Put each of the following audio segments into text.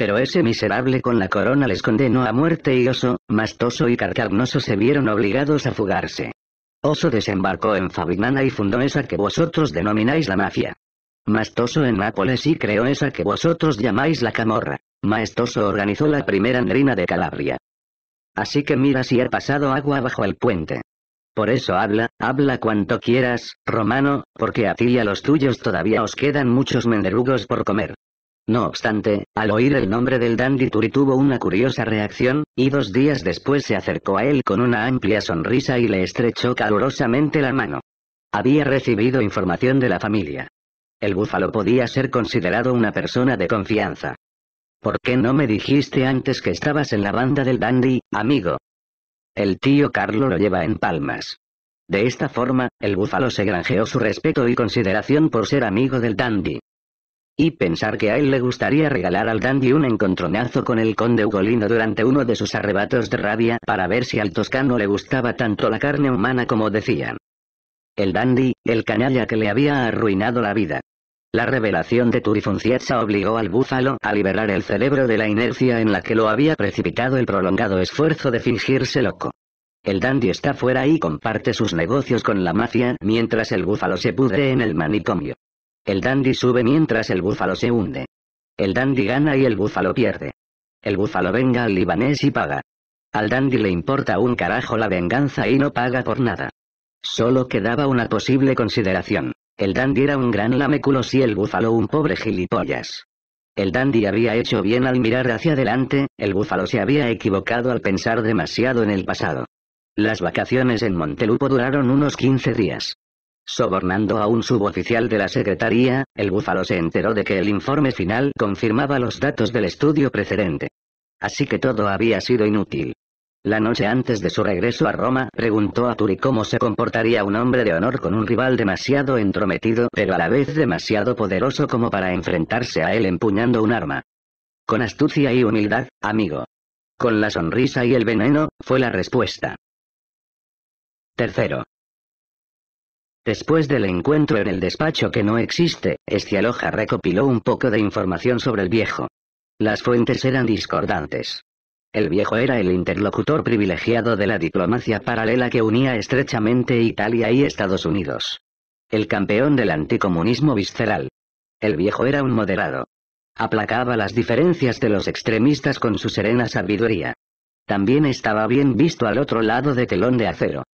pero ese miserable con la corona les condenó a muerte y Oso, Mastoso y Carcagnoso se vieron obligados a fugarse. Oso desembarcó en Favignana y fundó esa que vosotros denomináis la mafia. Mastoso en Nápoles y creó esa que vosotros llamáis la camorra. Maestoso organizó la primera andrina de Calabria. Así que mira si ha pasado agua bajo el puente. Por eso habla, habla cuanto quieras, Romano, porque a ti y a los tuyos todavía os quedan muchos menderugos por comer. No obstante, al oír el nombre del Dandy Turi tuvo una curiosa reacción, y dos días después se acercó a él con una amplia sonrisa y le estrechó calurosamente la mano. Había recibido información de la familia. El búfalo podía ser considerado una persona de confianza. ¿Por qué no me dijiste antes que estabas en la banda del Dandy, amigo? El tío Carlo lo lleva en palmas. De esta forma, el búfalo se granjeó su respeto y consideración por ser amigo del dandy. Y pensar que a él le gustaría regalar al dandy un encontronazo con el conde Ugolino durante uno de sus arrebatos de rabia para ver si al toscano le gustaba tanto la carne humana como decían. El dandy, el canalla que le había arruinado la vida. La revelación de Turifunciatza obligó al búfalo a liberar el cerebro de la inercia en la que lo había precipitado el prolongado esfuerzo de fingirse loco. El dandy está fuera y comparte sus negocios con la mafia mientras el búfalo se pudre en el manicomio. El dandy sube mientras el búfalo se hunde. El dandy gana y el búfalo pierde. El búfalo venga al libanés y paga. Al dandy le importa un carajo la venganza y no paga por nada. Solo quedaba una posible consideración. El dandy era un gran lameculos y el búfalo un pobre gilipollas. El dandy había hecho bien al mirar hacia adelante, el búfalo se había equivocado al pensar demasiado en el pasado. Las vacaciones en Montelupo duraron unos 15 días. Sobornando a un suboficial de la Secretaría, el búfalo se enteró de que el informe final confirmaba los datos del estudio precedente. Así que todo había sido inútil. La noche antes de su regreso a Roma, preguntó a Turi cómo se comportaría un hombre de honor con un rival demasiado entrometido pero a la vez demasiado poderoso como para enfrentarse a él empuñando un arma. Con astucia y humildad, amigo. Con la sonrisa y el veneno, fue la respuesta. Tercero. Después del encuentro en el despacho que no existe, Estialoja recopiló un poco de información sobre el viejo. Las fuentes eran discordantes. El viejo era el interlocutor privilegiado de la diplomacia paralela que unía estrechamente Italia y Estados Unidos. El campeón del anticomunismo visceral. El viejo era un moderado. Aplacaba las diferencias de los extremistas con su serena sabiduría. También estaba bien visto al otro lado de telón de acero.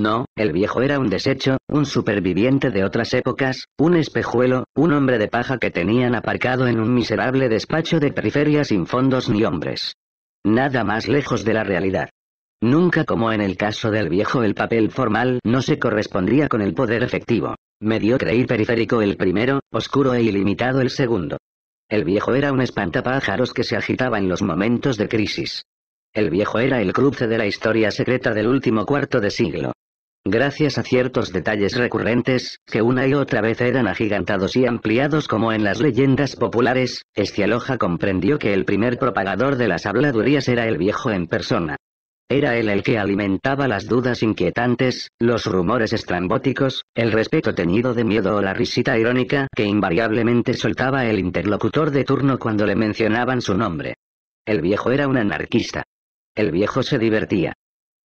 No, el viejo era un desecho, un superviviente de otras épocas, un espejuelo, un hombre de paja que tenían aparcado en un miserable despacho de periferia sin fondos ni hombres. Nada más lejos de la realidad. Nunca como en el caso del viejo el papel formal no se correspondría con el poder efectivo. Mediocre y periférico el primero, oscuro e ilimitado el segundo. El viejo era un espantapájaros que se agitaba en los momentos de crisis. El viejo era el cruce de la historia secreta del último cuarto de siglo gracias a ciertos detalles recurrentes, que una y otra vez eran agigantados y ampliados como en las leyendas populares, Escialoja comprendió que el primer propagador de las habladurías era el viejo en persona. Era él el que alimentaba las dudas inquietantes, los rumores estrambóticos, el respeto teñido de miedo o la risita irónica que invariablemente soltaba el interlocutor de turno cuando le mencionaban su nombre. El viejo era un anarquista. El viejo se divertía.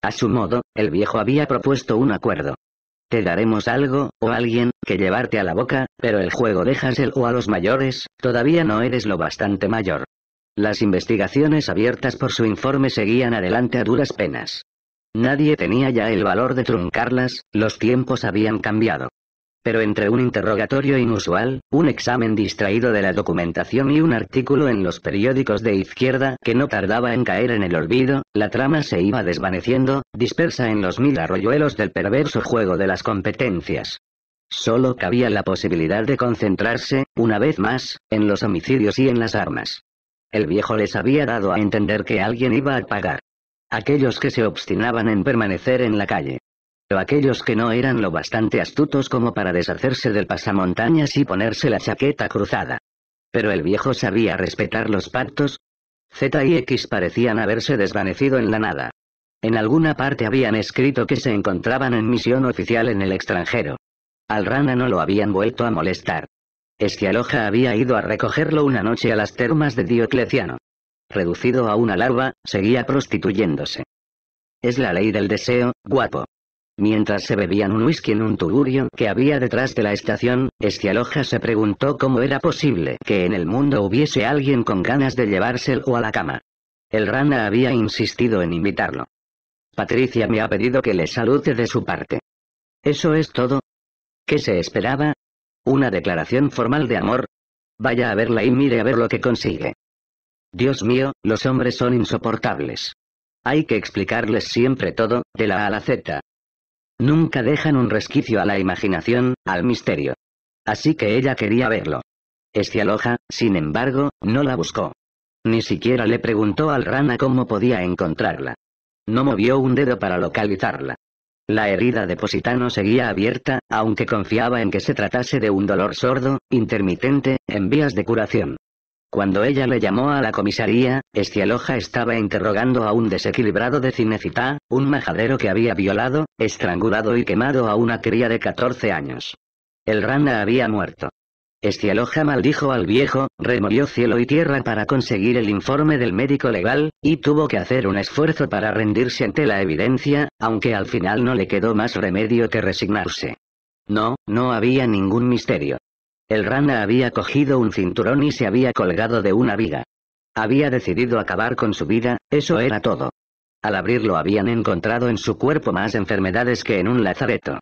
A su modo, el viejo había propuesto un acuerdo. Te daremos algo, o alguien, que llevarte a la boca, pero el juego o a los mayores, todavía no eres lo bastante mayor. Las investigaciones abiertas por su informe seguían adelante a duras penas. Nadie tenía ya el valor de truncarlas, los tiempos habían cambiado. Pero entre un interrogatorio inusual, un examen distraído de la documentación y un artículo en los periódicos de izquierda que no tardaba en caer en el olvido, la trama se iba desvaneciendo, dispersa en los mil arroyuelos del perverso juego de las competencias. Solo cabía la posibilidad de concentrarse, una vez más, en los homicidios y en las armas. El viejo les había dado a entender que alguien iba a pagar. Aquellos que se obstinaban en permanecer en la calle pero aquellos que no eran lo bastante astutos como para deshacerse del pasamontañas y ponerse la chaqueta cruzada. Pero el viejo sabía respetar los pactos. Z y X parecían haberse desvanecido en la nada. En alguna parte habían escrito que se encontraban en misión oficial en el extranjero. Al rana no lo habían vuelto a molestar. Escialoja había ido a recogerlo una noche a las termas de Diocleciano. Reducido a una larva, seguía prostituyéndose. Es la ley del deseo, guapo. Mientras se bebían un whisky en un tugurio que había detrás de la estación, Estialoja se preguntó cómo era posible que en el mundo hubiese alguien con ganas de llevárselo a la cama. El rana había insistido en invitarlo. Patricia me ha pedido que le salude de su parte. ¿Eso es todo? ¿Qué se esperaba? ¿Una declaración formal de amor? Vaya a verla y mire a ver lo que consigue. Dios mío, los hombres son insoportables. Hay que explicarles siempre todo, de la A a la Z, Nunca dejan un resquicio a la imaginación, al misterio. Así que ella quería verlo. aloja, sin embargo, no la buscó. Ni siquiera le preguntó al rana cómo podía encontrarla. No movió un dedo para localizarla. La herida de Positano seguía abierta, aunque confiaba en que se tratase de un dolor sordo, intermitente, en vías de curación. Cuando ella le llamó a la comisaría, Estialoja estaba interrogando a un desequilibrado de Cinecita, un majadero que había violado, estrangulado y quemado a una cría de 14 años. El rana había muerto. Estialoja maldijo al viejo, removió cielo y tierra para conseguir el informe del médico legal, y tuvo que hacer un esfuerzo para rendirse ante la evidencia, aunque al final no le quedó más remedio que resignarse. No, no había ningún misterio. El rana había cogido un cinturón y se había colgado de una viga. Había decidido acabar con su vida, eso era todo. Al abrirlo habían encontrado en su cuerpo más enfermedades que en un lazareto.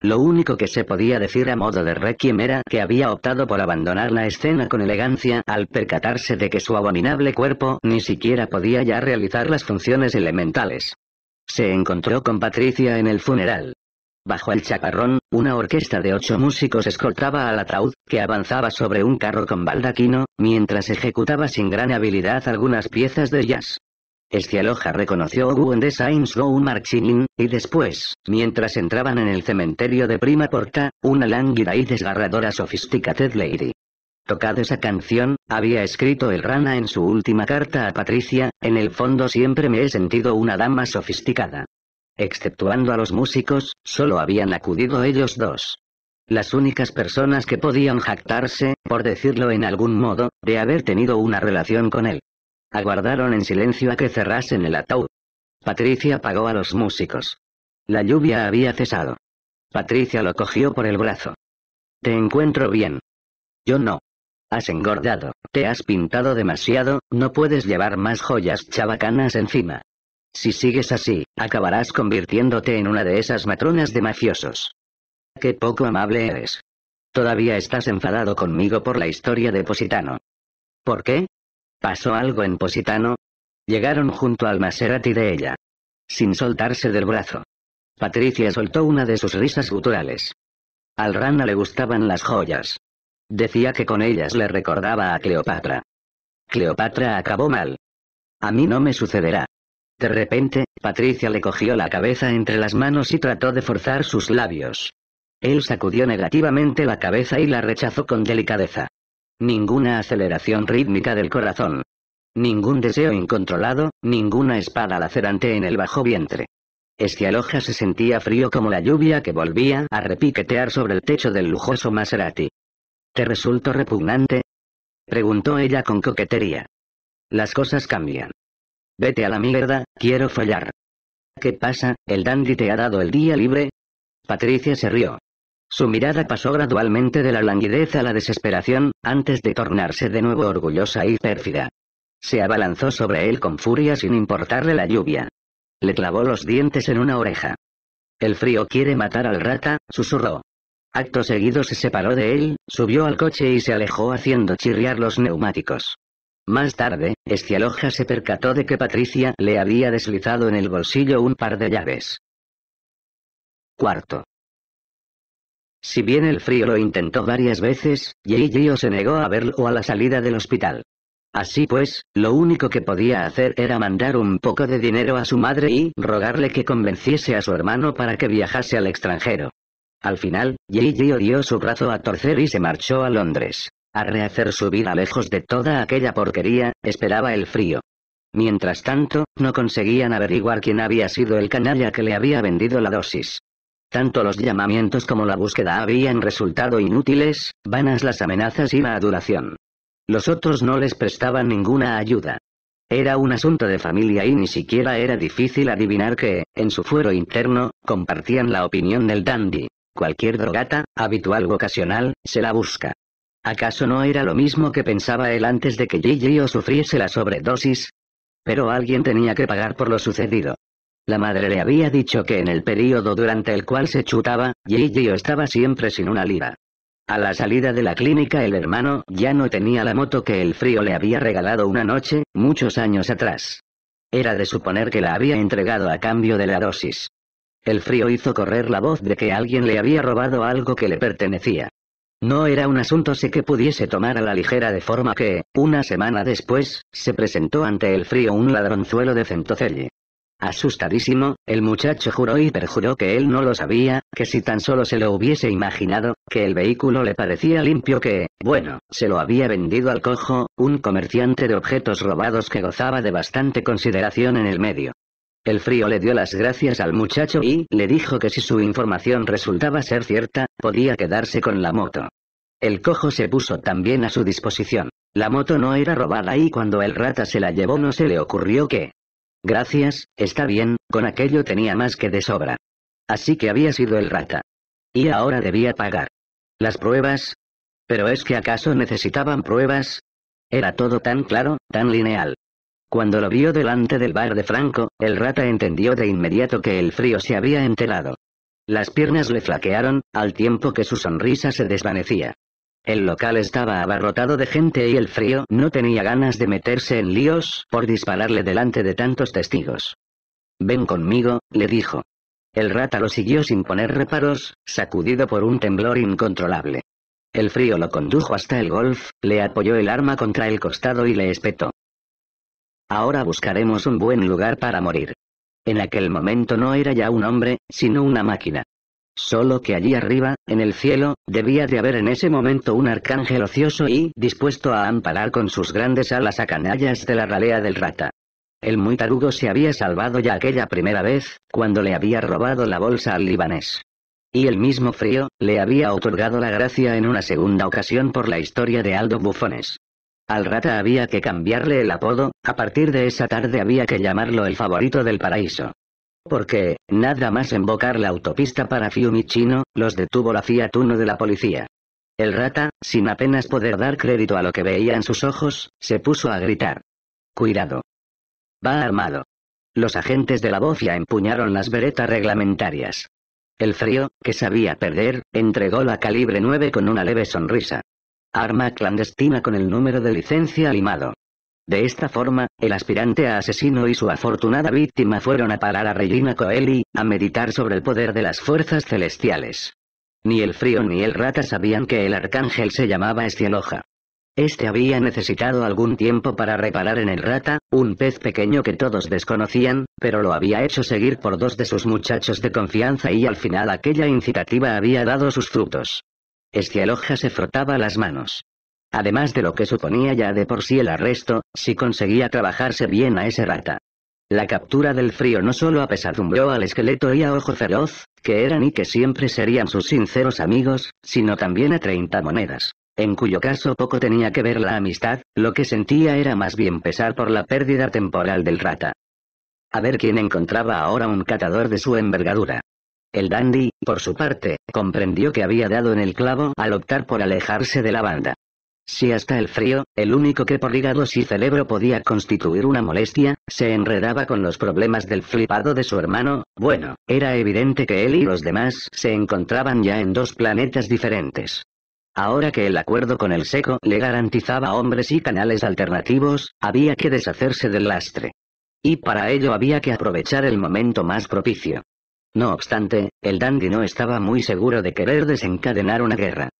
Lo único que se podía decir a modo de requiem era que había optado por abandonar la escena con elegancia al percatarse de que su abominable cuerpo ni siquiera podía ya realizar las funciones elementales. Se encontró con Patricia en el funeral. Bajo el chaparrón, una orquesta de ocho músicos escoltaba al ataúd, que avanzaba sobre un carro con baldaquino, mientras ejecutaba sin gran habilidad algunas piezas de jazz. Estialoja reconoció When de Sainz Go Marching y después, mientras entraban en el cementerio de Prima Porta, una lánguida y desgarradora sofisticated Lady. Tocado esa canción, había escrito el rana en su última carta a Patricia, en el fondo siempre me he sentido una dama sofisticada. Exceptuando a los músicos, solo habían acudido ellos dos. Las únicas personas que podían jactarse, por decirlo en algún modo, de haber tenido una relación con él. Aguardaron en silencio a que cerrasen el ataúd. Patricia pagó a los músicos. La lluvia había cesado. Patricia lo cogió por el brazo. Te encuentro bien. Yo no. Has engordado, te has pintado demasiado, no puedes llevar más joyas chabacanas encima. Si sigues así, acabarás convirtiéndote en una de esas matronas de mafiosos. Qué poco amable eres. Todavía estás enfadado conmigo por la historia de Positano. ¿Por qué? ¿Pasó algo en Positano? Llegaron junto al Maserati de ella. Sin soltarse del brazo. Patricia soltó una de sus risas guturales. Al rana le gustaban las joyas. Decía que con ellas le recordaba a Cleopatra. Cleopatra acabó mal. A mí no me sucederá. De repente, Patricia le cogió la cabeza entre las manos y trató de forzar sus labios. Él sacudió negativamente la cabeza y la rechazó con delicadeza. Ninguna aceleración rítmica del corazón. Ningún deseo incontrolado, ninguna espada lacerante en el bajo vientre. aloja se sentía frío como la lluvia que volvía a repiquetear sobre el techo del lujoso Maserati. ¿Te resultó repugnante? Preguntó ella con coquetería. Las cosas cambian. Vete a la mierda, quiero follar. ¿Qué pasa, el dandy te ha dado el día libre? Patricia se rió. Su mirada pasó gradualmente de la languidez a la desesperación, antes de tornarse de nuevo orgullosa y pérfida. Se abalanzó sobre él con furia sin importarle la lluvia. Le clavó los dientes en una oreja. El frío quiere matar al rata, susurró. Acto seguido se separó de él, subió al coche y se alejó haciendo chirriar los neumáticos. Más tarde, Estialoja se percató de que Patricia le había deslizado en el bolsillo un par de llaves. Cuarto. Si bien el frío lo intentó varias veces, o se negó a verlo a la salida del hospital. Así pues, lo único que podía hacer era mandar un poco de dinero a su madre y rogarle que convenciese a su hermano para que viajase al extranjero. Al final, J.G.O. dio su brazo a torcer y se marchó a Londres a rehacer su vida lejos de toda aquella porquería, esperaba el frío. Mientras tanto, no conseguían averiguar quién había sido el canalla que le había vendido la dosis. Tanto los llamamientos como la búsqueda habían resultado inútiles, vanas las amenazas y la adulación. Los otros no les prestaban ninguna ayuda. Era un asunto de familia y ni siquiera era difícil adivinar que, en su fuero interno, compartían la opinión del dandy. Cualquier drogata, habitual o ocasional, se la busca. ¿Acaso no era lo mismo que pensaba él antes de que Gigi o sufriese la sobredosis? Pero alguien tenía que pagar por lo sucedido. La madre le había dicho que en el periodo durante el cual se chutaba, Gigi estaba siempre sin una lira. A la salida de la clínica el hermano ya no tenía la moto que el frío le había regalado una noche, muchos años atrás. Era de suponer que la había entregado a cambio de la dosis. El frío hizo correr la voz de que alguien le había robado algo que le pertenecía. No era un asunto sé que pudiese tomar a la ligera de forma que, una semana después, se presentó ante el frío un ladronzuelo de Centocelle. Asustadísimo, el muchacho juró y perjuró que él no lo sabía, que si tan solo se lo hubiese imaginado, que el vehículo le parecía limpio que, bueno, se lo había vendido al cojo, un comerciante de objetos robados que gozaba de bastante consideración en el medio. El frío le dio las gracias al muchacho y le dijo que si su información resultaba ser cierta, podía quedarse con la moto. El cojo se puso también a su disposición. La moto no era robada y cuando el rata se la llevó no se le ocurrió que... Gracias, está bien, con aquello tenía más que de sobra. Así que había sido el rata. Y ahora debía pagar. Las pruebas. Pero es que acaso necesitaban pruebas. Era todo tan claro, tan lineal. Cuando lo vio delante del bar de Franco, el rata entendió de inmediato que el frío se había enterado. Las piernas le flaquearon, al tiempo que su sonrisa se desvanecía. El local estaba abarrotado de gente y el frío no tenía ganas de meterse en líos por dispararle delante de tantos testigos. Ven conmigo, le dijo. El rata lo siguió sin poner reparos, sacudido por un temblor incontrolable. El frío lo condujo hasta el golf, le apoyó el arma contra el costado y le espetó. Ahora buscaremos un buen lugar para morir. En aquel momento no era ya un hombre, sino una máquina. Solo que allí arriba, en el cielo, debía de haber en ese momento un arcángel ocioso y dispuesto a amparar con sus grandes alas a canallas de la ralea del rata. El muy tarugo se había salvado ya aquella primera vez, cuando le había robado la bolsa al libanés. Y el mismo frío, le había otorgado la gracia en una segunda ocasión por la historia de Aldo Bufones. Al rata había que cambiarle el apodo, a partir de esa tarde había que llamarlo el favorito del paraíso. Porque, nada más embocar la autopista para Fiumicino, los detuvo la Fiat Uno de la policía. El rata, sin apenas poder dar crédito a lo que veía en sus ojos, se puso a gritar. Cuidado. Va armado. Los agentes de la bofia empuñaron las veretas reglamentarias. El frío, que sabía perder, entregó la calibre 9 con una leve sonrisa arma clandestina con el número de licencia limado. De esta forma, el aspirante a asesino y su afortunada víctima fueron a parar a Regina Coeli, a meditar sobre el poder de las fuerzas celestiales. Ni el frío ni el rata sabían que el arcángel se llamaba Estieloja. Este había necesitado algún tiempo para reparar en el rata, un pez pequeño que todos desconocían, pero lo había hecho seguir por dos de sus muchachos de confianza y al final aquella incitativa había dado sus frutos. Este aloja se frotaba las manos. Además de lo que suponía ya de por sí el arresto, si conseguía trabajarse bien a ese rata. La captura del frío no solo apesadumbró al esqueleto y a Ojo Feroz, que eran y que siempre serían sus sinceros amigos, sino también a 30 Monedas, en cuyo caso poco tenía que ver la amistad, lo que sentía era más bien pesar por la pérdida temporal del rata. A ver quién encontraba ahora un catador de su envergadura. El dandy, por su parte, comprendió que había dado en el clavo al optar por alejarse de la banda. Si hasta el frío, el único que por hígados y cerebro podía constituir una molestia, se enredaba con los problemas del flipado de su hermano, bueno, era evidente que él y los demás se encontraban ya en dos planetas diferentes. Ahora que el acuerdo con el seco le garantizaba hombres y canales alternativos, había que deshacerse del lastre. Y para ello había que aprovechar el momento más propicio. No obstante, el dandy no estaba muy seguro de querer desencadenar una guerra.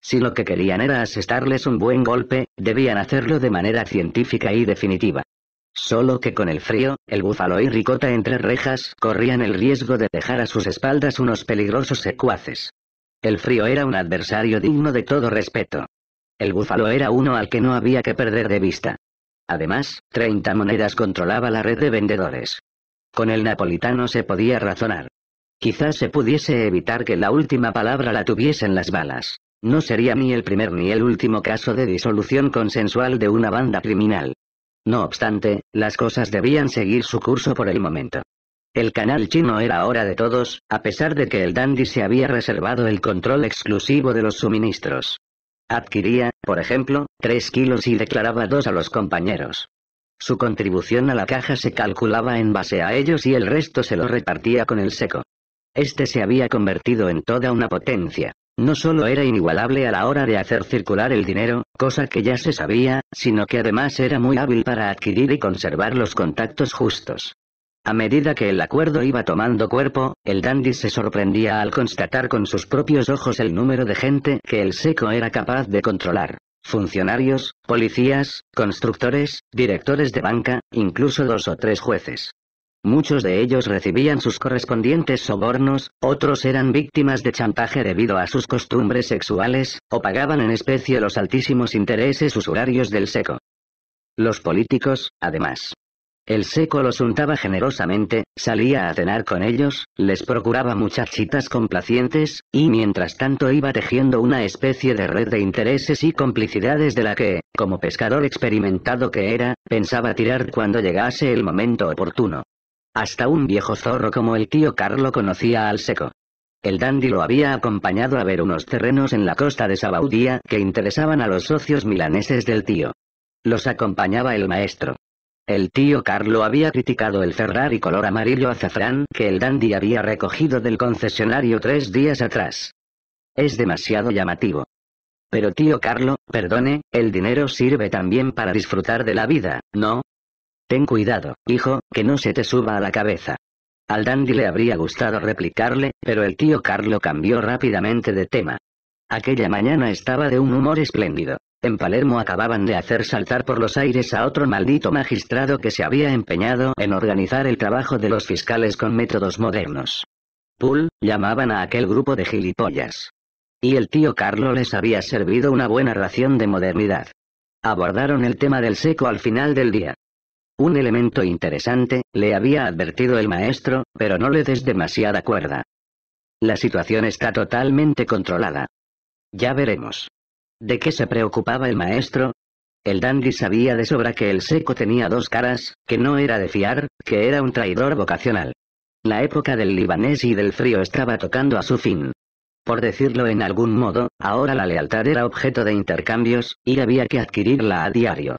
Si lo que querían era asestarles un buen golpe, debían hacerlo de manera científica y definitiva. Solo que con el frío, el búfalo y ricota entre rejas corrían el riesgo de dejar a sus espaldas unos peligrosos secuaces. El frío era un adversario digno de todo respeto. El búfalo era uno al que no había que perder de vista. Además, 30 monedas controlaba la red de vendedores. Con el napolitano se podía razonar. Quizás se pudiese evitar que la última palabra la tuviesen las balas. No sería ni el primer ni el último caso de disolución consensual de una banda criminal. No obstante, las cosas debían seguir su curso por el momento. El canal chino era hora de todos, a pesar de que el dandy se había reservado el control exclusivo de los suministros. Adquiría, por ejemplo, 3 kilos y declaraba dos a los compañeros. Su contribución a la caja se calculaba en base a ellos y el resto se lo repartía con el seco. Este se había convertido en toda una potencia. No solo era inigualable a la hora de hacer circular el dinero, cosa que ya se sabía, sino que además era muy hábil para adquirir y conservar los contactos justos. A medida que el acuerdo iba tomando cuerpo, el dandy se sorprendía al constatar con sus propios ojos el número de gente que el seco era capaz de controlar. Funcionarios, policías, constructores, directores de banca, incluso dos o tres jueces. Muchos de ellos recibían sus correspondientes sobornos, otros eran víctimas de chantaje debido a sus costumbres sexuales, o pagaban en especie los altísimos intereses usurarios del seco. Los políticos, además. El seco los untaba generosamente, salía a cenar con ellos, les procuraba muchachitas complacientes, y mientras tanto iba tejiendo una especie de red de intereses y complicidades de la que, como pescador experimentado que era, pensaba tirar cuando llegase el momento oportuno. Hasta un viejo zorro como el tío Carlo conocía al seco. El dandy lo había acompañado a ver unos terrenos en la costa de Sabaudía que interesaban a los socios milaneses del tío. Los acompañaba el maestro. El tío Carlo había criticado el Ferrari color amarillo azafrán que el dandy había recogido del concesionario tres días atrás. Es demasiado llamativo. Pero tío Carlo, perdone, el dinero sirve también para disfrutar de la vida, ¿no? Ten cuidado, hijo, que no se te suba a la cabeza. Al dandy le habría gustado replicarle, pero el tío Carlo cambió rápidamente de tema. Aquella mañana estaba de un humor espléndido. En Palermo acababan de hacer saltar por los aires a otro maldito magistrado que se había empeñado en organizar el trabajo de los fiscales con métodos modernos. Pool, llamaban a aquel grupo de gilipollas. Y el tío Carlo les había servido una buena ración de modernidad. Abordaron el tema del seco al final del día. Un elemento interesante, le había advertido el maestro, pero no le des demasiada cuerda. La situación está totalmente controlada. Ya veremos. ¿De qué se preocupaba el maestro? El dandy sabía de sobra que el seco tenía dos caras, que no era de fiar, que era un traidor vocacional. La época del libanés y del frío estaba tocando a su fin. Por decirlo en algún modo, ahora la lealtad era objeto de intercambios, y había que adquirirla a diario.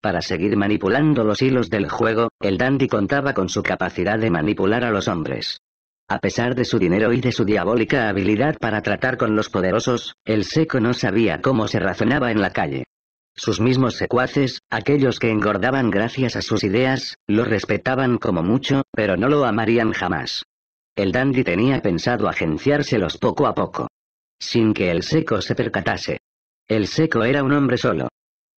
Para seguir manipulando los hilos del juego, el dandy contaba con su capacidad de manipular a los hombres. A pesar de su dinero y de su diabólica habilidad para tratar con los poderosos, el seco no sabía cómo se razonaba en la calle. Sus mismos secuaces, aquellos que engordaban gracias a sus ideas, lo respetaban como mucho, pero no lo amarían jamás. El dandy tenía pensado agenciárselos poco a poco. Sin que el seco se percatase. El seco era un hombre solo.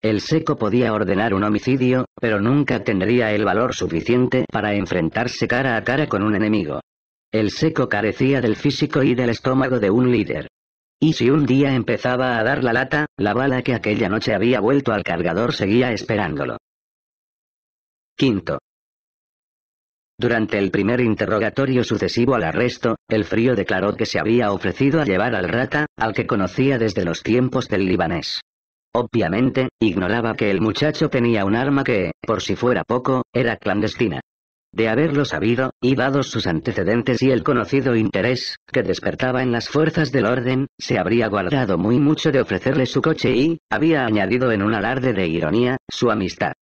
El seco podía ordenar un homicidio, pero nunca tendría el valor suficiente para enfrentarse cara a cara con un enemigo. El seco carecía del físico y del estómago de un líder. Y si un día empezaba a dar la lata, la bala que aquella noche había vuelto al cargador seguía esperándolo. Quinto. Durante el primer interrogatorio sucesivo al arresto, el frío declaró que se había ofrecido a llevar al rata, al que conocía desde los tiempos del libanés. Obviamente, ignoraba que el muchacho tenía un arma que, por si fuera poco, era clandestina. De haberlo sabido, y dados sus antecedentes y el conocido interés que despertaba en las fuerzas del orden, se habría guardado muy mucho de ofrecerle su coche y, había añadido en un alarde de ironía, su amistad.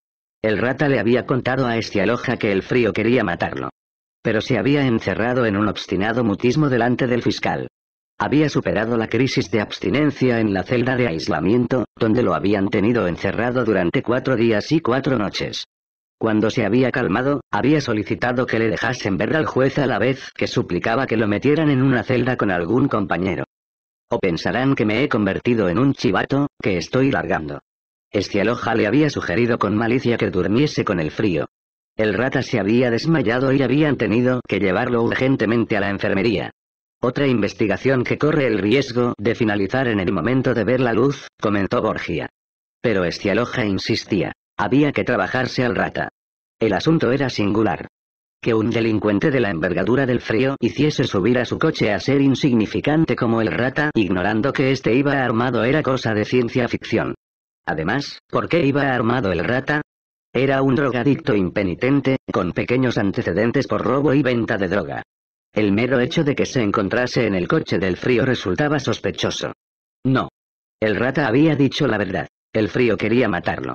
El rata le había contado a Estialoja que el frío quería matarlo. Pero se había encerrado en un obstinado mutismo delante del fiscal. Había superado la crisis de abstinencia en la celda de aislamiento, donde lo habían tenido encerrado durante cuatro días y cuatro noches. Cuando se había calmado, había solicitado que le dejasen ver al juez a la vez que suplicaba que lo metieran en una celda con algún compañero. O pensarán que me he convertido en un chivato, que estoy largando. aloja le había sugerido con malicia que durmiese con el frío. El rata se había desmayado y habían tenido que llevarlo urgentemente a la enfermería. Otra investigación que corre el riesgo de finalizar en el momento de ver la luz, comentó Borgia. Pero Estialoja insistía. Había que trabajarse al rata. El asunto era singular. Que un delincuente de la envergadura del frío hiciese subir a su coche a ser insignificante como el rata, ignorando que este iba armado era cosa de ciencia ficción. Además, ¿por qué iba armado el rata? Era un drogadicto impenitente, con pequeños antecedentes por robo y venta de droga. El mero hecho de que se encontrase en el coche del frío resultaba sospechoso. No. El rata había dicho la verdad. El frío quería matarlo.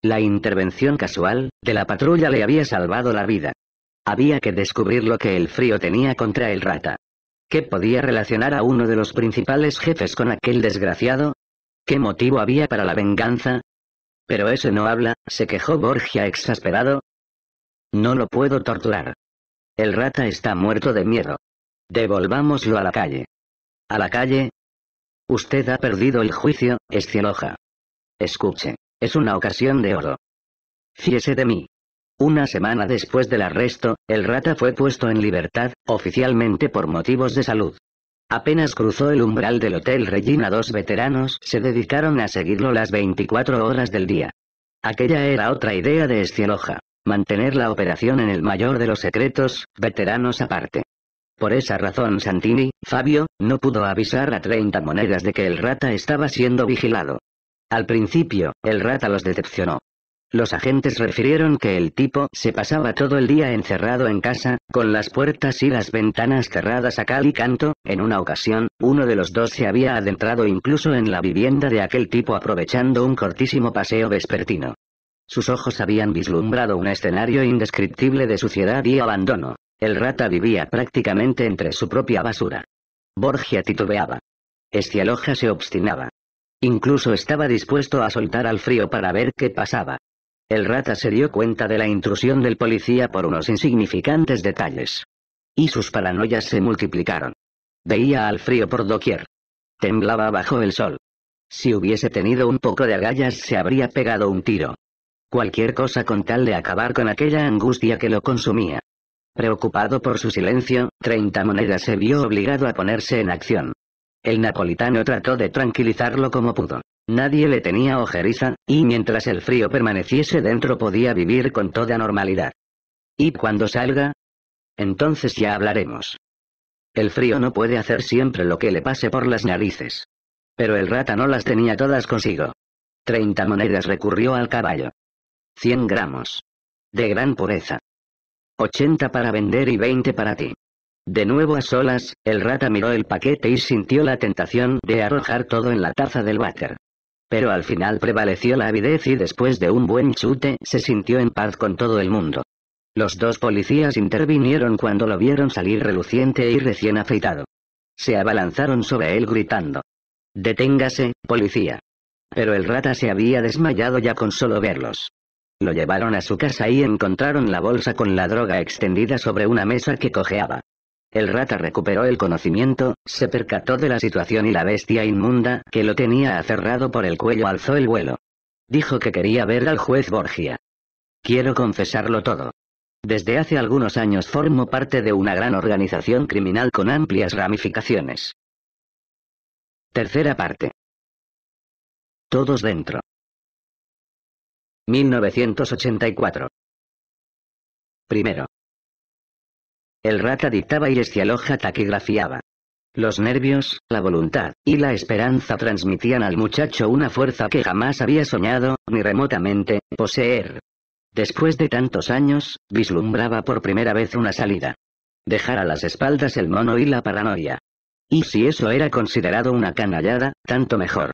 La intervención casual de la patrulla le había salvado la vida. Había que descubrir lo que el frío tenía contra el rata. ¿Qué podía relacionar a uno de los principales jefes con aquel desgraciado? ¿Qué motivo había para la venganza? Pero ese no habla, se quejó Borgia exasperado. No lo puedo torturar. El rata está muerto de miedo. Devolvámoslo a la calle. ¿A la calle? Usted ha perdido el juicio, Escieloja. Escuche, es una ocasión de oro. Fíese de mí. Una semana después del arresto, el rata fue puesto en libertad, oficialmente por motivos de salud. Apenas cruzó el umbral del Hotel Regina dos veteranos se dedicaron a seguirlo las 24 horas del día. Aquella era otra idea de Escieloja. Mantener la operación en el mayor de los secretos, veteranos aparte. Por esa razón Santini, Fabio, no pudo avisar a 30 monedas de que el rata estaba siendo vigilado. Al principio, el rata los decepcionó. Los agentes refirieron que el tipo se pasaba todo el día encerrado en casa, con las puertas y las ventanas cerradas a cal y canto, en una ocasión, uno de los dos se había adentrado incluso en la vivienda de aquel tipo aprovechando un cortísimo paseo vespertino. Sus ojos habían vislumbrado un escenario indescriptible de suciedad y abandono. El rata vivía prácticamente entre su propia basura. Borgia titubeaba. Estialoja se obstinaba. Incluso estaba dispuesto a soltar al frío para ver qué pasaba. El rata se dio cuenta de la intrusión del policía por unos insignificantes detalles. Y sus paranoias se multiplicaron. Veía al frío por doquier. Temblaba bajo el sol. Si hubiese tenido un poco de agallas se habría pegado un tiro cualquier cosa con tal de acabar con aquella angustia que lo consumía. Preocupado por su silencio, 30 Monedas se vio obligado a ponerse en acción. El napolitano trató de tranquilizarlo como pudo. Nadie le tenía ojeriza, y mientras el frío permaneciese dentro podía vivir con toda normalidad. ¿Y cuando salga? Entonces ya hablaremos. El frío no puede hacer siempre lo que le pase por las narices. Pero el rata no las tenía todas consigo. Treinta monedas recurrió al caballo. 100 gramos. De gran pureza. 80 para vender y 20 para ti. De nuevo a solas, el rata miró el paquete y sintió la tentación de arrojar todo en la taza del váter. Pero al final prevaleció la avidez y después de un buen chute se sintió en paz con todo el mundo. Los dos policías intervinieron cuando lo vieron salir reluciente y recién afeitado. Se abalanzaron sobre él gritando. Deténgase, policía. Pero el rata se había desmayado ya con solo verlos. Lo llevaron a su casa y encontraron la bolsa con la droga extendida sobre una mesa que cojeaba. El rata recuperó el conocimiento, se percató de la situación y la bestia inmunda, que lo tenía acerrado por el cuello, alzó el vuelo. Dijo que quería ver al juez Borgia. Quiero confesarlo todo. Desde hace algunos años formo parte de una gran organización criminal con amplias ramificaciones. Tercera parte. Todos dentro. 1984. Primero. El rata dictaba y aloja taquigrafiaba. Los nervios, la voluntad y la esperanza transmitían al muchacho una fuerza que jamás había soñado, ni remotamente, poseer. Después de tantos años, vislumbraba por primera vez una salida. Dejar a las espaldas el mono y la paranoia. Y si eso era considerado una canallada, tanto mejor.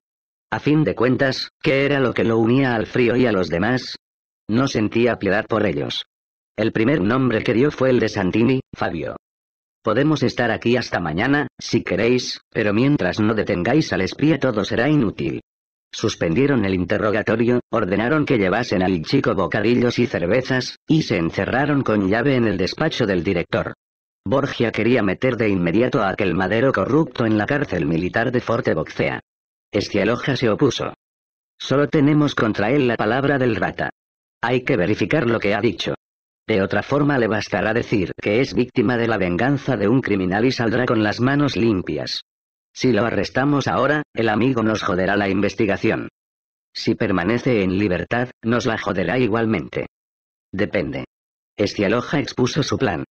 A fin de cuentas, ¿qué era lo que lo unía al frío y a los demás? No sentía piedad por ellos. El primer nombre que dio fue el de Santini, Fabio. Podemos estar aquí hasta mañana, si queréis, pero mientras no detengáis al espía todo será inútil. Suspendieron el interrogatorio, ordenaron que llevasen al chico bocadillos y cervezas, y se encerraron con llave en el despacho del director. Borgia quería meter de inmediato a aquel madero corrupto en la cárcel militar de Forte Boxea. Escialoja se opuso. Solo tenemos contra él la palabra del rata. Hay que verificar lo que ha dicho. De otra forma le bastará decir que es víctima de la venganza de un criminal y saldrá con las manos limpias. Si lo arrestamos ahora, el amigo nos joderá la investigación. Si permanece en libertad, nos la joderá igualmente. Depende. Escialoja expuso su plan.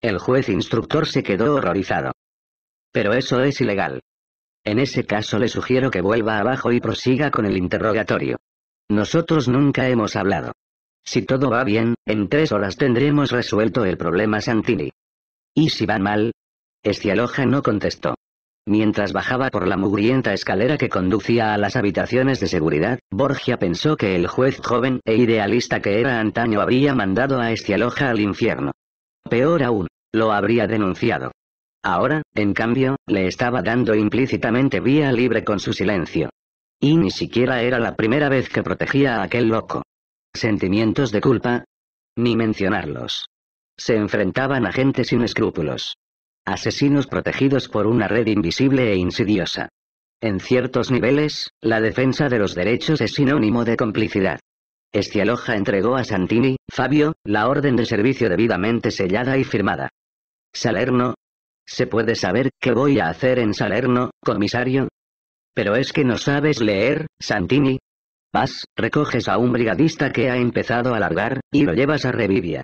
El juez instructor se quedó horrorizado. Pero eso es ilegal. En ese caso le sugiero que vuelva abajo y prosiga con el interrogatorio. Nosotros nunca hemos hablado. Si todo va bien, en tres horas tendremos resuelto el problema Santini. ¿Y si va mal? Estialoja no contestó. Mientras bajaba por la mugrienta escalera que conducía a las habitaciones de seguridad, Borgia pensó que el juez joven e idealista que era antaño habría mandado a Estialoja al infierno. Peor aún, lo habría denunciado. Ahora, en cambio, le estaba dando implícitamente vía libre con su silencio. Y ni siquiera era la primera vez que protegía a aquel loco. ¿Sentimientos de culpa? Ni mencionarlos. Se enfrentaban a gente sin escrúpulos. Asesinos protegidos por una red invisible e insidiosa. En ciertos niveles, la defensa de los derechos es sinónimo de complicidad. Estialoja entregó a Santini, Fabio, la orden de servicio debidamente sellada y firmada. Salerno, ¿Se puede saber qué voy a hacer en Salerno, comisario? Pero es que no sabes leer, Santini. Vas, recoges a un brigadista que ha empezado a largar, y lo llevas a Revivia.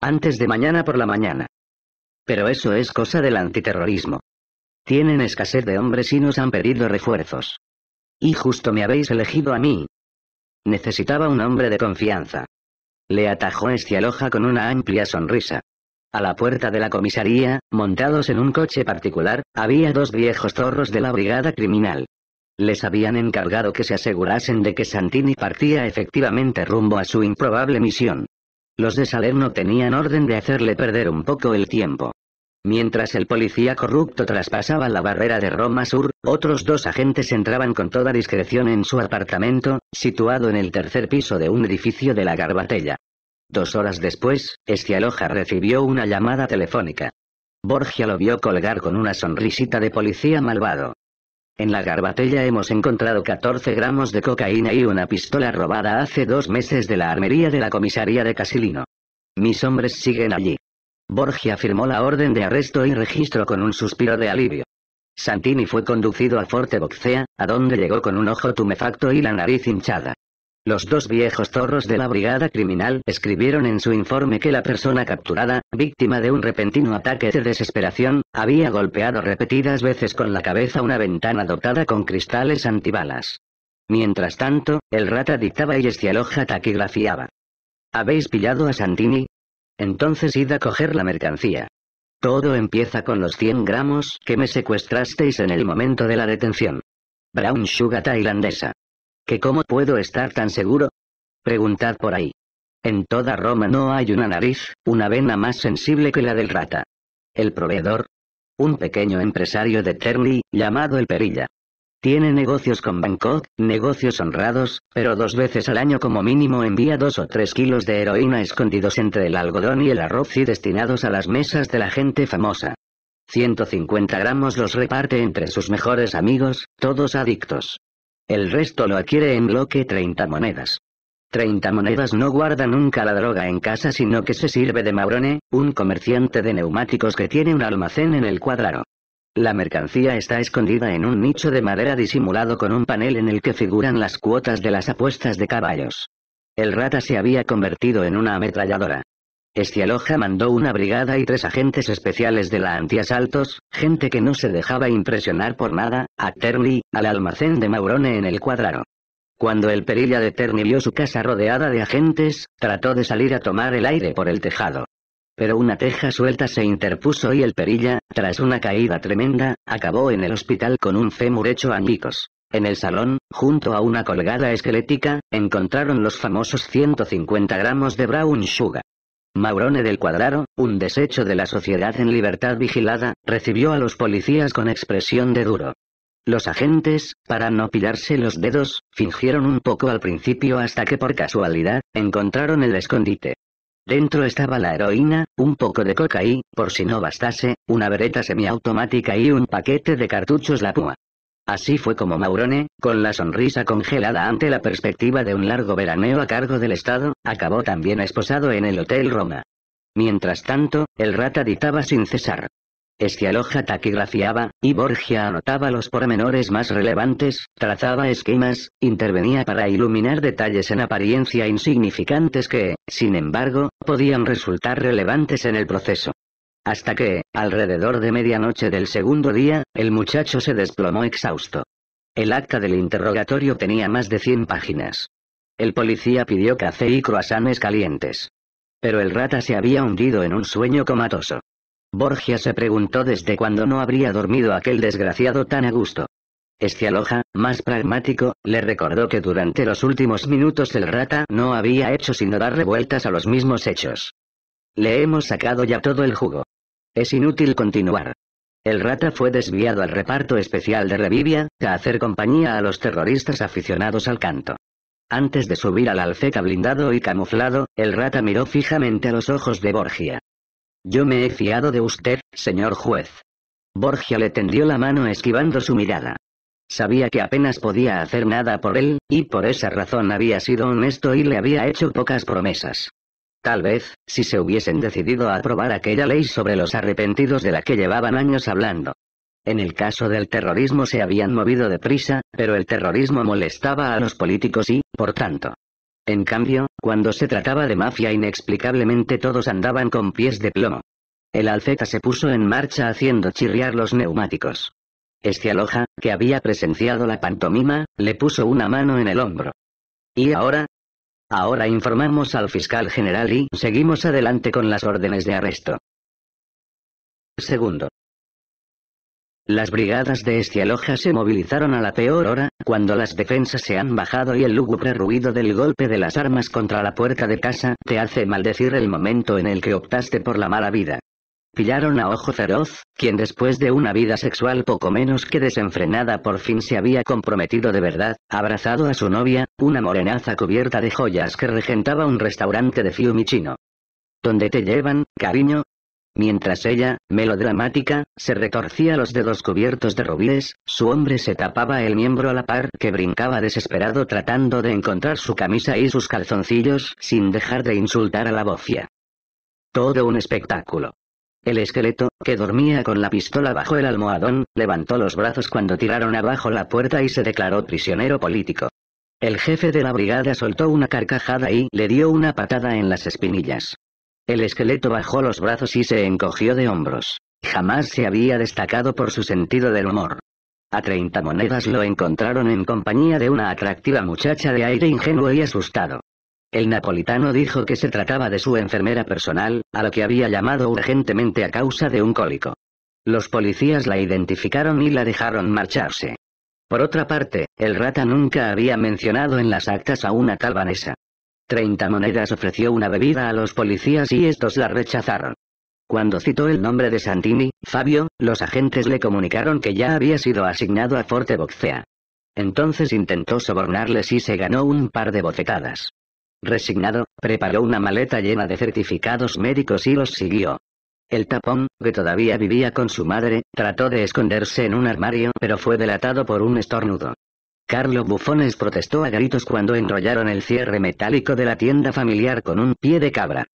Antes de mañana por la mañana. Pero eso es cosa del antiterrorismo. Tienen escasez de hombres y nos han pedido refuerzos. Y justo me habéis elegido a mí. Necesitaba un hombre de confianza. Le atajó aloja con una amplia sonrisa. A la puerta de la comisaría, montados en un coche particular, había dos viejos zorros de la brigada criminal. Les habían encargado que se asegurasen de que Santini partía efectivamente rumbo a su improbable misión. Los de Salerno tenían orden de hacerle perder un poco el tiempo. Mientras el policía corrupto traspasaba la barrera de Roma Sur, otros dos agentes entraban con toda discreción en su apartamento, situado en el tercer piso de un edificio de la Garbatella. Dos horas después, Estialoja recibió una llamada telefónica. Borgia lo vio colgar con una sonrisita de policía malvado. En la garbatella hemos encontrado 14 gramos de cocaína y una pistola robada hace dos meses de la armería de la comisaría de Casilino. Mis hombres siguen allí. Borgia firmó la orden de arresto y registro con un suspiro de alivio. Santini fue conducido a Forte Boxea, a donde llegó con un ojo tumefacto y la nariz hinchada. Los dos viejos zorros de la brigada criminal escribieron en su informe que la persona capturada, víctima de un repentino ataque de desesperación, había golpeado repetidas veces con la cabeza una ventana dotada con cristales antibalas. Mientras tanto, el rata dictaba y Estialoja taquigrafiaba. ¿Habéis pillado a Santini? Entonces id a coger la mercancía. Todo empieza con los 100 gramos que me secuestrasteis en el momento de la detención. Brown Sugar tailandesa. ¿Que cómo puedo estar tan seguro? Preguntad por ahí. En toda Roma no hay una nariz, una vena más sensible que la del rata. El proveedor. Un pequeño empresario de Terni, llamado el Perilla. Tiene negocios con Bangkok, negocios honrados, pero dos veces al año como mínimo envía dos o tres kilos de heroína escondidos entre el algodón y el arroz y destinados a las mesas de la gente famosa. 150 gramos los reparte entre sus mejores amigos, todos adictos. El resto lo adquiere en bloque 30 monedas. 30 monedas no guarda nunca la droga en casa sino que se sirve de Mabrone, un comerciante de neumáticos que tiene un almacén en el cuadrado. La mercancía está escondida en un nicho de madera disimulado con un panel en el que figuran las cuotas de las apuestas de caballos. El rata se había convertido en una ametralladora. Estialoja mandó una brigada y tres agentes especiales de la antiasaltos, gente que no se dejaba impresionar por nada, a Terni, al almacén de Maurone en el Cuadrado. Cuando el perilla de Terni vio su casa rodeada de agentes, trató de salir a tomar el aire por el tejado. Pero una teja suelta se interpuso y el perilla, tras una caída tremenda, acabó en el hospital con un fémur hecho añicos. En el salón, junto a una colgada esquelética, encontraron los famosos 150 gramos de brown sugar. Maurone del Cuadraro, un desecho de la sociedad en libertad vigilada, recibió a los policías con expresión de duro. Los agentes, para no pillarse los dedos, fingieron un poco al principio hasta que por casualidad, encontraron el escondite. Dentro estaba la heroína, un poco de coca y, por si no bastase, una bereta semiautomática y un paquete de cartuchos La Así fue como Maurone, con la sonrisa congelada ante la perspectiva de un largo veraneo a cargo del Estado, acabó también esposado en el Hotel Roma. Mientras tanto, el rata dictaba sin cesar. Escialoja taquigrafiaba, y Borgia anotaba los pormenores más relevantes, trazaba esquemas, intervenía para iluminar detalles en apariencia insignificantes que, sin embargo, podían resultar relevantes en el proceso hasta que, alrededor de medianoche del segundo día, el muchacho se desplomó exhausto. El acta del interrogatorio tenía más de 100 páginas. El policía pidió café y croissants calientes. Pero el rata se había hundido en un sueño comatoso. Borgia se preguntó desde cuándo no habría dormido aquel desgraciado tan a gusto. Estialoja, más pragmático, le recordó que durante los últimos minutos el rata no había hecho sino dar revueltas a los mismos hechos. Le hemos sacado ya todo el jugo. Es inútil continuar. El rata fue desviado al reparto especial de Revivia, a hacer compañía a los terroristas aficionados al canto. Antes de subir al alfeca blindado y camuflado, el rata miró fijamente a los ojos de Borgia. Yo me he fiado de usted, señor juez. Borgia le tendió la mano esquivando su mirada. Sabía que apenas podía hacer nada por él, y por esa razón había sido honesto y le había hecho pocas promesas. Tal vez, si se hubiesen decidido a aprobar aquella ley sobre los arrepentidos de la que llevaban años hablando. En el caso del terrorismo se habían movido deprisa, pero el terrorismo molestaba a los políticos y, por tanto. En cambio, cuando se trataba de mafia inexplicablemente todos andaban con pies de plomo. El alfeta se puso en marcha haciendo chirriar los neumáticos. Este aloja, que había presenciado la pantomima, le puso una mano en el hombro. ¿Y ahora? Ahora informamos al fiscal general y seguimos adelante con las órdenes de arresto. Segundo. Las brigadas de Estialoja se movilizaron a la peor hora, cuando las defensas se han bajado y el lúgubre ruido del golpe de las armas contra la puerta de casa te hace maldecir el momento en el que optaste por la mala vida. Pillaron a Ojo Feroz, quien después de una vida sexual poco menos que desenfrenada por fin se había comprometido de verdad, abrazado a su novia, una morenaza cubierta de joyas que regentaba un restaurante de fiumi chino. ¿Dónde te llevan, cariño? Mientras ella, melodramática, se retorcía los dedos cubiertos de rubíes, su hombre se tapaba el miembro a la par que brincaba desesperado tratando de encontrar su camisa y sus calzoncillos sin dejar de insultar a la bofia. Todo un espectáculo. El esqueleto, que dormía con la pistola bajo el almohadón, levantó los brazos cuando tiraron abajo la puerta y se declaró prisionero político. El jefe de la brigada soltó una carcajada y le dio una patada en las espinillas. El esqueleto bajó los brazos y se encogió de hombros. Jamás se había destacado por su sentido del humor. A 30 monedas lo encontraron en compañía de una atractiva muchacha de aire ingenuo y asustado. El napolitano dijo que se trataba de su enfermera personal, a la que había llamado urgentemente a causa de un cólico. Los policías la identificaron y la dejaron marcharse. Por otra parte, el rata nunca había mencionado en las actas a una tal Vanessa. Treinta monedas ofreció una bebida a los policías y estos la rechazaron. Cuando citó el nombre de Santini, Fabio, los agentes le comunicaron que ya había sido asignado a Forte Boxea. Entonces intentó sobornarles y se ganó un par de bofetadas. Resignado, preparó una maleta llena de certificados médicos y los siguió. El tapón, que todavía vivía con su madre, trató de esconderse en un armario pero fue delatado por un estornudo. Carlos Bufones protestó a gritos cuando enrollaron el cierre metálico de la tienda familiar con un pie de cabra.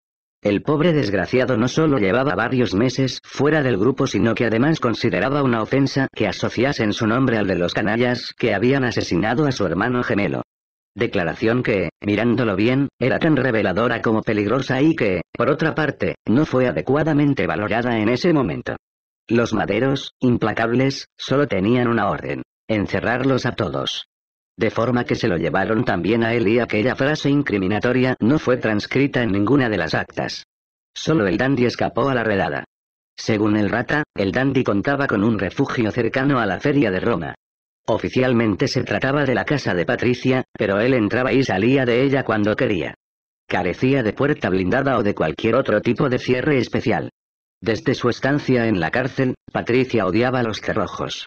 El pobre desgraciado no solo llevaba varios meses fuera del grupo sino que además consideraba una ofensa que asociasen su nombre al de los canallas que habían asesinado a su hermano gemelo declaración que, mirándolo bien, era tan reveladora como peligrosa y que, por otra parte, no fue adecuadamente valorada en ese momento. Los maderos, implacables, solo tenían una orden, encerrarlos a todos. De forma que se lo llevaron también a él y aquella frase incriminatoria no fue transcrita en ninguna de las actas. Solo el dandy escapó a la redada. Según el rata, el dandy contaba con un refugio cercano a la feria de Roma, Oficialmente se trataba de la casa de Patricia, pero él entraba y salía de ella cuando quería. Carecía de puerta blindada o de cualquier otro tipo de cierre especial. Desde su estancia en la cárcel, Patricia odiaba los cerrojos.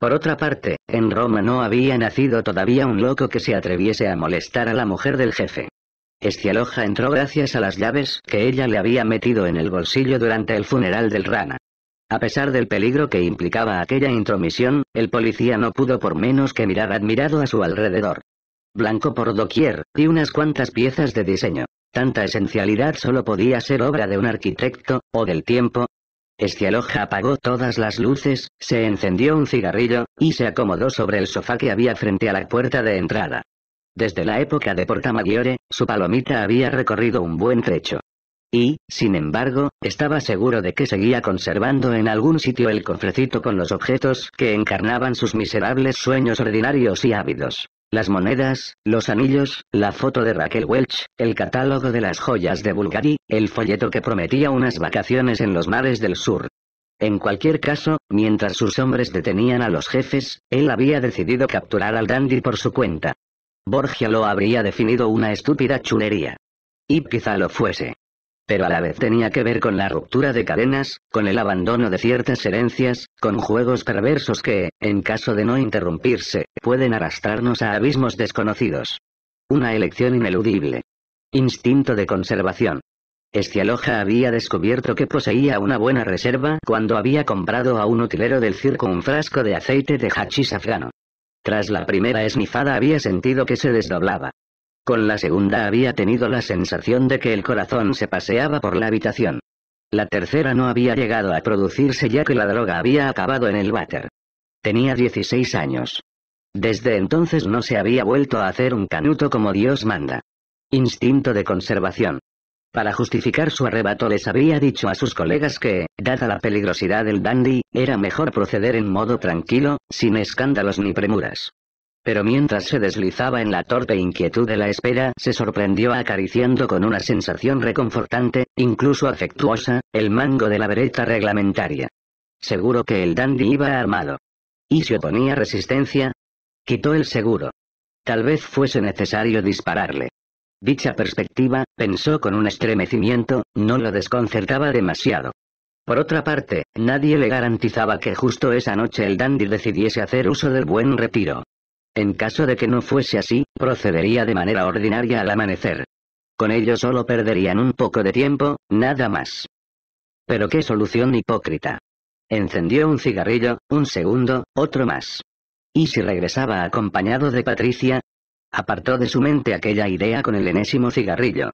Por otra parte, en Roma no había nacido todavía un loco que se atreviese a molestar a la mujer del jefe. aloja entró gracias a las llaves que ella le había metido en el bolsillo durante el funeral del rana. A pesar del peligro que implicaba aquella intromisión, el policía no pudo por menos que mirar admirado a su alrededor. Blanco por doquier, y unas cuantas piezas de diseño. Tanta esencialidad solo podía ser obra de un arquitecto, o del tiempo. Estialoja apagó todas las luces, se encendió un cigarrillo, y se acomodó sobre el sofá que había frente a la puerta de entrada. Desde la época de Portamaggiore, su palomita había recorrido un buen trecho y, sin embargo, estaba seguro de que seguía conservando en algún sitio el cofrecito con los objetos que encarnaban sus miserables sueños ordinarios y ávidos. Las monedas, los anillos, la foto de Raquel Welch, el catálogo de las joyas de Bulgari, el folleto que prometía unas vacaciones en los mares del sur. En cualquier caso, mientras sus hombres detenían a los jefes, él había decidido capturar al dandy por su cuenta. Borgia lo habría definido una estúpida chulería. Y quizá lo fuese pero a la vez tenía que ver con la ruptura de cadenas, con el abandono de ciertas herencias, con juegos perversos que, en caso de no interrumpirse, pueden arrastrarnos a abismos desconocidos. Una elección ineludible. Instinto de conservación. Estialoja había descubierto que poseía una buena reserva cuando había comprado a un utilero del circo un frasco de aceite de hachís afgano. Tras la primera esnifada había sentido que se desdoblaba. Con la segunda había tenido la sensación de que el corazón se paseaba por la habitación. La tercera no había llegado a producirse ya que la droga había acabado en el váter. Tenía 16 años. Desde entonces no se había vuelto a hacer un canuto como Dios manda. Instinto de conservación. Para justificar su arrebato les había dicho a sus colegas que, dada la peligrosidad del dandy, era mejor proceder en modo tranquilo, sin escándalos ni premuras. Pero mientras se deslizaba en la torpe inquietud de la espera, se sorprendió acariciando con una sensación reconfortante, incluso afectuosa, el mango de la vereta reglamentaria. Seguro que el dandy iba armado. ¿Y si oponía resistencia? Quitó el seguro. Tal vez fuese necesario dispararle. Dicha perspectiva, pensó con un estremecimiento, no lo desconcertaba demasiado. Por otra parte, nadie le garantizaba que justo esa noche el dandy decidiese hacer uso del buen retiro. En caso de que no fuese así, procedería de manera ordinaria al amanecer. Con ello solo perderían un poco de tiempo, nada más. Pero qué solución hipócrita. Encendió un cigarrillo, un segundo, otro más. ¿Y si regresaba acompañado de Patricia? Apartó de su mente aquella idea con el enésimo cigarrillo.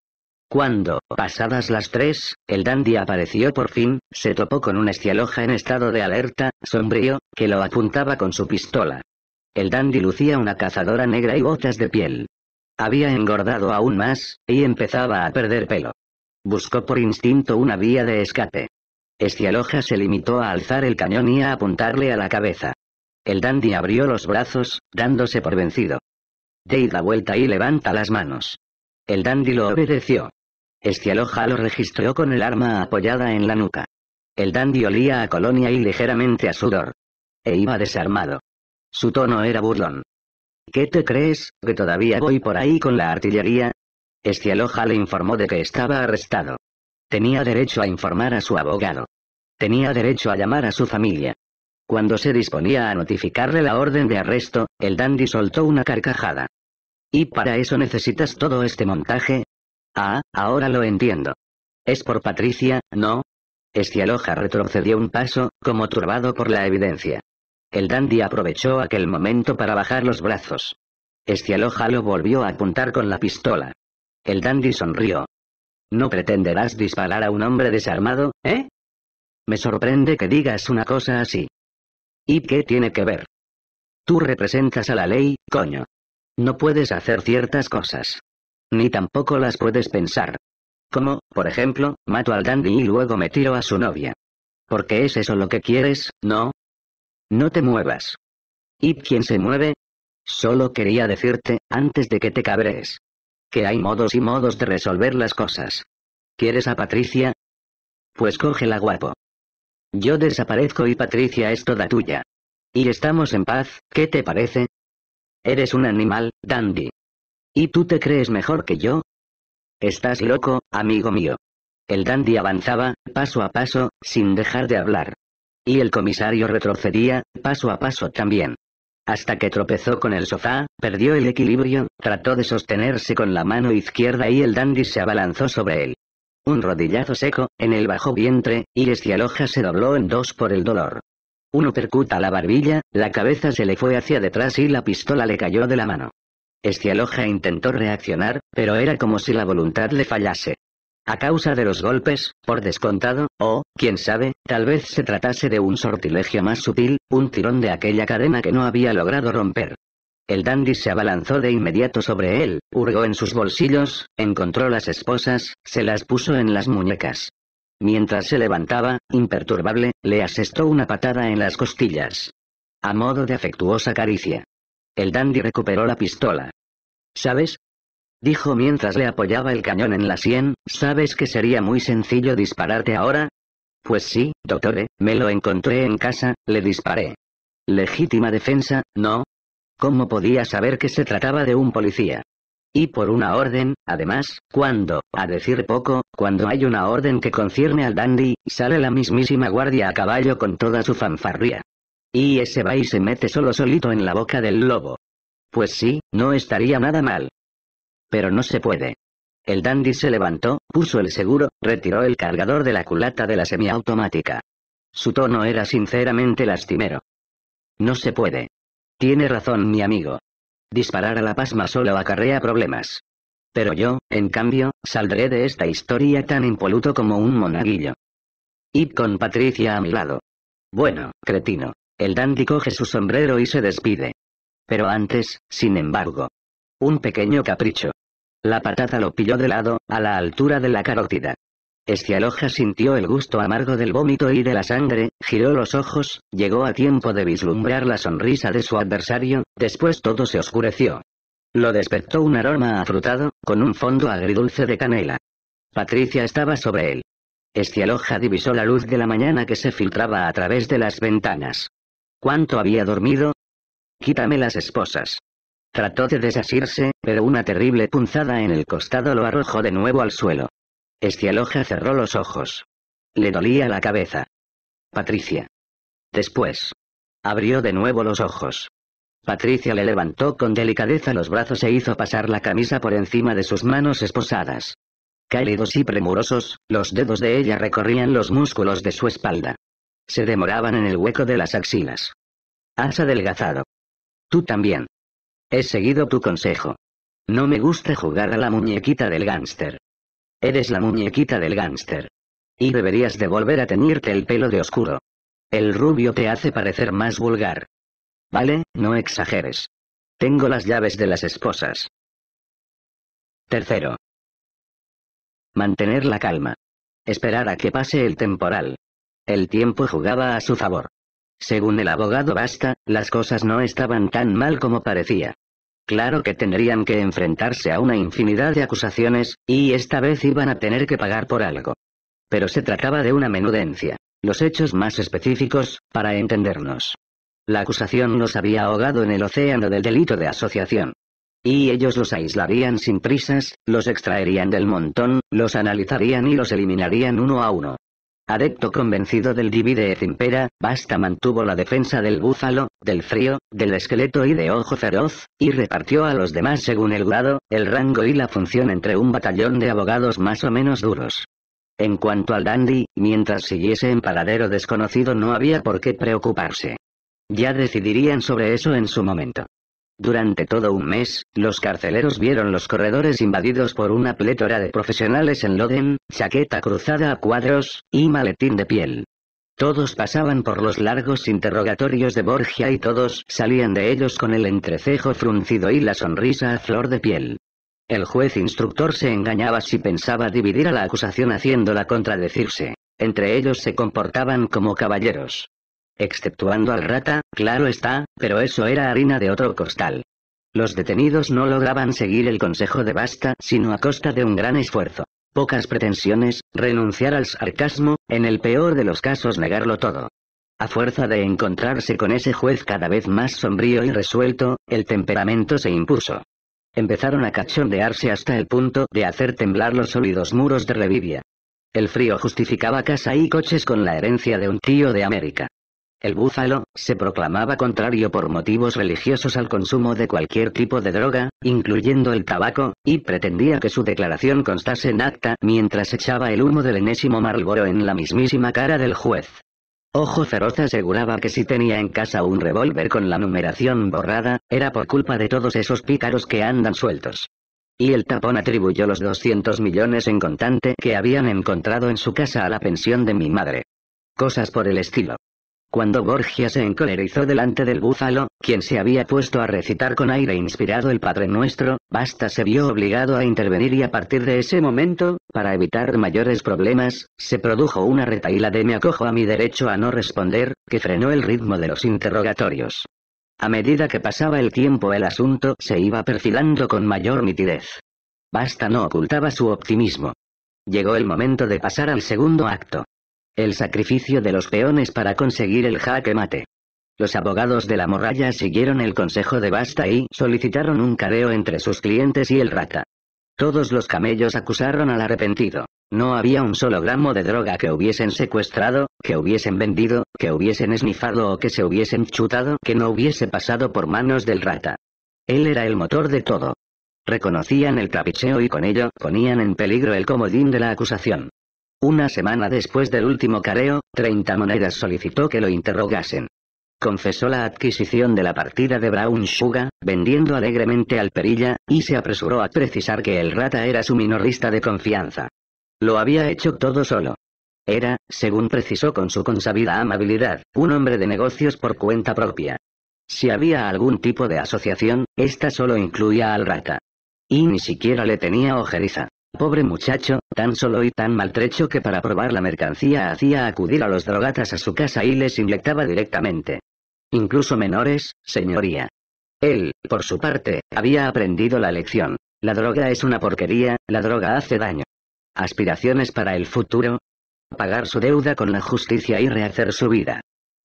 Cuando, pasadas las tres, el dandy apareció por fin, se topó con una estialoja en estado de alerta, sombrío, que lo apuntaba con su pistola. El dandy lucía una cazadora negra y botas de piel. Había engordado aún más, y empezaba a perder pelo. Buscó por instinto una vía de escape. Estialoja se limitó a alzar el cañón y a apuntarle a la cabeza. El dandy abrió los brazos, dándose por vencido. Dey da vuelta y levanta las manos. El dandy lo obedeció. Estialoja lo registró con el arma apoyada en la nuca. El dandy olía a colonia y ligeramente a sudor. E iba desarmado. Su tono era burlón. ¿Qué te crees, que todavía voy por ahí con la artillería? Escialoja le informó de que estaba arrestado. Tenía derecho a informar a su abogado. Tenía derecho a llamar a su familia. Cuando se disponía a notificarle la orden de arresto, el dandy soltó una carcajada. ¿Y para eso necesitas todo este montaje? Ah, ahora lo entiendo. Es por Patricia, ¿no? Estialoja retrocedió un paso, como turbado por la evidencia. El dandy aprovechó aquel momento para bajar los brazos. lo volvió a apuntar con la pistola. El dandy sonrió. No pretenderás disparar a un hombre desarmado, ¿eh? Me sorprende que digas una cosa así. ¿Y qué tiene que ver? Tú representas a la ley, coño. No puedes hacer ciertas cosas. Ni tampoco las puedes pensar. Como, por ejemplo, mato al dandy y luego me tiro a su novia. Porque es eso lo que quieres, ¿no? No te muevas. ¿Y quién se mueve? Solo quería decirte, antes de que te cabrees. Que hay modos y modos de resolver las cosas. ¿Quieres a Patricia? Pues cógela guapo. Yo desaparezco y Patricia es toda tuya. Y estamos en paz, ¿qué te parece? Eres un animal, Dandy. ¿Y tú te crees mejor que yo? Estás loco, amigo mío. El dandy avanzaba, paso a paso, sin dejar de hablar. Y el comisario retrocedía, paso a paso también. Hasta que tropezó con el sofá, perdió el equilibrio, trató de sostenerse con la mano izquierda y el dandy se abalanzó sobre él. Un rodillazo seco, en el bajo vientre, y Estialoja se dobló en dos por el dolor. Uno percuta la barbilla, la cabeza se le fue hacia detrás y la pistola le cayó de la mano. Estialoja intentó reaccionar, pero era como si la voluntad le fallase. A causa de los golpes, por descontado, o, quién sabe, tal vez se tratase de un sortilegio más sutil, un tirón de aquella cadena que no había logrado romper. El dandy se abalanzó de inmediato sobre él, hurgó en sus bolsillos, encontró las esposas, se las puso en las muñecas. Mientras se levantaba, imperturbable, le asestó una patada en las costillas. A modo de afectuosa caricia. El dandy recuperó la pistola. ¿Sabes? Dijo mientras le apoyaba el cañón en la sien, ¿sabes que sería muy sencillo dispararte ahora? Pues sí, doctor, ¿eh? me lo encontré en casa, le disparé. Legítima defensa, ¿no? ¿Cómo podía saber que se trataba de un policía? Y por una orden, además, cuando, a decir poco, cuando hay una orden que concierne al dandy, sale la mismísima guardia a caballo con toda su fanfarría. Y ese va y se mete solo solito en la boca del lobo. Pues sí, no estaría nada mal pero no se puede. El dandy se levantó, puso el seguro, retiró el cargador de la culata de la semiautomática. Su tono era sinceramente lastimero. No se puede. Tiene razón mi amigo. Disparar a la pasma solo acarrea problemas. Pero yo, en cambio, saldré de esta historia tan impoluto como un monaguillo. Y con Patricia a mi lado. Bueno, cretino. El dandy coge su sombrero y se despide. Pero antes, sin embargo, un pequeño capricho. La patata lo pilló de lado, a la altura de la carótida. Estialoja sintió el gusto amargo del vómito y de la sangre, giró los ojos, llegó a tiempo de vislumbrar la sonrisa de su adversario, después todo se oscureció. Lo despertó un aroma afrutado, con un fondo agridulce de canela. Patricia estaba sobre él. Estialoja divisó la luz de la mañana que se filtraba a través de las ventanas. ¿Cuánto había dormido? Quítame las esposas. Trató de desasirse, pero una terrible punzada en el costado lo arrojó de nuevo al suelo. Estialoja cerró los ojos. Le dolía la cabeza. Patricia. Después. Abrió de nuevo los ojos. Patricia le levantó con delicadeza los brazos e hizo pasar la camisa por encima de sus manos esposadas. Cálidos y premurosos, los dedos de ella recorrían los músculos de su espalda. Se demoraban en el hueco de las axilas. Has adelgazado. Tú también. He seguido tu consejo. No me gusta jugar a la muñequita del gánster. Eres la muñequita del gánster. Y deberías de volver a tenerte el pelo de oscuro. El rubio te hace parecer más vulgar. Vale, no exageres. Tengo las llaves de las esposas. Tercero. Mantener la calma. Esperar a que pase el temporal. El tiempo jugaba a su favor. Según el abogado Basta, las cosas no estaban tan mal como parecía. Claro que tendrían que enfrentarse a una infinidad de acusaciones, y esta vez iban a tener que pagar por algo. Pero se trataba de una menudencia. Los hechos más específicos, para entendernos. La acusación los había ahogado en el océano del delito de asociación. Y ellos los aislarían sin prisas, los extraerían del montón, los analizarían y los eliminarían uno a uno. Adepto convencido del divide et impera, Basta mantuvo la defensa del búfalo, del frío, del esqueleto y de ojo feroz, y repartió a los demás según el grado, el rango y la función entre un batallón de abogados más o menos duros. En cuanto al dandy, mientras siguiese en paradero desconocido no había por qué preocuparse. Ya decidirían sobre eso en su momento. Durante todo un mes, los carceleros vieron los corredores invadidos por una plétora de profesionales en Loden, chaqueta cruzada a cuadros, y maletín de piel. Todos pasaban por los largos interrogatorios de Borgia y todos salían de ellos con el entrecejo fruncido y la sonrisa a flor de piel. El juez instructor se engañaba si pensaba dividir a la acusación haciéndola contradecirse. Entre ellos se comportaban como caballeros. Exceptuando al rata, claro está, pero eso era harina de otro costal. Los detenidos no lograban seguir el consejo de Basta sino a costa de un gran esfuerzo. Pocas pretensiones, renunciar al sarcasmo, en el peor de los casos negarlo todo. A fuerza de encontrarse con ese juez cada vez más sombrío y resuelto, el temperamento se impuso. Empezaron a cachondearse hasta el punto de hacer temblar los sólidos muros de Revivia. El frío justificaba casa y coches con la herencia de un tío de América. El búfalo, se proclamaba contrario por motivos religiosos al consumo de cualquier tipo de droga, incluyendo el tabaco, y pretendía que su declaración constase en acta mientras echaba el humo del enésimo Marlboro en la mismísima cara del juez. Ojo Feroz aseguraba que si tenía en casa un revólver con la numeración borrada, era por culpa de todos esos pícaros que andan sueltos. Y el tapón atribuyó los 200 millones en contante que habían encontrado en su casa a la pensión de mi madre. Cosas por el estilo. Cuando Borgia se encolerizó delante del búfalo, quien se había puesto a recitar con aire inspirado el Padre Nuestro, Basta se vio obligado a intervenir y a partir de ese momento, para evitar mayores problemas, se produjo una retaíla de me acojo a mi derecho a no responder, que frenó el ritmo de los interrogatorios. A medida que pasaba el tiempo el asunto se iba perfilando con mayor nitidez. Basta no ocultaba su optimismo. Llegó el momento de pasar al segundo acto. El sacrificio de los peones para conseguir el jaque mate. Los abogados de la morralla siguieron el consejo de Basta y solicitaron un careo entre sus clientes y el rata. Todos los camellos acusaron al arrepentido. No había un solo gramo de droga que hubiesen secuestrado, que hubiesen vendido, que hubiesen esnifado o que se hubiesen chutado que no hubiese pasado por manos del rata. Él era el motor de todo. Reconocían el trapicheo y con ello ponían en peligro el comodín de la acusación. Una semana después del último careo, 30 monedas solicitó que lo interrogasen. Confesó la adquisición de la partida de Brown Sugar, vendiendo alegremente al perilla, y se apresuró a precisar que el rata era su minorista de confianza. Lo había hecho todo solo. Era, según precisó con su consabida amabilidad, un hombre de negocios por cuenta propia. Si había algún tipo de asociación, esta solo incluía al rata. Y ni siquiera le tenía ojeriza. Pobre muchacho, tan solo y tan maltrecho que para probar la mercancía hacía acudir a los drogatas a su casa y les inyectaba directamente. Incluso menores, señoría. Él, por su parte, había aprendido la lección. La droga es una porquería, la droga hace daño. Aspiraciones para el futuro. Pagar su deuda con la justicia y rehacer su vida.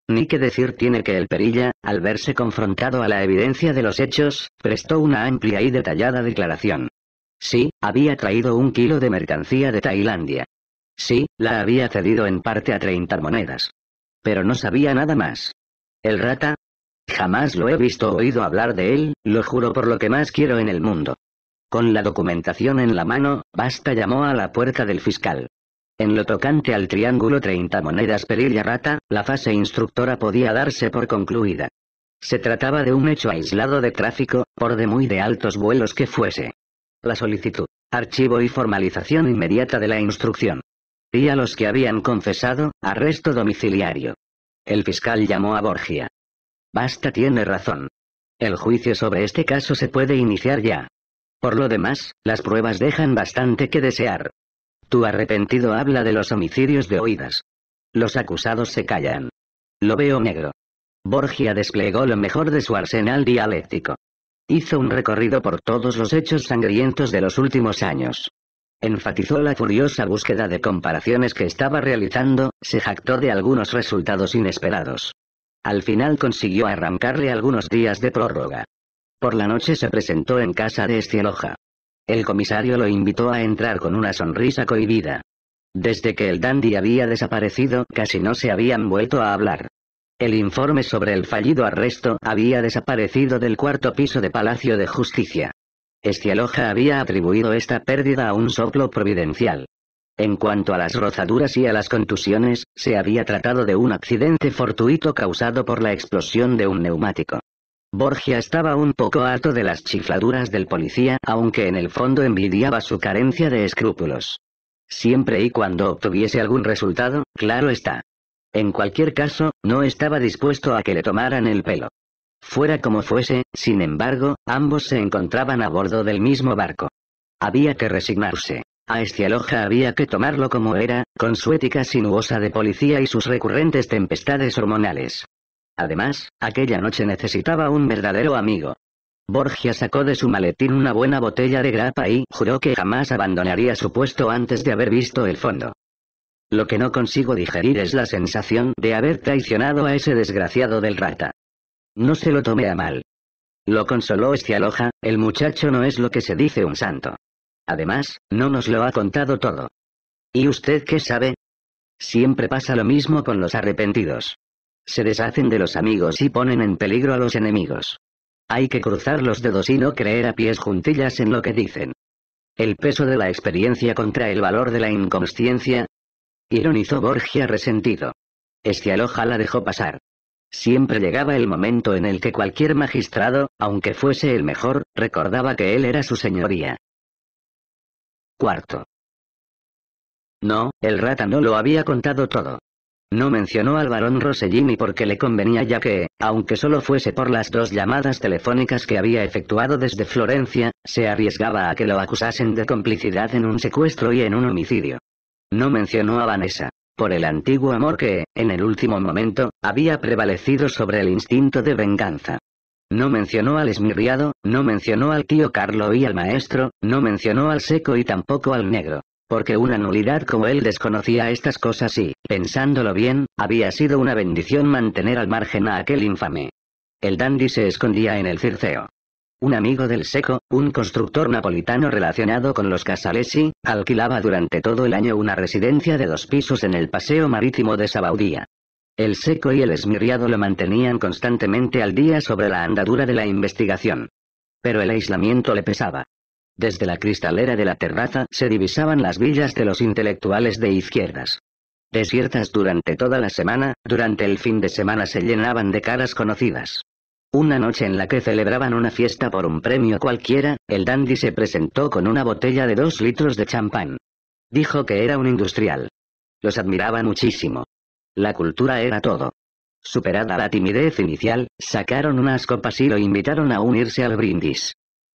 Ni que decir tiene que el perilla, al verse confrontado a la evidencia de los hechos, prestó una amplia y detallada declaración. Sí, había traído un kilo de mercancía de Tailandia. Sí, la había cedido en parte a 30 monedas. Pero no sabía nada más. El rata. Jamás lo he visto o oído hablar de él, lo juro por lo que más quiero en el mundo. Con la documentación en la mano, Basta llamó a la puerta del fiscal. En lo tocante al triángulo 30 monedas perilla rata, la fase instructora podía darse por concluida. Se trataba de un hecho aislado de tráfico, por de muy de altos vuelos que fuese. La solicitud, archivo y formalización inmediata de la instrucción. Y a los que habían confesado, arresto domiciliario. El fiscal llamó a Borgia. Basta tiene razón. El juicio sobre este caso se puede iniciar ya. Por lo demás, las pruebas dejan bastante que desear. Tu arrepentido habla de los homicidios de oídas. Los acusados se callan. Lo veo negro. Borgia desplegó lo mejor de su arsenal dialéctico hizo un recorrido por todos los hechos sangrientos de los últimos años. Enfatizó la furiosa búsqueda de comparaciones que estaba realizando, se jactó de algunos resultados inesperados. Al final consiguió arrancarle algunos días de prórroga. Por la noche se presentó en casa de Estieloja. El comisario lo invitó a entrar con una sonrisa cohibida. Desde que el dandy había desaparecido casi no se habían vuelto a hablar. El informe sobre el fallido arresto había desaparecido del cuarto piso de Palacio de Justicia. Estialoja había atribuido esta pérdida a un soplo providencial. En cuanto a las rozaduras y a las contusiones, se había tratado de un accidente fortuito causado por la explosión de un neumático. Borgia estaba un poco harto de las chifladuras del policía, aunque en el fondo envidiaba su carencia de escrúpulos. Siempre y cuando obtuviese algún resultado, claro está. En cualquier caso, no estaba dispuesto a que le tomaran el pelo. Fuera como fuese, sin embargo, ambos se encontraban a bordo del mismo barco. Había que resignarse. A aloja había que tomarlo como era, con su ética sinuosa de policía y sus recurrentes tempestades hormonales. Además, aquella noche necesitaba un verdadero amigo. Borgia sacó de su maletín una buena botella de grapa y juró que jamás abandonaría su puesto antes de haber visto el fondo. Lo que no consigo digerir es la sensación de haber traicionado a ese desgraciado del rata. No se lo tomé a mal. Lo consoló este aloja, el muchacho no es lo que se dice un santo. Además, no nos lo ha contado todo. ¿Y usted qué sabe? Siempre pasa lo mismo con los arrepentidos. Se deshacen de los amigos y ponen en peligro a los enemigos. Hay que cruzar los dedos y no creer a pies juntillas en lo que dicen. El peso de la experiencia contra el valor de la inconsciencia, Ironizó Borgia resentido. aloja la dejó pasar. Siempre llegaba el momento en el que cualquier magistrado, aunque fuese el mejor, recordaba que él era su señoría. Cuarto. No, el rata no lo había contado todo. No mencionó al barón Rossellini porque le convenía ya que, aunque solo fuese por las dos llamadas telefónicas que había efectuado desde Florencia, se arriesgaba a que lo acusasen de complicidad en un secuestro y en un homicidio. No mencionó a Vanessa. Por el antiguo amor que, en el último momento, había prevalecido sobre el instinto de venganza. No mencionó al esmirriado, no mencionó al tío Carlo y al maestro, no mencionó al seco y tampoco al negro. Porque una nulidad como él desconocía estas cosas y, pensándolo bien, había sido una bendición mantener al margen a aquel infame. El dandy se escondía en el circeo. Un amigo del Seco, un constructor napolitano relacionado con los Casalesi, alquilaba durante todo el año una residencia de dos pisos en el paseo marítimo de Sabaudía. El Seco y el esmirriado lo mantenían constantemente al día sobre la andadura de la investigación. Pero el aislamiento le pesaba. Desde la cristalera de la terraza se divisaban las villas de los intelectuales de izquierdas. Desiertas durante toda la semana, durante el fin de semana se llenaban de caras conocidas. Una noche en la que celebraban una fiesta por un premio cualquiera, el dandy se presentó con una botella de dos litros de champán. Dijo que era un industrial. Los admiraba muchísimo. La cultura era todo. Superada la timidez inicial, sacaron unas copas y lo invitaron a unirse al brindis.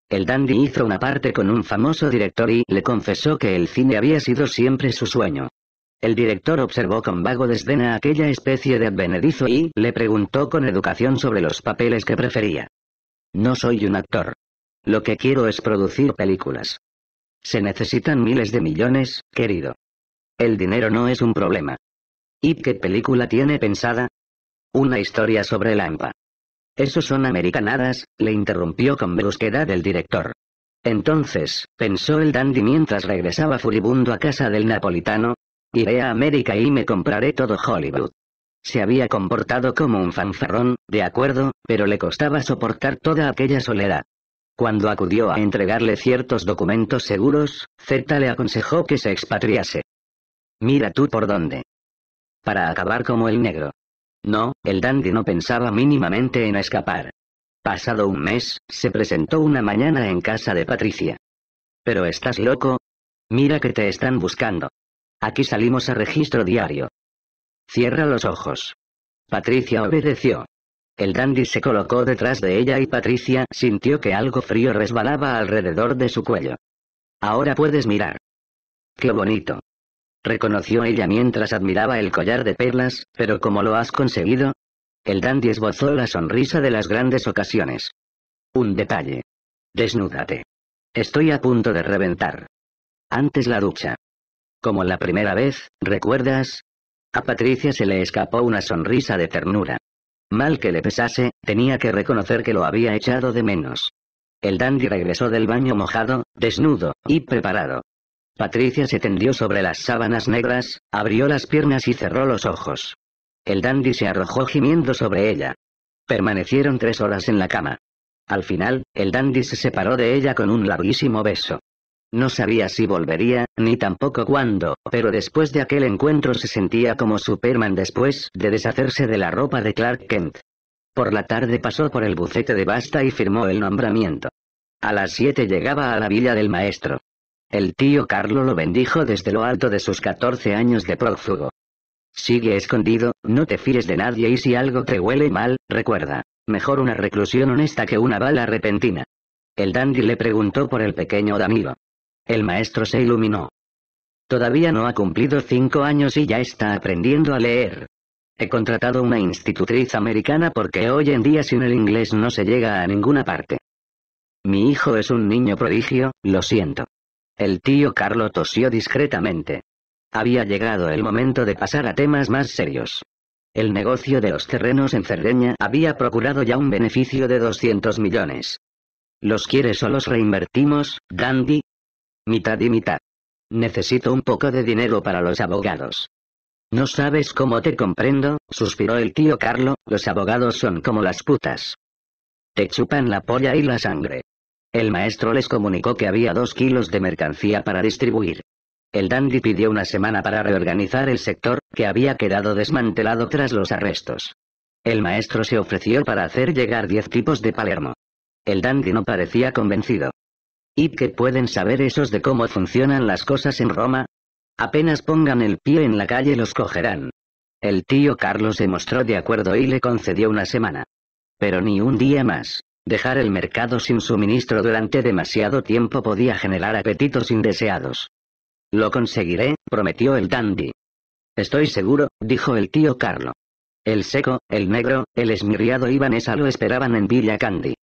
El dandy hizo una parte con un famoso director y le confesó que el cine había sido siempre su sueño. El director observó con vago desdén a aquella especie de advenedizo y le preguntó con educación sobre los papeles que prefería. No soy un actor. Lo que quiero es producir películas. Se necesitan miles de millones, querido. El dinero no es un problema. ¿Y qué película tiene pensada? Una historia sobre el AMPA. Esos son americanadas, le interrumpió con brusquedad el director. Entonces, pensó el dandy mientras regresaba furibundo a casa del napolitano, Iré a América y me compraré todo Hollywood. Se había comportado como un fanfarrón, de acuerdo, pero le costaba soportar toda aquella soledad. Cuando acudió a entregarle ciertos documentos seguros, Z le aconsejó que se expatriase. Mira tú por dónde. Para acabar como el negro. No, el dandy no pensaba mínimamente en escapar. Pasado un mes, se presentó una mañana en casa de Patricia. ¿Pero estás loco? Mira que te están buscando. Aquí salimos a registro diario. Cierra los ojos. Patricia obedeció. El dandy se colocó detrás de ella y Patricia sintió que algo frío resbalaba alrededor de su cuello. Ahora puedes mirar. Qué bonito. Reconoció ella mientras admiraba el collar de perlas, pero ¿cómo lo has conseguido? El dandy esbozó la sonrisa de las grandes ocasiones. Un detalle. Desnúdate. Estoy a punto de reventar. Antes la ducha. Como la primera vez, ¿recuerdas? A Patricia se le escapó una sonrisa de ternura. Mal que le pesase, tenía que reconocer que lo había echado de menos. El dandy regresó del baño mojado, desnudo, y preparado. Patricia se tendió sobre las sábanas negras, abrió las piernas y cerró los ojos. El dandy se arrojó gimiendo sobre ella. Permanecieron tres horas en la cama. Al final, el dandy se separó de ella con un larguísimo beso. No sabía si volvería, ni tampoco cuándo, pero después de aquel encuentro se sentía como Superman después de deshacerse de la ropa de Clark Kent. Por la tarde pasó por el bucete de Basta y firmó el nombramiento. A las siete llegaba a la villa del maestro. El tío Carlo lo bendijo desde lo alto de sus 14 años de prófugo. Sigue escondido, no te fíes de nadie y si algo te huele mal, recuerda, mejor una reclusión honesta que una bala repentina. El dandy le preguntó por el pequeño Danilo. El maestro se iluminó. Todavía no ha cumplido cinco años y ya está aprendiendo a leer. He contratado una institutriz americana porque hoy en día sin el inglés no se llega a ninguna parte. Mi hijo es un niño prodigio, lo siento. El tío Carlo tosió discretamente. Había llegado el momento de pasar a temas más serios. El negocio de los terrenos en Cerdeña había procurado ya un beneficio de 200 millones. ¿Los quieres o los reinvertimos, Gandhi? Mitad y mitad. Necesito un poco de dinero para los abogados. No sabes cómo te comprendo, suspiró el tío Carlo, los abogados son como las putas. Te chupan la polla y la sangre. El maestro les comunicó que había dos kilos de mercancía para distribuir. El dandy pidió una semana para reorganizar el sector, que había quedado desmantelado tras los arrestos. El maestro se ofreció para hacer llegar diez tipos de Palermo. El dandy no parecía convencido. ¿Y qué pueden saber esos de cómo funcionan las cosas en Roma? Apenas pongan el pie en la calle los cogerán. El tío Carlos se mostró de acuerdo y le concedió una semana. Pero ni un día más. Dejar el mercado sin suministro durante demasiado tiempo podía generar apetitos indeseados. Lo conseguiré, prometió el dandy. Estoy seguro, dijo el tío Carlo. El seco, el negro, el esmirriado y Vanessa lo esperaban en Villa Candy.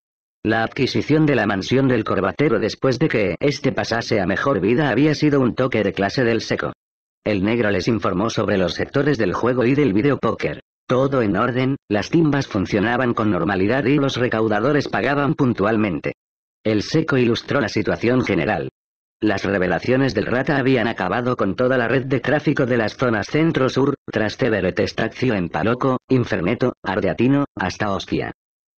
La adquisición de la mansión del corbatero después de que este pasase a mejor vida había sido un toque de clase del seco. El negro les informó sobre los sectores del juego y del videopóker. Todo en orden, las timbas funcionaban con normalidad y los recaudadores pagaban puntualmente. El seco ilustró la situación general. Las revelaciones del rata habían acabado con toda la red de tráfico de las zonas centro-sur, tras teveretestaccio Testaccio en Paloco, Inferneto, Ardeatino, hasta Ostia.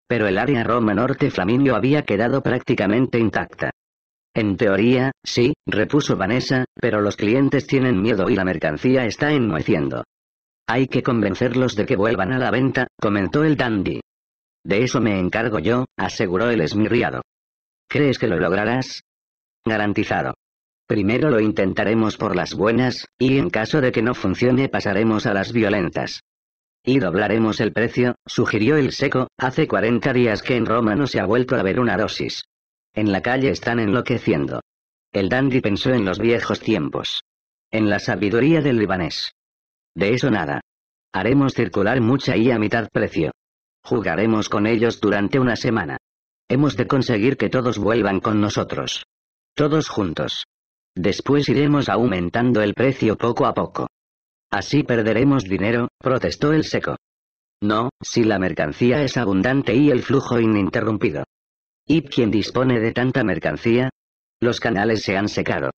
Pero el área Roma Norte Flaminio había quedado prácticamente intacta. En teoría, sí, repuso Vanessa, pero los clientes tienen miedo y la mercancía está enmoheciendo. Hay que convencerlos de que vuelvan a la venta, comentó el dandy. De eso me encargo yo, aseguró el esmirriado. ¿Crees que lo lograrás? Garantizado. Primero lo intentaremos por las buenas, y en caso de que no funcione pasaremos a las violentas. Y doblaremos el precio, sugirió el seco, hace 40 días que en Roma no se ha vuelto a ver una dosis. En la calle están enloqueciendo. El dandy pensó en los viejos tiempos. En la sabiduría del libanés. De eso nada. Haremos circular mucha y a mitad precio. Jugaremos con ellos durante una semana. Hemos de conseguir que todos vuelvan con nosotros. Todos juntos. Después iremos aumentando el precio poco a poco. Así perderemos dinero, protestó el seco. No, si la mercancía es abundante y el flujo ininterrumpido. ¿Y quién dispone de tanta mercancía? Los canales se han secado.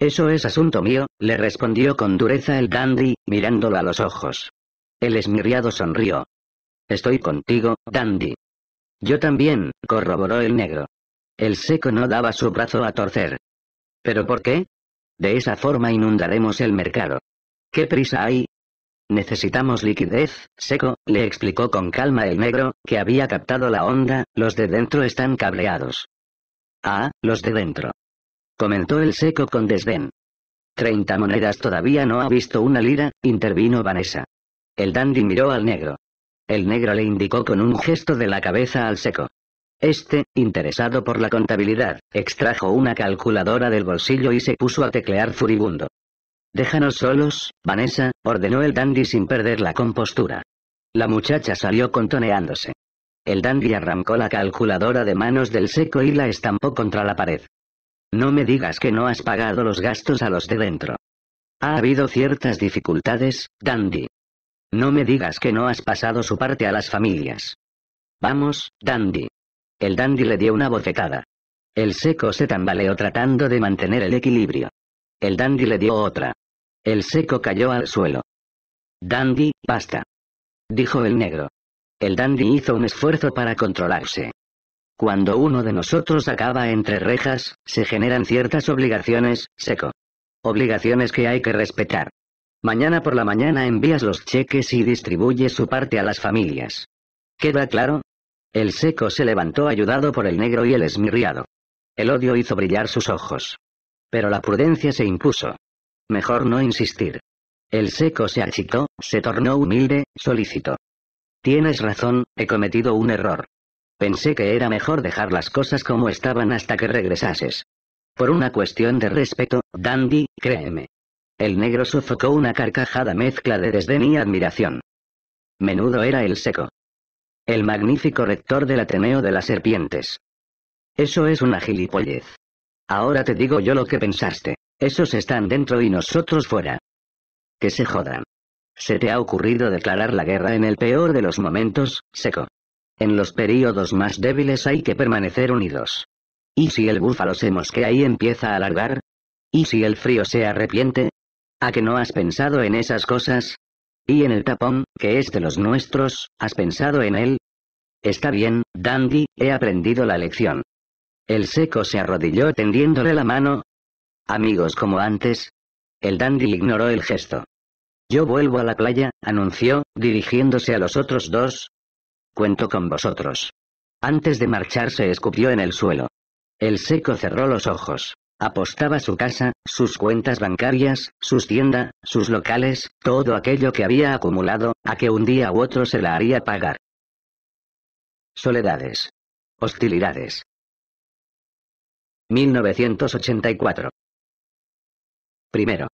Eso es asunto mío, le respondió con dureza el dandy, mirándolo a los ojos. El esmirriado sonrió. Estoy contigo, dandy. Yo también, corroboró el negro. El seco no daba su brazo a torcer. ¿Pero por qué? De esa forma inundaremos el mercado. ¿Qué prisa hay? Necesitamos liquidez, seco, le explicó con calma el negro, que había captado la onda, los de dentro están cableados. Ah, los de dentro. Comentó el seco con desdén. Treinta monedas todavía no ha visto una lira, intervino Vanessa. El dandy miró al negro. El negro le indicó con un gesto de la cabeza al seco. Este, interesado por la contabilidad, extrajo una calculadora del bolsillo y se puso a teclear furibundo. Déjanos solos, Vanessa, ordenó el dandy sin perder la compostura. La muchacha salió contoneándose. El dandy arrancó la calculadora de manos del seco y la estampó contra la pared. No me digas que no has pagado los gastos a los de dentro. Ha habido ciertas dificultades, dandy. No me digas que no has pasado su parte a las familias. Vamos, dandy. El dandy le dio una bofetada. El seco se tambaleó tratando de mantener el equilibrio. El dandy le dio otra. El seco cayó al suelo. Dandy, basta. Dijo el negro. El dandy hizo un esfuerzo para controlarse. Cuando uno de nosotros acaba entre rejas, se generan ciertas obligaciones, seco. Obligaciones que hay que respetar. Mañana por la mañana envías los cheques y distribuyes su parte a las familias. ¿Queda claro? El seco se levantó ayudado por el negro y el esmirriado. El odio hizo brillar sus ojos. Pero la prudencia se impuso. Mejor no insistir. El seco se achicó, se tornó humilde, solícito. Tienes razón, he cometido un error. Pensé que era mejor dejar las cosas como estaban hasta que regresases. Por una cuestión de respeto, Dandy, créeme. El negro sofocó una carcajada mezcla de desdén y admiración. Menudo era el seco. El magnífico rector del Ateneo de las Serpientes. Eso es una gilipollez. Ahora te digo yo lo que pensaste. Esos están dentro y nosotros fuera. Que se jodan. Se te ha ocurrido declarar la guerra en el peor de los momentos, seco. En los períodos más débiles hay que permanecer unidos. ¿Y si el búfalo se mosquea y empieza a alargar? ¿Y si el frío se arrepiente? ¿A que no has pensado en esas cosas? ¿Y en el tapón, que es de los nuestros, has pensado en él? Está bien, Dandy, he aprendido la lección. El seco se arrodilló tendiéndole la mano, Amigos como antes. El dandy ignoró el gesto. Yo vuelvo a la playa, anunció, dirigiéndose a los otros dos. Cuento con vosotros. Antes de marchar se escupió en el suelo. El seco cerró los ojos. Apostaba su casa, sus cuentas bancarias, sus tiendas, sus locales, todo aquello que había acumulado, a que un día u otro se la haría pagar. Soledades. Hostilidades. 1984. Primero.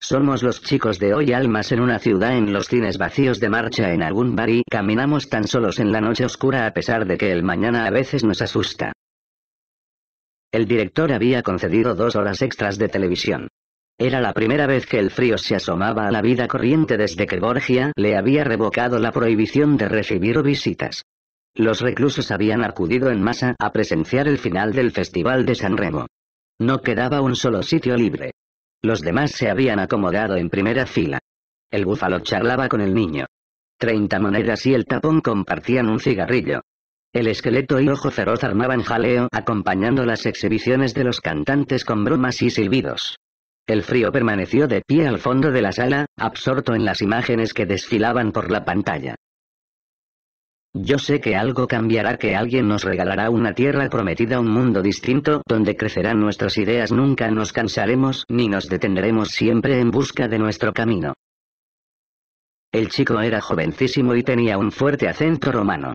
Somos los chicos de hoy almas en una ciudad en los cines vacíos de marcha en algún bar y caminamos tan solos en la noche oscura a pesar de que el mañana a veces nos asusta. El director había concedido dos horas extras de televisión. Era la primera vez que el frío se asomaba a la vida corriente desde que Borgia le había revocado la prohibición de recibir visitas. Los reclusos habían acudido en masa a presenciar el final del Festival de San Remo. No quedaba un solo sitio libre. Los demás se habían acomodado en primera fila. El búfalo charlaba con el niño. Treinta monedas y el tapón compartían un cigarrillo. El esqueleto y ojo feroz armaban jaleo acompañando las exhibiciones de los cantantes con bromas y silbidos. El frío permaneció de pie al fondo de la sala, absorto en las imágenes que desfilaban por la pantalla. Yo sé que algo cambiará, que alguien nos regalará una tierra prometida, un mundo distinto, donde crecerán nuestras ideas, nunca nos cansaremos, ni nos detendremos siempre en busca de nuestro camino. El chico era jovencísimo y tenía un fuerte acento romano.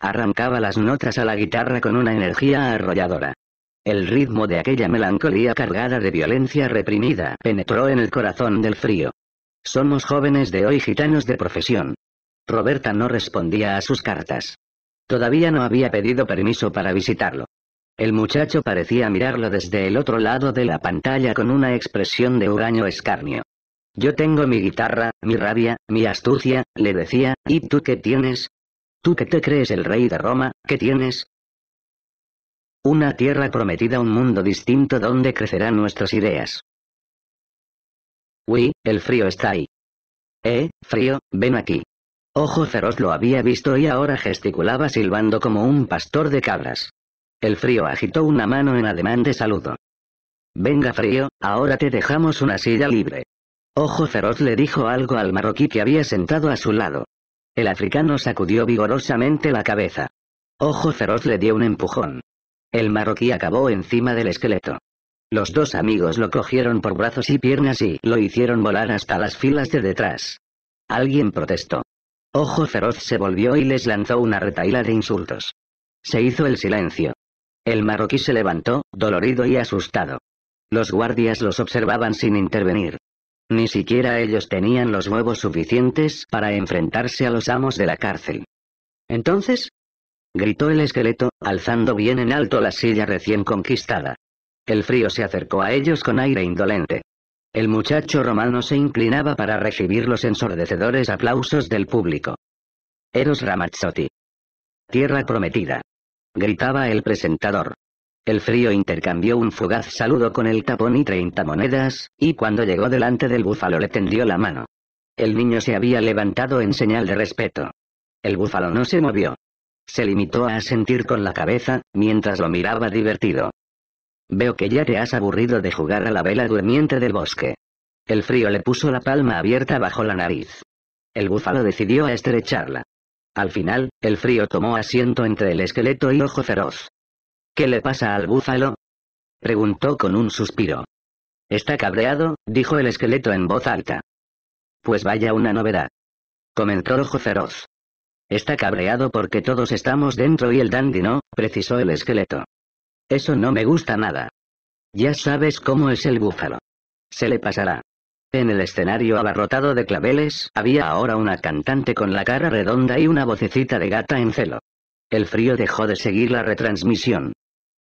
Arrancaba las notas a la guitarra con una energía arrolladora. El ritmo de aquella melancolía cargada de violencia reprimida penetró en el corazón del frío. Somos jóvenes de hoy gitanos de profesión. Roberta no respondía a sus cartas. Todavía no había pedido permiso para visitarlo. El muchacho parecía mirarlo desde el otro lado de la pantalla con una expresión de huraño escarnio. Yo tengo mi guitarra, mi rabia, mi astucia, le decía, ¿y tú qué tienes? ¿Tú que te crees el rey de Roma, qué tienes? Una tierra prometida, un mundo distinto donde crecerán nuestras ideas. Uy, el frío está ahí. Eh, frío, ven aquí. Ojo Feroz lo había visto y ahora gesticulaba silbando como un pastor de cabras. El frío agitó una mano en ademán de saludo. Venga frío, ahora te dejamos una silla libre. Ojo Feroz le dijo algo al marroquí que había sentado a su lado. El africano sacudió vigorosamente la cabeza. Ojo Feroz le dio un empujón. El marroquí acabó encima del esqueleto. Los dos amigos lo cogieron por brazos y piernas y lo hicieron volar hasta las filas de detrás. Alguien protestó. Ojo Feroz se volvió y les lanzó una retaíla de insultos. Se hizo el silencio. El marroquí se levantó, dolorido y asustado. Los guardias los observaban sin intervenir. Ni siquiera ellos tenían los huevos suficientes para enfrentarse a los amos de la cárcel. Entonces, gritó el esqueleto, alzando bien en alto la silla recién conquistada. El frío se acercó a ellos con aire indolente. El muchacho romano se inclinaba para recibir los ensordecedores aplausos del público. Eros Ramazzotti. Tierra prometida. Gritaba el presentador. El frío intercambió un fugaz saludo con el tapón y treinta monedas, y cuando llegó delante del búfalo le tendió la mano. El niño se había levantado en señal de respeto. El búfalo no se movió. Se limitó a sentir con la cabeza, mientras lo miraba divertido. Veo que ya te has aburrido de jugar a la vela durmiente del bosque. El frío le puso la palma abierta bajo la nariz. El búfalo decidió estrecharla. Al final, el frío tomó asiento entre el esqueleto y ojo feroz. ¿Qué le pasa al búfalo? preguntó con un suspiro. Está cabreado, dijo el esqueleto en voz alta. Pues vaya una novedad. Comentó ojo feroz. Está cabreado porque todos estamos dentro y el dandy no, precisó el esqueleto. Eso no me gusta nada. Ya sabes cómo es el búfalo. Se le pasará. En el escenario abarrotado de claveles había ahora una cantante con la cara redonda y una vocecita de gata en celo. El frío dejó de seguir la retransmisión.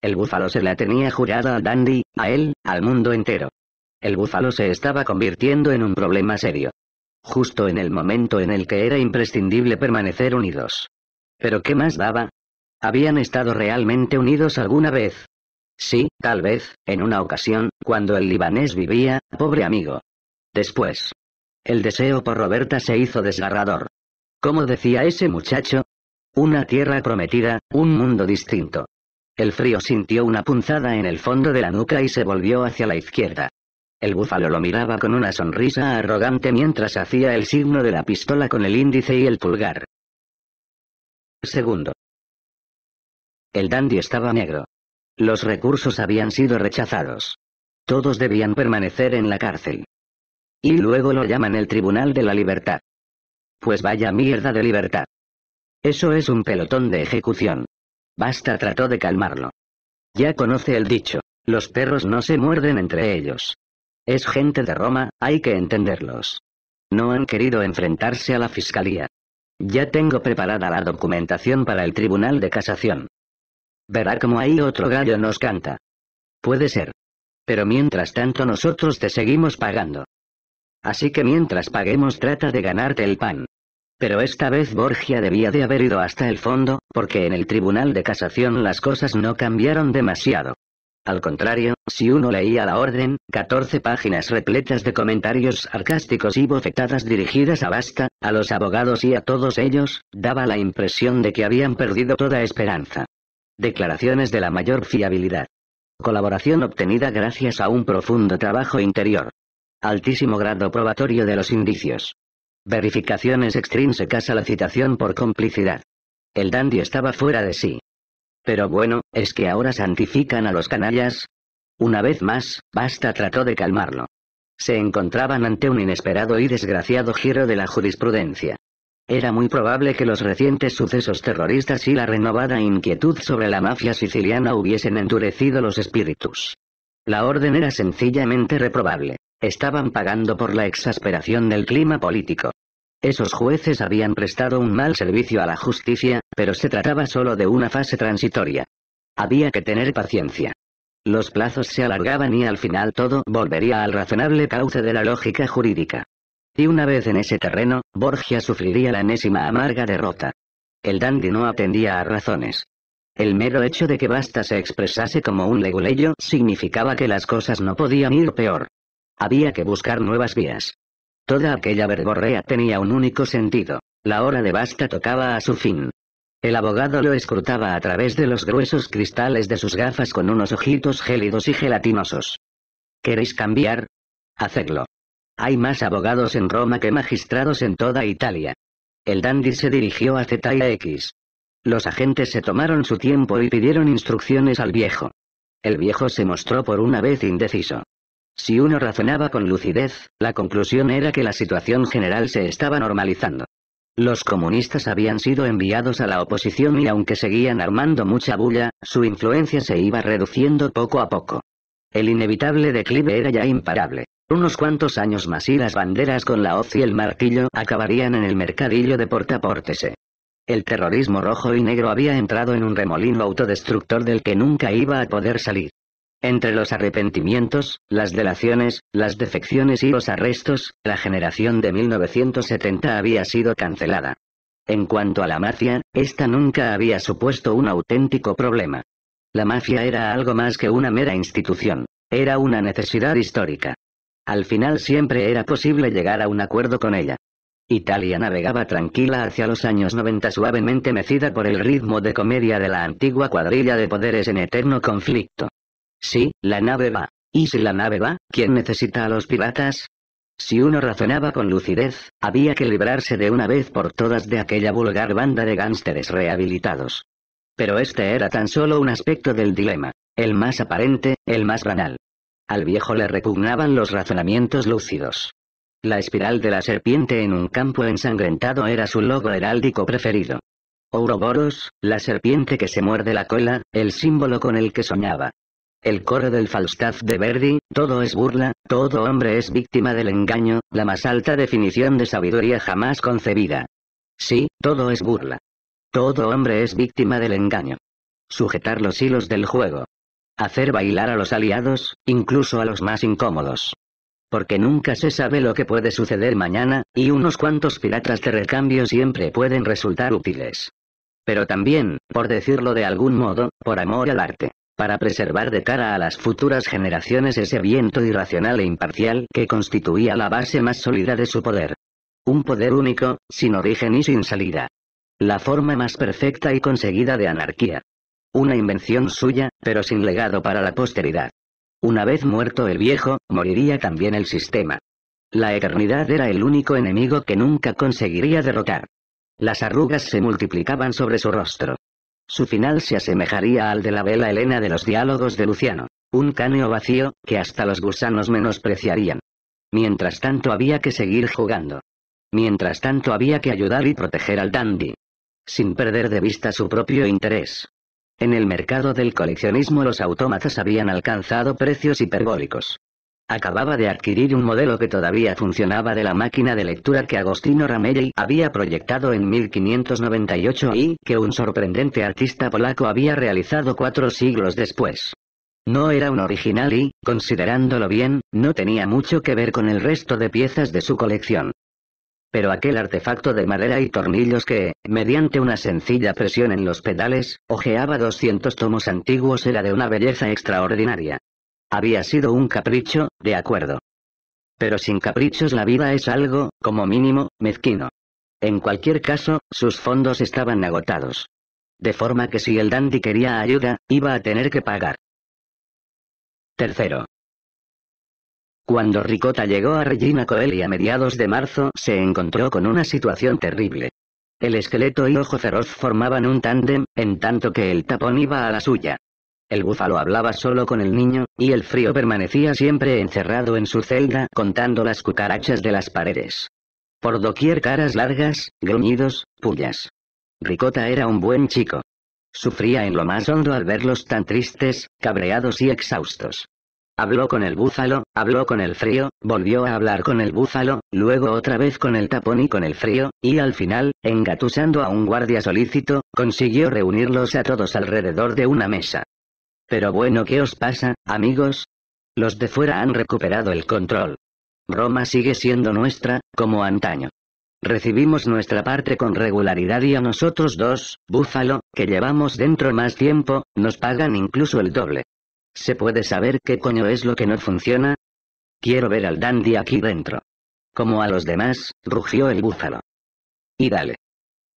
El búfalo se la tenía jurada a dandy, a él, al mundo entero. El búfalo se estaba convirtiendo en un problema serio. Justo en el momento en el que era imprescindible permanecer unidos. Pero ¿qué más daba? ¿Habían estado realmente unidos alguna vez? Sí, tal vez, en una ocasión, cuando el libanés vivía, pobre amigo. Después. El deseo por Roberta se hizo desgarrador. ¿Cómo decía ese muchacho? Una tierra prometida, un mundo distinto. El frío sintió una punzada en el fondo de la nuca y se volvió hacia la izquierda. El búfalo lo miraba con una sonrisa arrogante mientras hacía el signo de la pistola con el índice y el pulgar. Segundo. El dandy estaba negro. Los recursos habían sido rechazados. Todos debían permanecer en la cárcel. Y luego lo llaman el Tribunal de la Libertad. Pues vaya mierda de libertad. Eso es un pelotón de ejecución. Basta trató de calmarlo. Ya conoce el dicho, los perros no se muerden entre ellos. Es gente de Roma, hay que entenderlos. No han querido enfrentarse a la fiscalía. Ya tengo preparada la documentación para el Tribunal de Casación. Verá como ahí otro gallo nos canta. Puede ser. Pero mientras tanto nosotros te seguimos pagando. Así que mientras paguemos trata de ganarte el pan. Pero esta vez Borgia debía de haber ido hasta el fondo, porque en el Tribunal de Casación las cosas no cambiaron demasiado. Al contrario, si uno leía la orden, 14 páginas repletas de comentarios sarcásticos y bofetadas dirigidas a Basta, a los abogados y a todos ellos, daba la impresión de que habían perdido toda esperanza. Declaraciones de la mayor fiabilidad. Colaboración obtenida gracias a un profundo trabajo interior. Altísimo grado probatorio de los indicios. Verificaciones extrínsecas a la citación por complicidad. El dandy estaba fuera de sí. Pero bueno, es que ahora santifican a los canallas. Una vez más, Basta trató de calmarlo. Se encontraban ante un inesperado y desgraciado giro de la jurisprudencia. Era muy probable que los recientes sucesos terroristas y la renovada inquietud sobre la mafia siciliana hubiesen endurecido los espíritus. La orden era sencillamente reprobable. Estaban pagando por la exasperación del clima político. Esos jueces habían prestado un mal servicio a la justicia, pero se trataba solo de una fase transitoria. Había que tener paciencia. Los plazos se alargaban y al final todo volvería al razonable cauce de la lógica jurídica. Y una vez en ese terreno, Borgia sufriría la enésima amarga derrota. El dandy no atendía a razones. El mero hecho de que Basta se expresase como un leguleyo significaba que las cosas no podían ir peor. Había que buscar nuevas vías. Toda aquella verborrea tenía un único sentido. La hora de Basta tocaba a su fin. El abogado lo escrutaba a través de los gruesos cristales de sus gafas con unos ojitos gélidos y gelatinosos. ¿Queréis cambiar? Hacedlo. Hay más abogados en Roma que magistrados en toda Italia. El dandy se dirigió a X. Los agentes se tomaron su tiempo y pidieron instrucciones al viejo. El viejo se mostró por una vez indeciso. Si uno razonaba con lucidez, la conclusión era que la situación general se estaba normalizando. Los comunistas habían sido enviados a la oposición y aunque seguían armando mucha bulla, su influencia se iba reduciendo poco a poco. El inevitable declive era ya imparable. Unos cuantos años más y las banderas con la hoz y el martillo acabarían en el mercadillo de Portaportese. Eh. El terrorismo rojo y negro había entrado en un remolino autodestructor del que nunca iba a poder salir. Entre los arrepentimientos, las delaciones, las defecciones y los arrestos, la generación de 1970 había sido cancelada. En cuanto a la mafia, esta nunca había supuesto un auténtico problema. La mafia era algo más que una mera institución, era una necesidad histórica. Al final siempre era posible llegar a un acuerdo con ella. Italia navegaba tranquila hacia los años 90 suavemente mecida por el ritmo de comedia de la antigua cuadrilla de poderes en eterno conflicto. Sí, la nave va. Y si la nave va, ¿quién necesita a los piratas? Si uno razonaba con lucidez, había que librarse de una vez por todas de aquella vulgar banda de gánsteres rehabilitados. Pero este era tan solo un aspecto del dilema, el más aparente, el más banal. Al viejo le repugnaban los razonamientos lúcidos. La espiral de la serpiente en un campo ensangrentado era su logo heráldico preferido. Ouroboros, la serpiente que se muerde la cola, el símbolo con el que soñaba. El coro del Falstaff de Verdi, todo es burla, todo hombre es víctima del engaño, la más alta definición de sabiduría jamás concebida. Sí, todo es burla. Todo hombre es víctima del engaño. Sujetar los hilos del juego. Hacer bailar a los aliados, incluso a los más incómodos. Porque nunca se sabe lo que puede suceder mañana, y unos cuantos piratas de recambio siempre pueden resultar útiles. Pero también, por decirlo de algún modo, por amor al arte para preservar de cara a las futuras generaciones ese viento irracional e imparcial que constituía la base más sólida de su poder. Un poder único, sin origen y sin salida. La forma más perfecta y conseguida de anarquía. Una invención suya, pero sin legado para la posteridad. Una vez muerto el viejo, moriría también el sistema. La eternidad era el único enemigo que nunca conseguiría derrotar. Las arrugas se multiplicaban sobre su rostro. Su final se asemejaría al de la vela Elena de los diálogos de Luciano, un caneo vacío, que hasta los gusanos menospreciarían. Mientras tanto había que seguir jugando. Mientras tanto había que ayudar y proteger al dandy. Sin perder de vista su propio interés. En el mercado del coleccionismo los autómatas habían alcanzado precios hiperbólicos. Acababa de adquirir un modelo que todavía funcionaba de la máquina de lectura que Agostino Ramelli había proyectado en 1598 y que un sorprendente artista polaco había realizado cuatro siglos después. No era un original y, considerándolo bien, no tenía mucho que ver con el resto de piezas de su colección pero aquel artefacto de madera y tornillos que, mediante una sencilla presión en los pedales, ojeaba 200 tomos antiguos era de una belleza extraordinaria. Había sido un capricho, de acuerdo. Pero sin caprichos la vida es algo, como mínimo, mezquino. En cualquier caso, sus fondos estaban agotados. De forma que si el dandy quería ayuda, iba a tener que pagar. Tercero. Cuando Ricota llegó a Regina Coeli a mediados de marzo se encontró con una situación terrible. El esqueleto y ojo feroz formaban un tándem, en tanto que el tapón iba a la suya. El búfalo hablaba solo con el niño, y el frío permanecía siempre encerrado en su celda contando las cucarachas de las paredes. Por doquier caras largas, gruñidos, pullas. Ricota era un buen chico. Sufría en lo más hondo al verlos tan tristes, cabreados y exhaustos. Habló con el búfalo, habló con el frío, volvió a hablar con el búfalo, luego otra vez con el tapón y con el frío, y al final, engatusando a un guardia solícito, consiguió reunirlos a todos alrededor de una mesa. Pero bueno, ¿qué os pasa, amigos? Los de fuera han recuperado el control. Roma sigue siendo nuestra, como antaño. Recibimos nuestra parte con regularidad y a nosotros dos, Búfalo, que llevamos dentro más tiempo, nos pagan incluso el doble. ¿Se puede saber qué coño es lo que no funciona? Quiero ver al dandy aquí dentro. Como a los demás, rugió el búfalo. Y dale.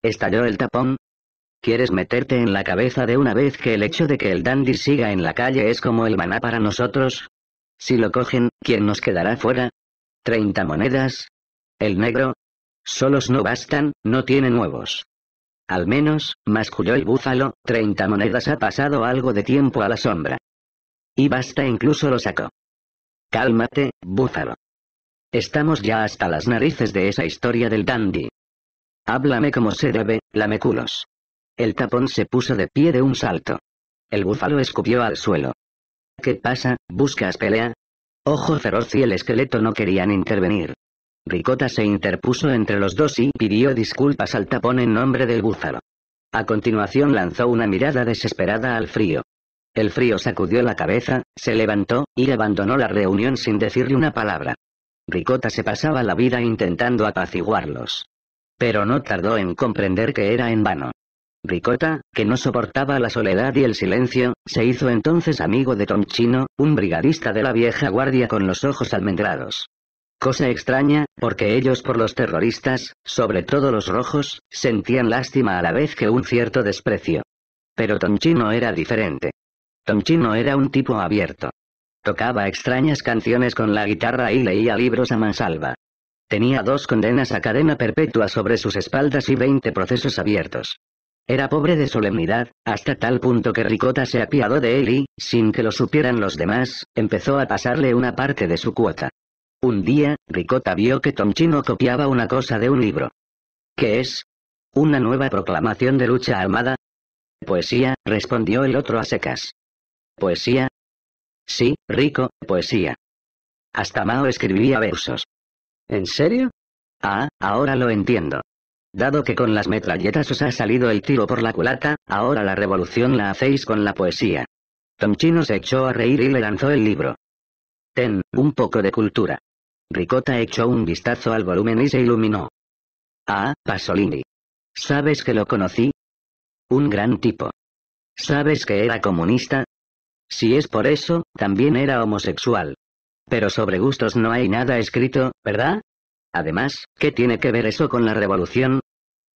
Estalló el tapón. ¿Quieres meterte en la cabeza de una vez que el hecho de que el dandy siga en la calle es como el maná para nosotros? Si lo cogen, ¿quién nos quedará fuera? ¿Treinta monedas? ¿El negro? Solos no bastan, no tiene huevos. Al menos, masculló el búfalo, treinta monedas ha pasado algo de tiempo a la sombra. Y basta incluso lo sacó. Cálmate, búfalo. Estamos ya hasta las narices de esa historia del dandy. Háblame como se debe, lameculos. El tapón se puso de pie de un salto. El búfalo escupió al suelo. ¿Qué pasa? ¿Buscas pelea? Ojo feroz y el esqueleto no querían intervenir. Ricota se interpuso entre los dos y pidió disculpas al tapón en nombre del búfalo. A continuación lanzó una mirada desesperada al frío. El frío sacudió la cabeza, se levantó, y abandonó la reunión sin decirle una palabra. Ricota se pasaba la vida intentando apaciguarlos. Pero no tardó en comprender que era en vano. Ricota, que no soportaba la soledad y el silencio, se hizo entonces amigo de Chino, un brigadista de la vieja guardia con los ojos almendrados. Cosa extraña, porque ellos por los terroristas, sobre todo los rojos, sentían lástima a la vez que un cierto desprecio. Pero chino era diferente. Chino era un tipo abierto. Tocaba extrañas canciones con la guitarra y leía libros a mansalva. Tenía dos condenas a cadena perpetua sobre sus espaldas y veinte procesos abiertos. Era pobre de solemnidad, hasta tal punto que Ricota se apiadó de él y, sin que lo supieran los demás, empezó a pasarle una parte de su cuota. Un día, Ricota vio que Chino copiaba una cosa de un libro. ¿Qué es? ¿Una nueva proclamación de lucha armada? Poesía, respondió el otro a secas poesía? Sí, rico, poesía. Hasta Mao escribía versos. ¿En serio? Ah, ahora lo entiendo. Dado que con las metralletas os ha salido el tiro por la culata, ahora la revolución la hacéis con la poesía. Tom Chino se echó a reír y le lanzó el libro. Ten, un poco de cultura. Ricota echó un vistazo al volumen y se iluminó. Ah, Pasolini. ¿Sabes que lo conocí? Un gran tipo. ¿Sabes que era comunista? Si es por eso, también era homosexual. Pero sobre gustos no hay nada escrito, ¿verdad? Además, ¿qué tiene que ver eso con la revolución?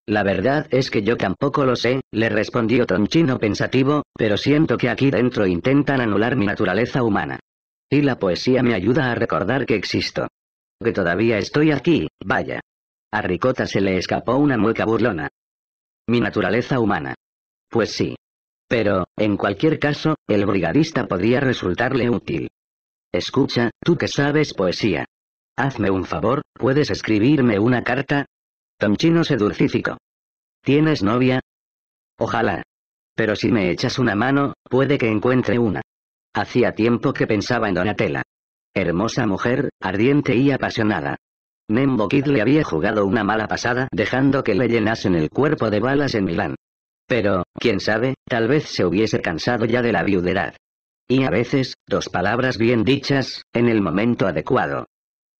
La verdad es que yo tampoco lo sé, le respondió Tonchino pensativo, pero siento que aquí dentro intentan anular mi naturaleza humana. Y la poesía me ayuda a recordar que existo. Que todavía estoy aquí, vaya. A Ricota se le escapó una mueca burlona. Mi naturaleza humana. Pues sí, pero, en cualquier caso, el brigadista podría resultarle útil. Escucha, tú que sabes poesía. Hazme un favor, ¿puedes escribirme una carta? Tomchino se dulcificó. ¿Tienes novia? Ojalá. Pero si me echas una mano, puede que encuentre una. Hacía tiempo que pensaba en Donatella. Hermosa mujer, ardiente y apasionada. Nembo Kid le había jugado una mala pasada dejando que le llenasen el cuerpo de balas en Milán. Pero, quién sabe, tal vez se hubiese cansado ya de la viudedad. Y a veces, dos palabras bien dichas, en el momento adecuado.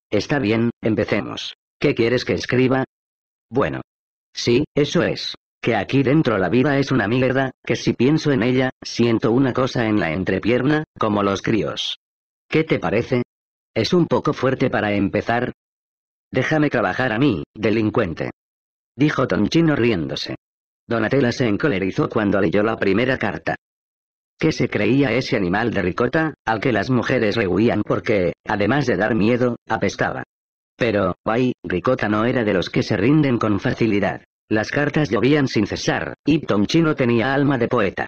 Está bien, empecemos. ¿Qué quieres que escriba? Bueno. Sí, eso es. Que aquí dentro la vida es una mierda, que si pienso en ella, siento una cosa en la entrepierna, como los críos. ¿Qué te parece? Es un poco fuerte para empezar. Déjame trabajar a mí, delincuente. Dijo Tonchino riéndose. Donatella se encolerizó cuando leyó la primera carta. ¿Qué se creía ese animal de ricota, al que las mujeres rehuían porque, además de dar miedo, apestaba? Pero, ay, Ricota no era de los que se rinden con facilidad. Las cartas llovían sin cesar, y Tom Chino tenía alma de poeta.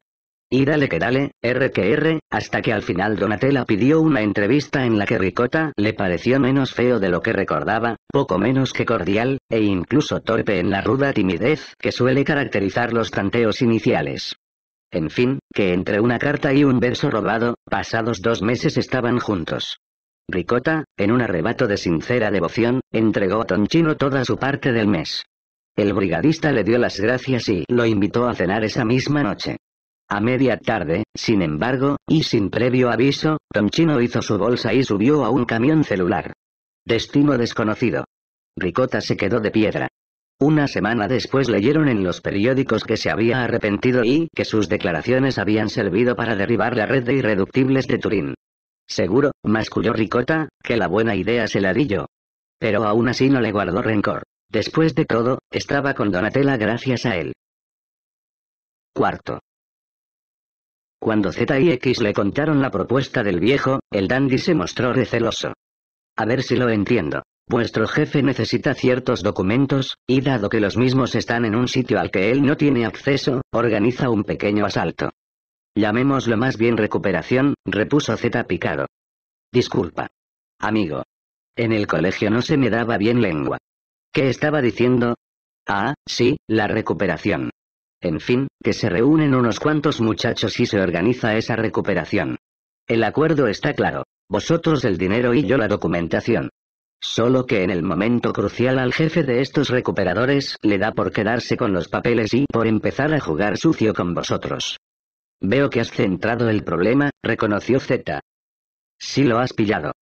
Y dale que dale, R que R, hasta que al final Donatella pidió una entrevista en la que Ricota le pareció menos feo de lo que recordaba, poco menos que cordial, e incluso torpe en la ruda timidez que suele caracterizar los tanteos iniciales. En fin, que entre una carta y un verso robado, pasados dos meses estaban juntos. Ricota, en un arrebato de sincera devoción, entregó a Tonchino toda su parte del mes. El brigadista le dio las gracias y lo invitó a cenar esa misma noche. A media tarde, sin embargo, y sin previo aviso, Chino hizo su bolsa y subió a un camión celular. Destino desconocido. Ricota se quedó de piedra. Una semana después leyeron en los periódicos que se había arrepentido y que sus declaraciones habían servido para derribar la red de irreductibles de Turín. Seguro, masculló Ricota, que la buena idea se la di yo. Pero aún así no le guardó rencor. Después de todo, estaba con Donatella gracias a él. Cuarto. Cuando Z y X le contaron la propuesta del viejo, el dandy se mostró receloso. A ver si lo entiendo. Vuestro jefe necesita ciertos documentos, y dado que los mismos están en un sitio al que él no tiene acceso, organiza un pequeño asalto. Llamémoslo más bien recuperación, repuso Z picado. Disculpa. Amigo. En el colegio no se me daba bien lengua. ¿Qué estaba diciendo? Ah, sí, la recuperación. En fin, que se reúnen unos cuantos muchachos y se organiza esa recuperación. El acuerdo está claro. Vosotros el dinero y yo la documentación. Solo que en el momento crucial al jefe de estos recuperadores le da por quedarse con los papeles y por empezar a jugar sucio con vosotros. Veo que has centrado el problema, reconoció Z. Sí lo has pillado.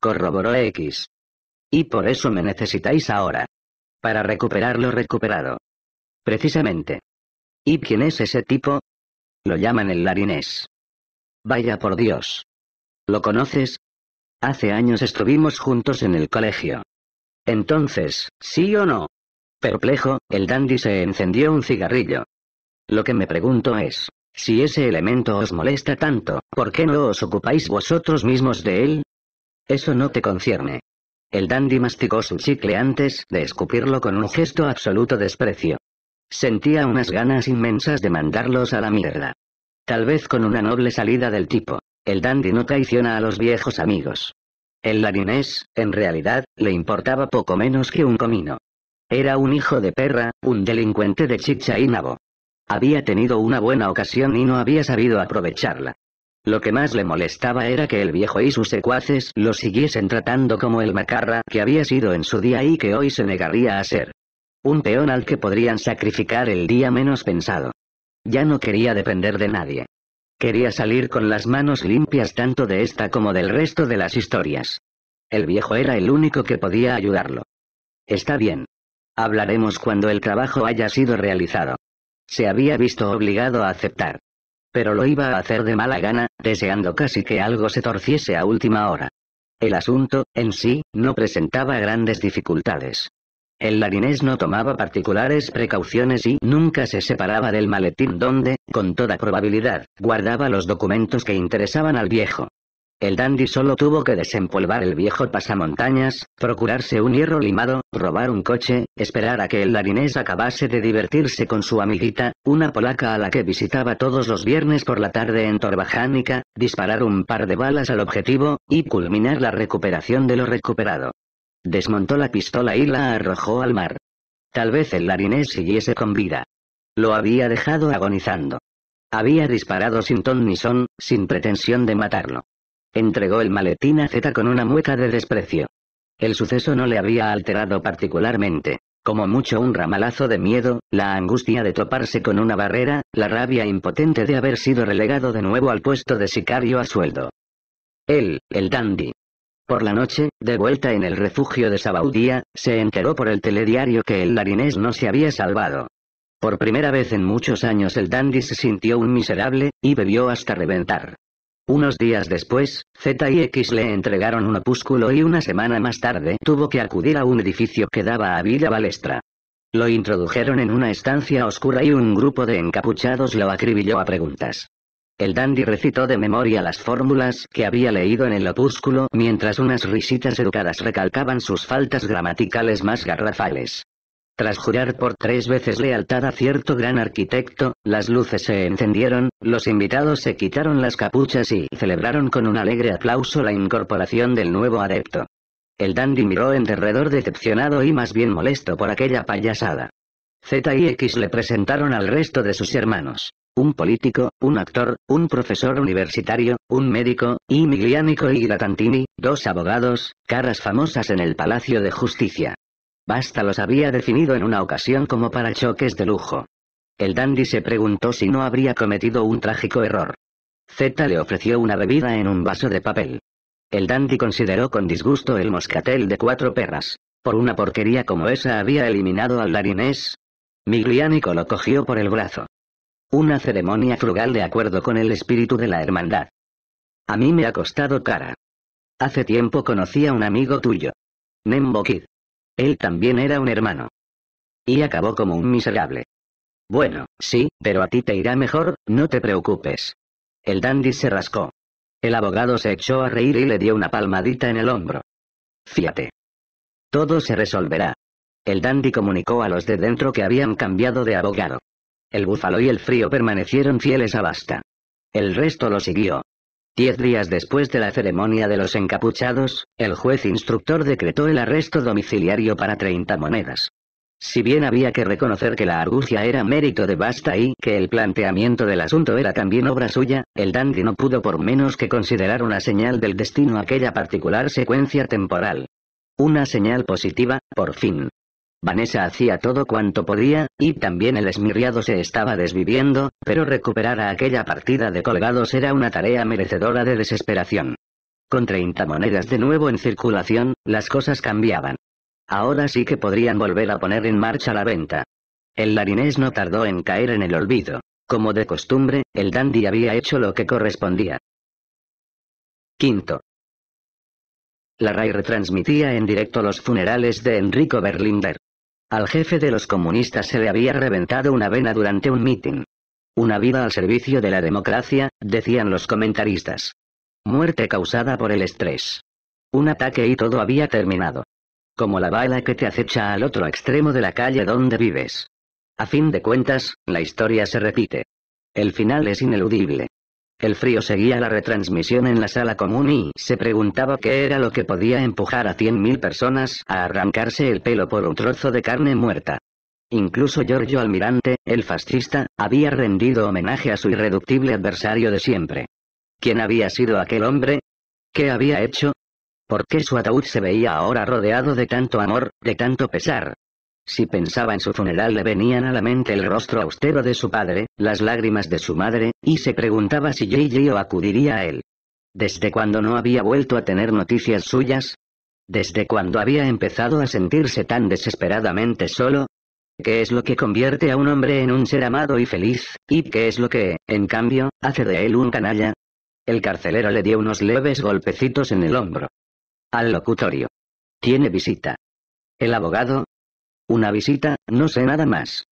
Corroboró X. Y por eso me necesitáis ahora. Para recuperar lo recuperado. Precisamente. ¿Y quién es ese tipo? Lo llaman el larinés. Vaya por Dios. ¿Lo conoces? Hace años estuvimos juntos en el colegio. Entonces, ¿sí o no? Perplejo, el dandy se encendió un cigarrillo. Lo que me pregunto es, si ese elemento os molesta tanto, ¿por qué no os ocupáis vosotros mismos de él? Eso no te concierne. El dandy masticó su chicle antes de escupirlo con un gesto absoluto desprecio. Sentía unas ganas inmensas de mandarlos a la mierda. Tal vez con una noble salida del tipo. El dandy no traiciona a los viejos amigos. El larinés, en realidad, le importaba poco menos que un comino. Era un hijo de perra, un delincuente de chicha y nabo. Había tenido una buena ocasión y no había sabido aprovecharla. Lo que más le molestaba era que el viejo y sus secuaces lo siguiesen tratando como el macarra que había sido en su día y que hoy se negaría a ser. Un peón al que podrían sacrificar el día menos pensado. Ya no quería depender de nadie. Quería salir con las manos limpias tanto de esta como del resto de las historias. El viejo era el único que podía ayudarlo. Está bien. Hablaremos cuando el trabajo haya sido realizado. Se había visto obligado a aceptar. Pero lo iba a hacer de mala gana, deseando casi que algo se torciese a última hora. El asunto, en sí, no presentaba grandes dificultades. El larinés no tomaba particulares precauciones y nunca se separaba del maletín donde, con toda probabilidad, guardaba los documentos que interesaban al viejo. El dandy solo tuvo que desempolvar el viejo pasamontañas, procurarse un hierro limado, robar un coche, esperar a que el larinés acabase de divertirse con su amiguita, una polaca a la que visitaba todos los viernes por la tarde en Torbajánica, disparar un par de balas al objetivo, y culminar la recuperación de lo recuperado. Desmontó la pistola y la arrojó al mar. Tal vez el larinés siguiese con vida. Lo había dejado agonizando. Había disparado sin ton ni son, sin pretensión de matarlo. Entregó el maletín a Z con una mueca de desprecio. El suceso no le había alterado particularmente. Como mucho un ramalazo de miedo, la angustia de toparse con una barrera, la rabia impotente de haber sido relegado de nuevo al puesto de sicario a sueldo. Él, el dandy, por la noche, de vuelta en el refugio de Sabaudía, se enteró por el telediario que el larinés no se había salvado. Por primera vez en muchos años el dandy se sintió un miserable, y bebió hasta reventar. Unos días después, Z y X le entregaron un opúsculo y una semana más tarde tuvo que acudir a un edificio que daba a Villa Balestra. Lo introdujeron en una estancia oscura y un grupo de encapuchados lo acribilló a preguntas. El dandy recitó de memoria las fórmulas que había leído en el opúsculo mientras unas risitas educadas recalcaban sus faltas gramaticales más garrafales. Tras jurar por tres veces lealtad a cierto gran arquitecto, las luces se encendieron, los invitados se quitaron las capuchas y celebraron con un alegre aplauso la incorporación del nuevo adepto. El dandy miró en derredor decepcionado y más bien molesto por aquella payasada. Z y X le presentaron al resto de sus hermanos un político, un actor, un profesor universitario, un médico, y Miglianico y Gratantini, dos abogados, caras famosas en el Palacio de Justicia. Basta los había definido en una ocasión como para choques de lujo. El dandy se preguntó si no habría cometido un trágico error. Z le ofreció una bebida en un vaso de papel. El dandy consideró con disgusto el moscatel de cuatro perras. Por una porquería como esa había eliminado al darinés. Miglianico lo cogió por el brazo. Una ceremonia frugal de acuerdo con el espíritu de la hermandad. A mí me ha costado cara. Hace tiempo conocí a un amigo tuyo. Nembo Kid. Él también era un hermano. Y acabó como un miserable. Bueno, sí, pero a ti te irá mejor, no te preocupes. El dandy se rascó. El abogado se echó a reír y le dio una palmadita en el hombro. Fíjate. Todo se resolverá. El dandy comunicó a los de dentro que habían cambiado de abogado. El búfalo y el frío permanecieron fieles a Basta. El resto lo siguió. Diez días después de la ceremonia de los encapuchados, el juez instructor decretó el arresto domiciliario para 30 monedas. Si bien había que reconocer que la argucia era mérito de Basta y que el planteamiento del asunto era también obra suya, el dandy no pudo por menos que considerar una señal del destino aquella particular secuencia temporal. Una señal positiva, por fin. Vanessa hacía todo cuanto podía, y también el esmirriado se estaba desviviendo, pero recuperar a aquella partida de colgados era una tarea merecedora de desesperación. Con 30 monedas de nuevo en circulación, las cosas cambiaban. Ahora sí que podrían volver a poner en marcha la venta. El larinés no tardó en caer en el olvido. Como de costumbre, el dandy había hecho lo que correspondía. Quinto. La RAI retransmitía en directo los funerales de Enrico Berlinder. Al jefe de los comunistas se le había reventado una vena durante un mitin. Una vida al servicio de la democracia, decían los comentaristas. Muerte causada por el estrés. Un ataque y todo había terminado. Como la bala que te acecha al otro extremo de la calle donde vives. A fin de cuentas, la historia se repite. El final es ineludible. El frío seguía la retransmisión en la sala común y se preguntaba qué era lo que podía empujar a 100.000 personas a arrancarse el pelo por un trozo de carne muerta. Incluso Giorgio Almirante, el fascista, había rendido homenaje a su irreductible adversario de siempre. ¿Quién había sido aquel hombre? ¿Qué había hecho? ¿Por qué su ataúd se veía ahora rodeado de tanto amor, de tanto pesar? Si pensaba en su funeral le venían a la mente el rostro austero de su padre, las lágrimas de su madre, y se preguntaba si o acudiría a él. ¿Desde cuando no había vuelto a tener noticias suyas? ¿Desde cuando había empezado a sentirse tan desesperadamente solo? ¿Qué es lo que convierte a un hombre en un ser amado y feliz? ¿Y qué es lo que, en cambio, hace de él un canalla? El carcelero le dio unos leves golpecitos en el hombro. Al locutorio. Tiene visita. El abogado, una visita, no sé nada más.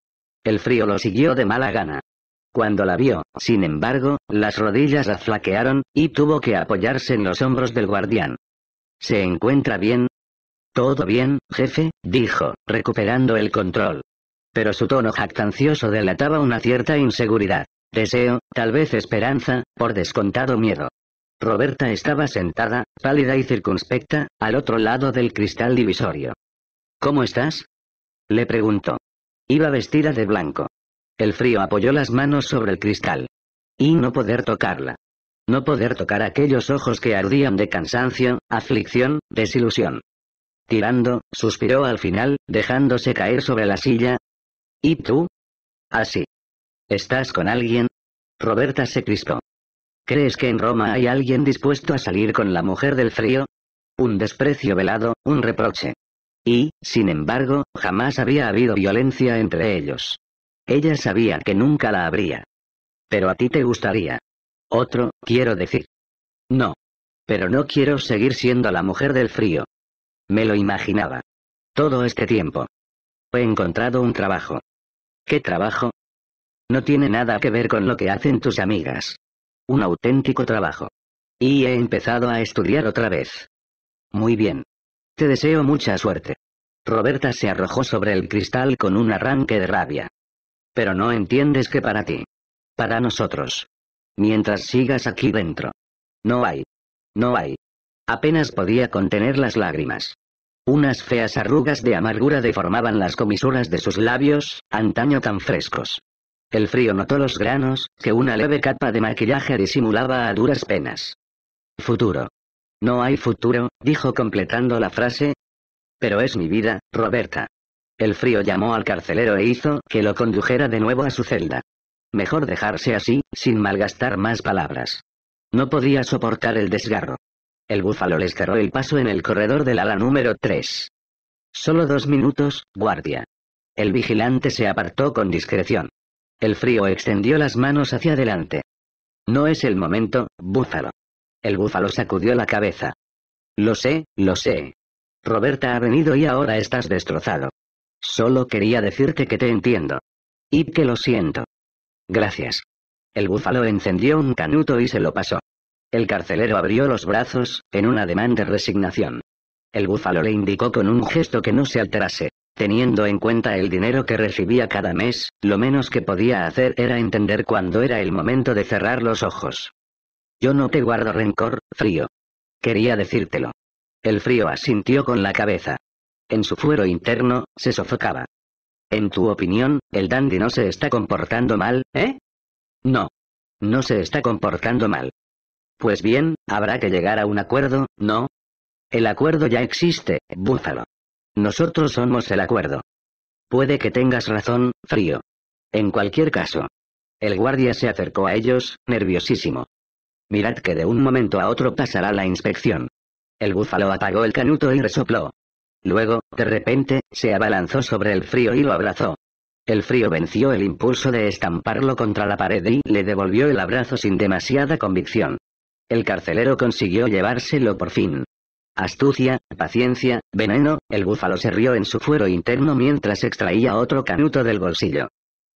El frío lo siguió de mala gana. Cuando la vio, sin embargo, las rodillas aflaquearon, y tuvo que apoyarse en los hombros del guardián. ¿Se encuentra bien? Todo bien, jefe, dijo, recuperando el control. Pero su tono jactancioso delataba una cierta inseguridad, deseo, tal vez esperanza, por descontado miedo. Roberta estaba sentada, pálida y circunspecta, al otro lado del cristal divisorio. ¿Cómo estás? Le preguntó. Iba vestida de blanco. El frío apoyó las manos sobre el cristal. Y no poder tocarla. No poder tocar aquellos ojos que ardían de cansancio, aflicción, desilusión. Tirando, suspiró al final, dejándose caer sobre la silla. ¿Y tú? Así. ¿Estás con alguien? Roberta se crispó. ¿Crees que en Roma hay alguien dispuesto a salir con la mujer del frío? Un desprecio velado, un reproche y, sin embargo, jamás había habido violencia entre ellos. Ella sabía que nunca la habría. Pero a ti te gustaría. Otro, quiero decir. No. Pero no quiero seguir siendo la mujer del frío. Me lo imaginaba. Todo este tiempo. He encontrado un trabajo. ¿Qué trabajo? No tiene nada que ver con lo que hacen tus amigas. Un auténtico trabajo. Y he empezado a estudiar otra vez. Muy bien. Te deseo mucha suerte. Roberta se arrojó sobre el cristal con un arranque de rabia. Pero no entiendes que para ti. Para nosotros. Mientras sigas aquí dentro. No hay. No hay. Apenas podía contener las lágrimas. Unas feas arrugas de amargura deformaban las comisuras de sus labios, antaño tan frescos. El frío notó los granos, que una leve capa de maquillaje disimulaba a duras penas. Futuro. No hay futuro, dijo completando la frase. Pero es mi vida, Roberta. El frío llamó al carcelero e hizo que lo condujera de nuevo a su celda. Mejor dejarse así, sin malgastar más palabras. No podía soportar el desgarro. El búfalo les cerró el paso en el corredor del ala número 3. Solo dos minutos, guardia. El vigilante se apartó con discreción. El frío extendió las manos hacia adelante. No es el momento, búfalo. El búfalo sacudió la cabeza. Lo sé, lo sé. Roberta ha venido y ahora estás destrozado. Solo quería decirte que te entiendo. Y que lo siento. Gracias. El búfalo encendió un canuto y se lo pasó. El carcelero abrió los brazos, en un ademán de resignación. El búfalo le indicó con un gesto que no se alterase. Teniendo en cuenta el dinero que recibía cada mes, lo menos que podía hacer era entender cuándo era el momento de cerrar los ojos. Yo no te guardo rencor, frío. Quería decírtelo. El frío asintió con la cabeza. En su fuero interno, se sofocaba. En tu opinión, el dandy no se está comportando mal, ¿eh? No. No se está comportando mal. Pues bien, habrá que llegar a un acuerdo, ¿no? El acuerdo ya existe, Búfalo. Nosotros somos el acuerdo. Puede que tengas razón, frío. En cualquier caso. El guardia se acercó a ellos, nerviosísimo. Mirad que de un momento a otro pasará la inspección. El búfalo apagó el canuto y resopló. Luego, de repente, se abalanzó sobre el frío y lo abrazó. El frío venció el impulso de estamparlo contra la pared y le devolvió el abrazo sin demasiada convicción. El carcelero consiguió llevárselo por fin. Astucia, paciencia, veneno, el búfalo se rió en su fuero interno mientras extraía otro canuto del bolsillo.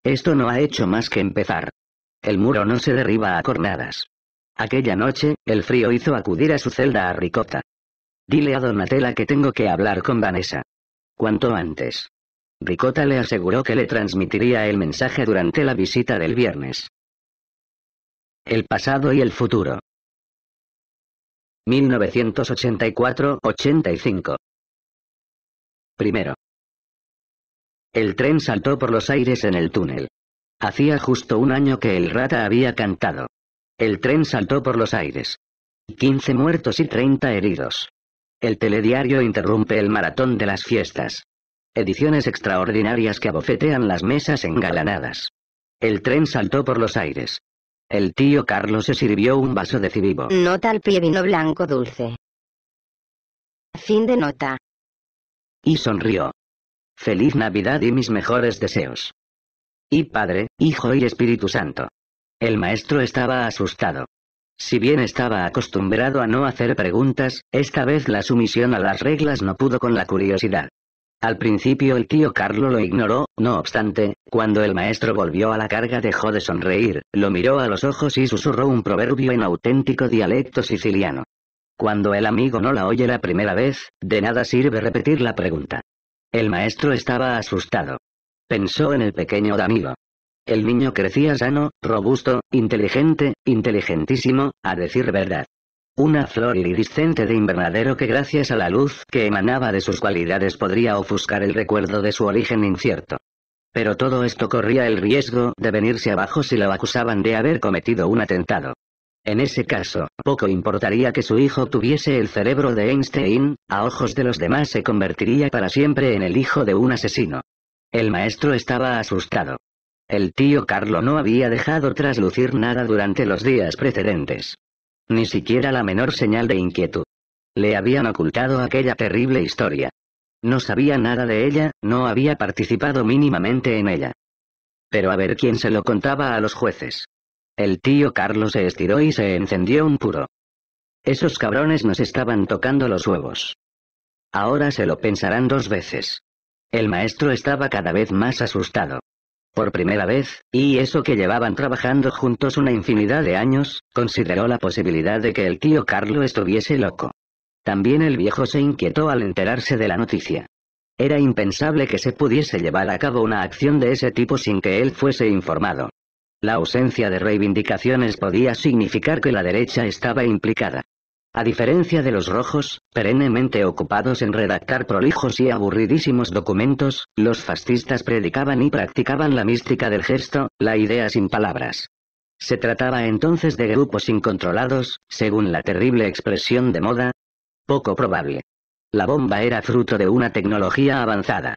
Esto no ha hecho más que empezar. El muro no se derriba a cornadas. Aquella noche, el frío hizo acudir a su celda a Ricota. Dile a Donatella que tengo que hablar con Vanessa. Cuanto antes. Ricota le aseguró que le transmitiría el mensaje durante la visita del viernes. El pasado y el futuro. 1984-85. Primero. El tren saltó por los aires en el túnel. Hacía justo un año que el rata había cantado. El tren saltó por los aires. 15 muertos y 30 heridos. El telediario interrumpe el maratón de las fiestas. Ediciones extraordinarias que abofetean las mesas engalanadas. El tren saltó por los aires. El tío Carlos se sirvió un vaso de civivo. Nota al pie vino blanco dulce. Fin de nota. Y sonrió. Feliz Navidad y mis mejores deseos. Y Padre, Hijo y Espíritu Santo. El maestro estaba asustado. Si bien estaba acostumbrado a no hacer preguntas, esta vez la sumisión a las reglas no pudo con la curiosidad. Al principio el tío Carlo lo ignoró, no obstante, cuando el maestro volvió a la carga dejó de sonreír, lo miró a los ojos y susurró un proverbio en auténtico dialecto siciliano. Cuando el amigo no la oye la primera vez, de nada sirve repetir la pregunta. El maestro estaba asustado. Pensó en el pequeño Danilo. El niño crecía sano, robusto, inteligente, inteligentísimo, a decir verdad. Una flor iridiscente de invernadero que gracias a la luz que emanaba de sus cualidades podría ofuscar el recuerdo de su origen incierto. Pero todo esto corría el riesgo de venirse abajo si lo acusaban de haber cometido un atentado. En ese caso, poco importaría que su hijo tuviese el cerebro de Einstein, a ojos de los demás se convertiría para siempre en el hijo de un asesino. El maestro estaba asustado. El tío Carlo no había dejado traslucir nada durante los días precedentes. Ni siquiera la menor señal de inquietud. Le habían ocultado aquella terrible historia. No sabía nada de ella, no había participado mínimamente en ella. Pero a ver quién se lo contaba a los jueces. El tío Carlos se estiró y se encendió un puro. Esos cabrones nos estaban tocando los huevos. Ahora se lo pensarán dos veces. El maestro estaba cada vez más asustado por primera vez, y eso que llevaban trabajando juntos una infinidad de años, consideró la posibilidad de que el tío Carlo estuviese loco. También el viejo se inquietó al enterarse de la noticia. Era impensable que se pudiese llevar a cabo una acción de ese tipo sin que él fuese informado. La ausencia de reivindicaciones podía significar que la derecha estaba implicada a diferencia de los rojos, perennemente ocupados en redactar prolijos y aburridísimos documentos, los fascistas predicaban y practicaban la mística del gesto, la idea sin palabras. Se trataba entonces de grupos incontrolados, según la terrible expresión de moda. Poco probable. La bomba era fruto de una tecnología avanzada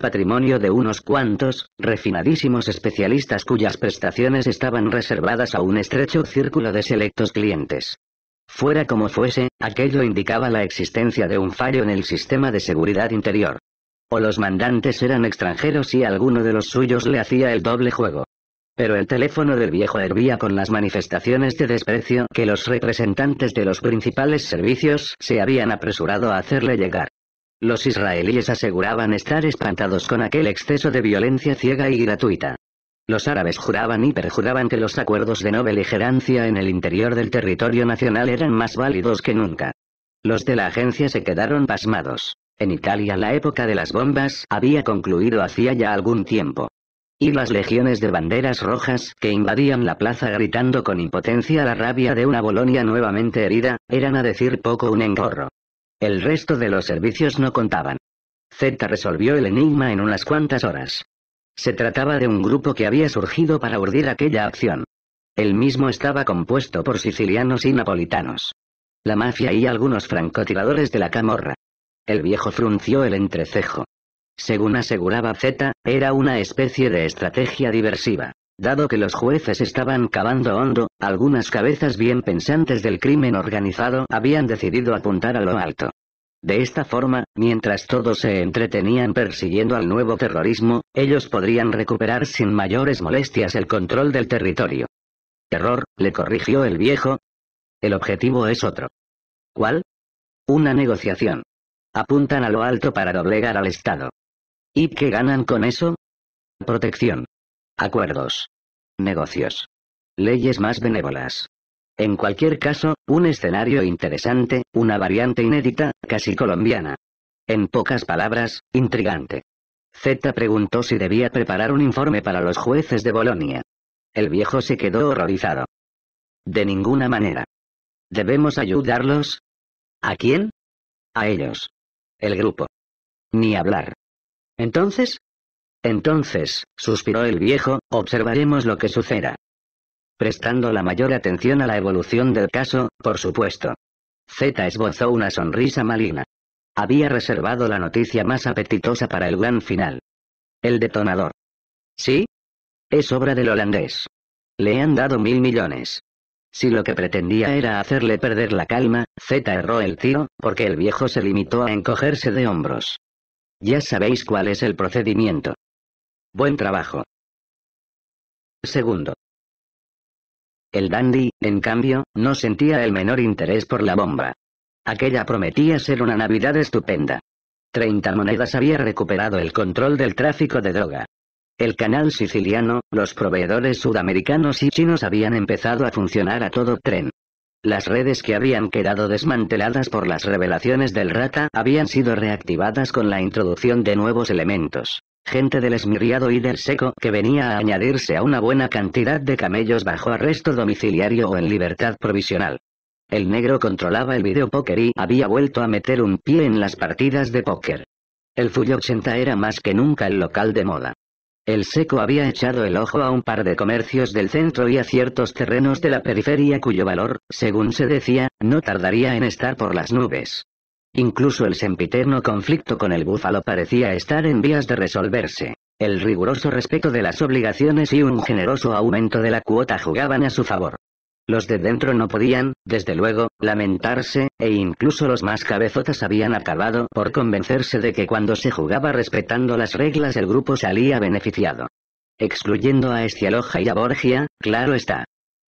patrimonio de unos cuantos, refinadísimos especialistas cuyas prestaciones estaban reservadas a un estrecho círculo de selectos clientes. Fuera como fuese, aquello indicaba la existencia de un fallo en el sistema de seguridad interior. O los mandantes eran extranjeros y alguno de los suyos le hacía el doble juego. Pero el teléfono del viejo hervía con las manifestaciones de desprecio que los representantes de los principales servicios se habían apresurado a hacerle llegar. Los israelíes aseguraban estar espantados con aquel exceso de violencia ciega y gratuita. Los árabes juraban y perjuraban que los acuerdos de no beligerancia en el interior del territorio nacional eran más válidos que nunca. Los de la agencia se quedaron pasmados. En Italia la época de las bombas había concluido hacía ya algún tiempo. Y las legiones de banderas rojas que invadían la plaza gritando con impotencia la rabia de una Bolonia nuevamente herida, eran a decir poco un engorro. El resto de los servicios no contaban. Z resolvió el enigma en unas cuantas horas. Se trataba de un grupo que había surgido para urdir aquella acción. El mismo estaba compuesto por sicilianos y napolitanos. La mafia y algunos francotiradores de la camorra. El viejo frunció el entrecejo. Según aseguraba Z, era una especie de estrategia diversiva. Dado que los jueces estaban cavando hondo, algunas cabezas bien pensantes del crimen organizado habían decidido apuntar a lo alto. De esta forma, mientras todos se entretenían persiguiendo al nuevo terrorismo, ellos podrían recuperar sin mayores molestias el control del territorio. Terror, le corrigió el viejo. El objetivo es otro. ¿Cuál? Una negociación. Apuntan a lo alto para doblegar al Estado. ¿Y qué ganan con eso? Protección. Acuerdos. Negocios. Leyes más benévolas. En cualquier caso, un escenario interesante, una variante inédita, casi colombiana. En pocas palabras, intrigante. Z preguntó si debía preparar un informe para los jueces de Bolonia. El viejo se quedó horrorizado. De ninguna manera. ¿Debemos ayudarlos? ¿A quién? A ellos. El grupo. Ni hablar. Entonces, entonces, suspiró el viejo, observaremos lo que suceda prestando la mayor atención a la evolución del caso, por supuesto. Z esbozó una sonrisa maligna. Había reservado la noticia más apetitosa para el gran final. El detonador. ¿Sí? Es obra del holandés. Le han dado mil millones. Si lo que pretendía era hacerle perder la calma, Z erró el tiro, porque el viejo se limitó a encogerse de hombros. Ya sabéis cuál es el procedimiento. Buen trabajo. Segundo. El Dandy, en cambio, no sentía el menor interés por la bomba. Aquella prometía ser una Navidad estupenda. Treinta monedas había recuperado el control del tráfico de droga. El canal siciliano, los proveedores sudamericanos y chinos habían empezado a funcionar a todo tren. Las redes que habían quedado desmanteladas por las revelaciones del rata habían sido reactivadas con la introducción de nuevos elementos gente del esmirriado y del seco que venía a añadirse a una buena cantidad de camellos bajo arresto domiciliario o en libertad provisional. El negro controlaba el videopóker y había vuelto a meter un pie en las partidas de póker. El Full 80 era más que nunca el local de moda. El seco había echado el ojo a un par de comercios del centro y a ciertos terrenos de la periferia cuyo valor, según se decía, no tardaría en estar por las nubes. Incluso el sempiterno conflicto con el búfalo parecía estar en vías de resolverse. El riguroso respeto de las obligaciones y un generoso aumento de la cuota jugaban a su favor. Los de dentro no podían, desde luego, lamentarse, e incluso los más cabezotas habían acabado por convencerse de que cuando se jugaba respetando las reglas el grupo salía beneficiado. Excluyendo a Estialoja y a Borgia, claro está.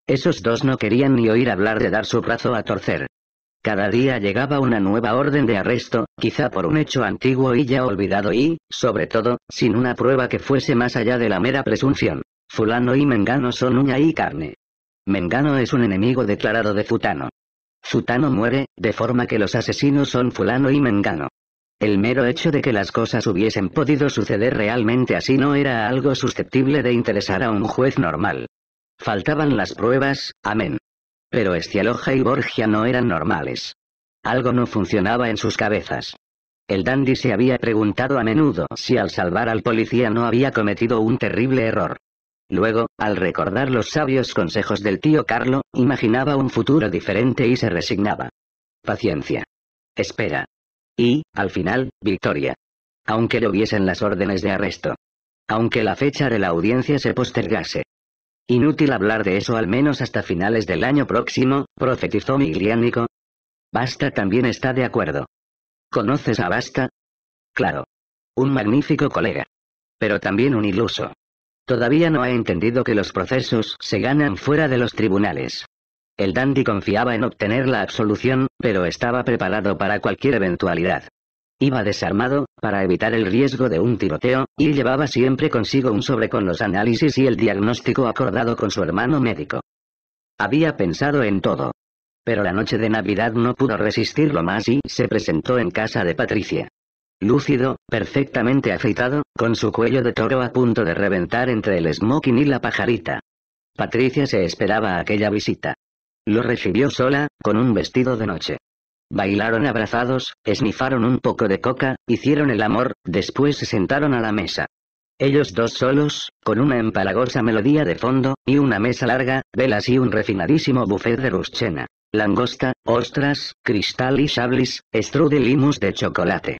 Esos dos no querían ni oír hablar de dar su brazo a torcer. Cada día llegaba una nueva orden de arresto, quizá por un hecho antiguo y ya olvidado y, sobre todo, sin una prueba que fuese más allá de la mera presunción. Fulano y Mengano son uña y carne. Mengano es un enemigo declarado de Futano. Futano muere, de forma que los asesinos son Fulano y Mengano. El mero hecho de que las cosas hubiesen podido suceder realmente así no era algo susceptible de interesar a un juez normal. Faltaban las pruebas, amén. Pero Estialoja y Borgia no eran normales. Algo no funcionaba en sus cabezas. El dandy se había preguntado a menudo si al salvar al policía no había cometido un terrible error. Luego, al recordar los sabios consejos del tío Carlo, imaginaba un futuro diferente y se resignaba. Paciencia. Espera. Y, al final, victoria. Aunque lloviesen las órdenes de arresto. Aunque la fecha de la audiencia se postergase. Inútil hablar de eso al menos hasta finales del año próximo, profetizó Migliánico. Basta también está de acuerdo. ¿Conoces a Basta? Claro. Un magnífico colega. Pero también un iluso. Todavía no ha entendido que los procesos se ganan fuera de los tribunales. El dandy confiaba en obtener la absolución, pero estaba preparado para cualquier eventualidad. Iba desarmado, para evitar el riesgo de un tiroteo, y llevaba siempre consigo un sobre con los análisis y el diagnóstico acordado con su hermano médico. Había pensado en todo. Pero la noche de Navidad no pudo resistirlo más y se presentó en casa de Patricia. Lúcido, perfectamente afeitado, con su cuello de toro a punto de reventar entre el smoking y la pajarita. Patricia se esperaba aquella visita. Lo recibió sola, con un vestido de noche. Bailaron abrazados, esnifaron un poco de coca, hicieron el amor, después se sentaron a la mesa. Ellos dos solos, con una empalagosa melodía de fondo, y una mesa larga, velas y un refinadísimo buffet de ruschena, langosta, ostras, cristal y chablis, strudel y de chocolate.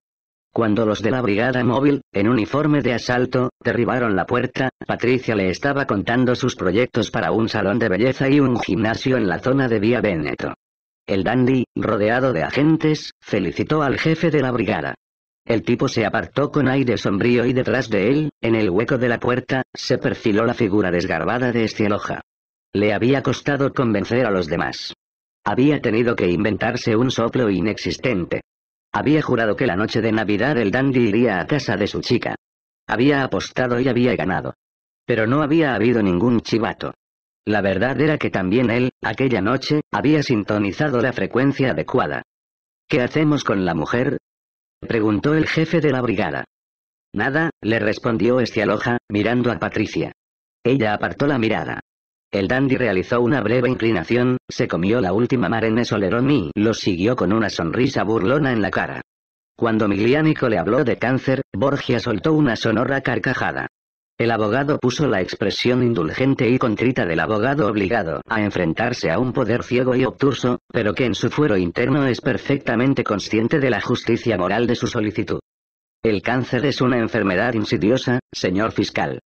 Cuando los de la brigada móvil, en uniforme de asalto, derribaron la puerta, Patricia le estaba contando sus proyectos para un salón de belleza y un gimnasio en la zona de Vía Veneto. El dandy, rodeado de agentes, felicitó al jefe de la brigada. El tipo se apartó con aire sombrío y detrás de él, en el hueco de la puerta, se perfiló la figura desgarbada de estieloja. Le había costado convencer a los demás. Había tenido que inventarse un soplo inexistente. Había jurado que la noche de Navidad el dandy iría a casa de su chica. Había apostado y había ganado. Pero no había habido ningún chivato. La verdad era que también él, aquella noche, había sintonizado la frecuencia adecuada. ¿Qué hacemos con la mujer? preguntó el jefe de la brigada. Nada, le respondió Estialoja, mirando a Patricia. Ella apartó la mirada. El dandy realizó una breve inclinación, se comió la última en solerón y lo siguió con una sonrisa burlona en la cara. Cuando Miglianico le habló de cáncer, Borgia soltó una sonora carcajada. El abogado puso la expresión indulgente y contrita del abogado obligado a enfrentarse a un poder ciego y obtuso, pero que en su fuero interno es perfectamente consciente de la justicia moral de su solicitud. El cáncer es una enfermedad insidiosa, señor fiscal.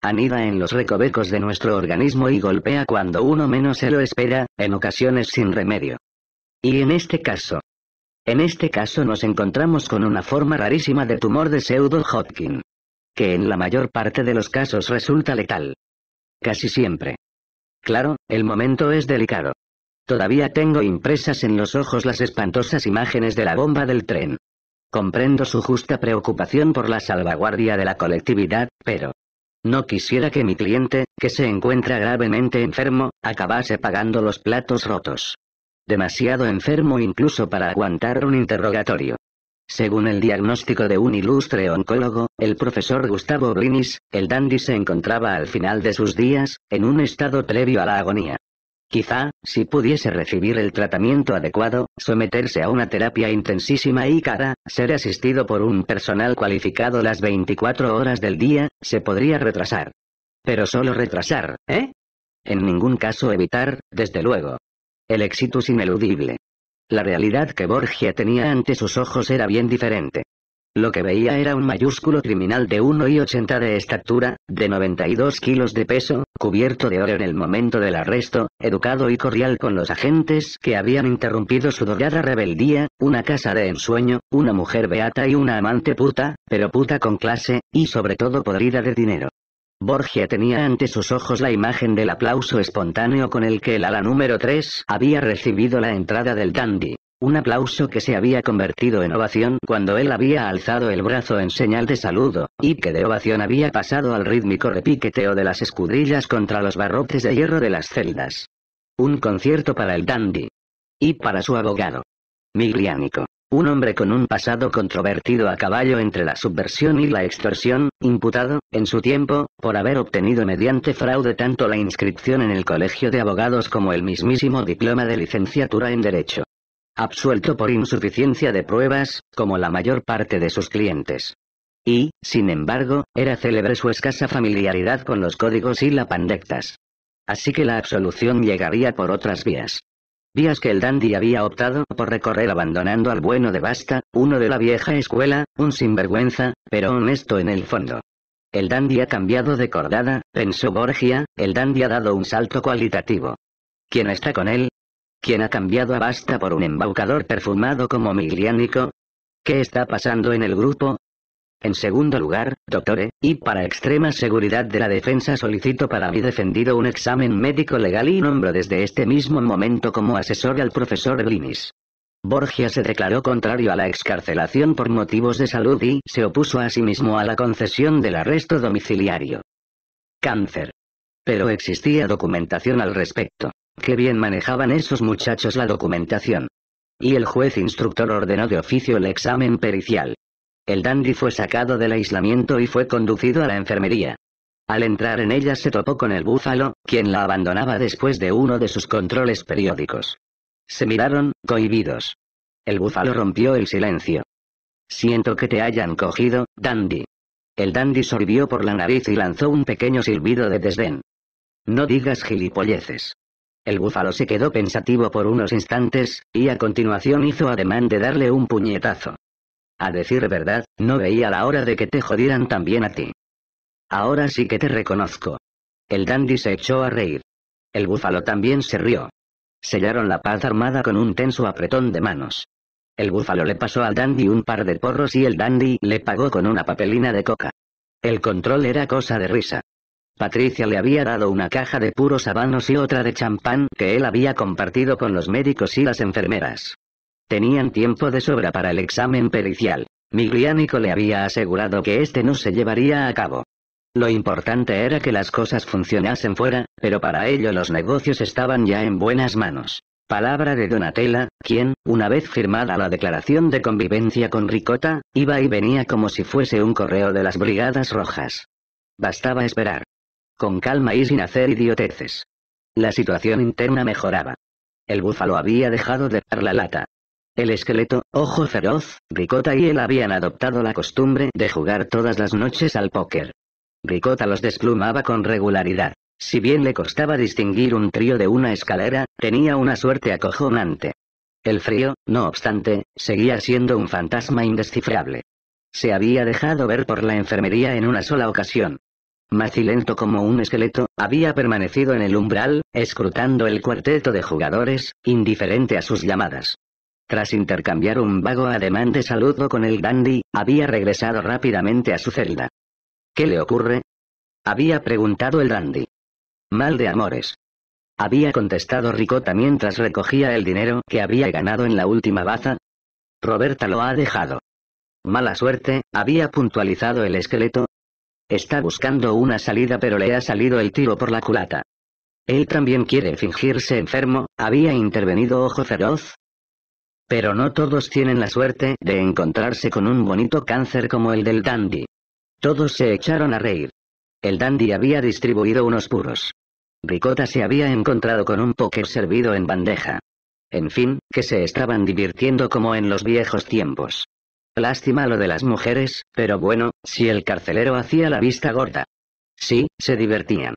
Anida en los recovecos de nuestro organismo y golpea cuando uno menos se lo espera, en ocasiones sin remedio. Y en este caso. En este caso nos encontramos con una forma rarísima de tumor de pseudo-Hodgkin que en la mayor parte de los casos resulta letal. Casi siempre. Claro, el momento es delicado. Todavía tengo impresas en los ojos las espantosas imágenes de la bomba del tren. Comprendo su justa preocupación por la salvaguardia de la colectividad, pero... No quisiera que mi cliente, que se encuentra gravemente enfermo, acabase pagando los platos rotos. Demasiado enfermo incluso para aguantar un interrogatorio. Según el diagnóstico de un ilustre oncólogo, el profesor Gustavo Brinis, el dandy se encontraba al final de sus días, en un estado previo a la agonía. Quizá, si pudiese recibir el tratamiento adecuado, someterse a una terapia intensísima y cara, ser asistido por un personal cualificado las 24 horas del día, se podría retrasar. Pero solo retrasar, ¿eh? En ningún caso evitar, desde luego. El es ineludible. La realidad que Borgia tenía ante sus ojos era bien diferente. Lo que veía era un mayúsculo criminal de 1,80 de estatura, de 92 kilos de peso, cubierto de oro en el momento del arresto, educado y cordial con los agentes que habían interrumpido su dorada rebeldía, una casa de ensueño, una mujer beata y una amante puta, pero puta con clase, y sobre todo podrida de dinero. Borgia tenía ante sus ojos la imagen del aplauso espontáneo con el que el ala número 3 había recibido la entrada del dandy. Un aplauso que se había convertido en ovación cuando él había alzado el brazo en señal de saludo, y que de ovación había pasado al rítmico repiqueteo de las escudrillas contra los barrotes de hierro de las celdas. Un concierto para el dandy. Y para su abogado. Migliánico. Un hombre con un pasado controvertido a caballo entre la subversión y la extorsión, imputado, en su tiempo, por haber obtenido mediante fraude tanto la inscripción en el Colegio de Abogados como el mismísimo diploma de licenciatura en Derecho. Absuelto por insuficiencia de pruebas, como la mayor parte de sus clientes. Y, sin embargo, era célebre su escasa familiaridad con los códigos y la pandectas. Así que la absolución llegaría por otras vías días que el dandy había optado por recorrer abandonando al bueno de Basta, uno de la vieja escuela, un sinvergüenza, pero honesto en el fondo. El dandy ha cambiado de cordada, pensó Borgia, el dandy ha dado un salto cualitativo. ¿Quién está con él? ¿Quién ha cambiado a Basta por un embaucador perfumado como Migliánico? ¿Qué está pasando en el grupo? En segundo lugar, doctore, y para extrema seguridad de la defensa solicito para mi defendido un examen médico legal y nombro desde este mismo momento como asesor al profesor Blinis. Borgia se declaró contrario a la excarcelación por motivos de salud y se opuso a sí mismo a la concesión del arresto domiciliario. Cáncer. Pero existía documentación al respecto. Qué bien manejaban esos muchachos la documentación. Y el juez instructor ordenó de oficio el examen pericial. El dandy fue sacado del aislamiento y fue conducido a la enfermería. Al entrar en ella se topó con el búfalo, quien la abandonaba después de uno de sus controles periódicos. Se miraron, cohibidos. El búfalo rompió el silencio. Siento que te hayan cogido, dandy. El dandy sorbió por la nariz y lanzó un pequeño silbido de desdén. No digas gilipolleces. El búfalo se quedó pensativo por unos instantes, y a continuación hizo ademán de darle un puñetazo. A decir verdad, no veía la hora de que te jodieran también a ti. Ahora sí que te reconozco. El dandy se echó a reír. El búfalo también se rió. Sellaron la paz armada con un tenso apretón de manos. El búfalo le pasó al dandy un par de porros y el dandy le pagó con una papelina de coca. El control era cosa de risa. Patricia le había dado una caja de puros habanos y otra de champán que él había compartido con los médicos y las enfermeras. Tenían tiempo de sobra para el examen pericial. Migliánico le había asegurado que este no se llevaría a cabo. Lo importante era que las cosas funcionasen fuera, pero para ello los negocios estaban ya en buenas manos. Palabra de Donatella, quien, una vez firmada la declaración de convivencia con Ricota, iba y venía como si fuese un correo de las Brigadas Rojas. Bastaba esperar. Con calma y sin hacer idioteces. La situación interna mejoraba. El búfalo había dejado de dar la lata, el esqueleto, ojo feroz, Ricota y él habían adoptado la costumbre de jugar todas las noches al póker. Ricota los desplumaba con regularidad. Si bien le costaba distinguir un trío de una escalera, tenía una suerte acojonante. El frío, no obstante, seguía siendo un fantasma indescifrable. Se había dejado ver por la enfermería en una sola ocasión. Macilento como un esqueleto, había permanecido en el umbral, escrutando el cuarteto de jugadores, indiferente a sus llamadas. Tras intercambiar un vago ademán de saludo con el dandy, había regresado rápidamente a su celda. ¿Qué le ocurre? Había preguntado el dandy. Mal de amores. Había contestado Ricota mientras recogía el dinero que había ganado en la última baza. Roberta lo ha dejado. Mala suerte, había puntualizado el esqueleto. Está buscando una salida pero le ha salido el tiro por la culata. Él también quiere fingirse enfermo, había intervenido Ojo Feroz, pero no todos tienen la suerte de encontrarse con un bonito cáncer como el del dandy. Todos se echaron a reír. El dandy había distribuido unos puros. Ricota se había encontrado con un póker servido en bandeja. En fin, que se estaban divirtiendo como en los viejos tiempos. Lástima lo de las mujeres, pero bueno, si el carcelero hacía la vista gorda. Sí, se divertían.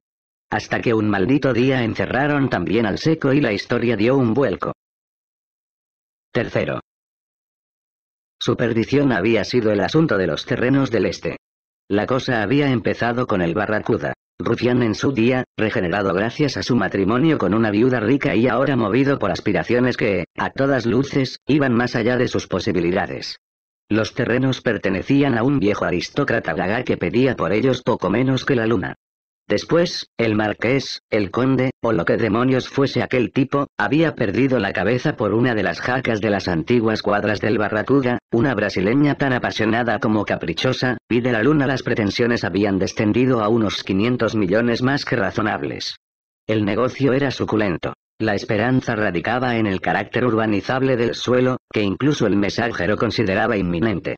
Hasta que un maldito día encerraron también al seco y la historia dio un vuelco. Tercero. Su perdición había sido el asunto de los terrenos del este. La cosa había empezado con el Barracuda, rufián en su día, regenerado gracias a su matrimonio con una viuda rica y ahora movido por aspiraciones que, a todas luces, iban más allá de sus posibilidades. Los terrenos pertenecían a un viejo aristócrata gaga que pedía por ellos poco menos que la luna. Después, el marqués, el conde, o lo que demonios fuese aquel tipo, había perdido la cabeza por una de las jacas de las antiguas cuadras del Barracuda, una brasileña tan apasionada como caprichosa, y de la luna las pretensiones habían descendido a unos 500 millones más que razonables. El negocio era suculento. La esperanza radicaba en el carácter urbanizable del suelo, que incluso el mensajero consideraba inminente.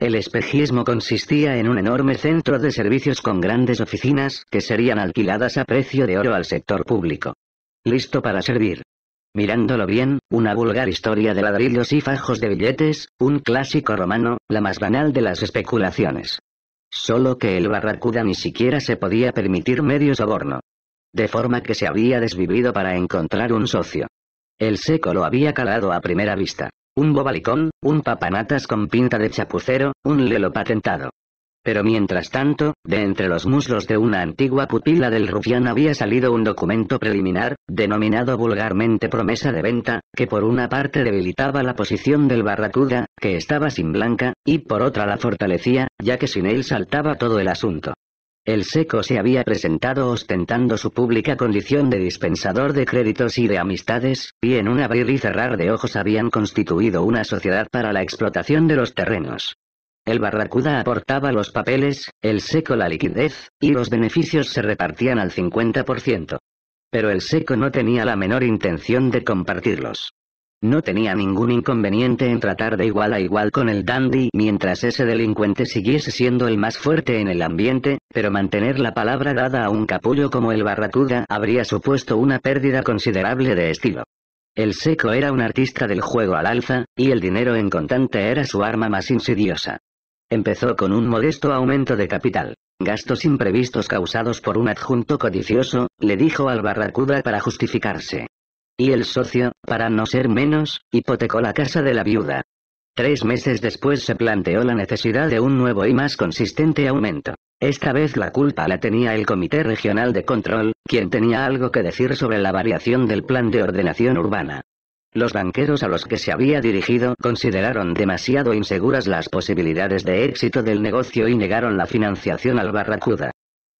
El espejismo consistía en un enorme centro de servicios con grandes oficinas que serían alquiladas a precio de oro al sector público. Listo para servir. Mirándolo bien, una vulgar historia de ladrillos y fajos de billetes, un clásico romano, la más banal de las especulaciones. Solo que el Barracuda ni siquiera se podía permitir medio soborno. De forma que se había desvivido para encontrar un socio. El seco lo había calado a primera vista un bobalicón, un papanatas con pinta de chapucero, un lelo patentado. Pero mientras tanto, de entre los muslos de una antigua pupila del rufián había salido un documento preliminar, denominado vulgarmente promesa de venta, que por una parte debilitaba la posición del Barracuda, que estaba sin blanca, y por otra la fortalecía, ya que sin él saltaba todo el asunto. El seco se había presentado ostentando su pública condición de dispensador de créditos y de amistades, y en un abrir y cerrar de ojos habían constituido una sociedad para la explotación de los terrenos. El Barracuda aportaba los papeles, el seco la liquidez, y los beneficios se repartían al 50%. Pero el seco no tenía la menor intención de compartirlos. No tenía ningún inconveniente en tratar de igual a igual con el dandy mientras ese delincuente siguiese siendo el más fuerte en el ambiente, pero mantener la palabra dada a un capullo como el barracuda habría supuesto una pérdida considerable de estilo. El seco era un artista del juego al alza, y el dinero en contante era su arma más insidiosa. Empezó con un modesto aumento de capital. Gastos imprevistos causados por un adjunto codicioso, le dijo al barracuda para justificarse. Y el socio, para no ser menos, hipotecó la casa de la viuda. Tres meses después se planteó la necesidad de un nuevo y más consistente aumento. Esta vez la culpa la tenía el Comité Regional de Control, quien tenía algo que decir sobre la variación del plan de ordenación urbana. Los banqueros a los que se había dirigido consideraron demasiado inseguras las posibilidades de éxito del negocio y negaron la financiación al Barracuda.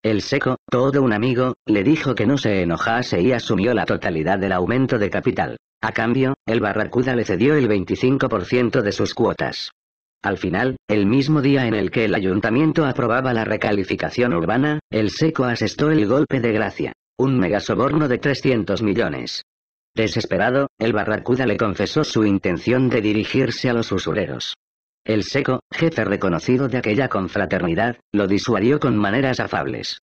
El seco, todo un amigo, le dijo que no se enojase y asumió la totalidad del aumento de capital. A cambio, el Barracuda le cedió el 25% de sus cuotas. Al final, el mismo día en el que el ayuntamiento aprobaba la recalificación urbana, el seco asestó el golpe de gracia. Un megasoborno de 300 millones. Desesperado, el Barracuda le confesó su intención de dirigirse a los usureros. El seco, jefe reconocido de aquella confraternidad, lo disuadió con maneras afables.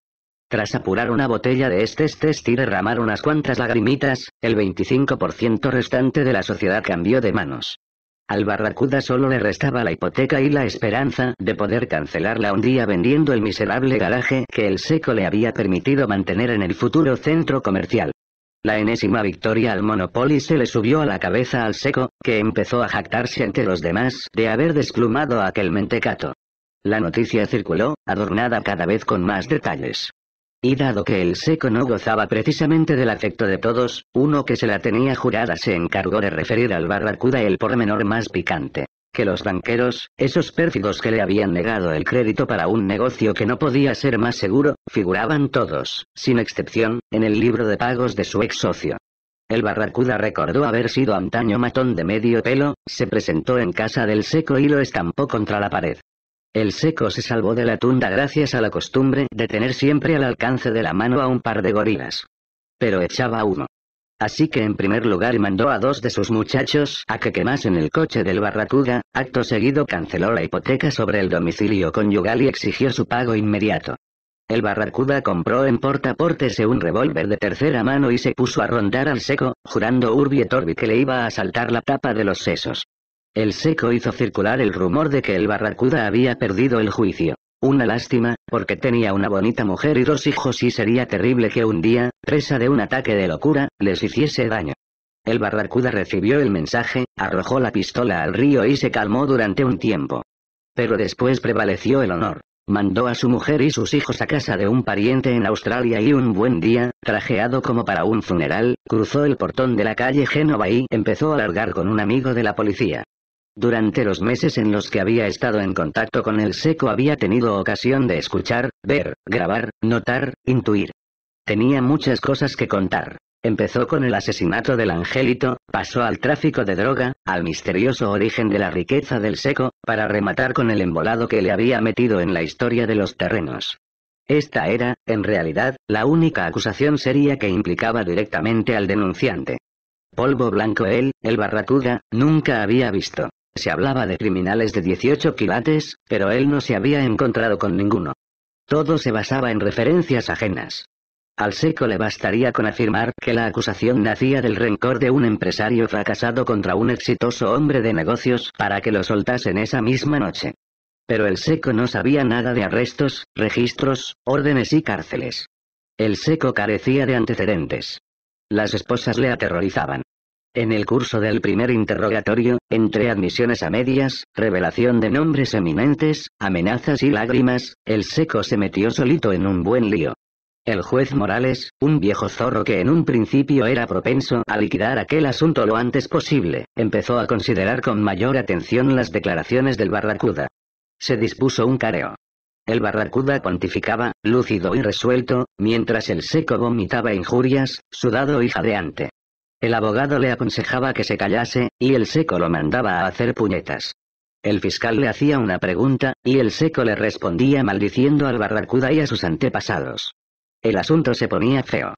Tras apurar una botella de este test y derramar unas cuantas lagrimitas, el 25% restante de la sociedad cambió de manos. Al Barracuda solo le restaba la hipoteca y la esperanza de poder cancelarla un día vendiendo el miserable garaje que el seco le había permitido mantener en el futuro centro comercial. La enésima victoria al Monopoly se le subió a la cabeza al seco, que empezó a jactarse ante los demás de haber desplumado aquel mentecato. La noticia circuló, adornada cada vez con más detalles. Y dado que el seco no gozaba precisamente del afecto de todos, uno que se la tenía jurada se encargó de referir al barracuda el pormenor más picante que los banqueros, esos pérfidos que le habían negado el crédito para un negocio que no podía ser más seguro, figuraban todos, sin excepción, en el libro de pagos de su ex socio. El barracuda recordó haber sido antaño matón de medio pelo, se presentó en casa del seco y lo estampó contra la pared. El seco se salvó de la tunda gracias a la costumbre de tener siempre al alcance de la mano a un par de gorilas. Pero echaba uno. Así que en primer lugar mandó a dos de sus muchachos a que quemasen el coche del Barracuda, acto seguido canceló la hipoteca sobre el domicilio conyugal y exigió su pago inmediato. El Barracuda compró en portes un revólver de tercera mano y se puso a rondar al seco, jurando Urbi et Orbi que le iba a saltar la tapa de los sesos. El seco hizo circular el rumor de que el Barracuda había perdido el juicio. Una lástima, porque tenía una bonita mujer y dos hijos y sería terrible que un día, presa de un ataque de locura, les hiciese daño. El barracuda recibió el mensaje, arrojó la pistola al río y se calmó durante un tiempo. Pero después prevaleció el honor. Mandó a su mujer y sus hijos a casa de un pariente en Australia y un buen día, trajeado como para un funeral, cruzó el portón de la calle Génova y empezó a largar con un amigo de la policía. Durante los meses en los que había estado en contacto con el seco había tenido ocasión de escuchar, ver, grabar, notar, intuir. Tenía muchas cosas que contar. Empezó con el asesinato del angelito, pasó al tráfico de droga, al misterioso origen de la riqueza del seco, para rematar con el embolado que le había metido en la historia de los terrenos. Esta era, en realidad, la única acusación seria que implicaba directamente al denunciante. Polvo blanco él, el barracuda, nunca había visto. Se hablaba de criminales de 18 quilates, pero él no se había encontrado con ninguno. Todo se basaba en referencias ajenas. Al seco le bastaría con afirmar que la acusación nacía del rencor de un empresario fracasado contra un exitoso hombre de negocios para que lo soltasen esa misma noche. Pero el seco no sabía nada de arrestos, registros, órdenes y cárceles. El seco carecía de antecedentes. Las esposas le aterrorizaban. En el curso del primer interrogatorio, entre admisiones a medias, revelación de nombres eminentes, amenazas y lágrimas, el seco se metió solito en un buen lío. El juez Morales, un viejo zorro que en un principio era propenso a liquidar aquel asunto lo antes posible, empezó a considerar con mayor atención las declaraciones del Barracuda. Se dispuso un careo. El Barracuda cuantificaba, lúcido y resuelto, mientras el seco vomitaba injurias, sudado y jadeante. El abogado le aconsejaba que se callase, y el seco lo mandaba a hacer puñetas. El fiscal le hacía una pregunta, y el seco le respondía maldiciendo al barracuda y a sus antepasados. El asunto se ponía feo.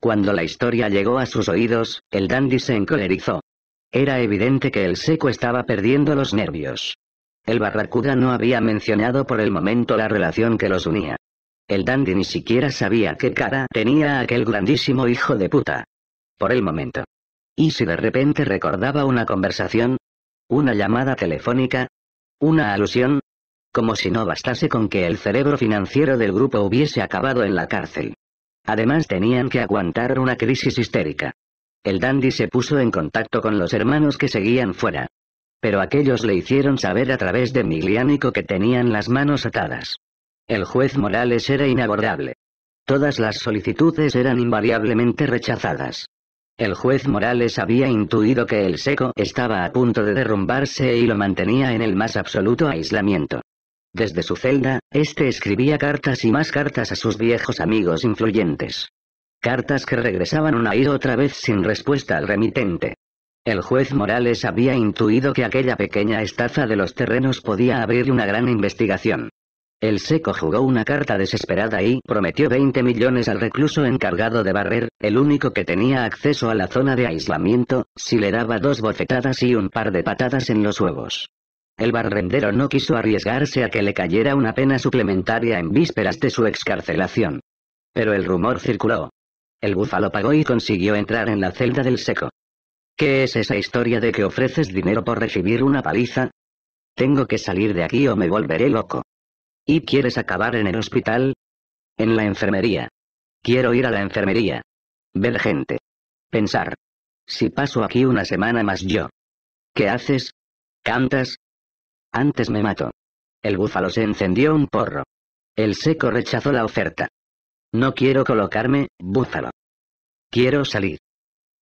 Cuando la historia llegó a sus oídos, el dandy se encolerizó. Era evidente que el seco estaba perdiendo los nervios. El barracuda no había mencionado por el momento la relación que los unía. El dandy ni siquiera sabía qué cara tenía aquel grandísimo hijo de puta por el momento. ¿Y si de repente recordaba una conversación? ¿Una llamada telefónica? ¿Una alusión? Como si no bastase con que el cerebro financiero del grupo hubiese acabado en la cárcel. Además tenían que aguantar una crisis histérica. El dandy se puso en contacto con los hermanos que seguían fuera. Pero aquellos le hicieron saber a través de Miliánico que tenían las manos atadas. El juez Morales era inabordable. Todas las solicitudes eran invariablemente rechazadas. El juez Morales había intuido que el seco estaba a punto de derrumbarse y lo mantenía en el más absoluto aislamiento. Desde su celda, este escribía cartas y más cartas a sus viejos amigos influyentes. Cartas que regresaban una y otra vez sin respuesta al remitente. El juez Morales había intuido que aquella pequeña estafa de los terrenos podía abrir una gran investigación. El seco jugó una carta desesperada y prometió 20 millones al recluso encargado de barrer, el único que tenía acceso a la zona de aislamiento, si le daba dos bofetadas y un par de patadas en los huevos. El barrendero no quiso arriesgarse a que le cayera una pena suplementaria en vísperas de su excarcelación. Pero el rumor circuló. El búfalo pagó y consiguió entrar en la celda del seco. ¿Qué es esa historia de que ofreces dinero por recibir una paliza? Tengo que salir de aquí o me volveré loco. ¿Y quieres acabar en el hospital? En la enfermería. Quiero ir a la enfermería. Ver gente. Pensar. Si paso aquí una semana más yo. ¿Qué haces? ¿Cantas? Antes me mato. El búfalo se encendió un porro. El seco rechazó la oferta. No quiero colocarme, búfalo. Quiero salir.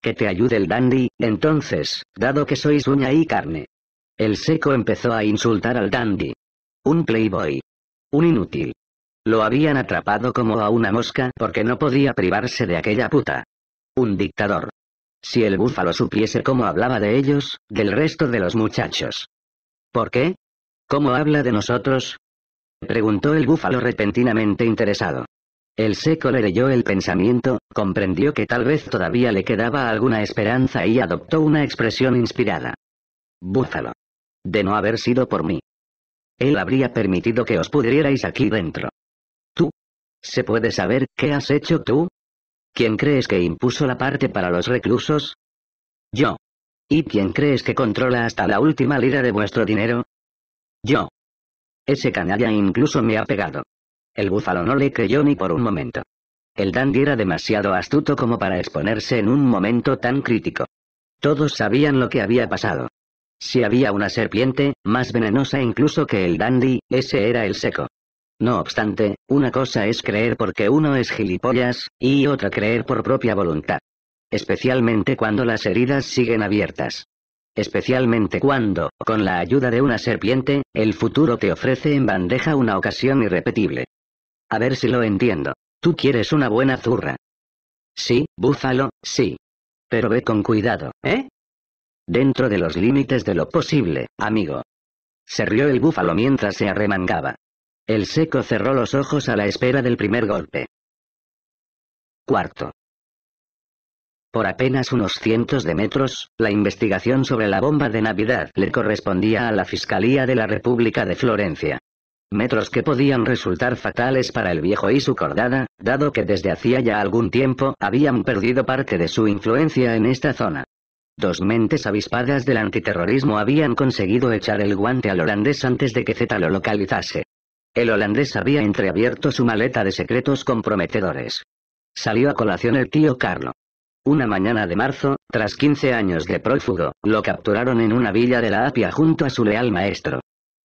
Que te ayude el dandy, entonces, dado que sois uña y carne. El seco empezó a insultar al dandy. Un playboy. Un inútil. Lo habían atrapado como a una mosca porque no podía privarse de aquella puta. Un dictador. Si el búfalo supiese cómo hablaba de ellos, del resto de los muchachos. ¿Por qué? ¿Cómo habla de nosotros? Preguntó el búfalo repentinamente interesado. El seco le leyó el pensamiento, comprendió que tal vez todavía le quedaba alguna esperanza y adoptó una expresión inspirada. Búfalo. De no haber sido por mí. Él habría permitido que os pudrierais aquí dentro. ¿Tú? ¿Se puede saber qué has hecho tú? ¿Quién crees que impuso la parte para los reclusos? Yo. ¿Y quién crees que controla hasta la última lira de vuestro dinero? Yo. Ese canalla incluso me ha pegado. El búfalo no le creyó ni por un momento. El dandy era demasiado astuto como para exponerse en un momento tan crítico. Todos sabían lo que había pasado. Si había una serpiente, más venenosa incluso que el dandy, ese era el seco. No obstante, una cosa es creer porque uno es gilipollas, y otra creer por propia voluntad. Especialmente cuando las heridas siguen abiertas. Especialmente cuando, con la ayuda de una serpiente, el futuro te ofrece en bandeja una ocasión irrepetible. A ver si lo entiendo. Tú quieres una buena zurra. Sí, búfalo, sí. Pero ve con cuidado, ¿eh? Dentro de los límites de lo posible, amigo. Se rió el búfalo mientras se arremangaba. El seco cerró los ojos a la espera del primer golpe. Cuarto. Por apenas unos cientos de metros, la investigación sobre la bomba de Navidad le correspondía a la Fiscalía de la República de Florencia. Metros que podían resultar fatales para el viejo y su cordada, dado que desde hacía ya algún tiempo habían perdido parte de su influencia en esta zona. Dos mentes avispadas del antiterrorismo habían conseguido echar el guante al holandés antes de que Z lo localizase. El holandés había entreabierto su maleta de secretos comprometedores. Salió a colación el tío Carlo. Una mañana de marzo, tras 15 años de prófugo, lo capturaron en una villa de la Apia junto a su leal maestro.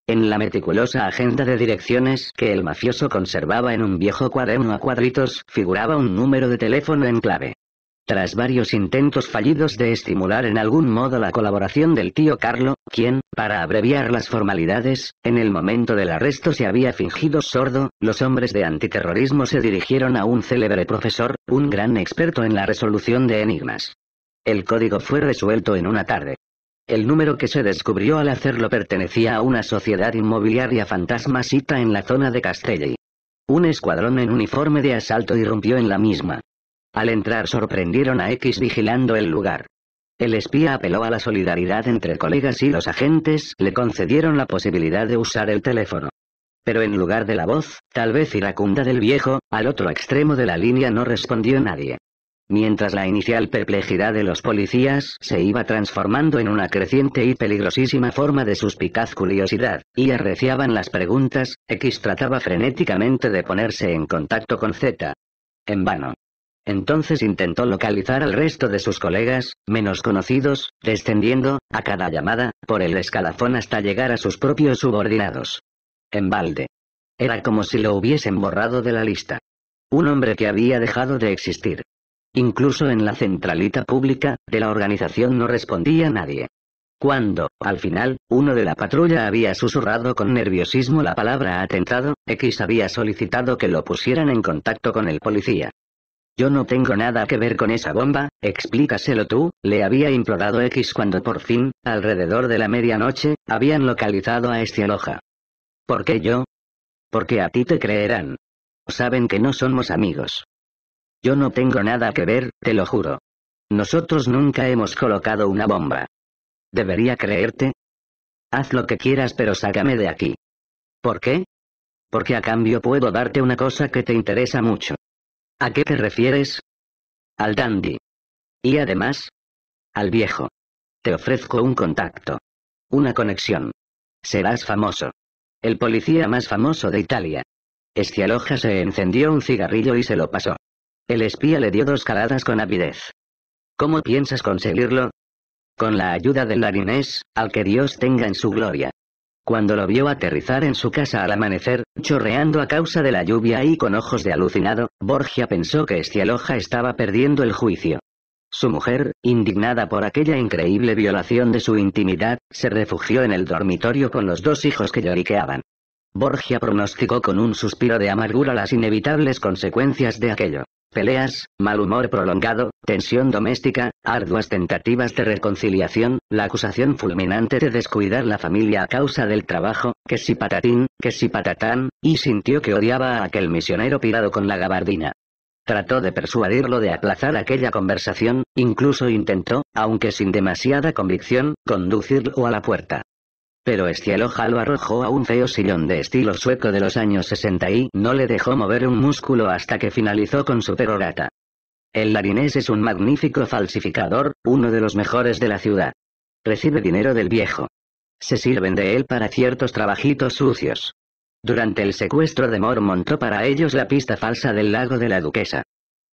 En la meticulosa agenda de direcciones que el mafioso conservaba en un viejo cuaderno a cuadritos figuraba un número de teléfono en clave. Tras varios intentos fallidos de estimular en algún modo la colaboración del tío Carlo, quien, para abreviar las formalidades, en el momento del arresto se había fingido sordo, los hombres de antiterrorismo se dirigieron a un célebre profesor, un gran experto en la resolución de enigmas. El código fue resuelto en una tarde. El número que se descubrió al hacerlo pertenecía a una sociedad inmobiliaria fantasma en la zona de Castelli. Un escuadrón en uniforme de asalto irrumpió en la misma. Al entrar sorprendieron a X vigilando el lugar. El espía apeló a la solidaridad entre colegas y los agentes le concedieron la posibilidad de usar el teléfono. Pero en lugar de la voz, tal vez iracunda del viejo, al otro extremo de la línea no respondió nadie. Mientras la inicial perplejidad de los policías se iba transformando en una creciente y peligrosísima forma de suspicaz curiosidad, y arreciaban las preguntas, X trataba frenéticamente de ponerse en contacto con Z. En vano. Entonces intentó localizar al resto de sus colegas, menos conocidos, descendiendo, a cada llamada, por el escalafón hasta llegar a sus propios subordinados. En balde. Era como si lo hubiesen borrado de la lista. Un hombre que había dejado de existir. Incluso en la centralita pública, de la organización no respondía nadie. Cuando, al final, uno de la patrulla había susurrado con nerviosismo la palabra atentado, X había solicitado que lo pusieran en contacto con el policía. Yo no tengo nada que ver con esa bomba, explícaselo tú, le había implorado X cuando por fin, alrededor de la medianoche, habían localizado a Estialoja. ¿Por qué yo? Porque a ti te creerán. Saben que no somos amigos. Yo no tengo nada que ver, te lo juro. Nosotros nunca hemos colocado una bomba. ¿Debería creerte? Haz lo que quieras pero sácame de aquí. ¿Por qué? Porque a cambio puedo darte una cosa que te interesa mucho. ¿A qué te refieres? Al dandy. Y además, al viejo. Te ofrezco un contacto. Una conexión. Serás famoso. El policía más famoso de Italia. Estialoja se encendió un cigarrillo y se lo pasó. El espía le dio dos caladas con avidez. ¿Cómo piensas conseguirlo? Con la ayuda del larinés, al que Dios tenga en su gloria. Cuando lo vio aterrizar en su casa al amanecer, chorreando a causa de la lluvia y con ojos de alucinado, Borgia pensó que Estialoja estaba perdiendo el juicio. Su mujer, indignada por aquella increíble violación de su intimidad, se refugió en el dormitorio con los dos hijos que lloriqueaban. Borgia pronosticó con un suspiro de amargura las inevitables consecuencias de aquello peleas, mal humor prolongado, tensión doméstica, arduas tentativas de reconciliación, la acusación fulminante de descuidar la familia a causa del trabajo, que si patatín, que si patatán, y sintió que odiaba a aquel misionero pirado con la gabardina. Trató de persuadirlo de aplazar aquella conversación, incluso intentó, aunque sin demasiada convicción, conducirlo a la puerta pero este aloja lo arrojó a un feo sillón de estilo sueco de los años 60 y no le dejó mover un músculo hasta que finalizó con su perorata. El larinés es un magnífico falsificador, uno de los mejores de la ciudad. Recibe dinero del viejo. Se sirven de él para ciertos trabajitos sucios. Durante el secuestro de Mor montó para ellos la pista falsa del lago de la duquesa.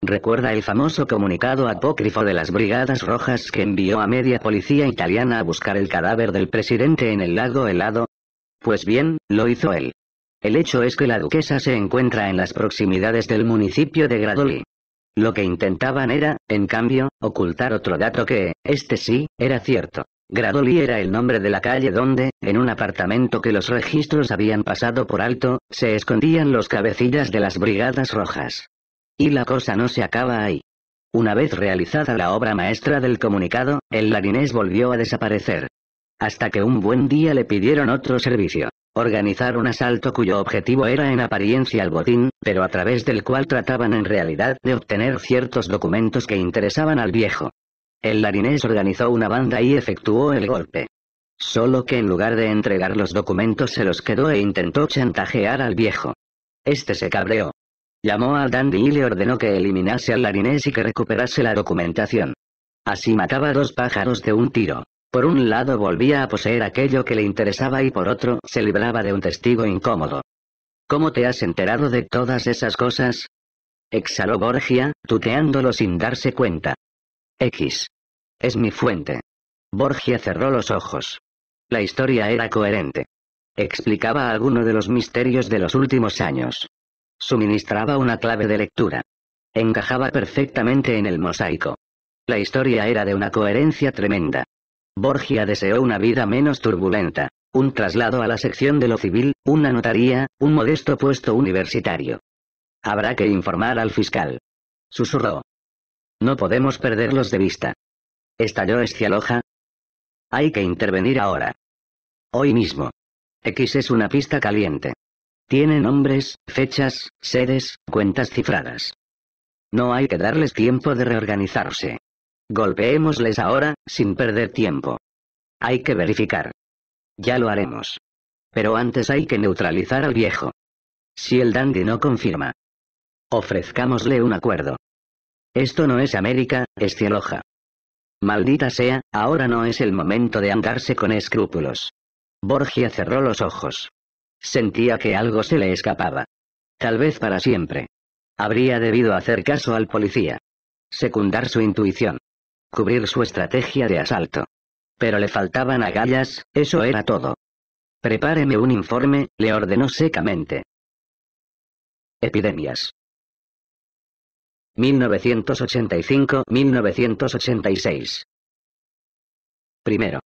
Recuerda el famoso comunicado apócrifo de las Brigadas Rojas que envió a media policía italiana a buscar el cadáver del presidente en el lago helado. Pues bien, lo hizo él. El hecho es que la duquesa se encuentra en las proximidades del municipio de Gradoli. Lo que intentaban era, en cambio, ocultar otro dato que, este sí, era cierto. Gradoli era el nombre de la calle donde, en un apartamento que los registros habían pasado por alto, se escondían los cabecillas de las Brigadas Rojas. Y la cosa no se acaba ahí. Una vez realizada la obra maestra del comunicado, el larinés volvió a desaparecer. Hasta que un buen día le pidieron otro servicio. Organizar un asalto cuyo objetivo era en apariencia el botín, pero a través del cual trataban en realidad de obtener ciertos documentos que interesaban al viejo. El larinés organizó una banda y efectuó el golpe. Solo que en lugar de entregar los documentos se los quedó e intentó chantajear al viejo. Este se cabreó, Llamó a Dandy y le ordenó que eliminase al larinés y que recuperase la documentación. Así mataba dos pájaros de un tiro. Por un lado volvía a poseer aquello que le interesaba y por otro se libraba de un testigo incómodo. ¿Cómo te has enterado de todas esas cosas? Exhaló Borgia, tuteándolo sin darse cuenta. X. Es mi fuente. Borgia cerró los ojos. La historia era coherente. Explicaba alguno de los misterios de los últimos años suministraba una clave de lectura. Encajaba perfectamente en el mosaico. La historia era de una coherencia tremenda. Borgia deseó una vida menos turbulenta, un traslado a la sección de lo civil, una notaría, un modesto puesto universitario. Habrá que informar al fiscal. Susurró. No podemos perderlos de vista. Estalló Escialoja. Hay que intervenir ahora. Hoy mismo. X es una pista caliente. Tiene nombres, fechas, sedes, cuentas cifradas. No hay que darles tiempo de reorganizarse. Golpeémosles ahora, sin perder tiempo. Hay que verificar. Ya lo haremos. Pero antes hay que neutralizar al viejo. Si el dandy no confirma. Ofrezcámosle un acuerdo. Esto no es América, es Cieloja. Maldita sea, ahora no es el momento de andarse con escrúpulos. Borgia cerró los ojos. Sentía que algo se le escapaba. Tal vez para siempre. Habría debido hacer caso al policía. Secundar su intuición. Cubrir su estrategia de asalto. Pero le faltaban agallas, eso era todo. Prepáreme un informe, le ordenó secamente. Epidemias. 1985-1986. Primero.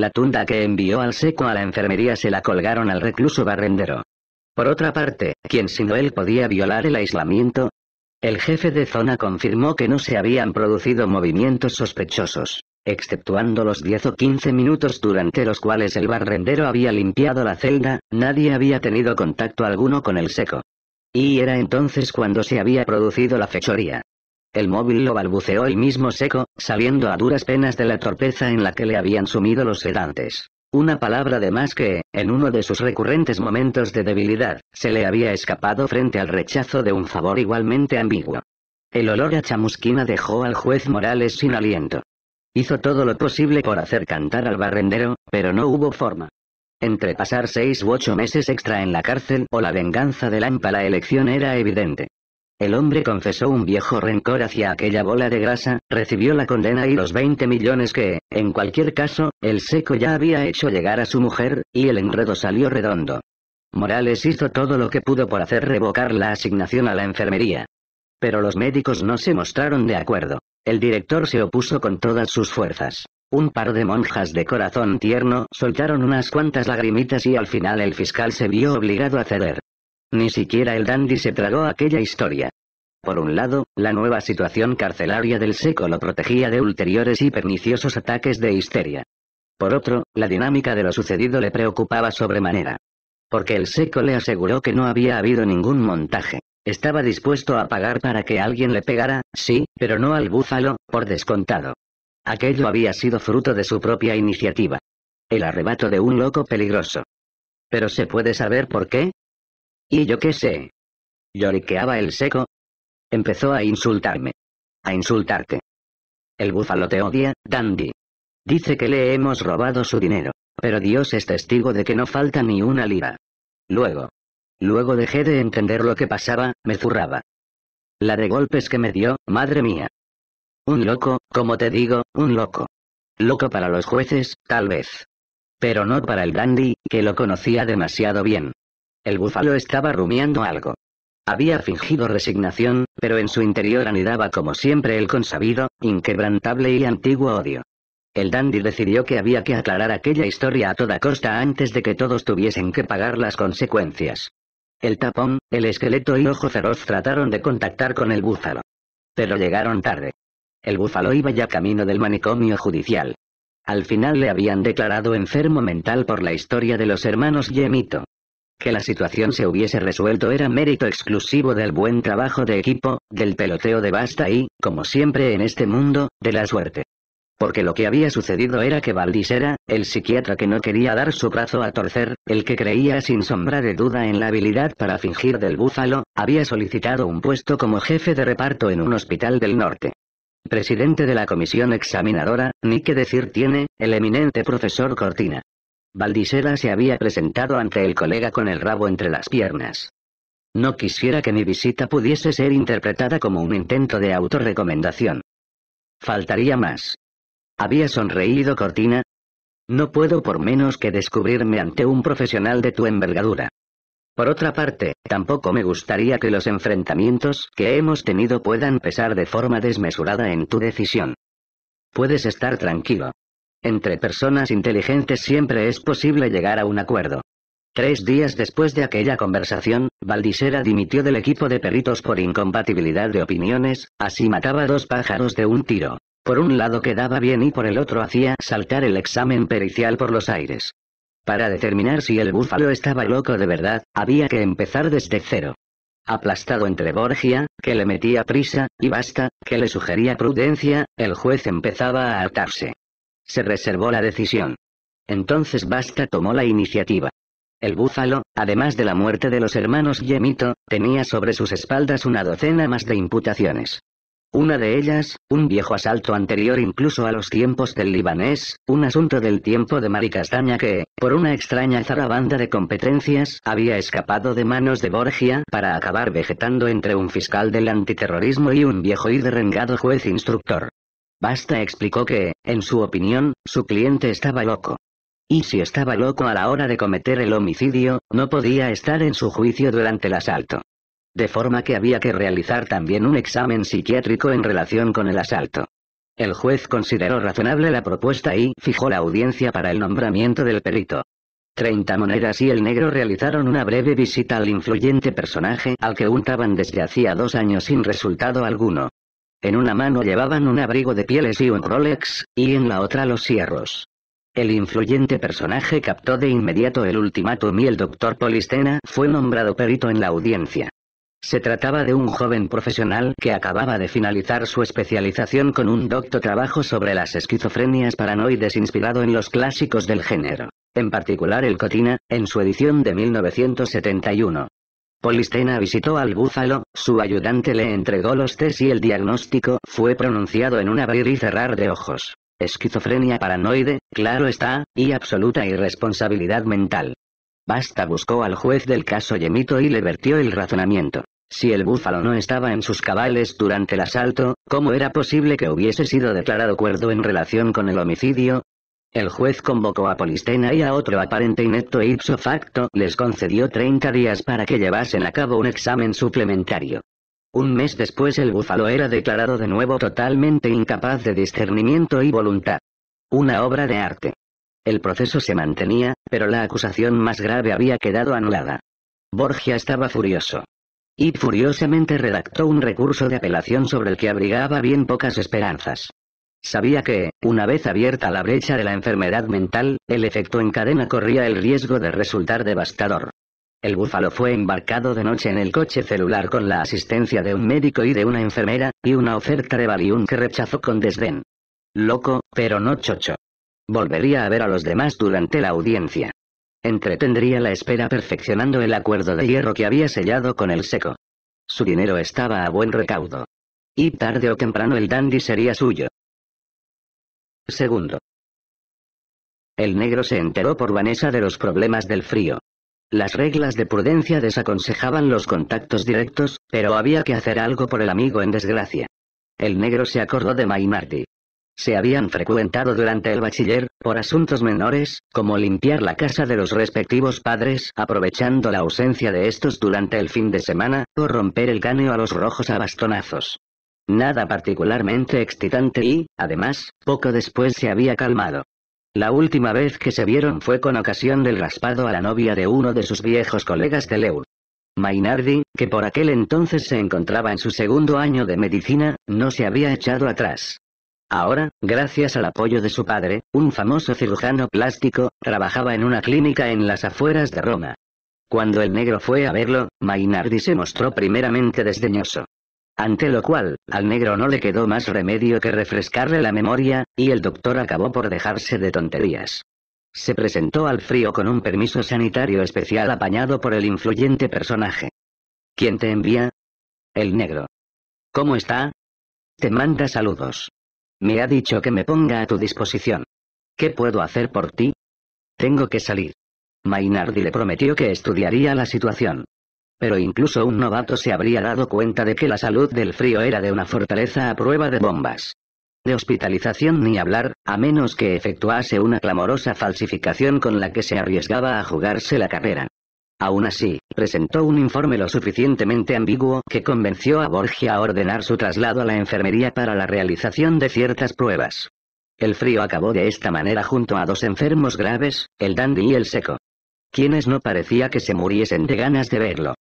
La tunda que envió al seco a la enfermería se la colgaron al recluso barrendero. Por otra parte, ¿quién sino él podía violar el aislamiento? El jefe de zona confirmó que no se habían producido movimientos sospechosos, exceptuando los 10 o 15 minutos durante los cuales el barrendero había limpiado la celda, nadie había tenido contacto alguno con el seco. Y era entonces cuando se había producido la fechoría. El móvil lo balbuceó y mismo seco, saliendo a duras penas de la torpeza en la que le habían sumido los sedantes. Una palabra de más que, en uno de sus recurrentes momentos de debilidad, se le había escapado frente al rechazo de un favor igualmente ambiguo. El olor a chamusquina dejó al juez Morales sin aliento. Hizo todo lo posible por hacer cantar al barrendero, pero no hubo forma. Entre pasar seis u ocho meses extra en la cárcel o la venganza de Lampa la elección era evidente. El hombre confesó un viejo rencor hacia aquella bola de grasa, recibió la condena y los 20 millones que, en cualquier caso, el seco ya había hecho llegar a su mujer, y el enredo salió redondo. Morales hizo todo lo que pudo por hacer revocar la asignación a la enfermería. Pero los médicos no se mostraron de acuerdo. El director se opuso con todas sus fuerzas. Un par de monjas de corazón tierno soltaron unas cuantas lagrimitas y al final el fiscal se vio obligado a ceder. Ni siquiera el dandy se tragó aquella historia. Por un lado, la nueva situación carcelaria del seco lo protegía de ulteriores y perniciosos ataques de histeria. Por otro, la dinámica de lo sucedido le preocupaba sobremanera. Porque el seco le aseguró que no había habido ningún montaje. Estaba dispuesto a pagar para que alguien le pegara, sí, pero no al búfalo, por descontado. Aquello había sido fruto de su propia iniciativa. El arrebato de un loco peligroso. ¿Pero se puede saber por qué? Y yo qué sé. Lloriqueaba el seco. Empezó a insultarme. A insultarte. El búfalo te odia, Dandy. Dice que le hemos robado su dinero, pero Dios es testigo de que no falta ni una lira. Luego. Luego dejé de entender lo que pasaba, me zurraba. La de golpes que me dio, madre mía. Un loco, como te digo, un loco. Loco para los jueces, tal vez. Pero no para el dandy, que lo conocía demasiado bien. El búfalo estaba rumiando algo. Había fingido resignación, pero en su interior anidaba como siempre el consabido, inquebrantable y antiguo odio. El dandy decidió que había que aclarar aquella historia a toda costa antes de que todos tuviesen que pagar las consecuencias. El tapón, el esqueleto y ojo feroz trataron de contactar con el búfalo. Pero llegaron tarde. El búfalo iba ya camino del manicomio judicial. Al final le habían declarado enfermo mental por la historia de los hermanos Yemito que la situación se hubiese resuelto era mérito exclusivo del buen trabajo de equipo, del peloteo de basta y, como siempre en este mundo, de la suerte. Porque lo que había sucedido era que Valdis era, el psiquiatra que no quería dar su brazo a torcer, el que creía sin sombra de duda en la habilidad para fingir del búfalo, había solicitado un puesto como jefe de reparto en un hospital del norte. Presidente de la comisión examinadora, ni qué decir tiene, el eminente profesor Cortina. Valdisera se había presentado ante el colega con el rabo entre las piernas. No quisiera que mi visita pudiese ser interpretada como un intento de autorrecomendación. Faltaría más. Había sonreído Cortina. No puedo por menos que descubrirme ante un profesional de tu envergadura. Por otra parte, tampoco me gustaría que los enfrentamientos que hemos tenido puedan pesar de forma desmesurada en tu decisión. Puedes estar tranquilo. Entre personas inteligentes siempre es posible llegar a un acuerdo. Tres días después de aquella conversación, Valdisera dimitió del equipo de perritos por incompatibilidad de opiniones, así mataba dos pájaros de un tiro. Por un lado quedaba bien y por el otro hacía saltar el examen pericial por los aires. Para determinar si el búfalo estaba loco de verdad, había que empezar desde cero. Aplastado entre Borgia, que le metía prisa, y Basta, que le sugería prudencia, el juez empezaba a atarse se reservó la decisión. Entonces Basta tomó la iniciativa. El búfalo, además de la muerte de los hermanos Yemito, tenía sobre sus espaldas una docena más de imputaciones. Una de ellas, un viejo asalto anterior incluso a los tiempos del libanés, un asunto del tiempo de Maricastaña que, por una extraña zarabanda de competencias, había escapado de manos de Borgia para acabar vegetando entre un fiscal del antiterrorismo y un viejo y derrengado juez instructor. Basta explicó que, en su opinión, su cliente estaba loco. Y si estaba loco a la hora de cometer el homicidio, no podía estar en su juicio durante el asalto. De forma que había que realizar también un examen psiquiátrico en relación con el asalto. El juez consideró razonable la propuesta y fijó la audiencia para el nombramiento del perito. Treinta monedas y el negro realizaron una breve visita al influyente personaje al que untaban desde hacía dos años sin resultado alguno. En una mano llevaban un abrigo de pieles y un Rolex, y en la otra los cierros. El influyente personaje captó de inmediato el ultimátum y el doctor Polistena fue nombrado perito en la audiencia. Se trataba de un joven profesional que acababa de finalizar su especialización con un docto trabajo sobre las esquizofrenias paranoides inspirado en los clásicos del género, en particular el Cotina, en su edición de 1971. Polistena visitó al búfalo, su ayudante le entregó los test y el diagnóstico fue pronunciado en un abrir y cerrar de ojos. Esquizofrenia paranoide, claro está, y absoluta irresponsabilidad mental. Basta buscó al juez del caso Yemito y le vertió el razonamiento. Si el búfalo no estaba en sus cabales durante el asalto, ¿cómo era posible que hubiese sido declarado cuerdo en relación con el homicidio? El juez convocó a Polistena y a otro aparente inepto y ipso facto les concedió 30 días para que llevasen a cabo un examen suplementario. Un mes después el búfalo era declarado de nuevo totalmente incapaz de discernimiento y voluntad. Una obra de arte. El proceso se mantenía, pero la acusación más grave había quedado anulada. Borgia estaba furioso. Y furiosamente redactó un recurso de apelación sobre el que abrigaba bien pocas esperanzas. Sabía que, una vez abierta la brecha de la enfermedad mental, el efecto en cadena corría el riesgo de resultar devastador. El búfalo fue embarcado de noche en el coche celular con la asistencia de un médico y de una enfermera, y una oferta de Valium que rechazó con desdén. Loco, pero no chocho. Volvería a ver a los demás durante la audiencia. Entretendría la espera perfeccionando el acuerdo de hierro que había sellado con el seco. Su dinero estaba a buen recaudo. Y tarde o temprano el dandy sería suyo segundo. El negro se enteró por Vanessa de los problemas del frío. Las reglas de prudencia desaconsejaban los contactos directos, pero había que hacer algo por el amigo en desgracia. El negro se acordó de May Marty. Se habían frecuentado durante el bachiller, por asuntos menores, como limpiar la casa de los respectivos padres, aprovechando la ausencia de estos durante el fin de semana, o romper el ganeo a los rojos a bastonazos nada particularmente excitante y, además, poco después se había calmado. La última vez que se vieron fue con ocasión del raspado a la novia de uno de sus viejos colegas de Leu. Mainardi, que por aquel entonces se encontraba en su segundo año de medicina, no se había echado atrás. Ahora, gracias al apoyo de su padre, un famoso cirujano plástico, trabajaba en una clínica en las afueras de Roma. Cuando el negro fue a verlo, Mainardi se mostró primeramente desdeñoso. Ante lo cual, al negro no le quedó más remedio que refrescarle la memoria, y el doctor acabó por dejarse de tonterías. Se presentó al frío con un permiso sanitario especial apañado por el influyente personaje. ¿Quién te envía? El negro. ¿Cómo está? Te manda saludos. Me ha dicho que me ponga a tu disposición. ¿Qué puedo hacer por ti? Tengo que salir. Mainardi le prometió que estudiaría la situación. Pero incluso un novato se habría dado cuenta de que la salud del frío era de una fortaleza a prueba de bombas. De hospitalización ni hablar, a menos que efectuase una clamorosa falsificación con la que se arriesgaba a jugarse la carrera. Aún así, presentó un informe lo suficientemente ambiguo que convenció a Borgia a ordenar su traslado a la enfermería para la realización de ciertas pruebas. El frío acabó de esta manera junto a dos enfermos graves, el dandy y el seco. Quienes no parecía que se muriesen de ganas de verlo.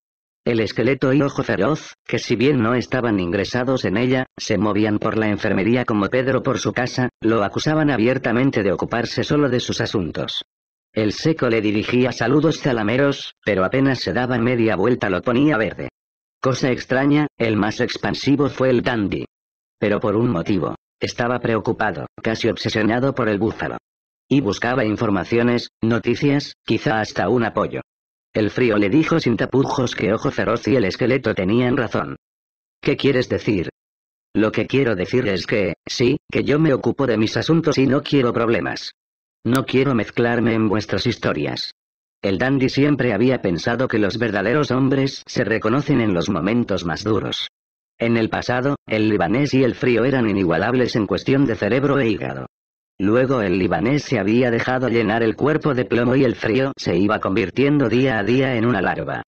El esqueleto y ojo feroz, que si bien no estaban ingresados en ella, se movían por la enfermería como Pedro por su casa, lo acusaban abiertamente de ocuparse solo de sus asuntos. El seco le dirigía saludos zalameros, pero apenas se daba media vuelta lo ponía verde. Cosa extraña, el más expansivo fue el dandy. Pero por un motivo. Estaba preocupado, casi obsesionado por el búfalo. Y buscaba informaciones, noticias, quizá hasta un apoyo. El frío le dijo sin tapujos que Ojo Feroz y el esqueleto tenían razón. ¿Qué quieres decir? Lo que quiero decir es que, sí, que yo me ocupo de mis asuntos y no quiero problemas. No quiero mezclarme en vuestras historias. El dandy siempre había pensado que los verdaderos hombres se reconocen en los momentos más duros. En el pasado, el libanés y el frío eran inigualables en cuestión de cerebro e hígado. Luego el libanés se había dejado llenar el cuerpo de plomo y el frío se iba convirtiendo día a día en una larva.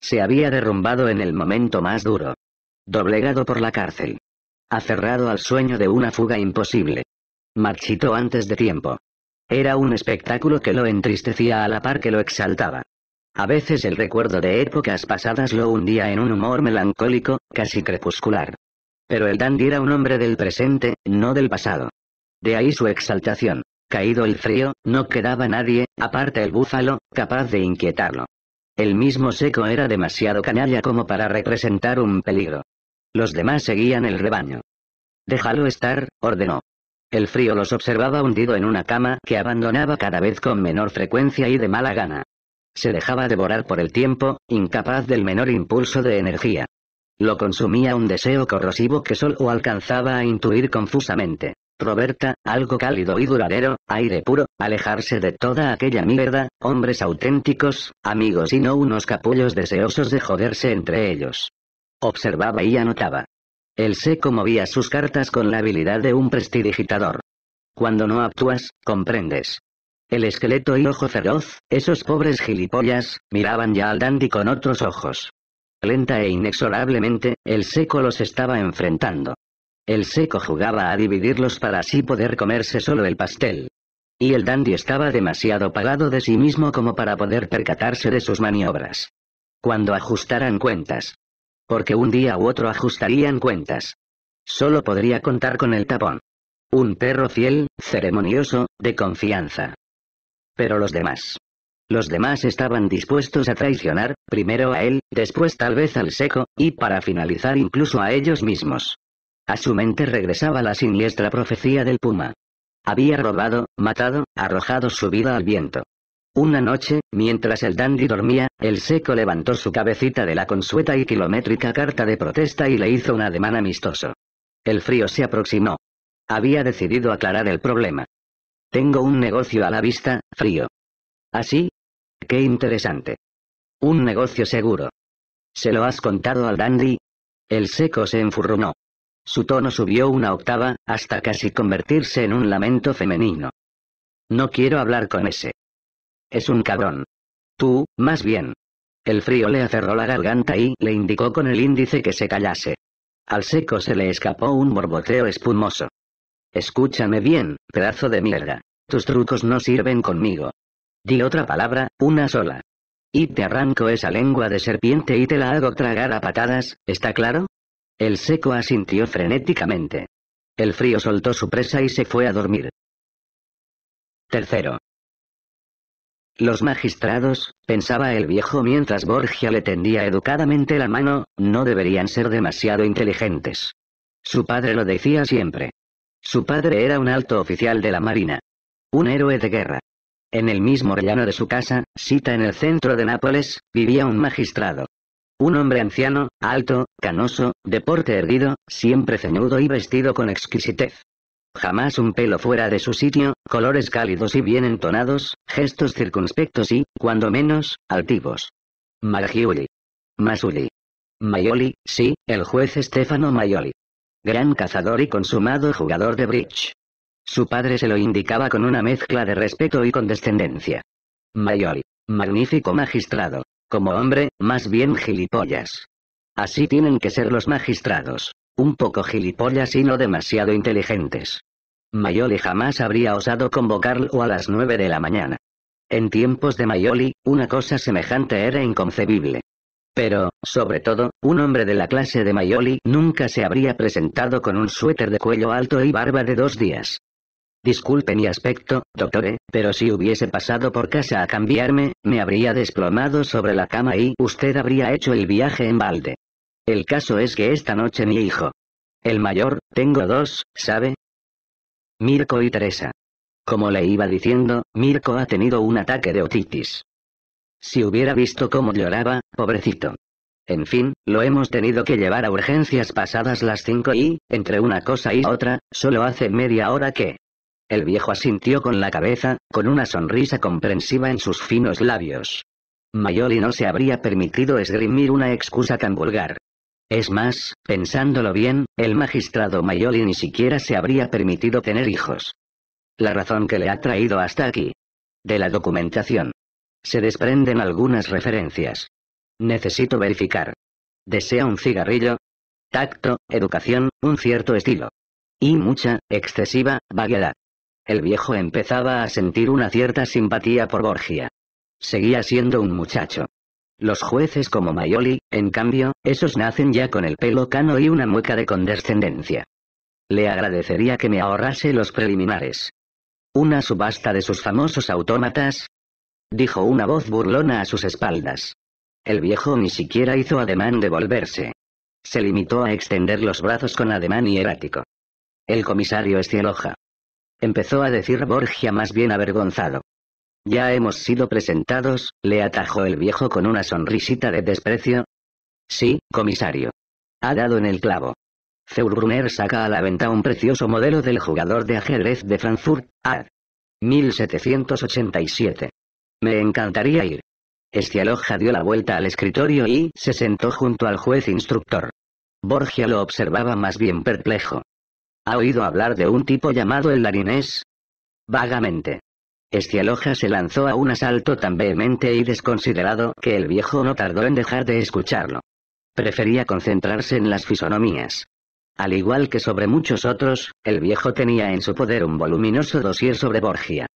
Se había derrumbado en el momento más duro. Doblegado por la cárcel. Aferrado al sueño de una fuga imposible. Marchito antes de tiempo. Era un espectáculo que lo entristecía a la par que lo exaltaba. A veces el recuerdo de épocas pasadas lo hundía en un humor melancólico, casi crepuscular. Pero el dandy era un hombre del presente, no del pasado de ahí su exaltación. Caído el frío, no quedaba nadie, aparte el búfalo, capaz de inquietarlo. El mismo seco era demasiado canalla como para representar un peligro. Los demás seguían el rebaño. Déjalo estar, ordenó. El frío los observaba hundido en una cama que abandonaba cada vez con menor frecuencia y de mala gana. Se dejaba devorar por el tiempo, incapaz del menor impulso de energía. Lo consumía un deseo corrosivo que solo alcanzaba a intuir confusamente. Roberta, algo cálido y duradero, aire puro, alejarse de toda aquella mierda, hombres auténticos, amigos y no unos capullos deseosos de joderse entre ellos. Observaba y anotaba. El seco movía sus cartas con la habilidad de un prestidigitador. Cuando no actúas, comprendes. El esqueleto y ojo feroz, esos pobres gilipollas, miraban ya al dandy con otros ojos. Lenta e inexorablemente, el seco los estaba enfrentando. El seco jugaba a dividirlos para así poder comerse solo el pastel. Y el dandy estaba demasiado pagado de sí mismo como para poder percatarse de sus maniobras. Cuando ajustaran cuentas. Porque un día u otro ajustarían cuentas. Solo podría contar con el tapón. Un perro fiel, ceremonioso, de confianza. Pero los demás. Los demás estaban dispuestos a traicionar, primero a él, después tal vez al seco, y para finalizar incluso a ellos mismos. A su mente regresaba la siniestra profecía del puma. Había robado, matado, arrojado su vida al viento. Una noche, mientras el dandy dormía, el seco levantó su cabecita de la consueta y kilométrica carta de protesta y le hizo un ademán amistoso. El frío se aproximó. Había decidido aclarar el problema. Tengo un negocio a la vista, frío. ¿Así? Qué interesante. Un negocio seguro. ¿Se lo has contado al dandy? El seco se enfurrunó. Su tono subió una octava, hasta casi convertirse en un lamento femenino. No quiero hablar con ese. Es un cabrón. Tú, más bien. El frío le aferró la garganta y le indicó con el índice que se callase. Al seco se le escapó un borboteo espumoso. Escúchame bien, pedazo de mierda. Tus trucos no sirven conmigo. Di otra palabra, una sola. Y te arranco esa lengua de serpiente y te la hago tragar a patadas, ¿está claro? El seco asintió frenéticamente. El frío soltó su presa y se fue a dormir. Tercero. Los magistrados, pensaba el viejo mientras Borgia le tendía educadamente la mano, no deberían ser demasiado inteligentes. Su padre lo decía siempre. Su padre era un alto oficial de la Marina. Un héroe de guerra. En el mismo rellano de su casa, cita en el centro de Nápoles, vivía un magistrado. Un hombre anciano, alto, canoso, de porte erguido, siempre ceñudo y vestido con exquisitez. Jamás un pelo fuera de su sitio, colores cálidos y bien entonados, gestos circunspectos y, cuando menos, altivos. Magiuli. Masuli. Maioli, sí, el juez Estefano Maioli. Gran cazador y consumado jugador de bridge. Su padre se lo indicaba con una mezcla de respeto y condescendencia. Maioli. Magnífico magistrado, como hombre, más bien gilipollas. Así tienen que ser los magistrados. Un poco gilipollas y no demasiado inteligentes. Mayoli jamás habría osado convocarlo a las nueve de la mañana. En tiempos de Mayoli, una cosa semejante era inconcebible. Pero, sobre todo, un hombre de la clase de Mayoli nunca se habría presentado con un suéter de cuello alto y barba de dos días. Disculpe mi aspecto, doctor, eh, pero si hubiese pasado por casa a cambiarme, me habría desplomado sobre la cama y usted habría hecho el viaje en balde. El caso es que esta noche mi hijo. El mayor, tengo dos, ¿sabe? Mirko y Teresa. Como le iba diciendo, Mirko ha tenido un ataque de otitis. Si hubiera visto cómo lloraba, pobrecito. En fin, lo hemos tenido que llevar a urgencias pasadas las 5 y, entre una cosa y otra, solo hace media hora que... El viejo asintió con la cabeza, con una sonrisa comprensiva en sus finos labios. Mayoli no se habría permitido esgrimir una excusa tan vulgar. Es más, pensándolo bien, el magistrado Mayoli ni siquiera se habría permitido tener hijos. La razón que le ha traído hasta aquí. De la documentación. Se desprenden algunas referencias. Necesito verificar. Desea un cigarrillo. Tacto, educación, un cierto estilo. Y mucha, excesiva, vaguedad. El viejo empezaba a sentir una cierta simpatía por Borgia. Seguía siendo un muchacho. Los jueces como Maioli, en cambio, esos nacen ya con el pelo cano y una mueca de condescendencia. Le agradecería que me ahorrase los preliminares. Una subasta de sus famosos autómatas, dijo una voz burlona a sus espaldas. El viejo ni siquiera hizo ademán de volverse. Se limitó a extender los brazos con ademán hierático. El comisario es cieloja. Empezó a decir Borgia más bien avergonzado. Ya hemos sido presentados, le atajó el viejo con una sonrisita de desprecio. Sí, comisario. Ha dado en el clavo. Zeurbrunner saca a la venta un precioso modelo del jugador de ajedrez de Frankfurt, AD. 1787. Me encantaría ir. Estialoja dio la vuelta al escritorio y se sentó junto al juez instructor. Borgia lo observaba más bien perplejo. ¿Ha oído hablar de un tipo llamado el larinés? Vagamente. Estialoja se lanzó a un asalto tan vehemente y desconsiderado que el viejo no tardó en dejar de escucharlo. Prefería concentrarse en las fisonomías. Al igual que sobre muchos otros, el viejo tenía en su poder un voluminoso dossier sobre Borgia.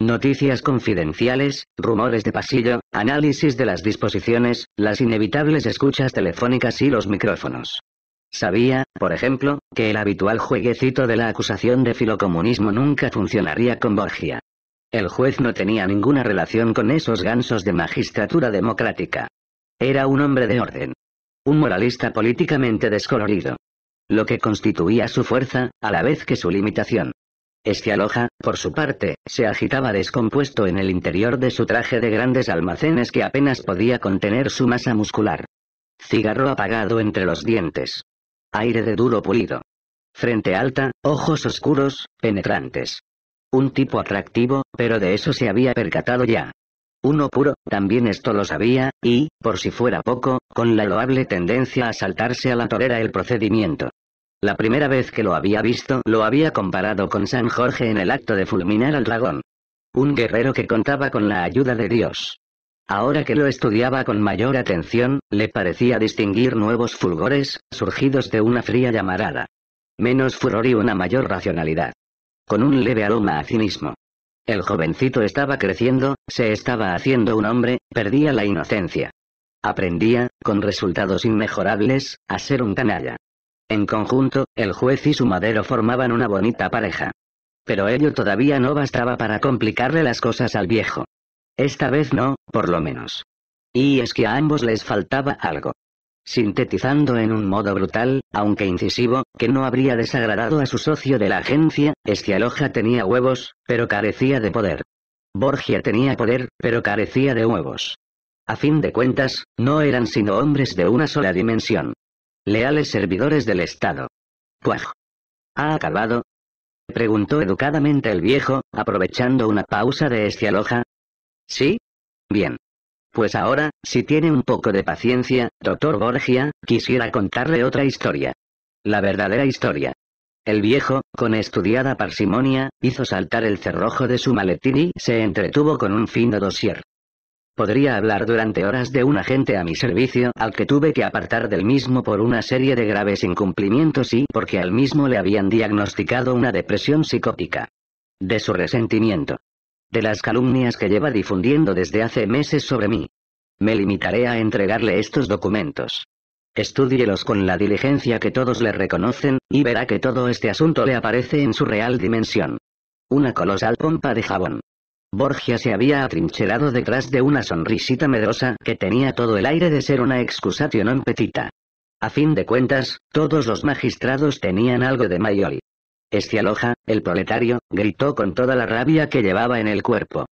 Noticias confidenciales, rumores de pasillo, análisis de las disposiciones, las inevitables escuchas telefónicas y los micrófonos. Sabía, por ejemplo, que el habitual jueguecito de la acusación de filocomunismo nunca funcionaría con Borgia. El juez no tenía ninguna relación con esos gansos de magistratura democrática. Era un hombre de orden. Un moralista políticamente descolorido. Lo que constituía su fuerza, a la vez que su limitación. Este aloja, por su parte, se agitaba descompuesto en el interior de su traje de grandes almacenes que apenas podía contener su masa muscular. Cigarro apagado entre los dientes aire de duro pulido. Frente alta, ojos oscuros, penetrantes. Un tipo atractivo, pero de eso se había percatado ya. Uno puro, también esto lo sabía, y, por si fuera poco, con la loable tendencia a saltarse a la torera el procedimiento. La primera vez que lo había visto lo había comparado con San Jorge en el acto de fulminar al dragón. Un guerrero que contaba con la ayuda de Dios. Ahora que lo estudiaba con mayor atención, le parecía distinguir nuevos fulgores, surgidos de una fría llamarada. Menos furor y una mayor racionalidad. Con un leve aroma a cinismo. El jovencito estaba creciendo, se estaba haciendo un hombre, perdía la inocencia. Aprendía, con resultados inmejorables, a ser un canalla. En conjunto, el juez y su madero formaban una bonita pareja. Pero ello todavía no bastaba para complicarle las cosas al viejo. Esta vez no, por lo menos. Y es que a ambos les faltaba algo. Sintetizando en un modo brutal, aunque incisivo, que no habría desagradado a su socio de la agencia, Estialoja tenía huevos, pero carecía de poder. Borgia tenía poder, pero carecía de huevos. A fin de cuentas, no eran sino hombres de una sola dimensión. Leales servidores del Estado. Cuajo, ¿Ha acabado? Preguntó educadamente el viejo, aprovechando una pausa de Estialoja—. ¿Sí? Bien. Pues ahora, si tiene un poco de paciencia, doctor Borgia, quisiera contarle otra historia. La verdadera historia. El viejo, con estudiada parsimonia, hizo saltar el cerrojo de su maletín y se entretuvo con un fino dosier. Podría hablar durante horas de un agente a mi servicio al que tuve que apartar del mismo por una serie de graves incumplimientos y porque al mismo le habían diagnosticado una depresión psicótica. De su resentimiento de las calumnias que lleva difundiendo desde hace meses sobre mí. Me limitaré a entregarle estos documentos. Estúdielos con la diligencia que todos le reconocen, y verá que todo este asunto le aparece en su real dimensión. Una colosal pompa de jabón. Borgia se había atrincherado detrás de una sonrisita medrosa que tenía todo el aire de ser una excusación en petita. A fin de cuentas, todos los magistrados tenían algo de mayor. Estialoja, el proletario, gritó con toda la rabia que llevaba en el cuerpo.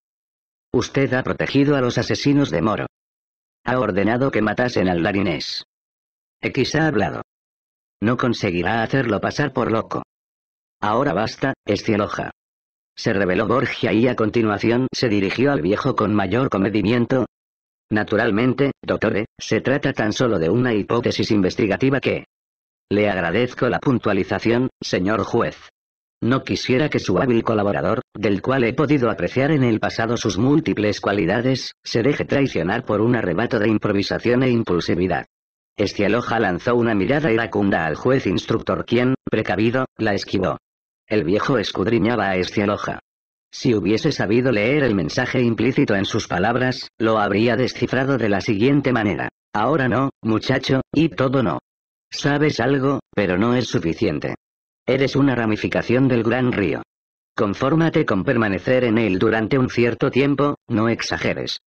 Usted ha protegido a los asesinos de Moro. Ha ordenado que matasen al darinés. X ha hablado. No conseguirá hacerlo pasar por loco. Ahora basta, Estialoja. Se reveló Borgia y a continuación se dirigió al viejo con mayor comedimiento. Naturalmente, doctor, se trata tan solo de una hipótesis investigativa que, le agradezco la puntualización, señor juez. No quisiera que su hábil colaborador, del cual he podido apreciar en el pasado sus múltiples cualidades, se deje traicionar por un arrebato de improvisación e impulsividad. Estialoja lanzó una mirada iracunda al juez instructor quien, precavido, la esquivó. El viejo escudriñaba a Estialoja. Si hubiese sabido leer el mensaje implícito en sus palabras, lo habría descifrado de la siguiente manera. Ahora no, muchacho, y todo no. Sabes algo, pero no es suficiente. Eres una ramificación del gran río. Confórmate con permanecer en él durante un cierto tiempo, no exageres.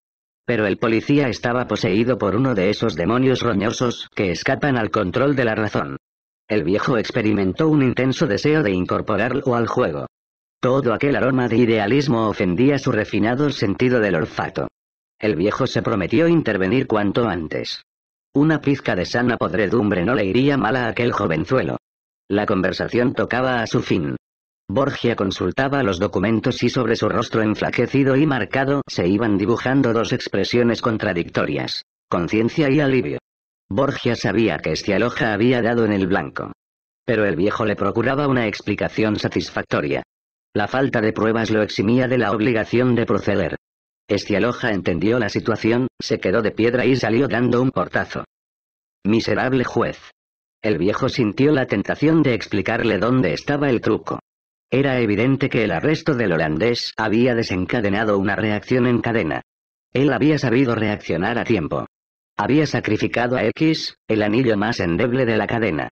Pero el policía estaba poseído por uno de esos demonios roñosos que escapan al control de la razón. El viejo experimentó un intenso deseo de incorporarlo al juego. Todo aquel aroma de idealismo ofendía su refinado sentido del olfato. El viejo se prometió intervenir cuanto antes. Una pizca de sana podredumbre no le iría mal a aquel jovenzuelo. La conversación tocaba a su fin. Borgia consultaba los documentos y sobre su rostro enflaquecido y marcado se iban dibujando dos expresiones contradictorias, conciencia y alivio. Borgia sabía que este aloja había dado en el blanco. Pero el viejo le procuraba una explicación satisfactoria. La falta de pruebas lo eximía de la obligación de proceder. Estialoja entendió la situación, se quedó de piedra y salió dando un portazo. Miserable juez. El viejo sintió la tentación de explicarle dónde estaba el truco. Era evidente que el arresto del holandés había desencadenado una reacción en cadena. Él había sabido reaccionar a tiempo. Había sacrificado a X, el anillo más endeble de la cadena.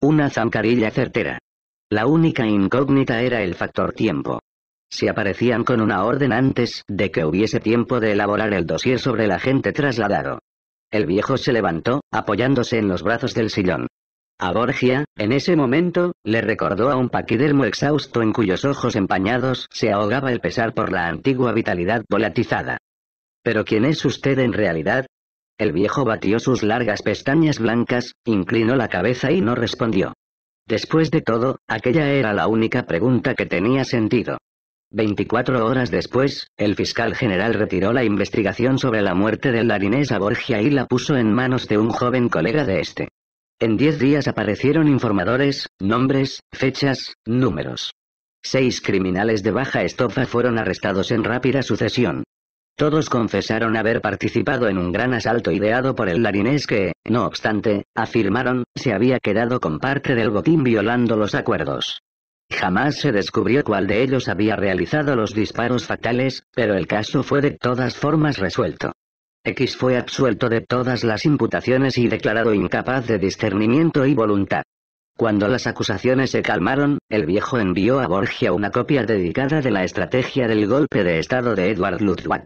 Una zancarilla certera. La única incógnita era el factor tiempo. Si aparecían con una orden antes de que hubiese tiempo de elaborar el dossier sobre el agente trasladado. El viejo se levantó, apoyándose en los brazos del sillón. A Borgia, en ese momento, le recordó a un paquidermo exhausto en cuyos ojos empañados se ahogaba el pesar por la antigua vitalidad volatizada. ¿Pero quién es usted en realidad? El viejo batió sus largas pestañas blancas, inclinó la cabeza y no respondió. Después de todo, aquella era la única pregunta que tenía sentido. Veinticuatro horas después, el fiscal general retiró la investigación sobre la muerte del larinés a Borgia y la puso en manos de un joven colega de este. En diez días aparecieron informadores, nombres, fechas, números. Seis criminales de baja estofa fueron arrestados en rápida sucesión. Todos confesaron haber participado en un gran asalto ideado por el larinés que, no obstante, afirmaron, se había quedado con parte del botín violando los acuerdos. Jamás se descubrió cuál de ellos había realizado los disparos fatales, pero el caso fue de todas formas resuelto. X fue absuelto de todas las imputaciones y declarado incapaz de discernimiento y voluntad. Cuando las acusaciones se calmaron, el viejo envió a Borgia una copia dedicada de la estrategia del golpe de estado de Edward Ludwig.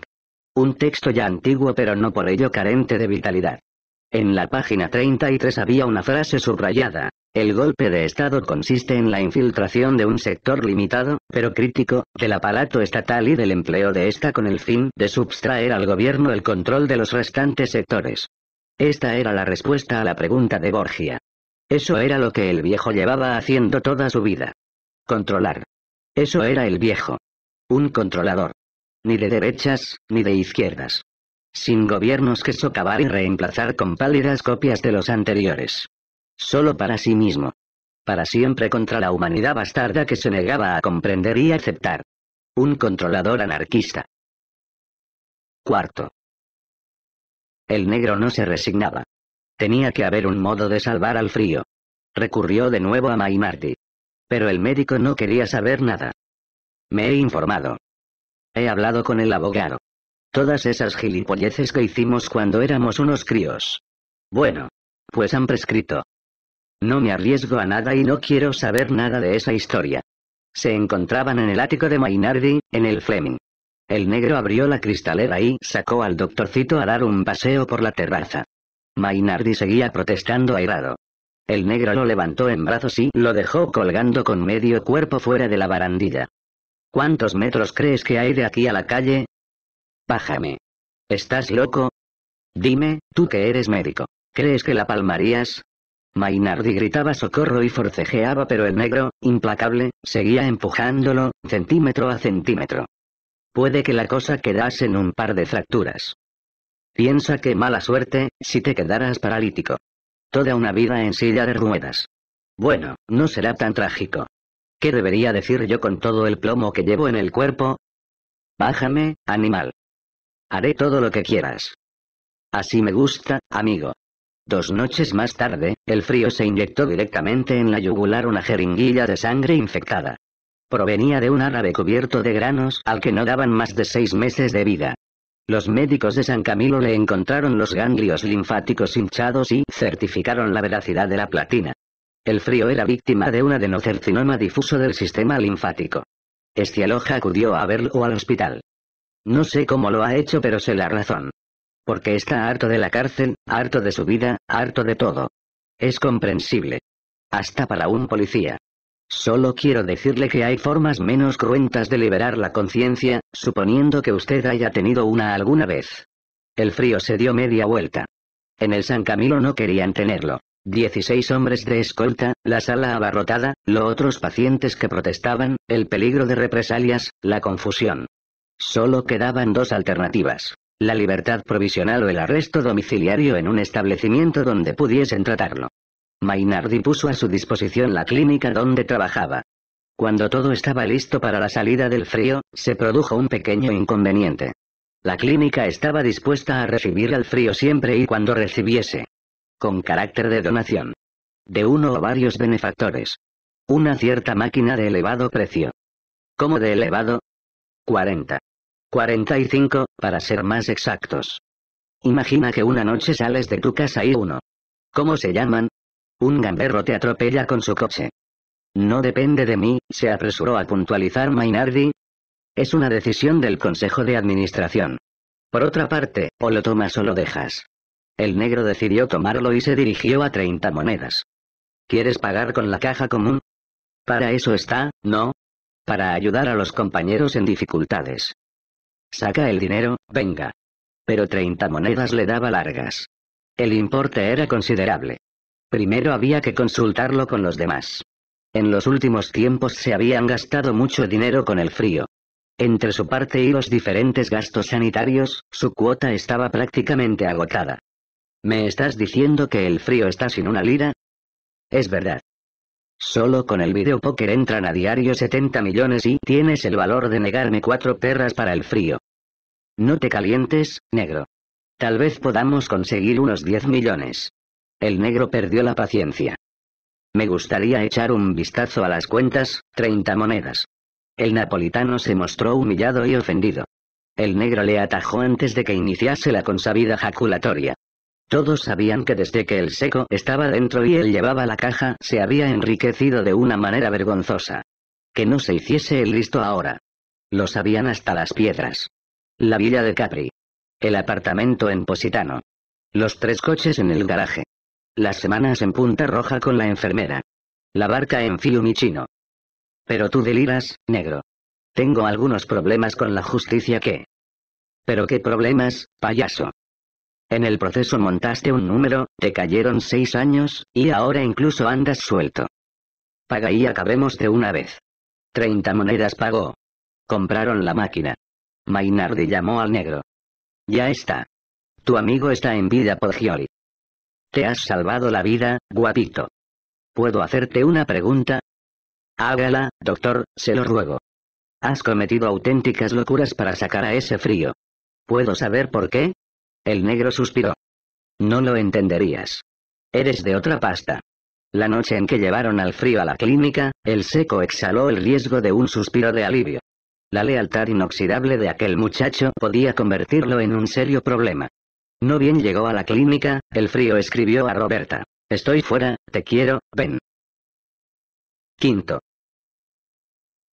Un texto ya antiguo pero no por ello carente de vitalidad. En la página 33 había una frase subrayada. El golpe de Estado consiste en la infiltración de un sector limitado, pero crítico, del aparato estatal y del empleo de ésta con el fin de subtraer al gobierno el control de los restantes sectores. Esta era la respuesta a la pregunta de Borgia. Eso era lo que el viejo llevaba haciendo toda su vida. Controlar. Eso era el viejo. Un controlador. Ni de derechas, ni de izquierdas sin gobiernos que socavar y reemplazar con pálidas copias de los anteriores. Solo para sí mismo. Para siempre contra la humanidad bastarda que se negaba a comprender y aceptar. Un controlador anarquista. Cuarto. El negro no se resignaba. Tenía que haber un modo de salvar al frío. Recurrió de nuevo a Maimardi. Pero el médico no quería saber nada. Me he informado. He hablado con el abogado. Todas esas gilipolleces que hicimos cuando éramos unos críos. Bueno. Pues han prescrito. No me arriesgo a nada y no quiero saber nada de esa historia. Se encontraban en el ático de Mainardi, en el Fleming. El negro abrió la cristalera y sacó al doctorcito a dar un paseo por la terraza. Mainardi seguía protestando airado. El negro lo levantó en brazos y lo dejó colgando con medio cuerpo fuera de la barandilla. ¿Cuántos metros crees que hay de aquí a la calle? Bájame. ¿Estás loco? Dime, tú que eres médico. ¿Crees que la palmarías? Mainardi gritaba socorro y forcejeaba pero el negro, implacable, seguía empujándolo, centímetro a centímetro. Puede que la cosa quedase en un par de fracturas. Piensa que mala suerte, si te quedaras paralítico. Toda una vida en silla de ruedas. Bueno, no será tan trágico. ¿Qué debería decir yo con todo el plomo que llevo en el cuerpo? Bájame, animal. Haré todo lo que quieras. Así me gusta, amigo. Dos noches más tarde, el frío se inyectó directamente en la yugular una jeringuilla de sangre infectada. Provenía de un árabe cubierto de granos al que no daban más de seis meses de vida. Los médicos de San Camilo le encontraron los ganglios linfáticos hinchados y certificaron la veracidad de la platina. El frío era víctima de un adenocarcinoma difuso del sistema linfático. Estialoja acudió a verlo al hospital. No sé cómo lo ha hecho, pero sé la razón. Porque está harto de la cárcel, harto de su vida, harto de todo. Es comprensible. Hasta para un policía. Solo quiero decirle que hay formas menos cruentas de liberar la conciencia, suponiendo que usted haya tenido una alguna vez. El frío se dio media vuelta. En el San Camilo no querían tenerlo. Dieciséis hombres de escolta, la sala abarrotada, los otros pacientes que protestaban, el peligro de represalias, la confusión. Solo quedaban dos alternativas, la libertad provisional o el arresto domiciliario en un establecimiento donde pudiesen tratarlo. Mainardi puso a su disposición la clínica donde trabajaba. Cuando todo estaba listo para la salida del frío, se produjo un pequeño inconveniente. La clínica estaba dispuesta a recibir al frío siempre y cuando recibiese. Con carácter de donación. De uno o varios benefactores. Una cierta máquina de elevado precio. ¿Cómo de elevado? 40. 45, para ser más exactos. Imagina que una noche sales de tu casa y uno. ¿Cómo se llaman? Un gamberro te atropella con su coche. No depende de mí, se apresuró a puntualizar Mainardi. Es una decisión del Consejo de Administración. Por otra parte, o lo tomas o lo dejas. El negro decidió tomarlo y se dirigió a 30 monedas. ¿Quieres pagar con la caja común? Para eso está, ¿no? Para ayudar a los compañeros en dificultades. Saca el dinero, venga. Pero 30 monedas le daba largas. El importe era considerable. Primero había que consultarlo con los demás. En los últimos tiempos se habían gastado mucho dinero con el frío. Entre su parte y los diferentes gastos sanitarios, su cuota estaba prácticamente agotada. ¿Me estás diciendo que el frío está sin una lira? Es verdad. Solo con el videopóker entran a diario 70 millones y tienes el valor de negarme cuatro perras para el frío. No te calientes, negro. Tal vez podamos conseguir unos 10 millones. El negro perdió la paciencia. Me gustaría echar un vistazo a las cuentas, 30 monedas. El napolitano se mostró humillado y ofendido. El negro le atajó antes de que iniciase la consabida jaculatoria. Todos sabían que desde que el seco estaba dentro y él llevaba la caja, se había enriquecido de una manera vergonzosa. Que no se hiciese el listo ahora. Lo sabían hasta las piedras. La villa de Capri. El apartamento en Positano. Los tres coches en el garaje. Las semanas en Punta Roja con la enfermera. La barca en Fiumicino. Pero tú deliras, negro. Tengo algunos problemas con la justicia que... ¿Pero qué problemas, payaso? En el proceso montaste un número, te cayeron seis años, y ahora incluso andas suelto. Paga y acabemos de una vez. Treinta monedas pagó. Compraron la máquina. Mainardi llamó al negro. Ya está. Tu amigo está en vida por Te has salvado la vida, guapito. ¿Puedo hacerte una pregunta? Hágala, doctor, se lo ruego. Has cometido auténticas locuras para sacar a ese frío. ¿Puedo saber por qué? El negro suspiró. No lo entenderías. Eres de otra pasta. La noche en que llevaron al frío a la clínica, el seco exhaló el riesgo de un suspiro de alivio. La lealtad inoxidable de aquel muchacho podía convertirlo en un serio problema. No bien llegó a la clínica, el frío escribió a Roberta. Estoy fuera, te quiero, ven. Quinto.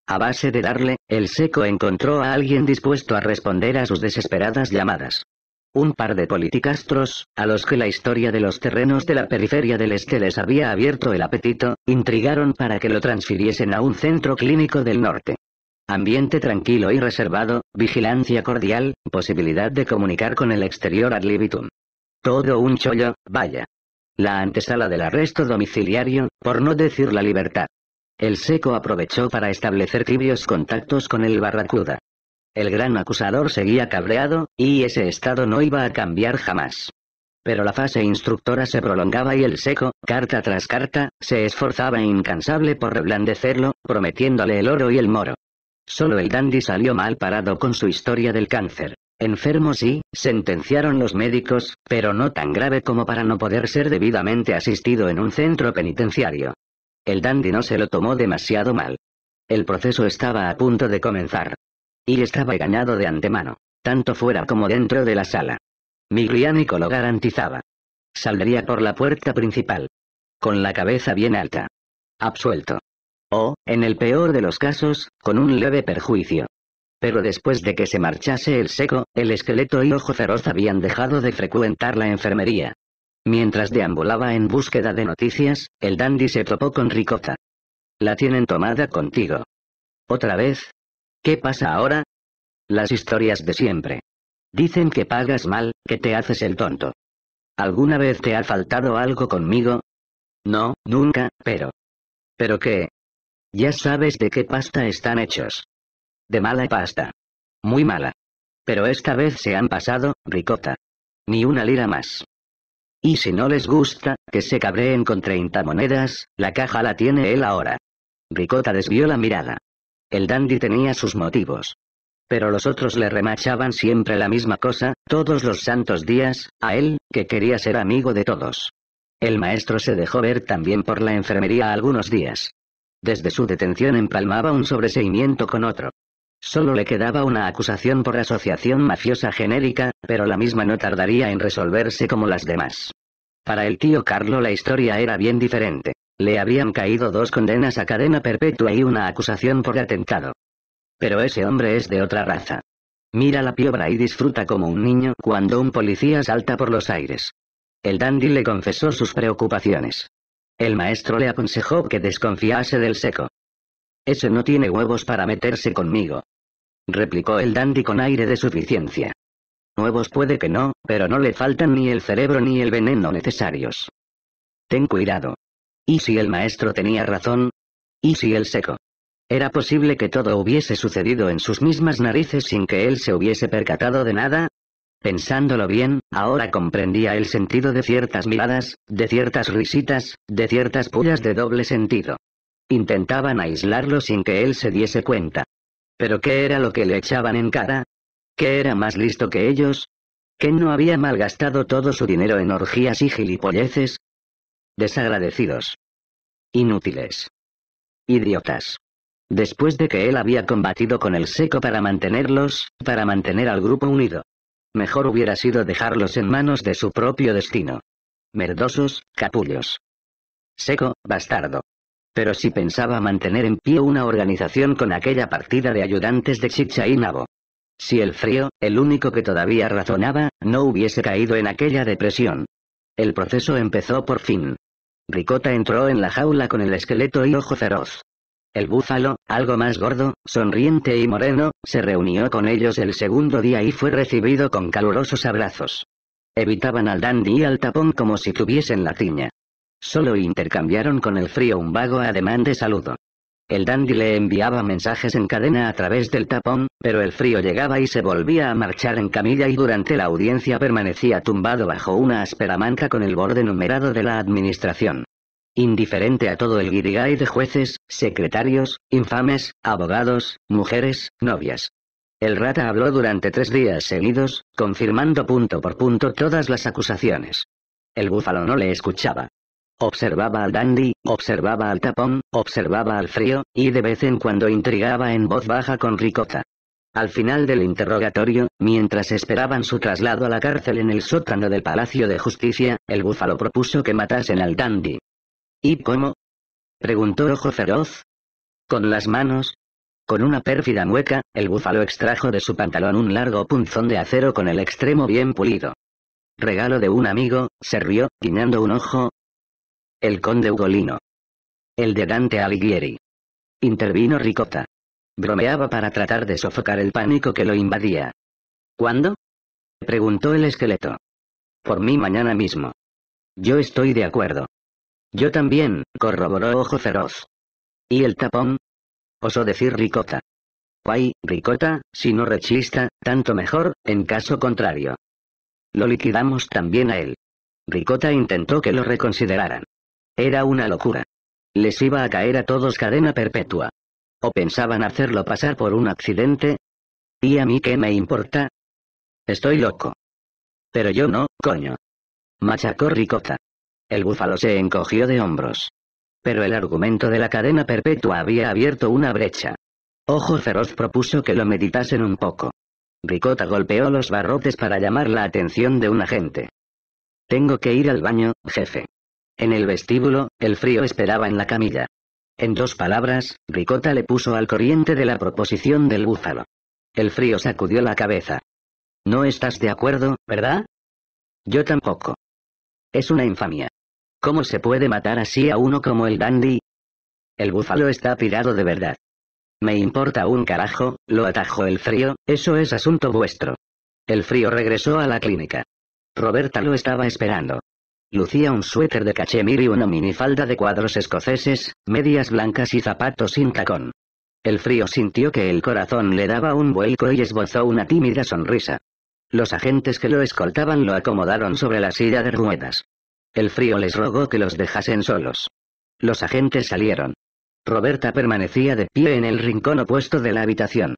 A base de darle, el seco encontró a alguien dispuesto a responder a sus desesperadas llamadas. Un par de politicastros, a los que la historia de los terrenos de la periferia del este les había abierto el apetito, intrigaron para que lo transfiriesen a un centro clínico del norte. Ambiente tranquilo y reservado, vigilancia cordial, posibilidad de comunicar con el exterior ad libitum. Todo un chollo, vaya. La antesala del arresto domiciliario, por no decir la libertad. El seco aprovechó para establecer tibios contactos con el Barracuda. El gran acusador seguía cabreado, y ese estado no iba a cambiar jamás. Pero la fase instructora se prolongaba y el seco, carta tras carta, se esforzaba incansable por reblandecerlo, prometiéndole el oro y el moro. Solo el dandy salió mal parado con su historia del cáncer. Enfermo sí, sentenciaron los médicos, pero no tan grave como para no poder ser debidamente asistido en un centro penitenciario. El dandy no se lo tomó demasiado mal. El proceso estaba a punto de comenzar. Y estaba engañado de antemano, tanto fuera como dentro de la sala. Miglianico lo garantizaba. Saldría por la puerta principal. Con la cabeza bien alta. Absuelto. O, en el peor de los casos, con un leve perjuicio. Pero después de que se marchase el seco, el esqueleto y ojo feroz habían dejado de frecuentar la enfermería. Mientras deambulaba en búsqueda de noticias, el dandy se topó con Ricota. La tienen tomada contigo. Otra vez, ¿Qué pasa ahora? Las historias de siempre. Dicen que pagas mal, que te haces el tonto. ¿Alguna vez te ha faltado algo conmigo? No, nunca, pero... ¿Pero qué? Ya sabes de qué pasta están hechos. De mala pasta. Muy mala. Pero esta vez se han pasado, ricota. Ni una lira más. Y si no les gusta, que se cabreen con 30 monedas, la caja la tiene él ahora. Ricota desvió la mirada. El dandy tenía sus motivos. Pero los otros le remachaban siempre la misma cosa, todos los santos días, a él, que quería ser amigo de todos. El maestro se dejó ver también por la enfermería algunos días. Desde su detención empalmaba un sobreseimiento con otro. Solo le quedaba una acusación por asociación mafiosa genérica, pero la misma no tardaría en resolverse como las demás. Para el tío Carlo la historia era bien diferente. Le habían caído dos condenas a cadena perpetua y una acusación por atentado. Pero ese hombre es de otra raza. Mira la piobra y disfruta como un niño cuando un policía salta por los aires. El dandy le confesó sus preocupaciones. El maestro le aconsejó que desconfiase del seco. Ese no tiene huevos para meterse conmigo. Replicó el dandy con aire de suficiencia. Huevos puede que no, pero no le faltan ni el cerebro ni el veneno necesarios. Ten cuidado, ¿Y si el maestro tenía razón? ¿Y si el seco? Era posible que todo hubiese sucedido en sus mismas narices sin que él se hubiese percatado de nada, Pensándolo bien, ahora comprendía el sentido de ciertas miradas, de ciertas risitas, de ciertas pullas de doble sentido. Intentaban aislarlo sin que él se diese cuenta. ¿Pero qué era lo que le echaban en cara? ¿Qué era más listo que ellos? ¿Que no había malgastado todo su dinero en orgías y gilipolleces? desagradecidos, inútiles, idiotas. Después de que él había combatido con el seco para mantenerlos, para mantener al grupo unido. Mejor hubiera sido dejarlos en manos de su propio destino. Merdosos, capullos. Seco, bastardo. Pero si pensaba mantener en pie una organización con aquella partida de ayudantes de Chicha y Nabo. Si el frío, el único que todavía razonaba, no hubiese caído en aquella depresión. El proceso empezó por fin. Ricota entró en la jaula con el esqueleto y ojo feroz. El búfalo, algo más gordo, sonriente y moreno, se reunió con ellos el segundo día y fue recibido con calurosos abrazos. Evitaban al dandy y al tapón como si tuviesen la tiña. Solo intercambiaron con el frío un vago ademán de saludo. El dandy le enviaba mensajes en cadena a través del tapón, pero el frío llegaba y se volvía a marchar en camilla y durante la audiencia permanecía tumbado bajo una asperamanca con el borde numerado de la administración. Indiferente a todo el guirigay de jueces, secretarios, infames, abogados, mujeres, novias, el rata habló durante tres días seguidos, confirmando punto por punto todas las acusaciones. El búfalo no le escuchaba. Observaba al dandy, observaba al tapón, observaba al frío, y de vez en cuando intrigaba en voz baja con Ricota. Al final del interrogatorio, mientras esperaban su traslado a la cárcel en el sótano del Palacio de Justicia, el búfalo propuso que matasen al dandy. ¿Y cómo? preguntó Ojo Feroz. Con las manos. Con una pérfida mueca, el búfalo extrajo de su pantalón un largo punzón de acero con el extremo bien pulido. Regalo de un amigo, se rió, guiñando un ojo, el conde Ugolino. El de Dante Alighieri. Intervino Ricota. Bromeaba para tratar de sofocar el pánico que lo invadía. ¿Cuándo? Preguntó el esqueleto. Por mí mañana mismo. Yo estoy de acuerdo. Yo también, corroboró Ojo Feroz. ¿Y el tapón? Osó decir Ricota. Guay, Ricota, si no rechista, tanto mejor, en caso contrario. Lo liquidamos también a él. Ricota intentó que lo reconsideraran. Era una locura. Les iba a caer a todos cadena perpetua. ¿O pensaban hacerlo pasar por un accidente? ¿Y a mí qué me importa? Estoy loco. Pero yo no, coño. Machacó Ricota. El búfalo se encogió de hombros. Pero el argumento de la cadena perpetua había abierto una brecha. Ojo Feroz propuso que lo meditasen un poco. Ricota golpeó los barrotes para llamar la atención de un agente. Tengo que ir al baño, jefe. En el vestíbulo, el frío esperaba en la camilla. En dos palabras, Ricota le puso al corriente de la proposición del búfalo. El frío sacudió la cabeza. No estás de acuerdo, ¿verdad? Yo tampoco. Es una infamia. ¿Cómo se puede matar así a uno como el dandy? El búfalo está pirado de verdad. Me importa un carajo, lo atajó el frío, eso es asunto vuestro. El frío regresó a la clínica. Roberta lo estaba esperando. Lucía un suéter de cachemir y una minifalda de cuadros escoceses, medias blancas y zapatos sin tacón. El frío sintió que el corazón le daba un vuelco y esbozó una tímida sonrisa. Los agentes que lo escoltaban lo acomodaron sobre la silla de ruedas. El frío les rogó que los dejasen solos. Los agentes salieron. Roberta permanecía de pie en el rincón opuesto de la habitación.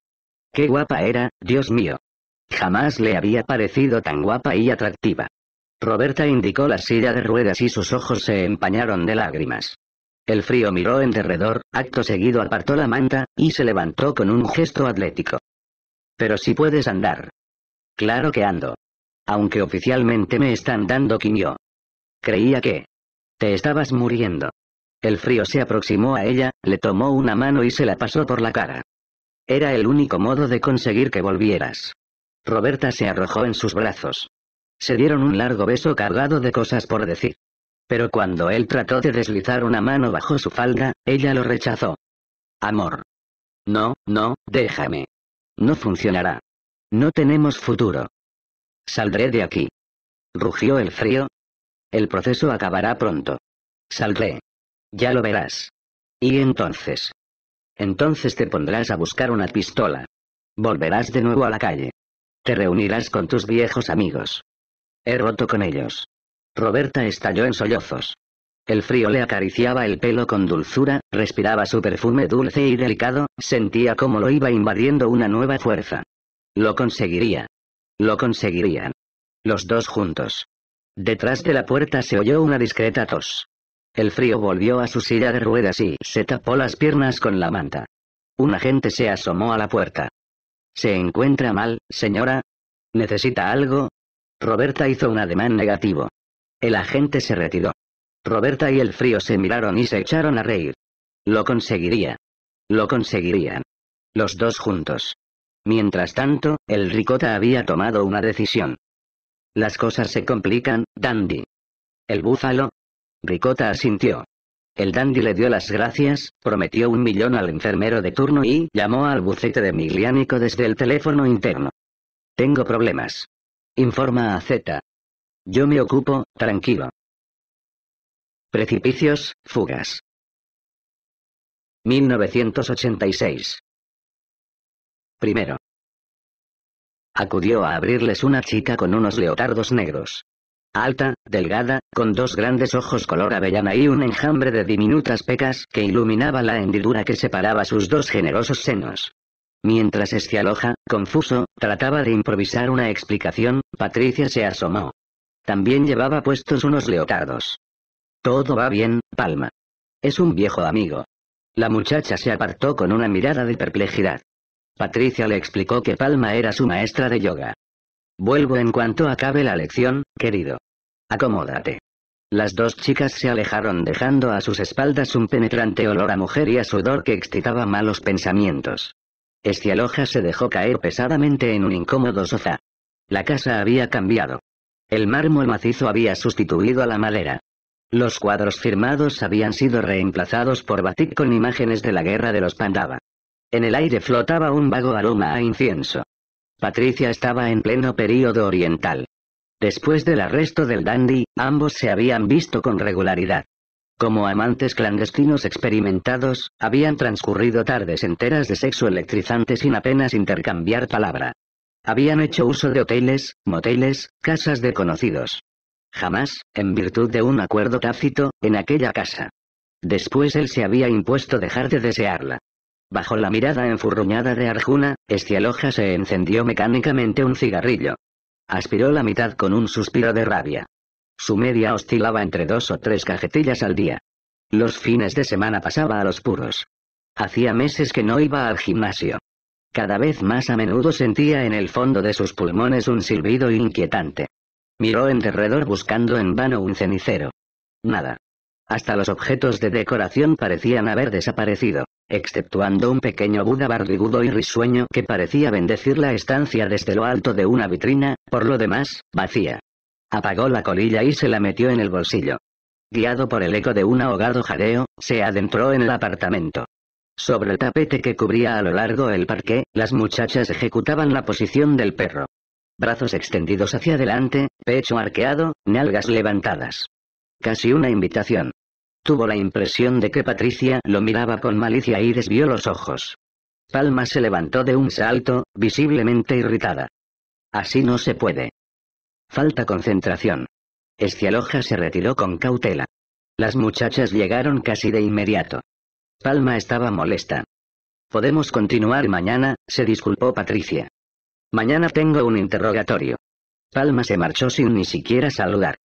¡Qué guapa era, Dios mío! Jamás le había parecido tan guapa y atractiva. Roberta indicó la silla de ruedas y sus ojos se empañaron de lágrimas. El frío miró en derredor, acto seguido apartó la manta, y se levantó con un gesto atlético. Pero si puedes andar. Claro que ando. Aunque oficialmente me están dando quimio. Creía que. Te estabas muriendo. El frío se aproximó a ella, le tomó una mano y se la pasó por la cara. Era el único modo de conseguir que volvieras. Roberta se arrojó en sus brazos. Se dieron un largo beso cargado de cosas por decir. Pero cuando él trató de deslizar una mano bajo su falda, ella lo rechazó. Amor. No, no, déjame. No funcionará. No tenemos futuro. Saldré de aquí. Rugió el frío. El proceso acabará pronto. Saldré. Ya lo verás. Y entonces. Entonces te pondrás a buscar una pistola. Volverás de nuevo a la calle. Te reunirás con tus viejos amigos. He roto con ellos. Roberta estalló en sollozos. El frío le acariciaba el pelo con dulzura, respiraba su perfume dulce y delicado, sentía como lo iba invadiendo una nueva fuerza. Lo conseguiría. Lo conseguirían. Los dos juntos. Detrás de la puerta se oyó una discreta tos. El frío volvió a su silla de ruedas y se tapó las piernas con la manta. Un agente se asomó a la puerta. ¿Se encuentra mal, señora? ¿Necesita algo? Roberta hizo un ademán negativo. El agente se retiró. Roberta y el frío se miraron y se echaron a reír. Lo conseguiría. Lo conseguirían. Los dos juntos. Mientras tanto, el ricota había tomado una decisión. Las cosas se complican, Dandy. El búfalo. Ricota asintió. El dandy le dio las gracias, prometió un millón al enfermero de turno y llamó al bucete de Migliánico desde el teléfono interno. Tengo problemas informa a Z. Yo me ocupo, tranquilo. Precipicios, fugas. 1986. Primero. Acudió a abrirles una chica con unos leotardos negros. Alta, delgada, con dos grandes ojos color avellana y un enjambre de diminutas pecas que iluminaba la hendidura que separaba sus dos generosos senos. Mientras aloja, confuso, trataba de improvisar una explicación, Patricia se asomó. También llevaba puestos unos leotardos. Todo va bien, Palma. Es un viejo amigo. La muchacha se apartó con una mirada de perplejidad. Patricia le explicó que Palma era su maestra de yoga. Vuelvo en cuanto acabe la lección, querido. Acomódate. Las dos chicas se alejaron dejando a sus espaldas un penetrante olor a mujer y a sudor que excitaba malos pensamientos. Estialoja se dejó caer pesadamente en un incómodo sofá. La casa había cambiado. El mármol macizo había sustituido a la madera. Los cuadros firmados habían sido reemplazados por batik con imágenes de la guerra de los Pandava. En el aire flotaba un vago aroma a incienso. Patricia estaba en pleno período oriental. Después del arresto del dandy, ambos se habían visto con regularidad. Como amantes clandestinos experimentados, habían transcurrido tardes enteras de sexo electrizante sin apenas intercambiar palabra. Habían hecho uso de hoteles, moteles, casas de conocidos. Jamás, en virtud de un acuerdo tácito, en aquella casa. Después él se había impuesto dejar de desearla. Bajo la mirada enfurruñada de Arjuna, Estialoja se encendió mecánicamente un cigarrillo. Aspiró la mitad con un suspiro de rabia. Su media oscilaba entre dos o tres cajetillas al día. Los fines de semana pasaba a los puros. Hacía meses que no iba al gimnasio. Cada vez más a menudo sentía en el fondo de sus pulmones un silbido inquietante. Miró en derredor buscando en vano un cenicero. Nada. Hasta los objetos de decoración parecían haber desaparecido, exceptuando un pequeño Buda barbigudo y risueño que parecía bendecir la estancia desde lo alto de una vitrina, por lo demás, vacía. Apagó la colilla y se la metió en el bolsillo. Guiado por el eco de un ahogado jadeo, se adentró en el apartamento. Sobre el tapete que cubría a lo largo el parque, las muchachas ejecutaban la posición del perro. Brazos extendidos hacia adelante, pecho arqueado, nalgas levantadas. Casi una invitación. Tuvo la impresión de que Patricia lo miraba con malicia y desvió los ojos. Palma se levantó de un salto, visiblemente irritada. Así no se puede. Falta concentración. Escialoja se retiró con cautela. Las muchachas llegaron casi de inmediato. Palma estaba molesta. Podemos continuar mañana, se disculpó Patricia. Mañana tengo un interrogatorio. Palma se marchó sin ni siquiera saludar.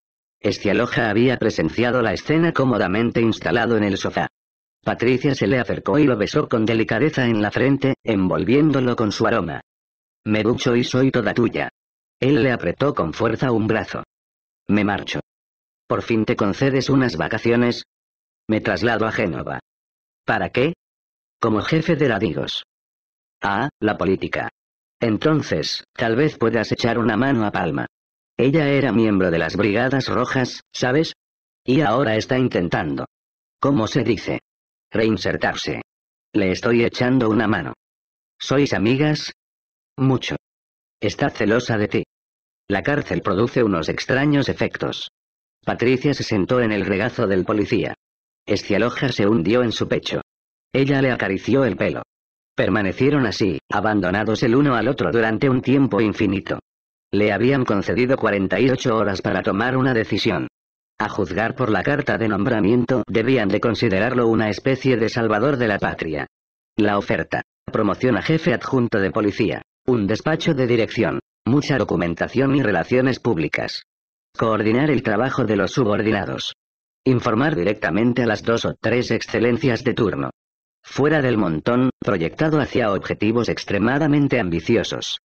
Escialoja había presenciado la escena cómodamente instalado en el sofá. Patricia se le acercó y lo besó con delicadeza en la frente, envolviéndolo con su aroma. Me ducho y soy toda tuya. Él le apretó con fuerza un brazo. Me marcho. Por fin te concedes unas vacaciones. Me traslado a Génova. ¿Para qué? Como jefe de Ladigos. Ah, la política. Entonces, tal vez puedas echar una mano a Palma. Ella era miembro de las Brigadas Rojas, ¿sabes? Y ahora está intentando. ¿Cómo se dice? Reinsertarse. Le estoy echando una mano. ¿Sois amigas? Mucho. Está celosa de ti. La cárcel produce unos extraños efectos. Patricia se sentó en el regazo del policía. Escialoja se hundió en su pecho. Ella le acarició el pelo. Permanecieron así, abandonados el uno al otro durante un tiempo infinito. Le habían concedido 48 horas para tomar una decisión. A juzgar por la carta de nombramiento, debían de considerarlo una especie de salvador de la patria. La oferta. Promoción a jefe adjunto de policía. Un despacho de dirección. Mucha documentación y relaciones públicas. Coordinar el trabajo de los subordinados. Informar directamente a las dos o tres excelencias de turno. Fuera del montón, proyectado hacia objetivos extremadamente ambiciosos.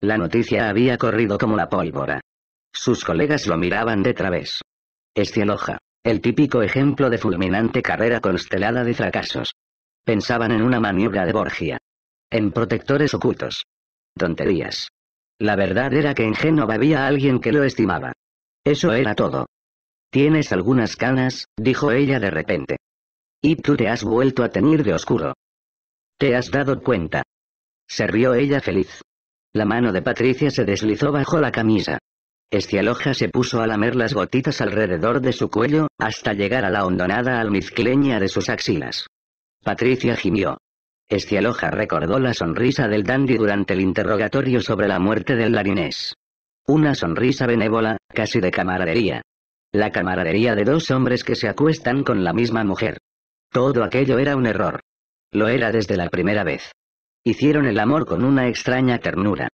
La noticia había corrido como la pólvora. Sus colegas lo miraban de través. Estialoja. El típico ejemplo de fulminante carrera constelada de fracasos. Pensaban en una maniobra de Borgia. En protectores ocultos. Tonterías. La verdad era que en Génova había alguien que lo estimaba. Eso era todo. Tienes algunas canas, dijo ella de repente. Y tú te has vuelto a tener de oscuro. ¿Te has dado cuenta? Se rió ella feliz. La mano de Patricia se deslizó bajo la camisa. Estialoja se puso a lamer las gotitas alrededor de su cuello, hasta llegar a la hondonada almizcleña de sus axilas. Patricia gimió. Escialoja recordó la sonrisa del dandy durante el interrogatorio sobre la muerte del larinés. Una sonrisa benévola, casi de camaradería. La camaradería de dos hombres que se acuestan con la misma mujer. Todo aquello era un error. Lo era desde la primera vez. Hicieron el amor con una extraña ternura.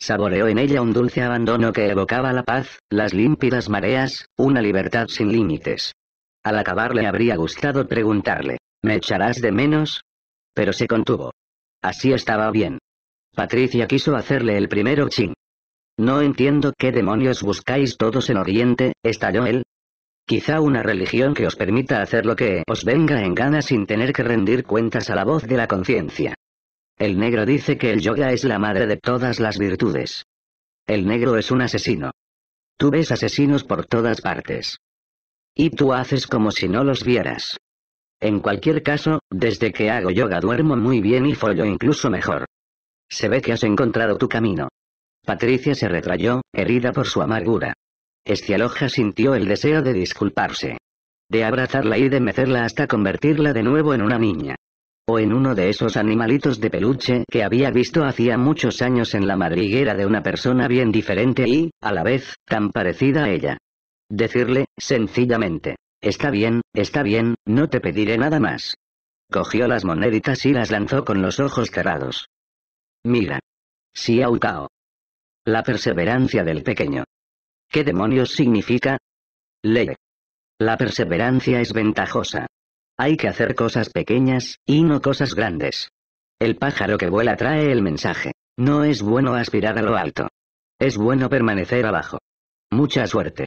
Saboreó en ella un dulce abandono que evocaba la paz, las límpidas mareas, una libertad sin límites. Al acabar le habría gustado preguntarle, ¿me echarás de menos? Pero se contuvo. Así estaba bien. Patricia quiso hacerle el primero ching. No entiendo qué demonios buscáis todos en Oriente, estalló él. Quizá una religión que os permita hacer lo que os venga en gana sin tener que rendir cuentas a la voz de la conciencia. El negro dice que el yoga es la madre de todas las virtudes. El negro es un asesino. Tú ves asesinos por todas partes. Y tú haces como si no los vieras. En cualquier caso, desde que hago yoga duermo muy bien y follo incluso mejor. Se ve que has encontrado tu camino. Patricia se retrayó, herida por su amargura. Estialoja sintió el deseo de disculparse. De abrazarla y de mecerla hasta convertirla de nuevo en una niña. O en uno de esos animalitos de peluche que había visto hacía muchos años en la madriguera de una persona bien diferente y, a la vez, tan parecida a ella. Decirle, sencillamente, Está bien, está bien, no te pediré nada más. Cogió las moneditas y las lanzó con los ojos cerrados. Mira. si aukao. La perseverancia del pequeño. ¿Qué demonios significa? Ley. La perseverancia es ventajosa. Hay que hacer cosas pequeñas, y no cosas grandes. El pájaro que vuela trae el mensaje. No es bueno aspirar a lo alto. Es bueno permanecer abajo. Mucha suerte.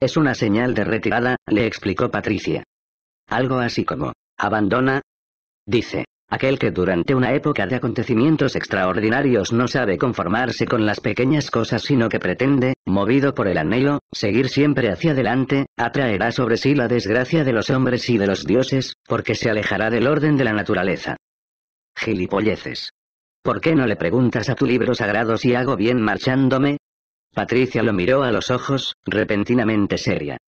Es una señal de retirada, le explicó Patricia. Algo así como, abandona. Dice, aquel que durante una época de acontecimientos extraordinarios no sabe conformarse con las pequeñas cosas sino que pretende, movido por el anhelo, seguir siempre hacia adelante, atraerá sobre sí la desgracia de los hombres y de los dioses, porque se alejará del orden de la naturaleza. Gilipolleces. ¿Por qué no le preguntas a tu libro sagrado si hago bien marchándome? Patricia lo miró a los ojos, repentinamente seria.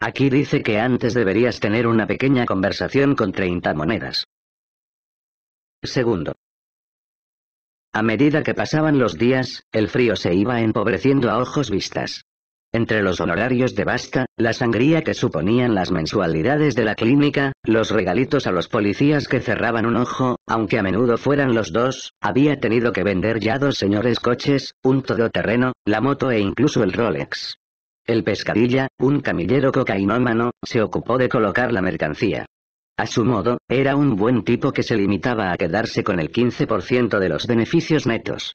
Aquí dice que antes deberías tener una pequeña conversación con 30 monedas. Segundo. A medida que pasaban los días, el frío se iba empobreciendo a ojos vistas. Entre los honorarios de Basta, la sangría que suponían las mensualidades de la clínica, los regalitos a los policías que cerraban un ojo, aunque a menudo fueran los dos, había tenido que vender ya dos señores coches, un todoterreno, la moto e incluso el Rolex. El pescadilla, un camillero cocainómano, se ocupó de colocar la mercancía. A su modo, era un buen tipo que se limitaba a quedarse con el 15% de los beneficios netos.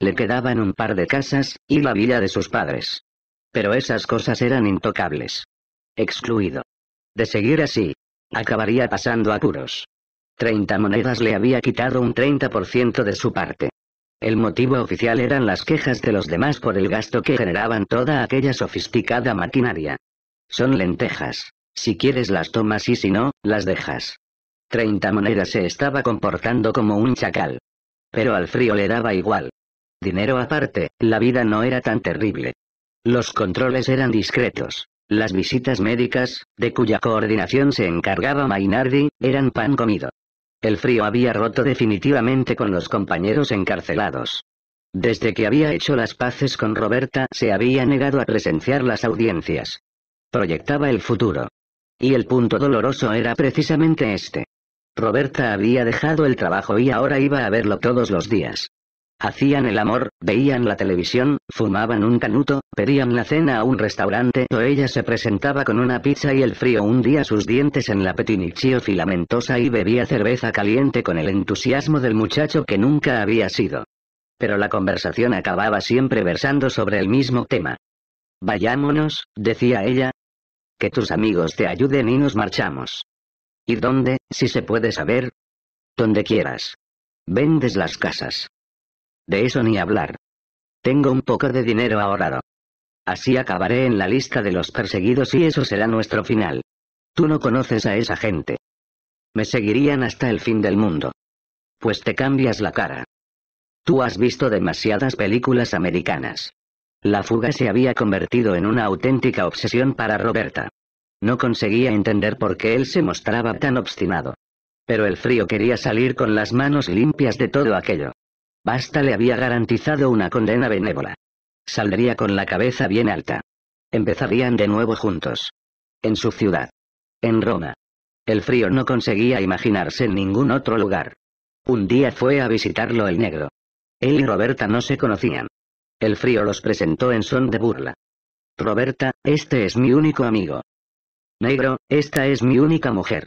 Le quedaban un par de casas, y la villa de sus padres. Pero esas cosas eran intocables. Excluido. De seguir así, acabaría pasando apuros. 30 monedas le había quitado un 30% de su parte. El motivo oficial eran las quejas de los demás por el gasto que generaban toda aquella sofisticada maquinaria. Son lentejas. Si quieres las tomas y si no, las dejas. 30 monedas se estaba comportando como un chacal. Pero al frío le daba igual. Dinero aparte, la vida no era tan terrible. Los controles eran discretos. Las visitas médicas, de cuya coordinación se encargaba Mainardi, eran pan comido. El frío había roto definitivamente con los compañeros encarcelados. Desde que había hecho las paces con Roberta se había negado a presenciar las audiencias. Proyectaba el futuro. Y el punto doloroso era precisamente este. Roberta había dejado el trabajo y ahora iba a verlo todos los días. Hacían el amor, veían la televisión, fumaban un canuto, pedían la cena a un restaurante o ella se presentaba con una pizza y el frío hundía sus dientes en la petinichio filamentosa y bebía cerveza caliente con el entusiasmo del muchacho que nunca había sido. Pero la conversación acababa siempre versando sobre el mismo tema. Vayámonos, decía ella. Que tus amigos te ayuden y nos marchamos. ¿Y dónde, si se puede saber? Donde quieras. Vendes las casas. De eso ni hablar. Tengo un poco de dinero ahorrado. Así acabaré en la lista de los perseguidos y eso será nuestro final. Tú no conoces a esa gente. Me seguirían hasta el fin del mundo. Pues te cambias la cara. Tú has visto demasiadas películas americanas. La fuga se había convertido en una auténtica obsesión para Roberta. No conseguía entender por qué él se mostraba tan obstinado. Pero el frío quería salir con las manos limpias de todo aquello. Basta le había garantizado una condena benévola. Saldría con la cabeza bien alta. Empezarían de nuevo juntos. En su ciudad. En Roma. El frío no conseguía imaginarse en ningún otro lugar. Un día fue a visitarlo el negro. Él y Roberta no se conocían. El frío los presentó en son de burla. Roberta, este es mi único amigo. Negro, esta es mi única mujer.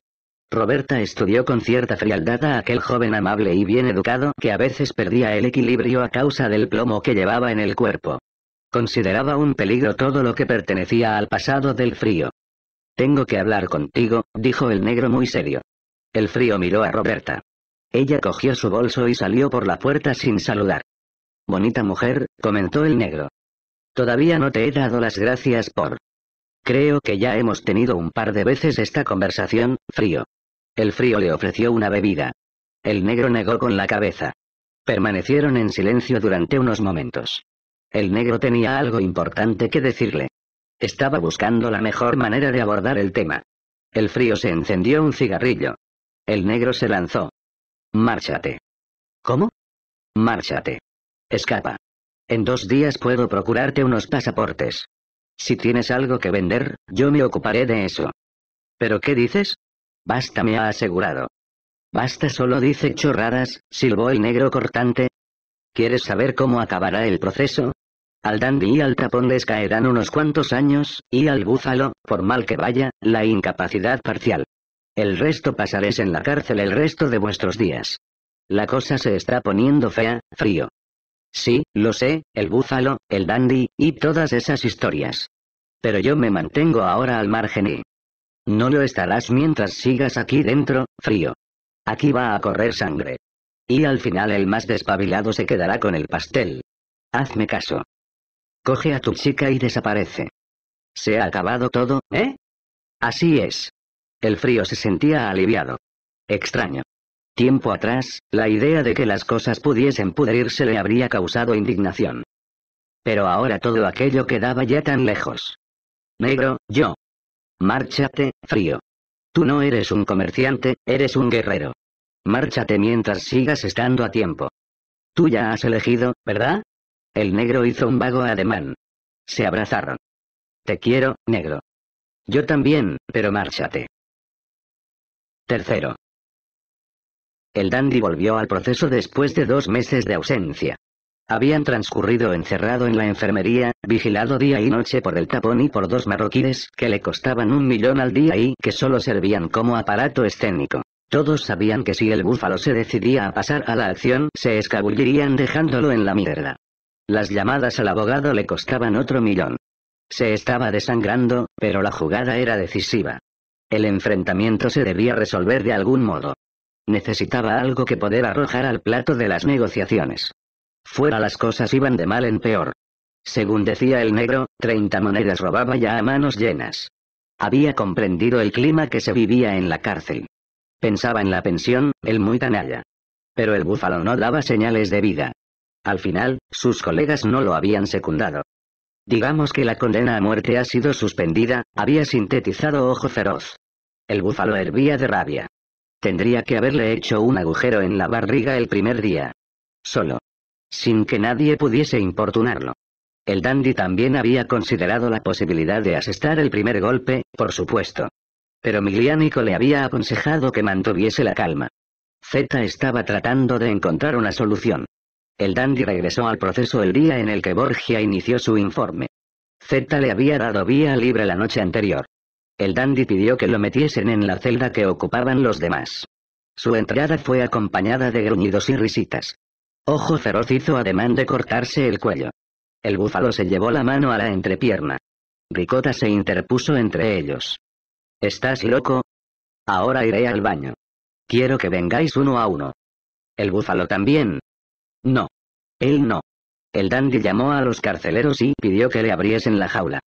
Roberta estudió con cierta frialdad a aquel joven amable y bien educado que a veces perdía el equilibrio a causa del plomo que llevaba en el cuerpo. Consideraba un peligro todo lo que pertenecía al pasado del frío. Tengo que hablar contigo, dijo el negro muy serio. El frío miró a Roberta. Ella cogió su bolso y salió por la puerta sin saludar. Bonita mujer, comentó el negro. Todavía no te he dado las gracias por... Creo que ya hemos tenido un par de veces esta conversación, frío. El frío le ofreció una bebida. El negro negó con la cabeza. Permanecieron en silencio durante unos momentos. El negro tenía algo importante que decirle. Estaba buscando la mejor manera de abordar el tema. El frío se encendió un cigarrillo. El negro se lanzó. Márchate. ¿Cómo? Márchate. Escapa. En dos días puedo procurarte unos pasaportes. Si tienes algo que vender, yo me ocuparé de eso. ¿Pero qué dices? Basta me ha asegurado. Basta solo dice chorradas, silbo el negro cortante. ¿Quieres saber cómo acabará el proceso? Al dandy y al tapón les caerán unos cuantos años, y al búfalo, por mal que vaya, la incapacidad parcial. El resto pasaréis en la cárcel el resto de vuestros días. La cosa se está poniendo fea, frío. Sí, lo sé, el búfalo, el dandy, y todas esas historias. Pero yo me mantengo ahora al margen y... No lo estarás mientras sigas aquí dentro, frío. Aquí va a correr sangre. Y al final el más despabilado se quedará con el pastel. Hazme caso. Coge a tu chica y desaparece. Se ha acabado todo, ¿eh? Así es. El frío se sentía aliviado. Extraño. Tiempo atrás, la idea de que las cosas pudiesen pudrirse le habría causado indignación. Pero ahora todo aquello quedaba ya tan lejos. Negro, yo, Márchate, frío. Tú no eres un comerciante, eres un guerrero. Márchate mientras sigas estando a tiempo. Tú ya has elegido, ¿verdad? El negro hizo un vago ademán. Se abrazaron. Te quiero, negro. Yo también, pero márchate. Tercero. El dandy volvió al proceso después de dos meses de ausencia. Habían transcurrido encerrado en la enfermería, vigilado día y noche por el tapón y por dos marroquíes que le costaban un millón al día y que solo servían como aparato escénico. Todos sabían que si el búfalo se decidía a pasar a la acción se escabullirían dejándolo en la mierda. Las llamadas al abogado le costaban otro millón. Se estaba desangrando, pero la jugada era decisiva. El enfrentamiento se debía resolver de algún modo. Necesitaba algo que poder arrojar al plato de las negociaciones. Fuera las cosas iban de mal en peor. Según decía el negro, 30 monedas robaba ya a manos llenas. Había comprendido el clima que se vivía en la cárcel. Pensaba en la pensión, el muy canalla. Pero el búfalo no daba señales de vida. Al final, sus colegas no lo habían secundado. Digamos que la condena a muerte ha sido suspendida, había sintetizado Ojo Feroz. El búfalo hervía de rabia. Tendría que haberle hecho un agujero en la barriga el primer día. Solo, sin que nadie pudiese importunarlo. El dandy también había considerado la posibilidad de asestar el primer golpe, por supuesto. Pero Miglianico le había aconsejado que mantuviese la calma. Z estaba tratando de encontrar una solución. El dandy regresó al proceso el día en el que Borgia inició su informe. Z le había dado vía libre la noche anterior. El dandy pidió que lo metiesen en la celda que ocupaban los demás. Su entrada fue acompañada de gruñidos y risitas. Ojo Feroz hizo ademán de cortarse el cuello. El búfalo se llevó la mano a la entrepierna. Ricota se interpuso entre ellos. ¿Estás loco? Ahora iré al baño. Quiero que vengáis uno a uno. ¿El búfalo también? No. Él no. El dandy llamó a los carceleros y pidió que le abriesen la jaula.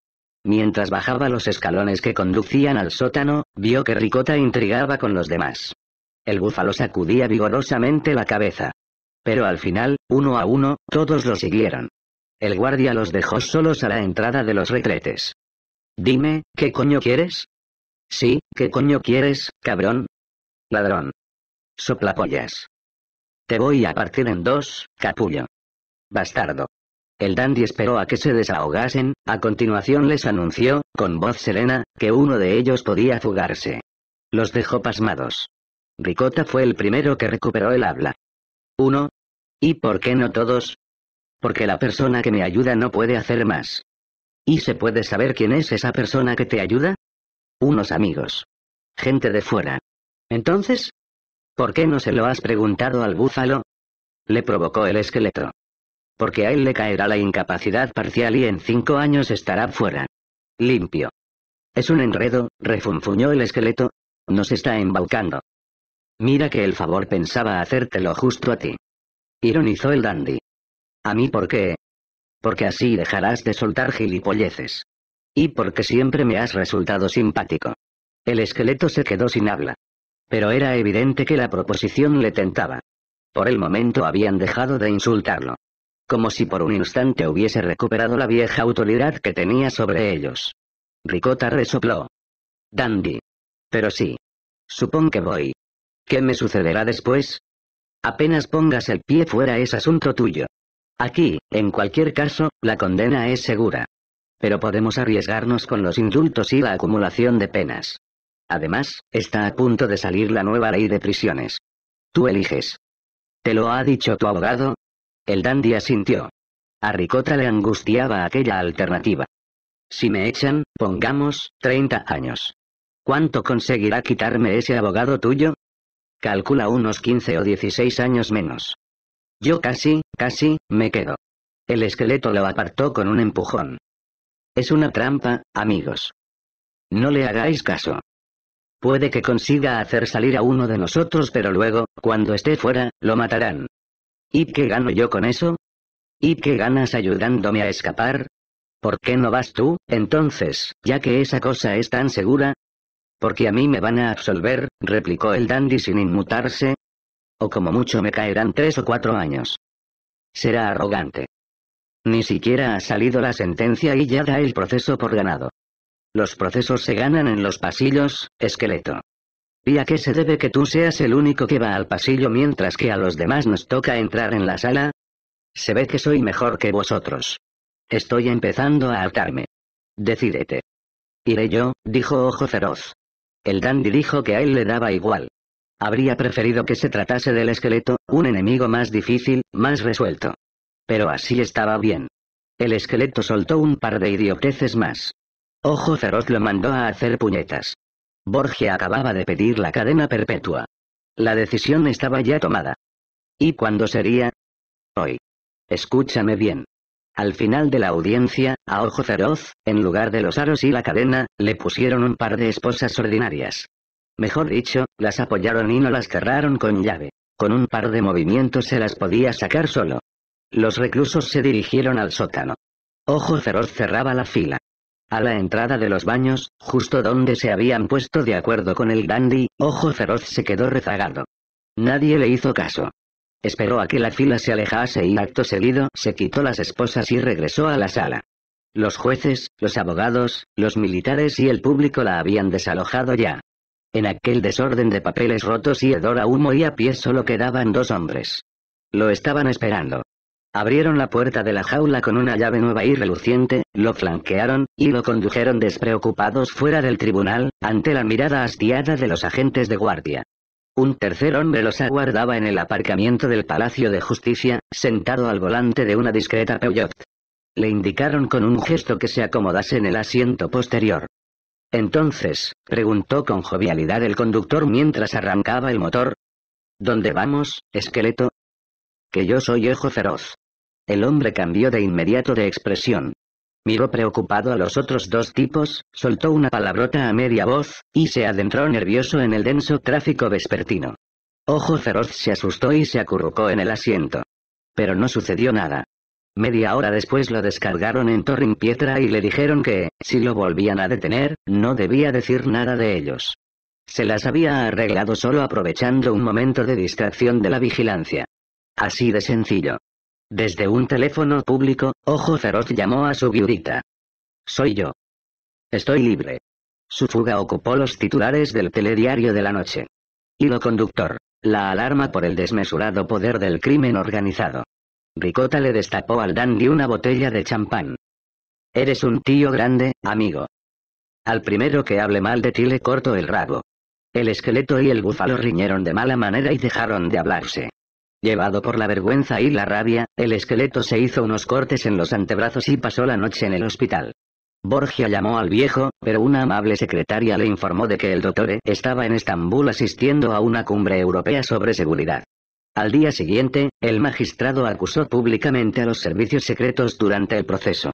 Mientras bajaba los escalones que conducían al sótano, vio que Ricota intrigaba con los demás. El búfalo sacudía vigorosamente la cabeza. Pero al final, uno a uno, todos lo siguieron. El guardia los dejó solos a la entrada de los retretes. Dime, ¿qué coño quieres? Sí, ¿qué coño quieres, cabrón? Ladrón. Soplapollas. Te voy a partir en dos, capullo. Bastardo. El dandy esperó a que se desahogasen, a continuación les anunció, con voz serena, que uno de ellos podía fugarse. Los dejó pasmados. Ricota fue el primero que recuperó el habla uno. ¿Y por qué no todos? Porque la persona que me ayuda no puede hacer más. ¿Y se puede saber quién es esa persona que te ayuda? Unos amigos. Gente de fuera. Entonces, ¿por qué no se lo has preguntado al búfalo? Le provocó el esqueleto. Porque a él le caerá la incapacidad parcial y en cinco años estará fuera. Limpio. Es un enredo, refunfuñó el esqueleto. Nos está embaucando. Mira que el favor pensaba hacértelo justo a ti. Ironizó el dandy. ¿A mí por qué? Porque así dejarás de soltar gilipolleces. Y porque siempre me has resultado simpático. El esqueleto se quedó sin habla. Pero era evidente que la proposición le tentaba. Por el momento habían dejado de insultarlo. Como si por un instante hubiese recuperado la vieja autoridad que tenía sobre ellos. Ricota resopló. Dandy. Pero sí. Supón que voy. ¿Qué me sucederá después? Apenas pongas el pie fuera es asunto tuyo. Aquí, en cualquier caso, la condena es segura. Pero podemos arriesgarnos con los indultos y la acumulación de penas. Además, está a punto de salir la nueva ley de prisiones. Tú eliges. ¿Te lo ha dicho tu abogado? El dandy asintió. A Ricota le angustiaba aquella alternativa. Si me echan, pongamos, 30 años. ¿Cuánto conseguirá quitarme ese abogado tuyo? calcula unos 15 o 16 años menos. Yo casi, casi, me quedo. El esqueleto lo apartó con un empujón. Es una trampa, amigos. No le hagáis caso. Puede que consiga hacer salir a uno de nosotros, pero luego, cuando esté fuera, lo matarán. ¿Y qué gano yo con eso? ¿Y qué ganas ayudándome a escapar? ¿Por qué no vas tú, entonces, ya que esa cosa es tan segura? Porque a mí me van a absolver, replicó el dandy sin inmutarse. O como mucho me caerán tres o cuatro años. Será arrogante. Ni siquiera ha salido la sentencia y ya da el proceso por ganado. Los procesos se ganan en los pasillos, esqueleto. ¿Y a qué se debe que tú seas el único que va al pasillo mientras que a los demás nos toca entrar en la sala? Se ve que soy mejor que vosotros. Estoy empezando a hartarme. Decídete. Iré yo, dijo Ojo Feroz. El dandy dijo que a él le daba igual. Habría preferido que se tratase del esqueleto, un enemigo más difícil, más resuelto. Pero así estaba bien. El esqueleto soltó un par de idioteces más. Ojo Feroz lo mandó a hacer puñetas. Borgia acababa de pedir la cadena perpetua. La decisión estaba ya tomada. ¿Y cuándo sería? Hoy. Escúchame bien. Al final de la audiencia, a ojo feroz, en lugar de los aros y la cadena, le pusieron un par de esposas ordinarias. Mejor dicho, las apoyaron y no las cerraron con llave. Con un par de movimientos se las podía sacar solo. Los reclusos se dirigieron al sótano. Ojo feroz cerraba la fila. A la entrada de los baños, justo donde se habían puesto de acuerdo con el dandy, Ojo Feroz se quedó rezagado. Nadie le hizo caso. Esperó a que la fila se alejase y acto seguido se quitó las esposas y regresó a la sala. Los jueces, los abogados, los militares y el público la habían desalojado ya. En aquel desorden de papeles rotos y hedor a humo y a pie solo quedaban dos hombres. Lo estaban esperando. Abrieron la puerta de la jaula con una llave nueva y reluciente, lo flanquearon, y lo condujeron despreocupados fuera del tribunal, ante la mirada hastiada de los agentes de guardia. Un tercer hombre los aguardaba en el aparcamiento del Palacio de Justicia, sentado al volante de una discreta Peugeot. Le indicaron con un gesto que se acomodase en el asiento posterior. Entonces, preguntó con jovialidad el conductor mientras arrancaba el motor. ¿Dónde vamos, esqueleto? Que yo soy ojo feroz. El hombre cambió de inmediato de expresión. Miró preocupado a los otros dos tipos, soltó una palabrota a media voz, y se adentró nervioso en el denso tráfico vespertino. Ojo Feroz se asustó y se acurrucó en el asiento. Pero no sucedió nada. Media hora después lo descargaron en Torrin Pietra y le dijeron que, si lo volvían a detener, no debía decir nada de ellos. Se las había arreglado solo aprovechando un momento de distracción de la vigilancia. Así de sencillo. Desde un teléfono público, Ojo Feroz llamó a su viudita. Soy yo. Estoy libre. Su fuga ocupó los titulares del telediario de la noche. Hilo conductor. La alarma por el desmesurado poder del crimen organizado. Ricota le destapó al dandy una botella de champán. Eres un tío grande, amigo. Al primero que hable mal de ti le corto el rabo. El esqueleto y el búfalo riñeron de mala manera y dejaron de hablarse. Llevado por la vergüenza y la rabia, el esqueleto se hizo unos cortes en los antebrazos y pasó la noche en el hospital. Borgia llamó al viejo, pero una amable secretaria le informó de que el doctor e estaba en Estambul asistiendo a una cumbre europea sobre seguridad. Al día siguiente, el magistrado acusó públicamente a los servicios secretos durante el proceso.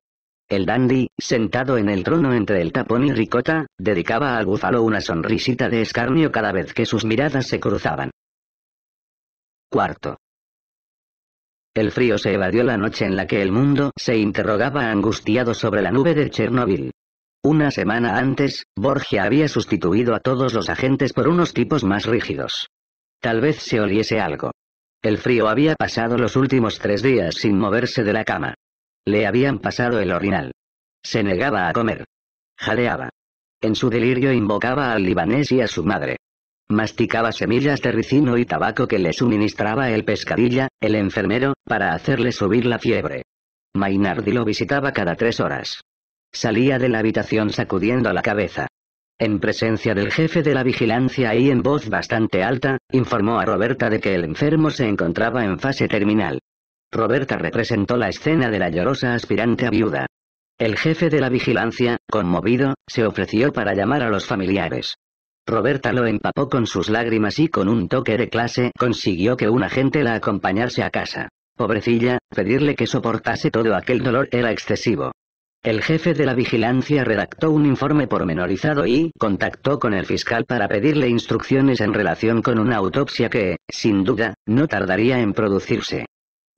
El dandy, sentado en el trono entre el tapón y ricota, dedicaba al búfalo una sonrisita de escarnio cada vez que sus miradas se cruzaban. Cuarto. El frío se evadió la noche en la que el mundo se interrogaba angustiado sobre la nube de Chernóbil. Una semana antes, Borgia había sustituido a todos los agentes por unos tipos más rígidos. Tal vez se oliese algo. El frío había pasado los últimos tres días sin moverse de la cama. Le habían pasado el orinal. Se negaba a comer. Jadeaba. En su delirio invocaba al libanés y a su madre. Masticaba semillas de ricino y tabaco que le suministraba el pescadilla, el enfermero, para hacerle subir la fiebre. Mainardi lo visitaba cada tres horas. Salía de la habitación sacudiendo la cabeza. En presencia del jefe de la vigilancia y en voz bastante alta, informó a Roberta de que el enfermo se encontraba en fase terminal. Roberta representó la escena de la llorosa aspirante a viuda. El jefe de la vigilancia, conmovido, se ofreció para llamar a los familiares. Roberta lo empapó con sus lágrimas y con un toque de clase consiguió que un agente la acompañase a casa. Pobrecilla, pedirle que soportase todo aquel dolor era excesivo. El jefe de la vigilancia redactó un informe pormenorizado y contactó con el fiscal para pedirle instrucciones en relación con una autopsia que, sin duda, no tardaría en producirse.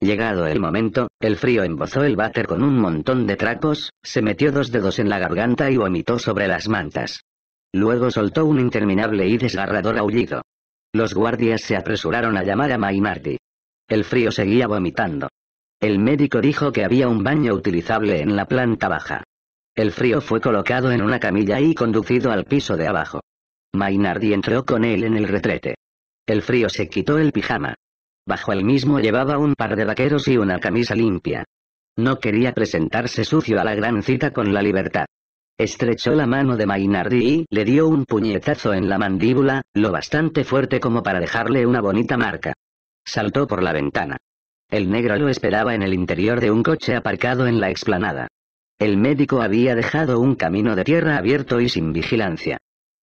Llegado el momento, el frío embozó el váter con un montón de trapos, se metió dos dedos en la garganta y vomitó sobre las mantas. Luego soltó un interminable y desgarrador aullido. Los guardias se apresuraron a llamar a Mainardi. El frío seguía vomitando. El médico dijo que había un baño utilizable en la planta baja. El frío fue colocado en una camilla y conducido al piso de abajo. Mainardi entró con él en el retrete. El frío se quitó el pijama. Bajo el mismo llevaba un par de vaqueros y una camisa limpia. No quería presentarse sucio a la gran cita con la libertad. Estrechó la mano de Mainardi y le dio un puñetazo en la mandíbula, lo bastante fuerte como para dejarle una bonita marca. Saltó por la ventana. El negro lo esperaba en el interior de un coche aparcado en la explanada. El médico había dejado un camino de tierra abierto y sin vigilancia.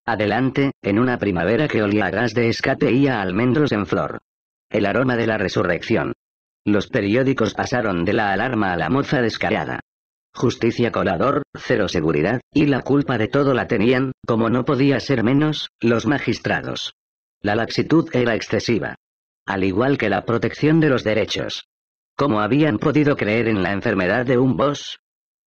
Adelante, en una primavera que olía a gas de escape y a almendros en flor. El aroma de la resurrección. Los periódicos pasaron de la alarma a la moza descarada. Justicia colador, cero seguridad, y la culpa de todo la tenían, como no podía ser menos, los magistrados. La laxitud era excesiva. Al igual que la protección de los derechos. ¿Cómo habían podido creer en la enfermedad de un boss?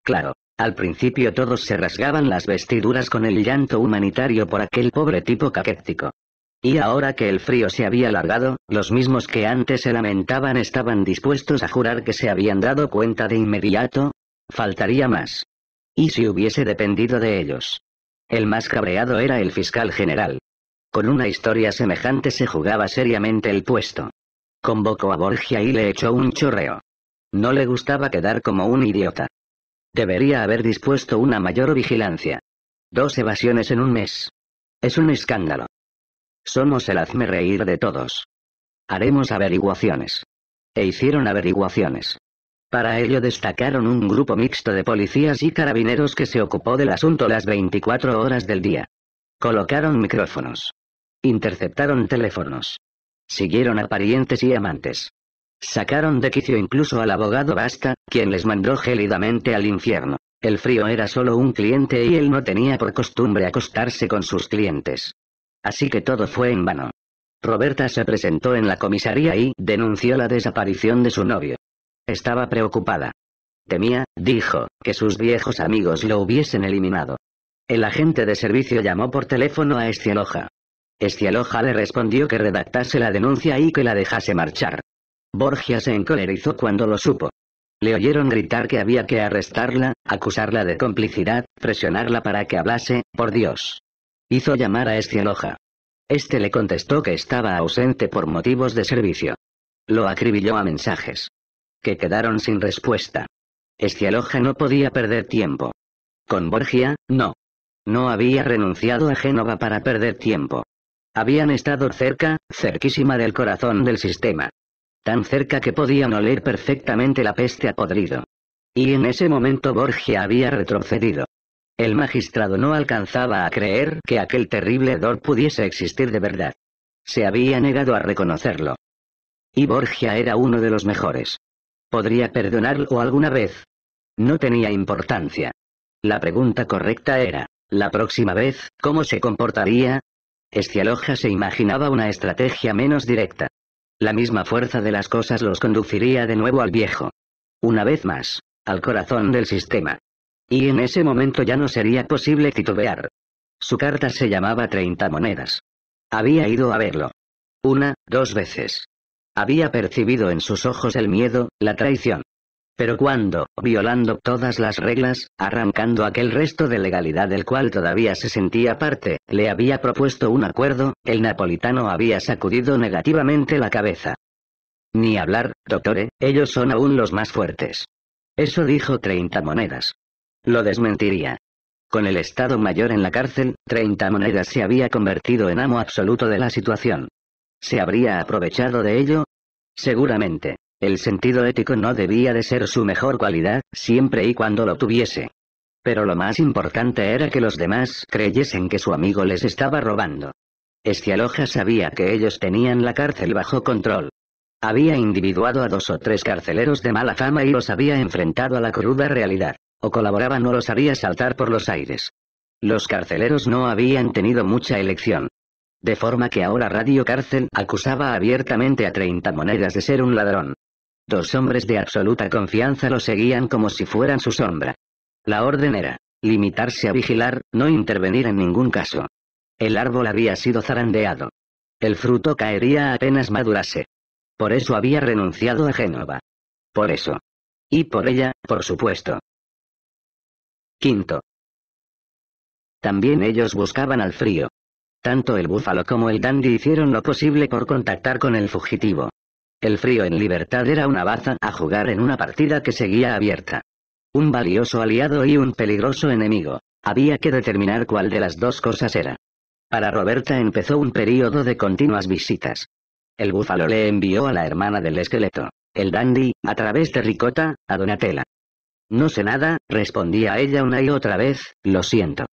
Claro, al principio todos se rasgaban las vestiduras con el llanto humanitario por aquel pobre tipo caquéptico. Y ahora que el frío se había alargado, los mismos que antes se lamentaban estaban dispuestos a jurar que se habían dado cuenta de inmediato, Faltaría más. Y si hubiese dependido de ellos. El más cabreado era el fiscal general. Con una historia semejante se jugaba seriamente el puesto. Convocó a Borgia y le echó un chorreo. No le gustaba quedar como un idiota. Debería haber dispuesto una mayor vigilancia. Dos evasiones en un mes. Es un escándalo. Somos el hazme reír de todos. Haremos averiguaciones. E hicieron averiguaciones. Para ello destacaron un grupo mixto de policías y carabineros que se ocupó del asunto las 24 horas del día. Colocaron micrófonos. Interceptaron teléfonos. Siguieron a parientes y amantes. Sacaron de quicio incluso al abogado Basta, quien les mandó gélidamente al infierno. El frío era solo un cliente y él no tenía por costumbre acostarse con sus clientes. Así que todo fue en vano. Roberta se presentó en la comisaría y denunció la desaparición de su novio. Estaba preocupada. Temía, dijo, que sus viejos amigos lo hubiesen eliminado. El agente de servicio llamó por teléfono a Estieloja. Estieloja le respondió que redactase la denuncia y que la dejase marchar. Borgia se encolerizó cuando lo supo. Le oyeron gritar que había que arrestarla, acusarla de complicidad, presionarla para que hablase, por Dios. Hizo llamar a Estieloja. Este le contestó que estaba ausente por motivos de servicio. Lo acribilló a mensajes que quedaron sin respuesta. Estialoja no podía perder tiempo. Con Borgia, no. No había renunciado a Génova para perder tiempo. Habían estado cerca, cerquísima del corazón del sistema. Tan cerca que podían oler perfectamente la peste a podrido. Y en ese momento Borgia había retrocedido. El magistrado no alcanzaba a creer que aquel terrible dor pudiese existir de verdad. Se había negado a reconocerlo. Y Borgia era uno de los mejores. Podría perdonarlo alguna vez. No tenía importancia. La pregunta correcta era, la próxima vez, ¿cómo se comportaría? Estialoja se imaginaba una estrategia menos directa. La misma fuerza de las cosas los conduciría de nuevo al viejo. Una vez más, al corazón del sistema. Y en ese momento ya no sería posible titubear. Su carta se llamaba 30 monedas. Había ido a verlo. Una, dos veces. Había percibido en sus ojos el miedo, la traición. Pero cuando, violando todas las reglas, arrancando aquel resto de legalidad del cual todavía se sentía parte, le había propuesto un acuerdo, el napolitano había sacudido negativamente la cabeza. Ni hablar, doctore, ellos son aún los más fuertes. Eso dijo 30 monedas. Lo desmentiría. Con el Estado Mayor en la cárcel, 30 monedas se había convertido en amo absoluto de la situación. ¿Se habría aprovechado de ello? Seguramente. El sentido ético no debía de ser su mejor cualidad, siempre y cuando lo tuviese. Pero lo más importante era que los demás creyesen que su amigo les estaba robando. Estialoja sabía que ellos tenían la cárcel bajo control. Había individuado a dos o tres carceleros de mala fama y los había enfrentado a la cruda realidad. O colaboraban o los haría saltar por los aires. Los carceleros no habían tenido mucha elección. De forma que ahora Radio Cárcel acusaba abiertamente a 30 monedas de ser un ladrón. Dos hombres de absoluta confianza lo seguían como si fueran su sombra. La orden era, limitarse a vigilar, no intervenir en ningún caso. El árbol había sido zarandeado. El fruto caería apenas madurase. Por eso había renunciado a Génova. Por eso. Y por ella, por supuesto. Quinto. También ellos buscaban al frío. Tanto el búfalo como el dandy hicieron lo posible por contactar con el fugitivo. El frío en libertad era una baza a jugar en una partida que seguía abierta. Un valioso aliado y un peligroso enemigo. Había que determinar cuál de las dos cosas era. Para Roberta empezó un periodo de continuas visitas. El búfalo le envió a la hermana del esqueleto, el dandy, a través de Ricota, a Donatella. No sé nada, respondía ella una y otra vez, lo siento.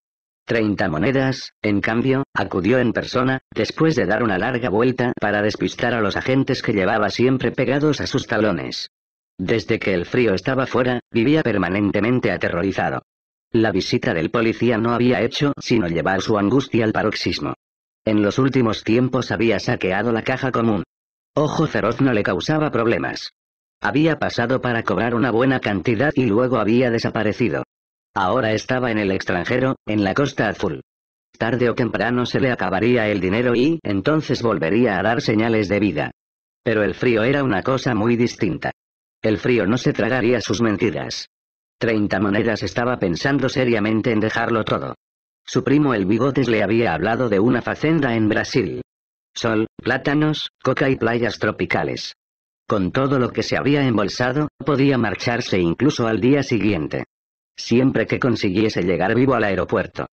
30 monedas, en cambio, acudió en persona, después de dar una larga vuelta para despistar a los agentes que llevaba siempre pegados a sus talones. Desde que el frío estaba fuera, vivía permanentemente aterrorizado. La visita del policía no había hecho sino llevar su angustia al paroxismo. En los últimos tiempos había saqueado la caja común. Ojo feroz no le causaba problemas. Había pasado para cobrar una buena cantidad y luego había desaparecido. Ahora estaba en el extranjero, en la Costa Azul. Tarde o temprano se le acabaría el dinero y entonces volvería a dar señales de vida. Pero el frío era una cosa muy distinta. El frío no se tragaría sus mentiras. Treinta monedas estaba pensando seriamente en dejarlo todo. Su primo el Bigotes le había hablado de una facenda en Brasil. Sol, plátanos, coca y playas tropicales. Con todo lo que se había embolsado, podía marcharse incluso al día siguiente. Siempre que consiguiese llegar vivo al aeropuerto.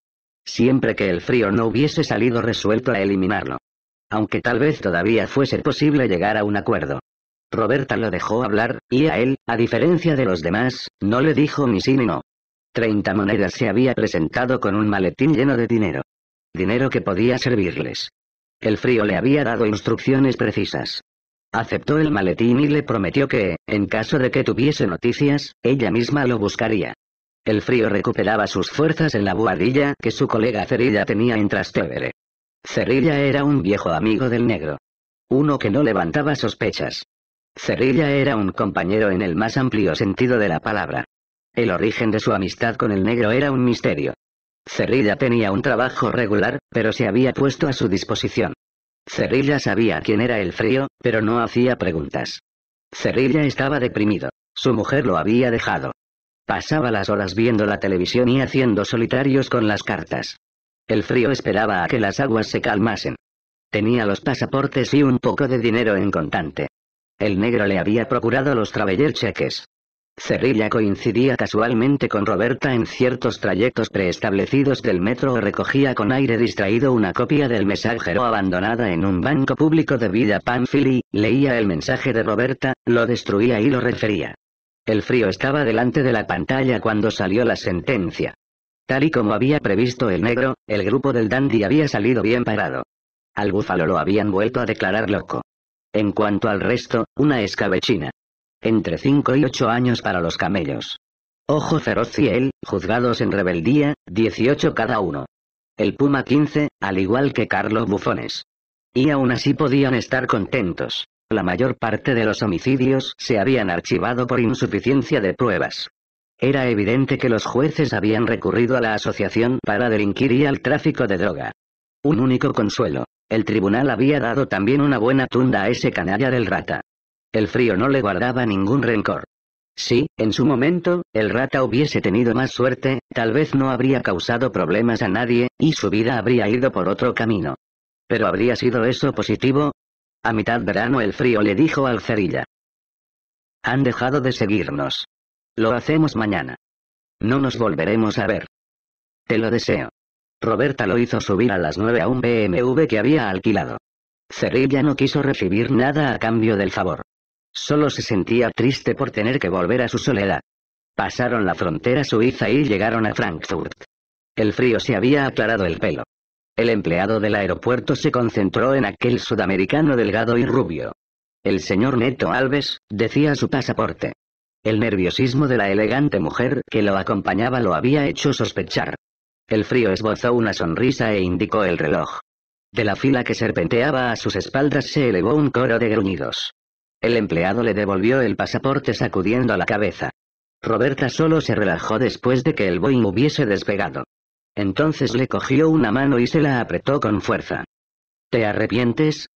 Siempre que el frío no hubiese salido resuelto a eliminarlo. Aunque tal vez todavía fuese posible llegar a un acuerdo. Roberta lo dejó hablar, y a él, a diferencia de los demás, no le dijo ni sí ni no. Treinta monedas se había presentado con un maletín lleno de dinero. Dinero que podía servirles. El frío le había dado instrucciones precisas. Aceptó el maletín y le prometió que, en caso de que tuviese noticias, ella misma lo buscaría. El frío recuperaba sus fuerzas en la buhardilla que su colega cerrilla tenía en Trastevere. Cerilla era un viejo amigo del negro. Uno que no levantaba sospechas. cerrilla era un compañero en el más amplio sentido de la palabra. El origen de su amistad con el negro era un misterio. Cerrilla tenía un trabajo regular, pero se había puesto a su disposición. Cerrilla sabía quién era el frío, pero no hacía preguntas. Cerrilla estaba deprimido. Su mujer lo había dejado. Pasaba las horas viendo la televisión y haciendo solitarios con las cartas. El frío esperaba a que las aguas se calmasen. Tenía los pasaportes y un poco de dinero en contante. El negro le había procurado los traveller cheques. Cerrilla coincidía casualmente con Roberta en ciertos trayectos preestablecidos del metro o recogía con aire distraído una copia del mensajero abandonada en un banco público de Villa Panfili, leía el mensaje de Roberta, lo destruía y lo refería. El frío estaba delante de la pantalla cuando salió la sentencia. Tal y como había previsto el negro, el grupo del dandy había salido bien parado. Al búfalo lo habían vuelto a declarar loco. En cuanto al resto, una escabechina. Entre 5 y 8 años para los camellos. Ojo feroz y él, juzgados en rebeldía, 18 cada uno. El Puma 15, al igual que Carlos Bufones. Y aún así podían estar contentos. La mayor parte de los homicidios se habían archivado por insuficiencia de pruebas. Era evidente que los jueces habían recurrido a la asociación para delinquir y al tráfico de droga. Un único consuelo. El tribunal había dado también una buena tunda a ese canalla del rata. El frío no le guardaba ningún rencor. Si, en su momento, el rata hubiese tenido más suerte, tal vez no habría causado problemas a nadie, y su vida habría ido por otro camino. Pero habría sido eso positivo, a mitad verano el frío le dijo al cerilla. Han dejado de seguirnos. Lo hacemos mañana. No nos volveremos a ver. Te lo deseo. Roberta lo hizo subir a las 9 a un BMW que había alquilado. Cerilla no quiso recibir nada a cambio del favor. Solo se sentía triste por tener que volver a su soledad. Pasaron la frontera suiza y llegaron a Frankfurt. El frío se había aclarado el pelo. El empleado del aeropuerto se concentró en aquel sudamericano delgado y rubio. El señor Neto Alves, decía su pasaporte. El nerviosismo de la elegante mujer que lo acompañaba lo había hecho sospechar. El frío esbozó una sonrisa e indicó el reloj. De la fila que serpenteaba a sus espaldas se elevó un coro de gruñidos. El empleado le devolvió el pasaporte sacudiendo la cabeza. Roberta solo se relajó después de que el Boeing hubiese despegado. Entonces le cogió una mano y se la apretó con fuerza. ¿Te arrepientes?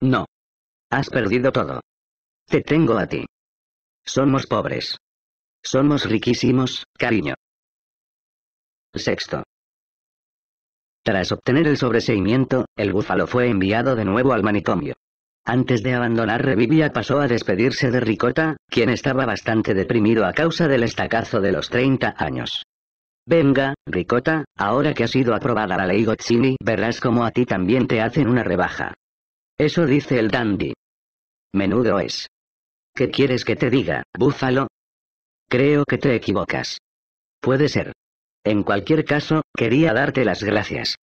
No. Has perdido todo. Te tengo a ti. Somos pobres. Somos riquísimos, cariño. Sexto. Tras obtener el sobreseimiento, el búfalo fue enviado de nuevo al manicomio. Antes de abandonar Revivia pasó a despedirse de Ricota, quien estaba bastante deprimido a causa del estacazo de los 30 años. Venga, ricota, ahora que ha sido aprobada la ley Gotzini, verás como a ti también te hacen una rebaja. Eso dice el dandy. Menudo es. ¿Qué quieres que te diga, búfalo? Creo que te equivocas. Puede ser. En cualquier caso, quería darte las gracias.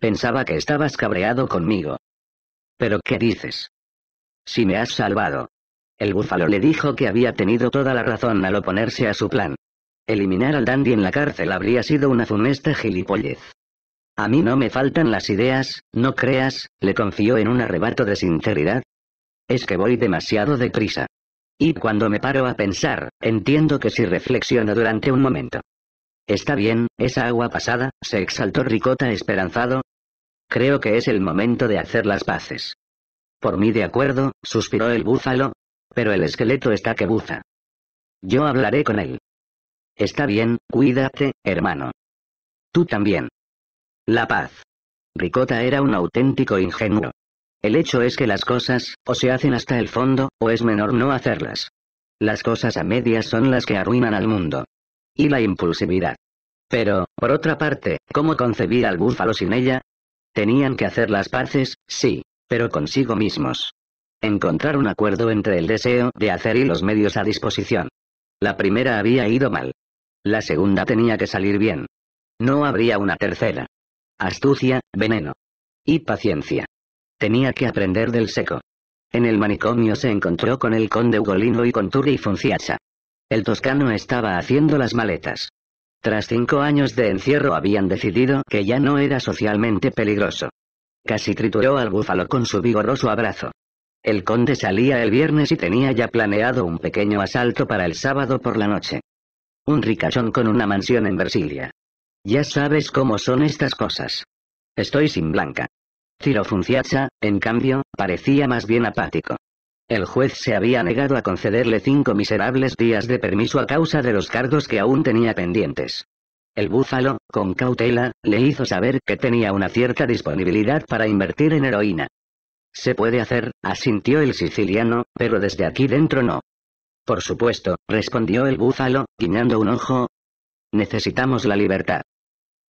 Pensaba que estabas cabreado conmigo. ¿Pero qué dices? Si me has salvado. El búfalo le dijo que había tenido toda la razón al oponerse a su plan. Eliminar al dandy en la cárcel habría sido una funesta gilipollez. A mí no me faltan las ideas, no creas, le confió en un arrebato de sinceridad. Es que voy demasiado deprisa. Y cuando me paro a pensar, entiendo que si reflexiono durante un momento. Está bien, esa agua pasada, se exaltó Ricota esperanzado. Creo que es el momento de hacer las paces. Por mí de acuerdo, suspiró el búfalo. Pero el esqueleto está que buza. Yo hablaré con él. Está bien, cuídate, hermano. Tú también. La paz. Ricota era un auténtico ingenuo. El hecho es que las cosas, o se hacen hasta el fondo, o es menor no hacerlas. Las cosas a medias son las que arruinan al mundo. Y la impulsividad. Pero, por otra parte, ¿cómo concebir al búfalo sin ella? Tenían que hacer las paces, sí, pero consigo mismos. Encontrar un acuerdo entre el deseo de hacer y los medios a disposición. La primera había ido mal. La segunda tenía que salir bien. No habría una tercera. Astucia, veneno. Y paciencia. Tenía que aprender del seco. En el manicomio se encontró con el conde Ugolino y con Turri Funciacha. El toscano estaba haciendo las maletas. Tras cinco años de encierro habían decidido que ya no era socialmente peligroso. Casi trituró al búfalo con su vigoroso abrazo. El conde salía el viernes y tenía ya planeado un pequeño asalto para el sábado por la noche. Un ricachón con una mansión en Brasilia. Ya sabes cómo son estas cosas. Estoy sin blanca. Ciro Funciacha, en cambio, parecía más bien apático. El juez se había negado a concederle cinco miserables días de permiso a causa de los cargos que aún tenía pendientes. El búfalo, con cautela, le hizo saber que tenía una cierta disponibilidad para invertir en heroína. Se puede hacer, asintió el siciliano, pero desde aquí dentro no. Por supuesto, respondió el búfalo, guiñando un ojo. Necesitamos la libertad.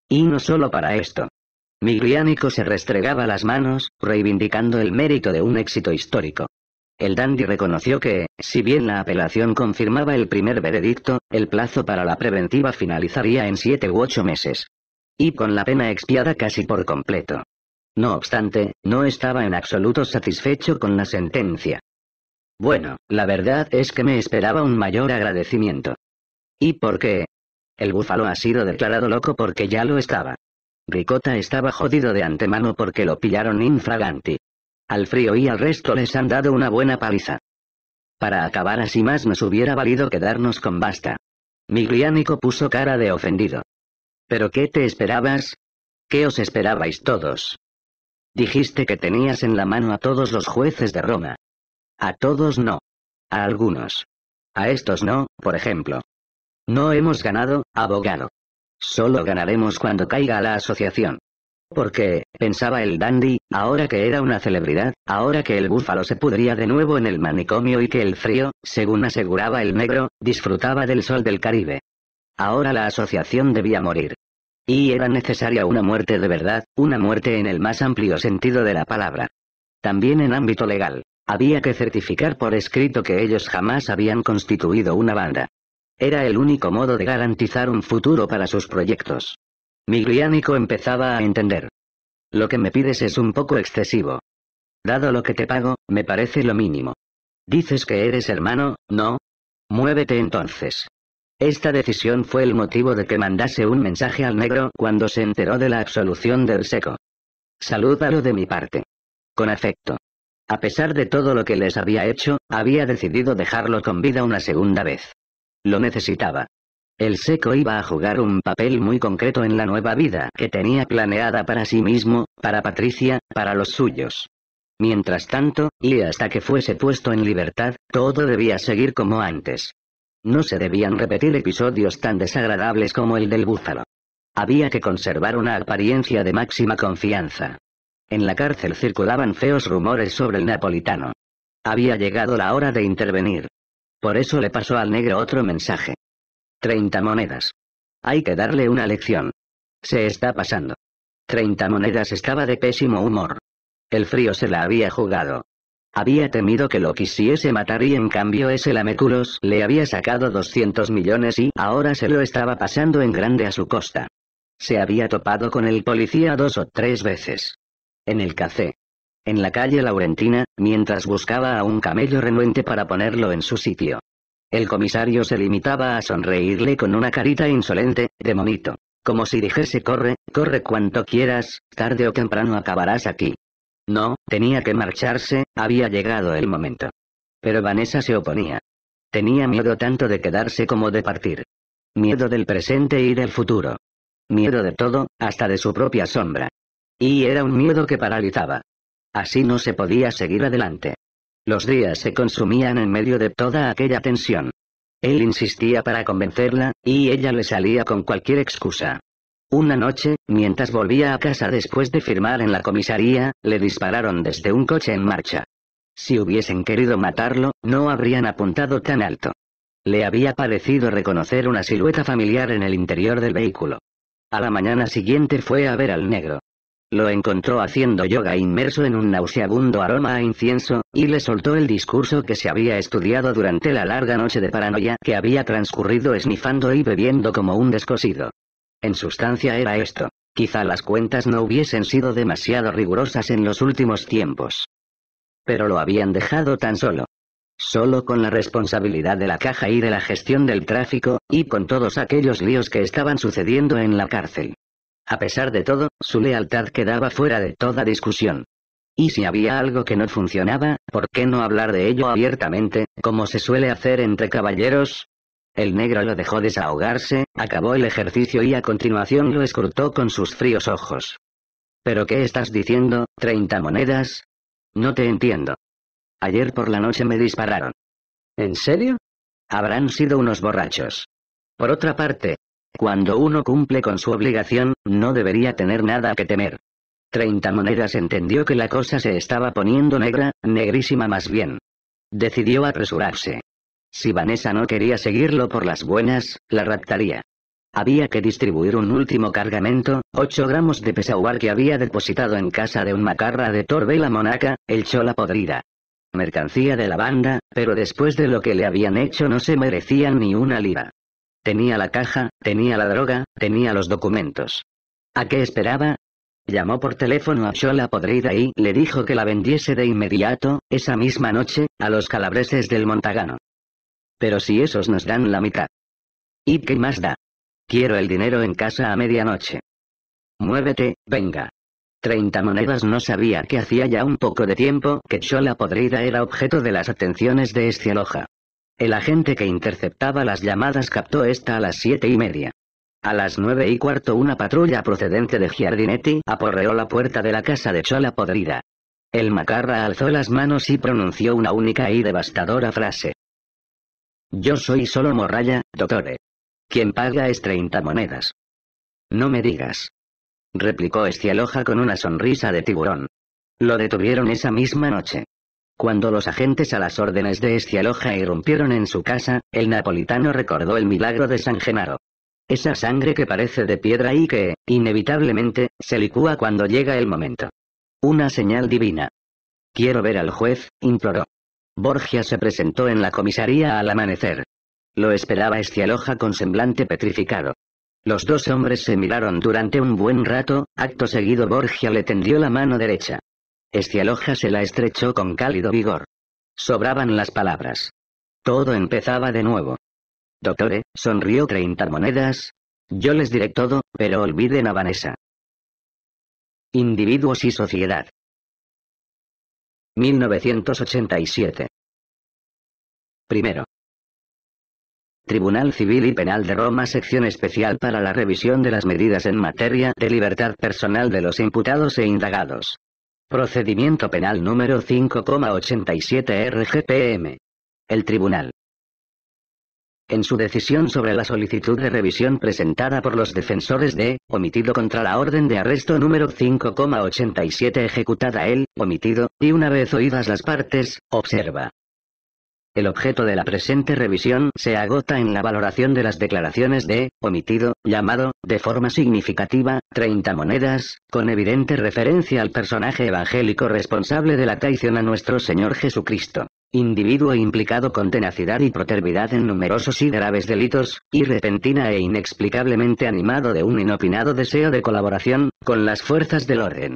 Y no solo para esto. Migliánico se restregaba las manos, reivindicando el mérito de un éxito histórico. El dandy reconoció que, si bien la apelación confirmaba el primer veredicto, el plazo para la preventiva finalizaría en siete u ocho meses. Y con la pena expiada casi por completo. No obstante, no estaba en absoluto satisfecho con la sentencia. Bueno, la verdad es que me esperaba un mayor agradecimiento. ¿Y por qué? El búfalo ha sido declarado loco porque ya lo estaba. Ricota estaba jodido de antemano porque lo pillaron infraganti. Al frío y al resto les han dado una buena paliza. Para acabar así más nos hubiera valido quedarnos con basta. Migliánico puso cara de ofendido. ¿Pero qué te esperabas? ¿Qué os esperabais todos? Dijiste que tenías en la mano a todos los jueces de Roma. A todos no. A algunos. A estos no, por ejemplo. No hemos ganado, abogado. Solo ganaremos cuando caiga la asociación. Porque, pensaba el dandy, ahora que era una celebridad, ahora que el búfalo se pudría de nuevo en el manicomio y que el frío, según aseguraba el negro, disfrutaba del sol del Caribe. Ahora la asociación debía morir. Y era necesaria una muerte de verdad, una muerte en el más amplio sentido de la palabra. También en ámbito legal. Había que certificar por escrito que ellos jamás habían constituido una banda. Era el único modo de garantizar un futuro para sus proyectos. Migliánico empezaba a entender. Lo que me pides es un poco excesivo. Dado lo que te pago, me parece lo mínimo. Dices que eres hermano, ¿no? Muévete entonces. Esta decisión fue el motivo de que mandase un mensaje al negro cuando se enteró de la absolución del seco. Salúdalo de mi parte. Con afecto. A pesar de todo lo que les había hecho, había decidido dejarlo con vida una segunda vez. Lo necesitaba. El seco iba a jugar un papel muy concreto en la nueva vida que tenía planeada para sí mismo, para Patricia, para los suyos. Mientras tanto, y hasta que fuese puesto en libertad, todo debía seguir como antes. No se debían repetir episodios tan desagradables como el del búfalo. Había que conservar una apariencia de máxima confianza. En la cárcel circulaban feos rumores sobre el napolitano. Había llegado la hora de intervenir. Por eso le pasó al negro otro mensaje. 30 monedas. Hay que darle una lección. Se está pasando. 30 monedas estaba de pésimo humor. El frío se la había jugado. Había temido que lo quisiese matar y en cambio ese lameculos le había sacado 200 millones y ahora se lo estaba pasando en grande a su costa. Se había topado con el policía dos o tres veces en el café. En la calle Laurentina, mientras buscaba a un camello renuente para ponerlo en su sitio. El comisario se limitaba a sonreírle con una carita insolente, de monito. Como si dijese corre, corre cuanto quieras, tarde o temprano acabarás aquí. No, tenía que marcharse, había llegado el momento. Pero Vanessa se oponía. Tenía miedo tanto de quedarse como de partir. Miedo del presente y del futuro. Miedo de todo, hasta de su propia sombra. Y era un miedo que paralizaba. Así no se podía seguir adelante. Los días se consumían en medio de toda aquella tensión. Él insistía para convencerla, y ella le salía con cualquier excusa. Una noche, mientras volvía a casa después de firmar en la comisaría, le dispararon desde un coche en marcha. Si hubiesen querido matarlo, no habrían apuntado tan alto. Le había parecido reconocer una silueta familiar en el interior del vehículo. A la mañana siguiente fue a ver al negro, lo encontró haciendo yoga inmerso en un nauseabundo aroma a incienso, y le soltó el discurso que se había estudiado durante la larga noche de paranoia que había transcurrido esnifando y bebiendo como un descosido. En sustancia era esto. Quizá las cuentas no hubiesen sido demasiado rigurosas en los últimos tiempos. Pero lo habían dejado tan solo. Solo con la responsabilidad de la caja y de la gestión del tráfico, y con todos aquellos líos que estaban sucediendo en la cárcel. A pesar de todo, su lealtad quedaba fuera de toda discusión. Y si había algo que no funcionaba, ¿por qué no hablar de ello abiertamente, como se suele hacer entre caballeros? El negro lo dejó desahogarse, acabó el ejercicio y a continuación lo escrutó con sus fríos ojos. ¿Pero qué estás diciendo, treinta monedas? No te entiendo. Ayer por la noche me dispararon. ¿En serio? Habrán sido unos borrachos. Por otra parte, cuando uno cumple con su obligación, no debería tener nada que temer. Treinta monedas entendió que la cosa se estaba poniendo negra, negrísima más bien. Decidió apresurarse. Si Vanessa no quería seguirlo por las buenas, la raptaría. Había que distribuir un último cargamento, 8 gramos de pesahuar que había depositado en casa de un macarra de la Monaca, el chola podrida. Mercancía de la banda, pero después de lo que le habían hecho no se merecían ni una lira. Tenía la caja, tenía la droga, tenía los documentos. ¿A qué esperaba? Llamó por teléfono a Chola Podrida y le dijo que la vendiese de inmediato, esa misma noche, a los calabreses del Montagano. Pero si esos nos dan la mitad. ¿Y qué más da? Quiero el dinero en casa a medianoche. Muévete, venga. Treinta monedas no sabía que hacía ya un poco de tiempo que Chola Podrida era objeto de las atenciones de Escialoja. El agente que interceptaba las llamadas captó esta a las siete y media. A las nueve y cuarto una patrulla procedente de Giardinetti aporreó la puerta de la casa de Chola podrida. El macarra alzó las manos y pronunció una única y devastadora frase. Yo soy solo Morraya, doctore. Quien paga es treinta monedas. No me digas. Replicó Estialoja con una sonrisa de tiburón. Lo detuvieron esa misma noche. Cuando los agentes a las órdenes de Escialoja irrumpieron en su casa, el napolitano recordó el milagro de San Genaro. Esa sangre que parece de piedra y que, inevitablemente, se licúa cuando llega el momento. Una señal divina. Quiero ver al juez, imploró. Borgia se presentó en la comisaría al amanecer. Lo esperaba Escialoja con semblante petrificado. Los dos hombres se miraron durante un buen rato, acto seguido Borgia le tendió la mano derecha aloja se la estrechó con cálido vigor. Sobraban las palabras. Todo empezaba de nuevo. Doctore, sonrió 30 monedas. Yo les diré todo, pero olviden a Vanessa. Individuos y sociedad. 1987. Primero. Tribunal Civil y Penal de Roma Sección Especial para la Revisión de las Medidas en Materia de Libertad Personal de los Imputados e Indagados. Procedimiento Penal número 5,87 RGPM. El Tribunal. En su decisión sobre la solicitud de revisión presentada por los defensores de, omitido contra la orden de arresto número 5,87 ejecutada el, omitido, y una vez oídas las partes, observa. El objeto de la presente revisión se agota en la valoración de las declaraciones de, omitido, llamado, de forma significativa, 30 monedas, con evidente referencia al personaje evangélico responsable de la traición a nuestro Señor Jesucristo. Individuo implicado con tenacidad y protervidad en numerosos y graves delitos, y repentina e inexplicablemente animado de un inopinado deseo de colaboración, con las fuerzas del orden.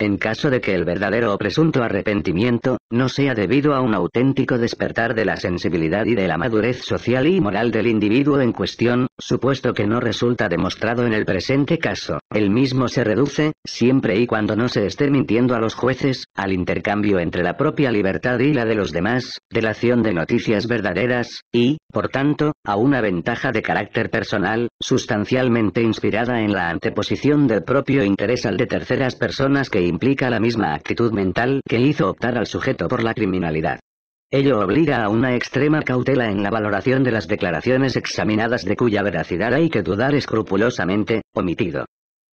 En caso de que el verdadero o presunto arrepentimiento, no sea debido a un auténtico despertar de la sensibilidad y de la madurez social y moral del individuo en cuestión, supuesto que no resulta demostrado en el presente caso, el mismo se reduce, siempre y cuando no se esté mintiendo a los jueces, al intercambio entre la propia libertad y la de los demás, de la acción de noticias verdaderas, y, por tanto, a una ventaja de carácter personal, sustancialmente inspirada en la anteposición del propio interés al de terceras personas que implica la misma actitud mental que hizo optar al sujeto por la criminalidad. Ello obliga a una extrema cautela en la valoración de las declaraciones examinadas de cuya veracidad hay que dudar escrupulosamente, omitido.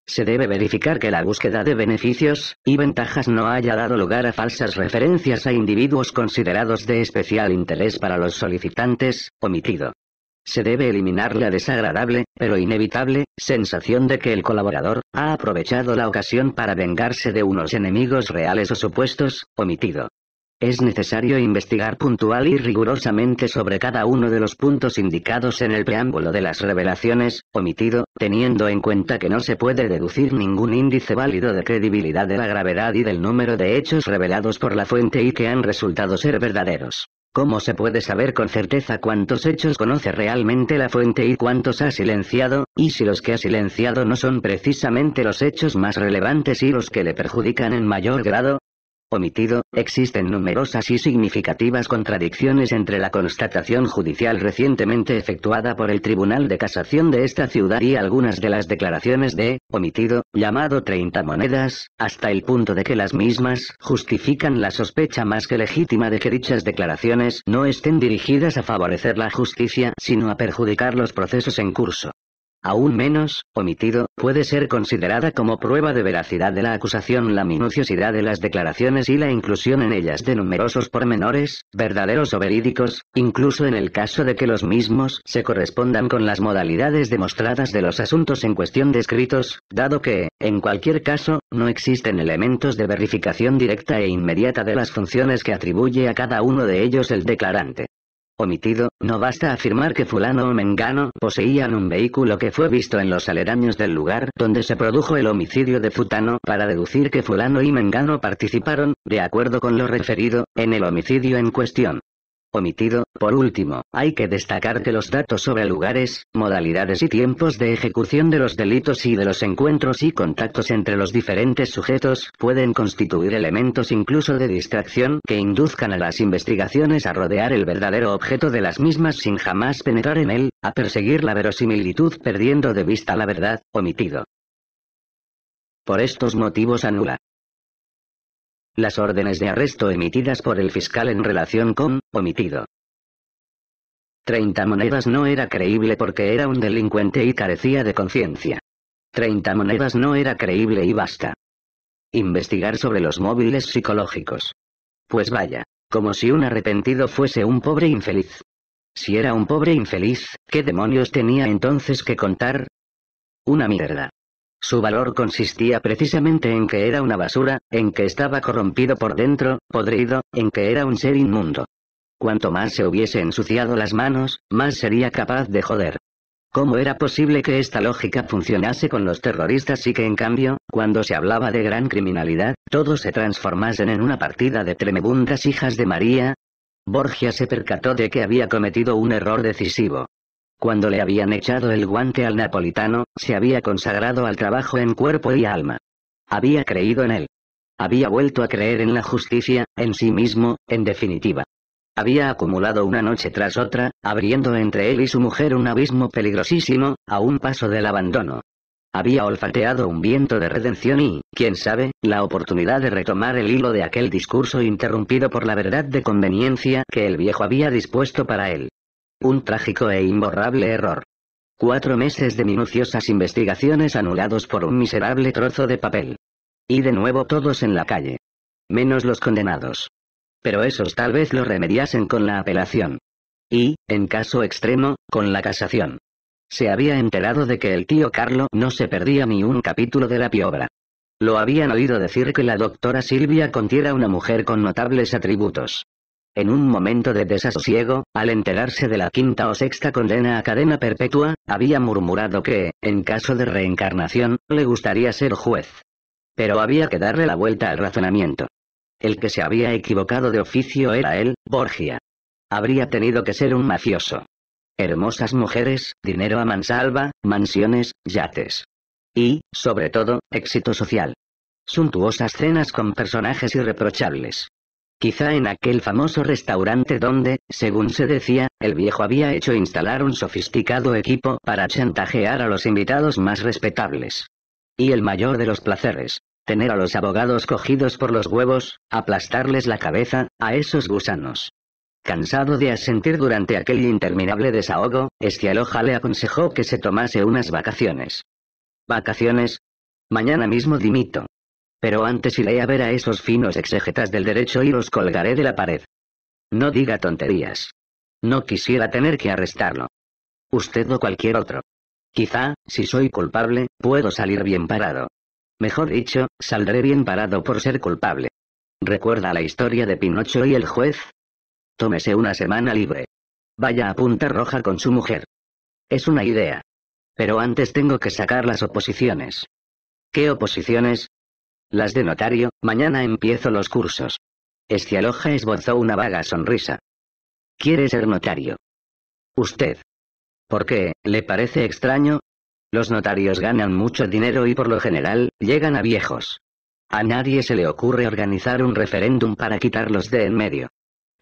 Se debe verificar que la búsqueda de beneficios y ventajas no haya dado lugar a falsas referencias a individuos considerados de especial interés para los solicitantes, omitido. Se debe eliminar la desagradable, pero inevitable, sensación de que el colaborador, ha aprovechado la ocasión para vengarse de unos enemigos reales o supuestos, omitido. Es necesario investigar puntual y rigurosamente sobre cada uno de los puntos indicados en el preámbulo de las revelaciones, omitido, teniendo en cuenta que no se puede deducir ningún índice válido de credibilidad de la gravedad y del número de hechos revelados por la fuente y que han resultado ser verdaderos. ¿Cómo se puede saber con certeza cuántos hechos conoce realmente la fuente y cuántos ha silenciado, y si los que ha silenciado no son precisamente los hechos más relevantes y los que le perjudican en mayor grado? omitido, existen numerosas y significativas contradicciones entre la constatación judicial recientemente efectuada por el Tribunal de Casación de esta ciudad y algunas de las declaraciones de, omitido, llamado 30 monedas, hasta el punto de que las mismas justifican la sospecha más que legítima de que dichas declaraciones no estén dirigidas a favorecer la justicia sino a perjudicar los procesos en curso. Aún menos, omitido, puede ser considerada como prueba de veracidad de la acusación la minuciosidad de las declaraciones y la inclusión en ellas de numerosos pormenores, verdaderos o verídicos, incluso en el caso de que los mismos se correspondan con las modalidades demostradas de los asuntos en cuestión descritos, dado que, en cualquier caso, no existen elementos de verificación directa e inmediata de las funciones que atribuye a cada uno de ellos el declarante omitido, no basta afirmar que fulano o mengano poseían un vehículo que fue visto en los aledaños del lugar donde se produjo el homicidio de Futano para deducir que fulano y mengano participaron, de acuerdo con lo referido, en el homicidio en cuestión omitido. Por último, hay que destacar que los datos sobre lugares, modalidades y tiempos de ejecución de los delitos y de los encuentros y contactos entre los diferentes sujetos pueden constituir elementos incluso de distracción que induzcan a las investigaciones a rodear el verdadero objeto de las mismas sin jamás penetrar en él, a perseguir la verosimilitud perdiendo de vista la verdad, omitido. Por estos motivos anula las órdenes de arresto emitidas por el fiscal en relación con, omitido. 30 monedas no era creíble porque era un delincuente y carecía de conciencia. 30 monedas no era creíble y basta. Investigar sobre los móviles psicológicos. Pues vaya, como si un arrepentido fuese un pobre infeliz. Si era un pobre infeliz, ¿qué demonios tenía entonces que contar? Una mierda. Su valor consistía precisamente en que era una basura, en que estaba corrompido por dentro, podrido, en que era un ser inmundo. Cuanto más se hubiese ensuciado las manos, más sería capaz de joder. ¿Cómo era posible que esta lógica funcionase con los terroristas y que en cambio, cuando se hablaba de gran criminalidad, todos se transformasen en una partida de tremebundas hijas de María? Borgia se percató de que había cometido un error decisivo. Cuando le habían echado el guante al napolitano, se había consagrado al trabajo en cuerpo y alma. Había creído en él. Había vuelto a creer en la justicia, en sí mismo, en definitiva. Había acumulado una noche tras otra, abriendo entre él y su mujer un abismo peligrosísimo, a un paso del abandono. Había olfateado un viento de redención y, quién sabe, la oportunidad de retomar el hilo de aquel discurso interrumpido por la verdad de conveniencia que el viejo había dispuesto para él. Un trágico e imborrable error. Cuatro meses de minuciosas investigaciones anulados por un miserable trozo de papel. Y de nuevo todos en la calle. Menos los condenados. Pero esos tal vez lo remediasen con la apelación. Y, en caso extremo, con la casación. Se había enterado de que el tío Carlo no se perdía ni un capítulo de la piobra. Lo habían oído decir que la doctora Silvia contiera una mujer con notables atributos. En un momento de desasosiego, al enterarse de la quinta o sexta condena a cadena perpetua, había murmurado que, en caso de reencarnación, le gustaría ser juez. Pero había que darle la vuelta al razonamiento. El que se había equivocado de oficio era él, Borgia. Habría tenido que ser un mafioso. Hermosas mujeres, dinero a mansalva, mansiones, yates. Y, sobre todo, éxito social. Suntuosas cenas con personajes irreprochables quizá en aquel famoso restaurante donde, según se decía, el viejo había hecho instalar un sofisticado equipo para chantajear a los invitados más respetables. Y el mayor de los placeres, tener a los abogados cogidos por los huevos, aplastarles la cabeza, a esos gusanos. Cansado de asentir durante aquel interminable desahogo, Escialoja le aconsejó que se tomase unas vacaciones. ¿Vacaciones? Mañana mismo dimito, pero antes iré a ver a esos finos exegetas del derecho y los colgaré de la pared. No diga tonterías. No quisiera tener que arrestarlo. Usted o cualquier otro. Quizá, si soy culpable, puedo salir bien parado. Mejor dicho, saldré bien parado por ser culpable. ¿Recuerda la historia de Pinocho y el juez? Tómese una semana libre. Vaya a Punta Roja con su mujer. Es una idea. Pero antes tengo que sacar las oposiciones. ¿Qué oposiciones? Las de notario, mañana empiezo los cursos. Estialoja esbozó una vaga sonrisa. ¿Quiere ser notario? Usted. ¿Por qué? ¿Le parece extraño? Los notarios ganan mucho dinero y por lo general, llegan a viejos. A nadie se le ocurre organizar un referéndum para quitarlos de en medio.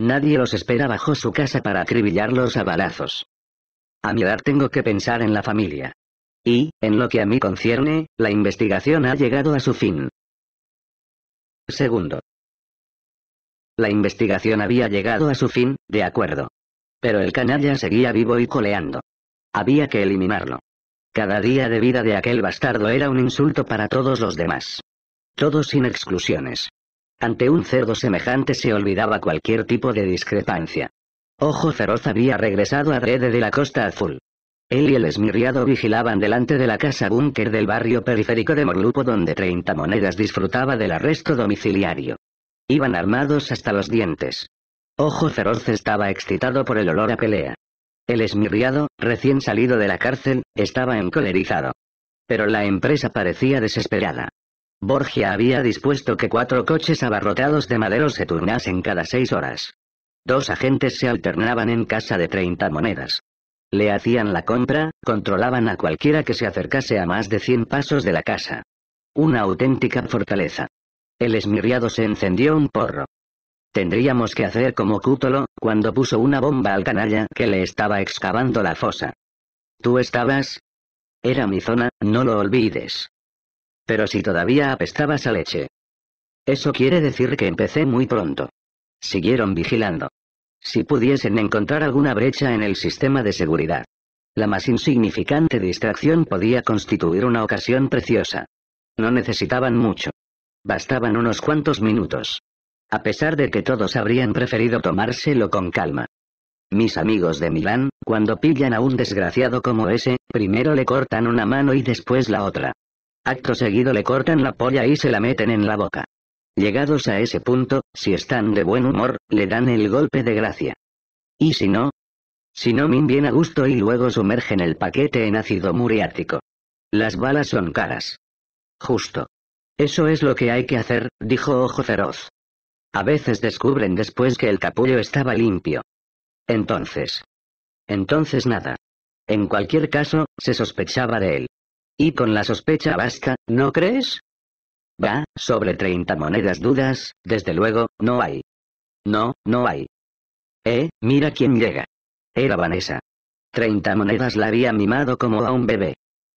Nadie los espera bajo su casa para acribillarlos a balazos. A mi edad tengo que pensar en la familia. Y, en lo que a mí concierne, la investigación ha llegado a su fin segundo. La investigación había llegado a su fin, de acuerdo. Pero el canalla seguía vivo y coleando. Había que eliminarlo. Cada día de vida de aquel bastardo era un insulto para todos los demás. Todos sin exclusiones. Ante un cerdo semejante se olvidaba cualquier tipo de discrepancia. Ojo Feroz había regresado a Drede de la Costa Azul. Él y el esmirriado vigilaban delante de la casa búnker del barrio periférico de Morlupo donde 30 monedas disfrutaba del arresto domiciliario. Iban armados hasta los dientes. Ojo Feroz estaba excitado por el olor a pelea. El esmirriado, recién salido de la cárcel, estaba encolerizado. Pero la empresa parecía desesperada. Borgia había dispuesto que cuatro coches abarrotados de madero se turnasen cada seis horas. Dos agentes se alternaban en casa de 30 monedas. Le hacían la compra, controlaban a cualquiera que se acercase a más de 100 pasos de la casa. Una auténtica fortaleza. El esmirriado se encendió un porro. Tendríamos que hacer como Cútolo, cuando puso una bomba al canalla que le estaba excavando la fosa. ¿Tú estabas? Era mi zona, no lo olvides. Pero si todavía apestabas a leche. Eso quiere decir que empecé muy pronto. Siguieron vigilando si pudiesen encontrar alguna brecha en el sistema de seguridad. La más insignificante distracción podía constituir una ocasión preciosa. No necesitaban mucho. Bastaban unos cuantos minutos. A pesar de que todos habrían preferido tomárselo con calma. Mis amigos de Milán, cuando pillan a un desgraciado como ese, primero le cortan una mano y después la otra. Acto seguido le cortan la polla y se la meten en la boca. Llegados a ese punto, si están de buen humor, le dan el golpe de gracia. ¿Y si no? Si no min bien a gusto y luego sumergen el paquete en ácido muriático. Las balas son caras. Justo. Eso es lo que hay que hacer, dijo Ojo Feroz. A veces descubren después que el capullo estaba limpio. Entonces. Entonces nada. En cualquier caso, se sospechaba de él. Y con la sospecha basta, ¿no crees? «Va, sobre 30 monedas dudas, desde luego, no hay. No, no hay. Eh, mira quién llega. Era Vanessa. 30 monedas la había mimado como a un bebé.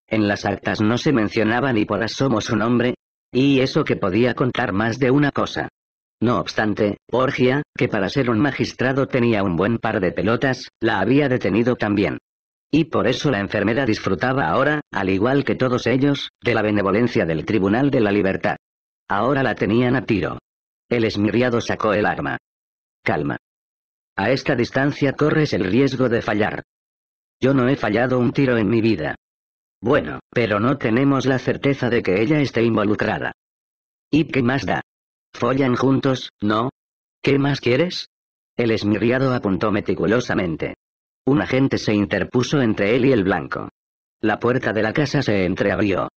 En las actas no se mencionaba ni por asomo su nombre. Y eso que podía contar más de una cosa. No obstante, Borgia, que para ser un magistrado tenía un buen par de pelotas, la había detenido también. Y por eso la enfermedad disfrutaba ahora, al igual que todos ellos, de la benevolencia del Tribunal de la Libertad. Ahora la tenían a tiro. El esmirriado sacó el arma. Calma. A esta distancia corres el riesgo de fallar. Yo no he fallado un tiro en mi vida. Bueno, pero no tenemos la certeza de que ella esté involucrada. ¿Y qué más da? Follan juntos, ¿no? ¿Qué más quieres? El esmirriado apuntó meticulosamente. Un agente se interpuso entre él y el blanco. La puerta de la casa se entreabrió.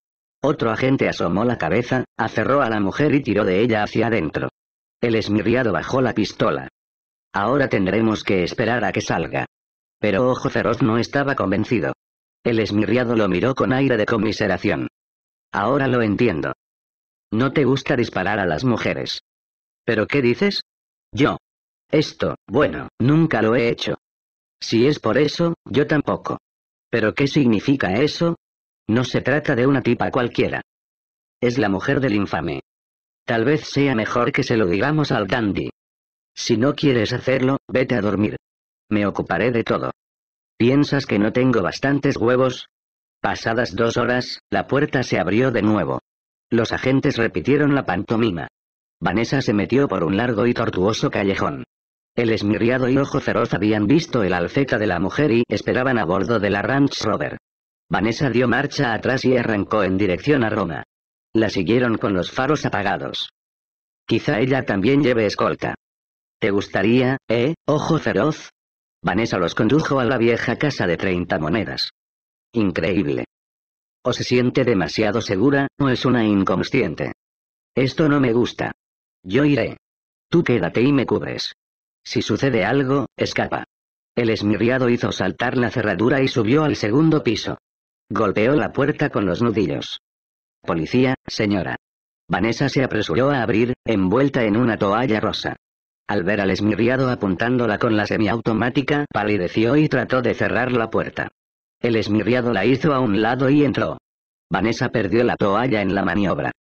Otro agente asomó la cabeza, aferró a la mujer y tiró de ella hacia adentro. El esmirriado bajó la pistola. Ahora tendremos que esperar a que salga. Pero Ojo Feroz no estaba convencido. El esmirriado lo miró con aire de comiseración. Ahora lo entiendo. No te gusta disparar a las mujeres. ¿Pero qué dices? Yo. Esto, bueno, nunca lo he hecho. Si es por eso, yo tampoco. ¿Pero qué significa eso? No se trata de una tipa cualquiera. Es la mujer del infame. Tal vez sea mejor que se lo digamos al dandy. Si no quieres hacerlo, vete a dormir. Me ocuparé de todo. ¿Piensas que no tengo bastantes huevos? Pasadas dos horas, la puerta se abrió de nuevo. Los agentes repitieron la pantomima. Vanessa se metió por un largo y tortuoso callejón. El esmirriado y ojo feroz habían visto el alfeta de la mujer y esperaban a bordo de la Ranch Rover. Vanessa dio marcha atrás y arrancó en dirección a Roma. La siguieron con los faros apagados. Quizá ella también lleve escolta. ¿Te gustaría, eh, ojo feroz? Vanessa los condujo a la vieja casa de 30 monedas. Increíble. O se siente demasiado segura, o es una inconsciente. Esto no me gusta. Yo iré. Tú quédate y me cubres. Si sucede algo, escapa. El esmirriado hizo saltar la cerradura y subió al segundo piso. Golpeó la puerta con los nudillos. Policía, señora. Vanessa se apresuró a abrir, envuelta en una toalla rosa. Al ver al esmirriado apuntándola con la semiautomática, palideció y trató de cerrar la puerta. El esmirriado la hizo a un lado y entró. Vanessa perdió la toalla en la maniobra.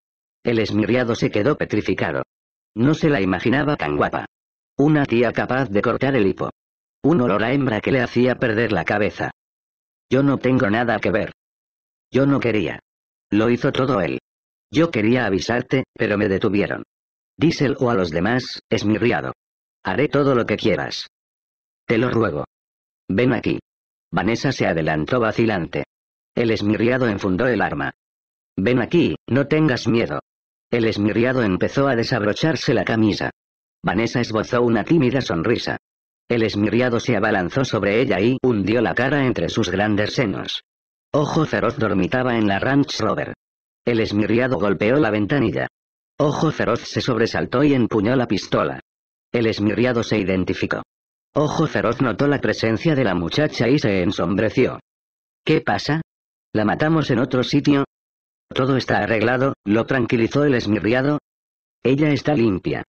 El esmirriado se quedó petrificado. No se la imaginaba tan guapa. Una tía capaz de cortar el hipo. Un olor a hembra que le hacía perder la cabeza. Yo no tengo nada que ver. Yo no quería. Lo hizo todo él. Yo quería avisarte, pero me detuvieron. Díselo o a los demás, es mi riado. Haré todo lo que quieras. Te lo ruego. Ven aquí. Vanessa se adelantó vacilante. El esmirriado enfundó el arma. Ven aquí, no tengas miedo. El esmirriado empezó a desabrocharse la camisa. Vanessa esbozó una tímida sonrisa. El esmirriado se abalanzó sobre ella y hundió la cara entre sus grandes senos. Ojo Feroz dormitaba en la Ranch Rover. El esmirriado golpeó la ventanilla. Ojo Feroz se sobresaltó y empuñó la pistola. El esmirriado se identificó. Ojo Feroz notó la presencia de la muchacha y se ensombreció. ¿Qué pasa? ¿La matamos en otro sitio? Todo está arreglado, lo tranquilizó el esmirriado. Ella está limpia.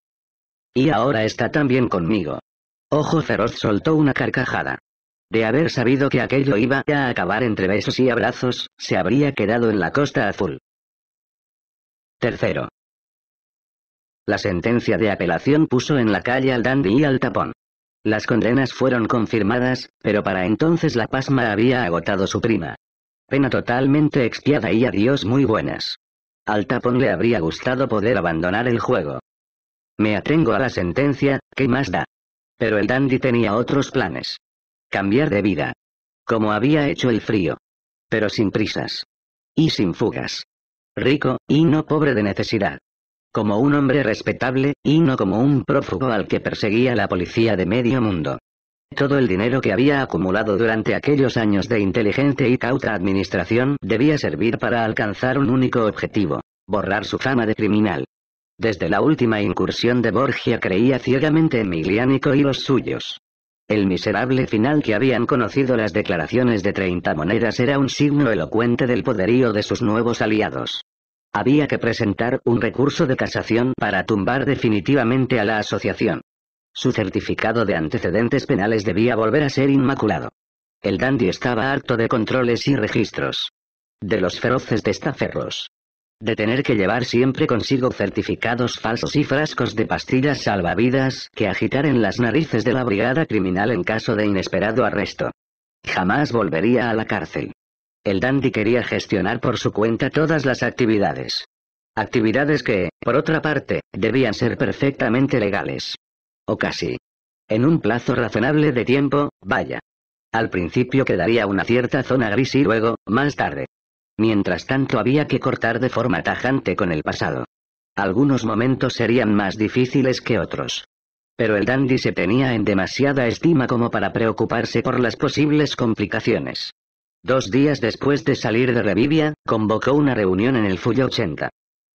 Y ahora está también conmigo. Ojo Feroz soltó una carcajada. De haber sabido que aquello iba a acabar entre besos y abrazos, se habría quedado en la costa azul. Tercero. La sentencia de apelación puso en la calle al dandy y al tapón. Las condenas fueron confirmadas, pero para entonces la pasma había agotado su prima. Pena totalmente expiada y adiós muy buenas. Al tapón le habría gustado poder abandonar el juego. Me atengo a la sentencia, ¿qué más da? Pero el dandy tenía otros planes. Cambiar de vida. Como había hecho el frío. Pero sin prisas. Y sin fugas. Rico, y no pobre de necesidad. Como un hombre respetable, y no como un prófugo al que perseguía la policía de medio mundo. Todo el dinero que había acumulado durante aquellos años de inteligente y cauta administración debía servir para alcanzar un único objetivo, borrar su fama de criminal. Desde la última incursión de Borgia creía ciegamente en y los suyos. El miserable final que habían conocido las declaraciones de 30 Monedas era un signo elocuente del poderío de sus nuevos aliados. Había que presentar un recurso de casación para tumbar definitivamente a la asociación. Su certificado de antecedentes penales debía volver a ser inmaculado. El dandy estaba harto de controles y registros. De los feroces testaferros de tener que llevar siempre consigo certificados falsos y frascos de pastillas salvavidas que agitar en las narices de la brigada criminal en caso de inesperado arresto. Jamás volvería a la cárcel. El dandy quería gestionar por su cuenta todas las actividades. Actividades que, por otra parte, debían ser perfectamente legales. O casi. En un plazo razonable de tiempo, vaya. Al principio quedaría una cierta zona gris y luego, más tarde, Mientras tanto había que cortar de forma tajante con el pasado. Algunos momentos serían más difíciles que otros. Pero el dandy se tenía en demasiada estima como para preocuparse por las posibles complicaciones. Dos días después de salir de Revivia, convocó una reunión en el Fuyo 80.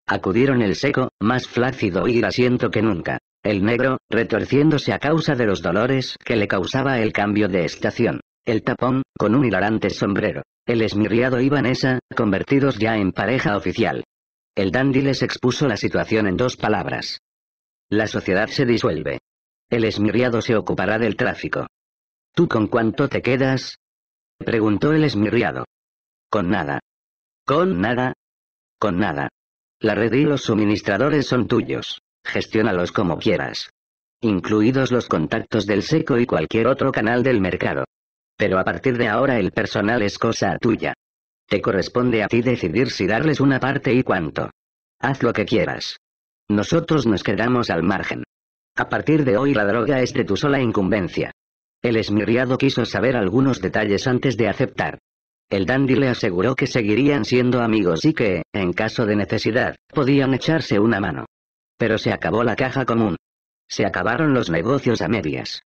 Acudieron el seco, más flácido y asiento que nunca. El negro, retorciéndose a causa de los dolores que le causaba el cambio de estación. El tapón, con un hilarante sombrero el esmirriado y Vanessa, convertidos ya en pareja oficial. El dandy les expuso la situación en dos palabras. La sociedad se disuelve. El esmirriado se ocupará del tráfico. ¿Tú con cuánto te quedas? Preguntó el esmirriado. Con nada. Con nada. Con nada. La red y los suministradores son tuyos. Gestiónalos como quieras. Incluidos los contactos del seco y cualquier otro canal del mercado. Pero a partir de ahora el personal es cosa tuya. Te corresponde a ti decidir si darles una parte y cuánto. Haz lo que quieras. Nosotros nos quedamos al margen. A partir de hoy la droga es de tu sola incumbencia. El esmirriado quiso saber algunos detalles antes de aceptar. El dandy le aseguró que seguirían siendo amigos y que, en caso de necesidad, podían echarse una mano. Pero se acabó la caja común. Se acabaron los negocios a medias.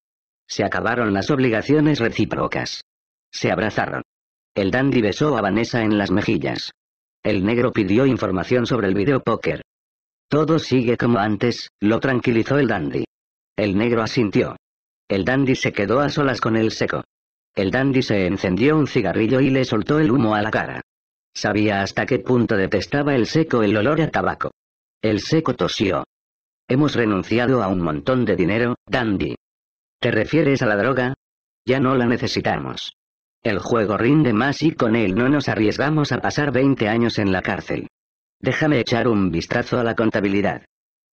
Se acabaron las obligaciones recíprocas. Se abrazaron. El dandy besó a Vanessa en las mejillas. El negro pidió información sobre el videopóker. Todo sigue como antes, lo tranquilizó el dandy. El negro asintió. El dandy se quedó a solas con el seco. El dandy se encendió un cigarrillo y le soltó el humo a la cara. Sabía hasta qué punto detestaba el seco el olor a tabaco. El seco tosió. Hemos renunciado a un montón de dinero, dandy. ¿Te refieres a la droga? Ya no la necesitamos. El juego rinde más y con él no nos arriesgamos a pasar 20 años en la cárcel. Déjame echar un vistazo a la contabilidad.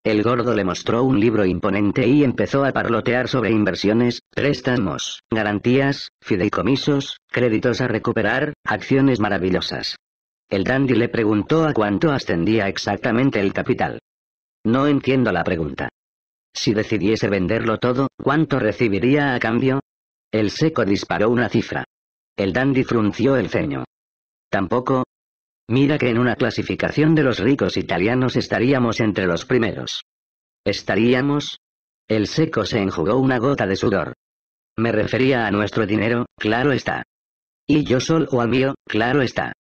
El gordo le mostró un libro imponente y empezó a parlotear sobre inversiones, préstamos, garantías, fideicomisos, créditos a recuperar, acciones maravillosas. El dandy le preguntó a cuánto ascendía exactamente el capital. No entiendo la pregunta. Si decidiese venderlo todo, ¿cuánto recibiría a cambio? El seco disparó una cifra. El dandy frunció el ceño. Tampoco. Mira que en una clasificación de los ricos italianos estaríamos entre los primeros. ¿Estaríamos? El seco se enjugó una gota de sudor. Me refería a nuestro dinero, claro está. Y yo solo al mío, claro está.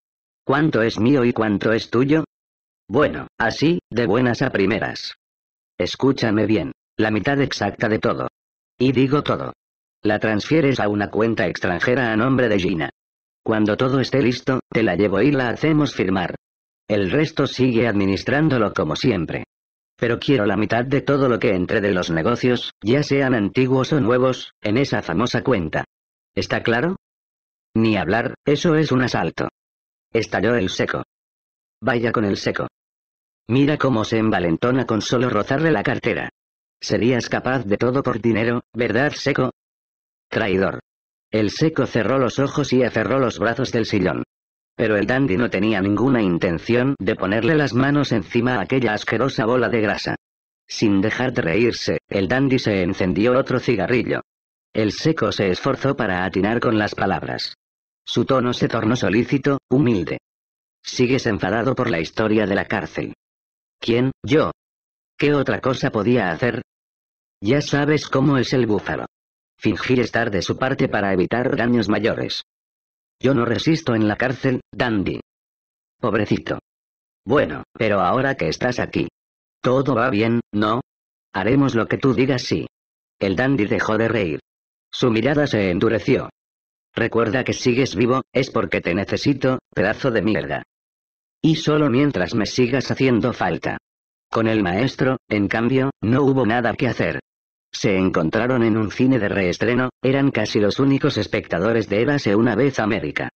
¿Cuánto es mío y cuánto es tuyo? Bueno, así, de buenas a primeras. Escúchame bien. La mitad exacta de todo. Y digo todo. La transfieres a una cuenta extranjera a nombre de Gina. Cuando todo esté listo, te la llevo y la hacemos firmar. El resto sigue administrándolo como siempre. Pero quiero la mitad de todo lo que entre de los negocios, ya sean antiguos o nuevos, en esa famosa cuenta. ¿Está claro? Ni hablar, eso es un asalto. Estalló el seco. Vaya con el seco. Mira cómo se envalentona con solo rozarle la cartera. ¿Serías capaz de todo por dinero, verdad Seco? Traidor. El Seco cerró los ojos y aferró los brazos del sillón. Pero el dandy no tenía ninguna intención de ponerle las manos encima a aquella asquerosa bola de grasa. Sin dejar de reírse, el dandy se encendió otro cigarrillo. El seco se esforzó para atinar con las palabras. Su tono se tornó solícito, humilde. Sigues enfadado por la historia de la cárcel. ¿Quién, yo? ¿Qué otra cosa podía hacer? Ya sabes cómo es el búfalo. Fingir estar de su parte para evitar daños mayores. Yo no resisto en la cárcel, Dandy. Pobrecito. Bueno, pero ahora que estás aquí. Todo va bien, ¿no? Haremos lo que tú digas, sí. El dandy dejó de reír. Su mirada se endureció. Recuerda que sigues vivo, es porque te necesito, pedazo de mierda. Y solo mientras me sigas haciendo falta. Con el maestro, en cambio, no hubo nada que hacer. Se encontraron en un cine de reestreno, eran casi los únicos espectadores de se una vez América.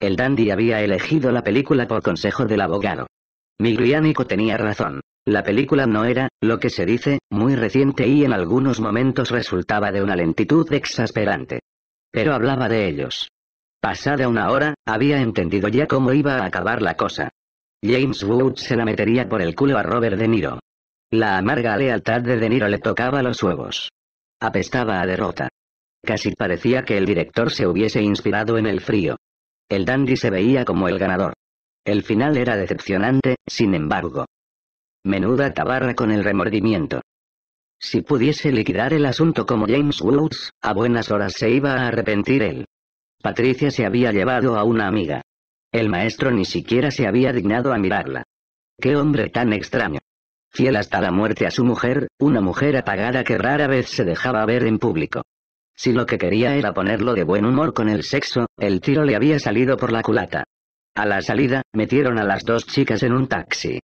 El dandy había elegido la película por consejo del abogado. Miglianico tenía razón. La película no era, lo que se dice, muy reciente y en algunos momentos resultaba de una lentitud exasperante. Pero hablaba de ellos. Pasada una hora, había entendido ya cómo iba a acabar la cosa. James Wood se la metería por el culo a Robert De Niro. La amarga lealtad de De Niro le tocaba los huevos. Apestaba a derrota. Casi parecía que el director se hubiese inspirado en el frío. El dandy se veía como el ganador. El final era decepcionante, sin embargo. Menuda tabarra con el remordimiento. Si pudiese liquidar el asunto como James Woods, a buenas horas se iba a arrepentir él. Patricia se había llevado a una amiga. El maestro ni siquiera se había dignado a mirarla. ¡Qué hombre tan extraño! fiel hasta la muerte a su mujer, una mujer apagada que rara vez se dejaba ver en público. Si lo que quería era ponerlo de buen humor con el sexo, el tiro le había salido por la culata. A la salida, metieron a las dos chicas en un taxi.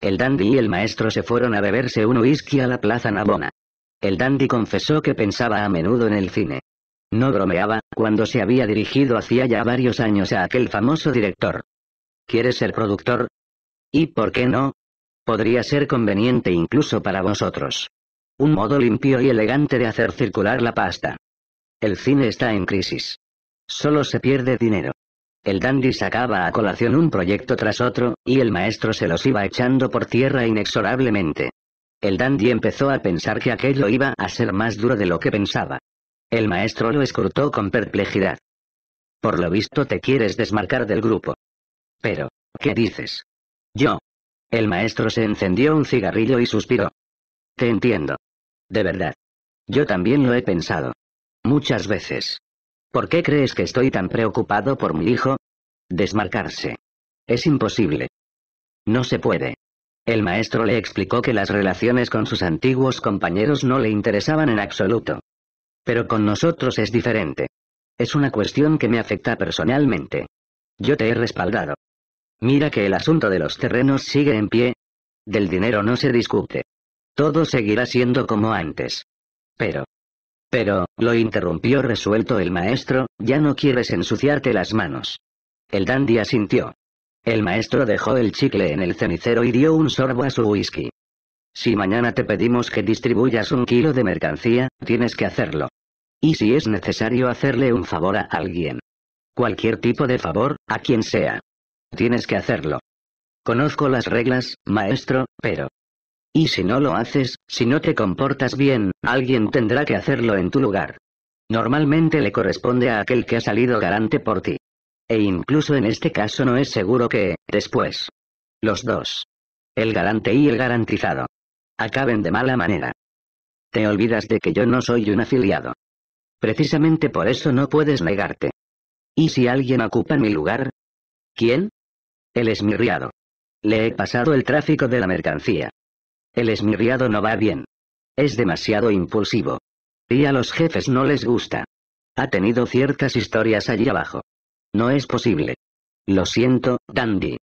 El dandy y el maestro se fueron a beberse un whisky a la plaza Navona. El dandy confesó que pensaba a menudo en el cine. No bromeaba, cuando se había dirigido hacía ya varios años a aquel famoso director. ¿Quieres ser productor? ¿Y por qué no? Podría ser conveniente incluso para vosotros. Un modo limpio y elegante de hacer circular la pasta. El cine está en crisis. Solo se pierde dinero. El dandy sacaba a colación un proyecto tras otro, y el maestro se los iba echando por tierra inexorablemente. El dandy empezó a pensar que aquello iba a ser más duro de lo que pensaba. El maestro lo escrutó con perplejidad. Por lo visto te quieres desmarcar del grupo. Pero, ¿qué dices? Yo, el maestro se encendió un cigarrillo y suspiró. Te entiendo. De verdad. Yo también lo he pensado. Muchas veces. ¿Por qué crees que estoy tan preocupado por mi hijo? Desmarcarse. Es imposible. No se puede. El maestro le explicó que las relaciones con sus antiguos compañeros no le interesaban en absoluto. Pero con nosotros es diferente. Es una cuestión que me afecta personalmente. Yo te he respaldado. Mira que el asunto de los terrenos sigue en pie. Del dinero no se discute. Todo seguirá siendo como antes. Pero. Pero, lo interrumpió resuelto el maestro, ya no quieres ensuciarte las manos. El dandy asintió. El maestro dejó el chicle en el cenicero y dio un sorbo a su whisky. Si mañana te pedimos que distribuyas un kilo de mercancía, tienes que hacerlo. Y si es necesario hacerle un favor a alguien. Cualquier tipo de favor, a quien sea. Tienes que hacerlo. Conozco las reglas, maestro, pero... Y si no lo haces, si no te comportas bien, alguien tendrá que hacerlo en tu lugar. Normalmente le corresponde a aquel que ha salido garante por ti. E incluso en este caso no es seguro que, después, los dos, el garante y el garantizado, acaben de mala manera. Te olvidas de que yo no soy un afiliado. Precisamente por eso no puedes negarte. ¿Y si alguien ocupa mi lugar? ¿Quién? El esmirriado. Le he pasado el tráfico de la mercancía. El esmirriado no va bien. Es demasiado impulsivo. Y a los jefes no les gusta. Ha tenido ciertas historias allí abajo. No es posible. Lo siento, Dandy.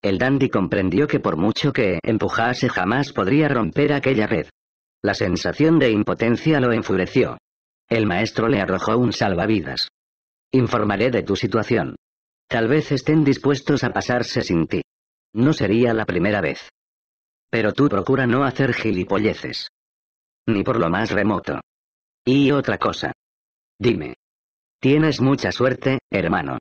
El dandy comprendió que por mucho que empujase jamás podría romper aquella red. La sensación de impotencia lo enfureció. El maestro le arrojó un salvavidas. Informaré de tu situación. Tal vez estén dispuestos a pasarse sin ti. No sería la primera vez. Pero tú procura no hacer gilipolleces. Ni por lo más remoto. Y otra cosa. Dime. Tienes mucha suerte, hermano.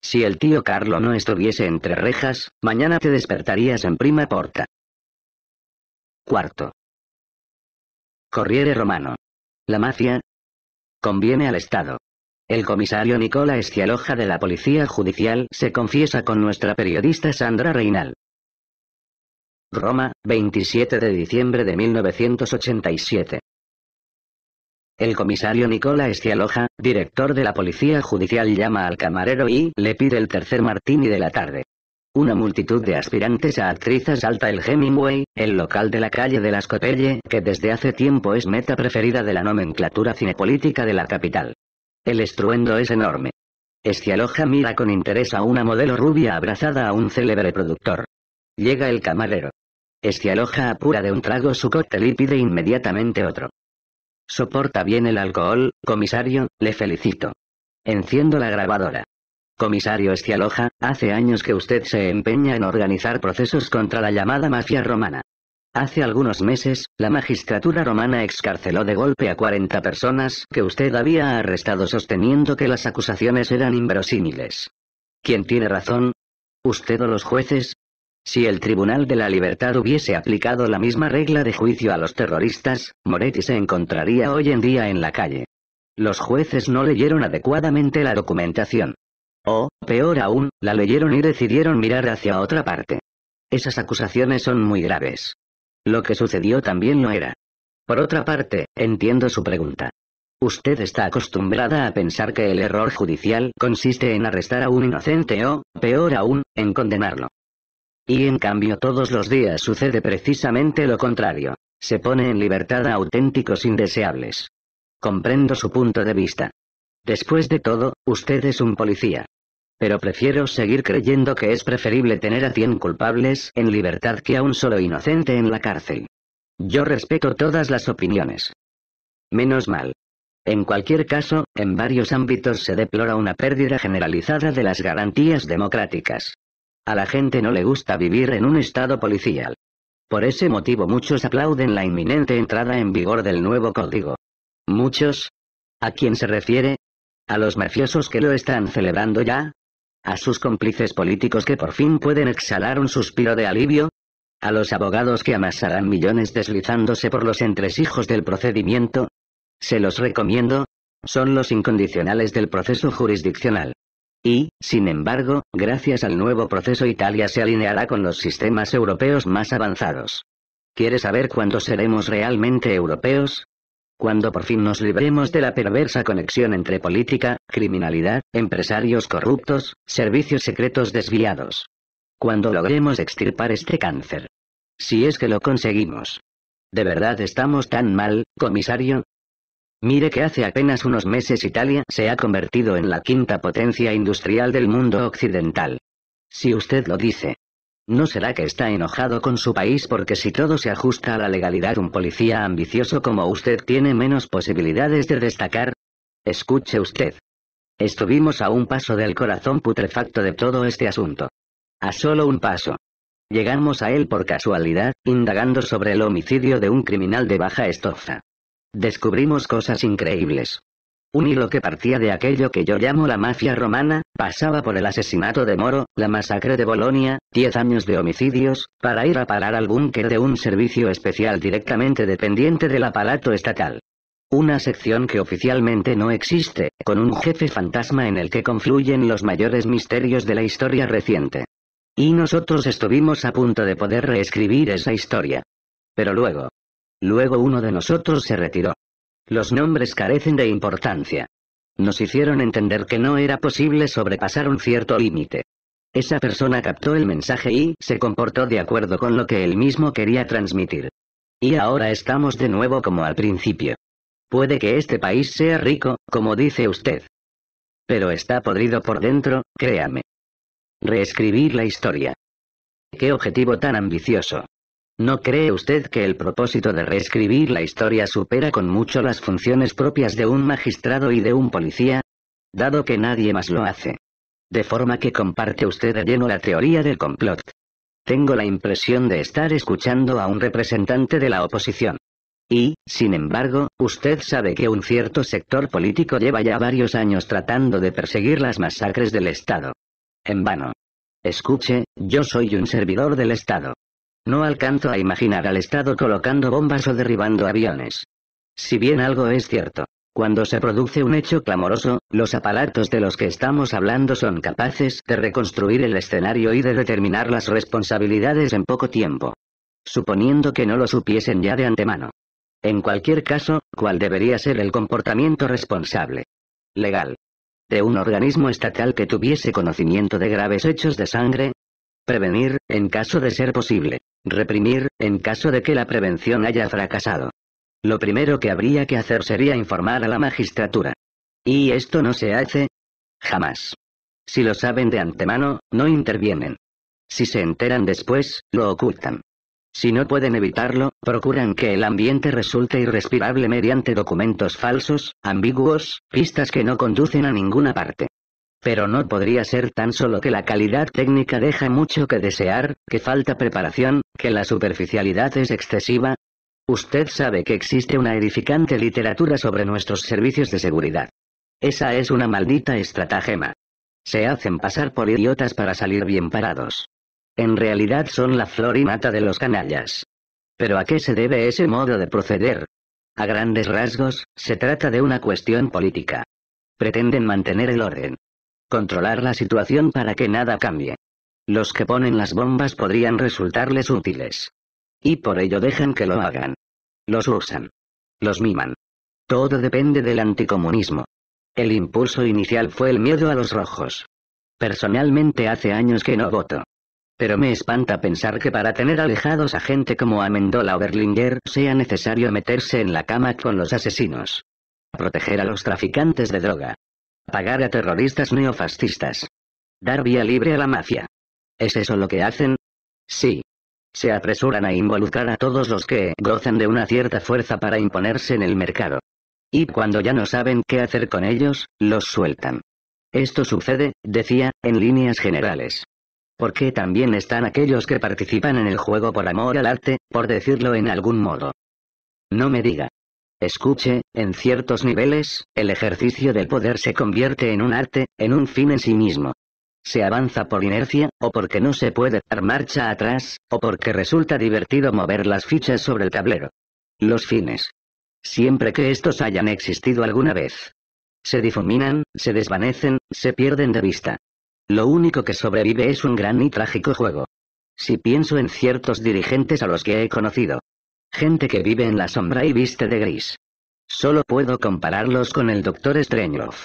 Si el tío Carlo no estuviese entre rejas, mañana te despertarías en prima porta. Cuarto. Corriere romano. La mafia. Conviene al Estado. El comisario Nicola Escialoja de la Policía Judicial se confiesa con nuestra periodista Sandra Reinal. Roma, 27 de diciembre de 1987. El comisario Nicola Escialoja, director de la Policía Judicial llama al camarero y le pide el tercer martini de la tarde. Una multitud de aspirantes a actrices salta el Hemingway, el local de la calle de las Cotelle, que desde hace tiempo es meta preferida de la nomenclatura cinepolítica de la capital. El estruendo es enorme. Estialoja mira con interés a una modelo rubia abrazada a un célebre productor. Llega el camarero. Estialoja apura de un trago su cóctel y pide inmediatamente otro. Soporta bien el alcohol, comisario, le felicito. Enciendo la grabadora. Comisario Estialoja, hace años que usted se empeña en organizar procesos contra la llamada mafia romana. Hace algunos meses, la magistratura romana excarceló de golpe a 40 personas que usted había arrestado sosteniendo que las acusaciones eran inverosímiles. ¿Quién tiene razón? ¿Usted o los jueces? Si el Tribunal de la Libertad hubiese aplicado la misma regla de juicio a los terroristas, Moretti se encontraría hoy en día en la calle. Los jueces no leyeron adecuadamente la documentación. O, peor aún, la leyeron y decidieron mirar hacia otra parte. Esas acusaciones son muy graves. Lo que sucedió también lo era. Por otra parte, entiendo su pregunta. Usted está acostumbrada a pensar que el error judicial consiste en arrestar a un inocente o, peor aún, en condenarlo. Y en cambio todos los días sucede precisamente lo contrario. Se pone en libertad a auténticos indeseables. Comprendo su punto de vista. Después de todo, usted es un policía. Pero prefiero seguir creyendo que es preferible tener a 100 culpables en libertad que a un solo inocente en la cárcel. Yo respeto todas las opiniones. Menos mal. En cualquier caso, en varios ámbitos se deplora una pérdida generalizada de las garantías democráticas. A la gente no le gusta vivir en un estado policial. Por ese motivo muchos aplauden la inminente entrada en vigor del nuevo código. Muchos. ¿A quién se refiere? ¿A los mafiosos que lo están celebrando ya? a sus cómplices políticos que por fin pueden exhalar un suspiro de alivio, a los abogados que amasarán millones deslizándose por los entresijos del procedimiento, se los recomiendo, son los incondicionales del proceso jurisdiccional. Y, sin embargo, gracias al nuevo proceso Italia se alineará con los sistemas europeos más avanzados. ¿Quieres saber cuándo seremos realmente europeos? Cuando por fin nos libremos de la perversa conexión entre política, criminalidad, empresarios corruptos, servicios secretos desviados. Cuando logremos extirpar este cáncer. Si es que lo conseguimos. ¿De verdad estamos tan mal, comisario? Mire que hace apenas unos meses Italia se ha convertido en la quinta potencia industrial del mundo occidental. Si usted lo dice, ¿No será que está enojado con su país porque si todo se ajusta a la legalidad un policía ambicioso como usted tiene menos posibilidades de destacar? Escuche usted. Estuvimos a un paso del corazón putrefacto de todo este asunto. A solo un paso. Llegamos a él por casualidad, indagando sobre el homicidio de un criminal de baja estofa. Descubrimos cosas increíbles. Un hilo que partía de aquello que yo llamo la mafia romana, pasaba por el asesinato de Moro, la masacre de Bolonia, diez años de homicidios, para ir a parar al búnker de un servicio especial directamente dependiente del aparato estatal. Una sección que oficialmente no existe, con un jefe fantasma en el que confluyen los mayores misterios de la historia reciente. Y nosotros estuvimos a punto de poder reescribir esa historia. Pero luego. Luego uno de nosotros se retiró. Los nombres carecen de importancia. Nos hicieron entender que no era posible sobrepasar un cierto límite. Esa persona captó el mensaje y se comportó de acuerdo con lo que él mismo quería transmitir. Y ahora estamos de nuevo como al principio. Puede que este país sea rico, como dice usted. Pero está podrido por dentro, créame. Reescribir la historia. Qué objetivo tan ambicioso. ¿No cree usted que el propósito de reescribir la historia supera con mucho las funciones propias de un magistrado y de un policía? Dado que nadie más lo hace. De forma que comparte usted de lleno la teoría del complot. Tengo la impresión de estar escuchando a un representante de la oposición. Y, sin embargo, usted sabe que un cierto sector político lleva ya varios años tratando de perseguir las masacres del Estado. En vano. Escuche, yo soy un servidor del Estado. No alcanzo a imaginar al Estado colocando bombas o derribando aviones. Si bien algo es cierto, cuando se produce un hecho clamoroso, los aparatos de los que estamos hablando son capaces de reconstruir el escenario y de determinar las responsabilidades en poco tiempo. Suponiendo que no lo supiesen ya de antemano. En cualquier caso, ¿cuál debería ser el comportamiento responsable? Legal. De un organismo estatal que tuviese conocimiento de graves hechos de sangre, prevenir, en caso de ser posible, reprimir, en caso de que la prevención haya fracasado. Lo primero que habría que hacer sería informar a la magistratura. Y esto no se hace jamás. Si lo saben de antemano, no intervienen. Si se enteran después, lo ocultan. Si no pueden evitarlo, procuran que el ambiente resulte irrespirable mediante documentos falsos, ambiguos, pistas que no conducen a ninguna parte. Pero no podría ser tan solo que la calidad técnica deja mucho que desear, que falta preparación, que la superficialidad es excesiva. Usted sabe que existe una edificante literatura sobre nuestros servicios de seguridad. Esa es una maldita estratagema. Se hacen pasar por idiotas para salir bien parados. En realidad son la flor y mata de los canallas. Pero ¿a qué se debe ese modo de proceder? A grandes rasgos, se trata de una cuestión política. Pretenden mantener el orden. Controlar la situación para que nada cambie. Los que ponen las bombas podrían resultarles útiles. Y por ello dejan que lo hagan. Los usan. Los miman. Todo depende del anticomunismo. El impulso inicial fue el miedo a los rojos. Personalmente hace años que no voto. Pero me espanta pensar que para tener alejados a gente como Amendola o Berlinguer sea necesario meterse en la cama con los asesinos. Proteger a los traficantes de droga. Pagar a terroristas neofascistas. Dar vía libre a la mafia. ¿Es eso lo que hacen? Sí. Se apresuran a involucrar a todos los que gozan de una cierta fuerza para imponerse en el mercado. Y cuando ya no saben qué hacer con ellos, los sueltan. Esto sucede, decía, en líneas generales. Porque también están aquellos que participan en el juego por amor al arte, por decirlo en algún modo. No me diga, Escuche, en ciertos niveles, el ejercicio del poder se convierte en un arte, en un fin en sí mismo. Se avanza por inercia, o porque no se puede dar marcha atrás, o porque resulta divertido mover las fichas sobre el tablero. Los fines. Siempre que estos hayan existido alguna vez. Se difuminan, se desvanecen, se pierden de vista. Lo único que sobrevive es un gran y trágico juego. Si pienso en ciertos dirigentes a los que he conocido, Gente que vive en la sombra y viste de gris. Solo puedo compararlos con el Doctor Strangelove.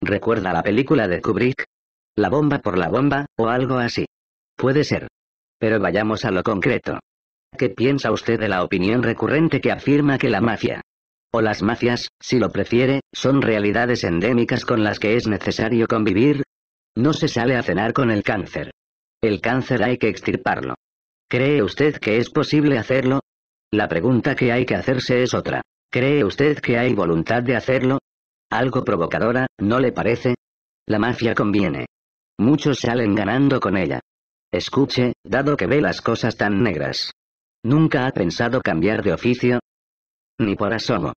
¿Recuerda la película de Kubrick? La bomba por la bomba, o algo así. Puede ser. Pero vayamos a lo concreto. ¿Qué piensa usted de la opinión recurrente que afirma que la mafia, o las mafias, si lo prefiere, son realidades endémicas con las que es necesario convivir? No se sale a cenar con el cáncer. El cáncer hay que extirparlo. ¿Cree usted que es posible hacerlo? La pregunta que hay que hacerse es otra. ¿Cree usted que hay voluntad de hacerlo? Algo provocadora, ¿no le parece? La mafia conviene. Muchos salen ganando con ella. Escuche, dado que ve las cosas tan negras. ¿Nunca ha pensado cambiar de oficio? Ni por asomo.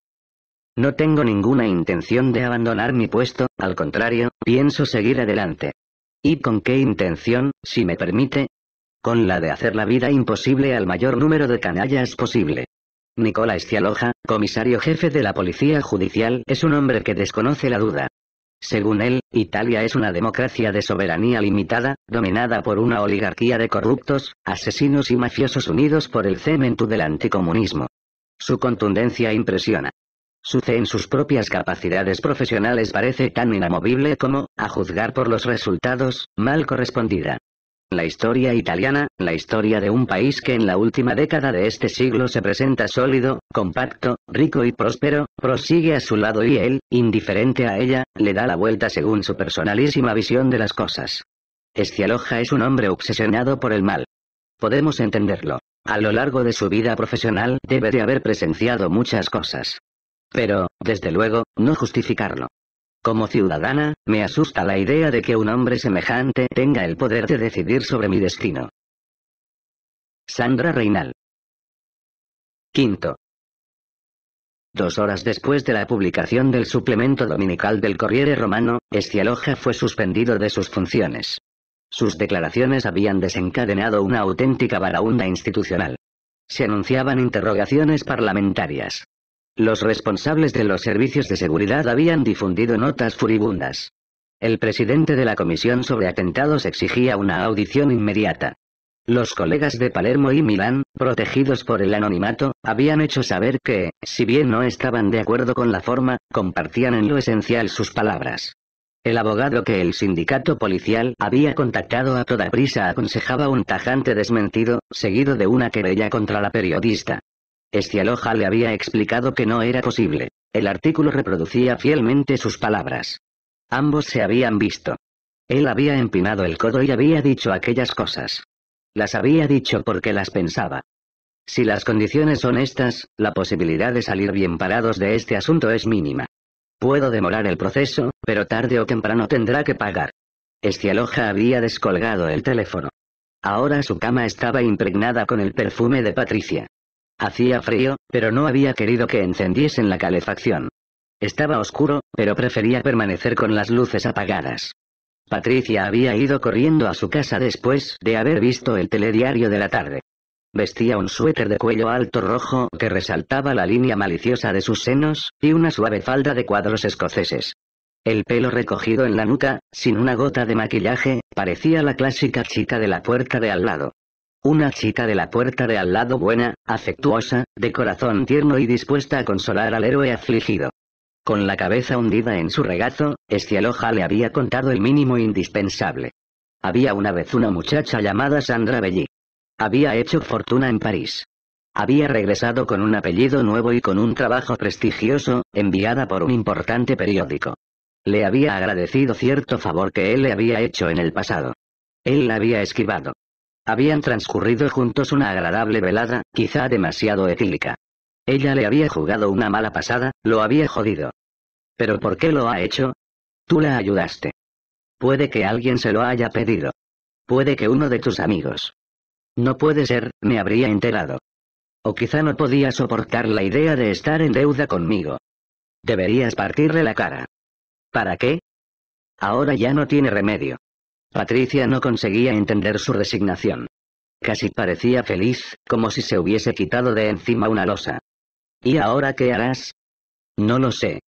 No tengo ninguna intención de abandonar mi puesto, al contrario, pienso seguir adelante. ¿Y con qué intención, si me permite? Con la de hacer la vida imposible al mayor número de canallas posible. Nicola Estialoja, comisario jefe de la Policía Judicial, es un hombre que desconoce la duda. Según él, Italia es una democracia de soberanía limitada, dominada por una oligarquía de corruptos, asesinos y mafiosos unidos por el cemento del anticomunismo. Su contundencia impresiona. Su fe en sus propias capacidades profesionales parece tan inamovible como, a juzgar por los resultados, mal correspondida. La historia italiana, la historia de un país que en la última década de este siglo se presenta sólido, compacto, rico y próspero, prosigue a su lado y él, indiferente a ella, le da la vuelta según su personalísima visión de las cosas. Escialoja es un hombre obsesionado por el mal. Podemos entenderlo. A lo largo de su vida profesional debe de haber presenciado muchas cosas. Pero, desde luego, no justificarlo. Como ciudadana, me asusta la idea de que un hombre semejante tenga el poder de decidir sobre mi destino. Sandra Reinal. Quinto. Dos horas después de la publicación del suplemento dominical del Corriere Romano, Estialoja fue suspendido de sus funciones. Sus declaraciones habían desencadenado una auténtica baraunda institucional. Se anunciaban interrogaciones parlamentarias. Los responsables de los servicios de seguridad habían difundido notas furibundas. El presidente de la Comisión sobre Atentados exigía una audición inmediata. Los colegas de Palermo y Milán, protegidos por el anonimato, habían hecho saber que, si bien no estaban de acuerdo con la forma, compartían en lo esencial sus palabras. El abogado que el sindicato policial había contactado a toda prisa aconsejaba un tajante desmentido, seguido de una querella contra la periodista. Estialoja le había explicado que no era posible. El artículo reproducía fielmente sus palabras. Ambos se habían visto. Él había empinado el codo y había dicho aquellas cosas. Las había dicho porque las pensaba. Si las condiciones son estas, la posibilidad de salir bien parados de este asunto es mínima. Puedo demorar el proceso, pero tarde o temprano tendrá que pagar. Estialoja había descolgado el teléfono. Ahora su cama estaba impregnada con el perfume de Patricia. Hacía frío, pero no había querido que encendiesen la calefacción. Estaba oscuro, pero prefería permanecer con las luces apagadas. Patricia había ido corriendo a su casa después de haber visto el telediario de la tarde. Vestía un suéter de cuello alto rojo que resaltaba la línea maliciosa de sus senos, y una suave falda de cuadros escoceses. El pelo recogido en la nuca, sin una gota de maquillaje, parecía la clásica chica de la puerta de al lado. Una chica de la puerta de al lado buena, afectuosa, de corazón tierno y dispuesta a consolar al héroe afligido. Con la cabeza hundida en su regazo, Estialoja le había contado el mínimo indispensable. Había una vez una muchacha llamada Sandra Belli. Había hecho fortuna en París. Había regresado con un apellido nuevo y con un trabajo prestigioso, enviada por un importante periódico. Le había agradecido cierto favor que él le había hecho en el pasado. Él la había esquivado. Habían transcurrido juntos una agradable velada, quizá demasiado etílica. Ella le había jugado una mala pasada, lo había jodido. ¿Pero por qué lo ha hecho? Tú la ayudaste. Puede que alguien se lo haya pedido. Puede que uno de tus amigos. No puede ser, me habría enterado. O quizá no podía soportar la idea de estar en deuda conmigo. Deberías partirle la cara. ¿Para qué? Ahora ya no tiene remedio. Patricia no conseguía entender su resignación. Casi parecía feliz, como si se hubiese quitado de encima una losa. ¿Y ahora qué harás? No lo sé.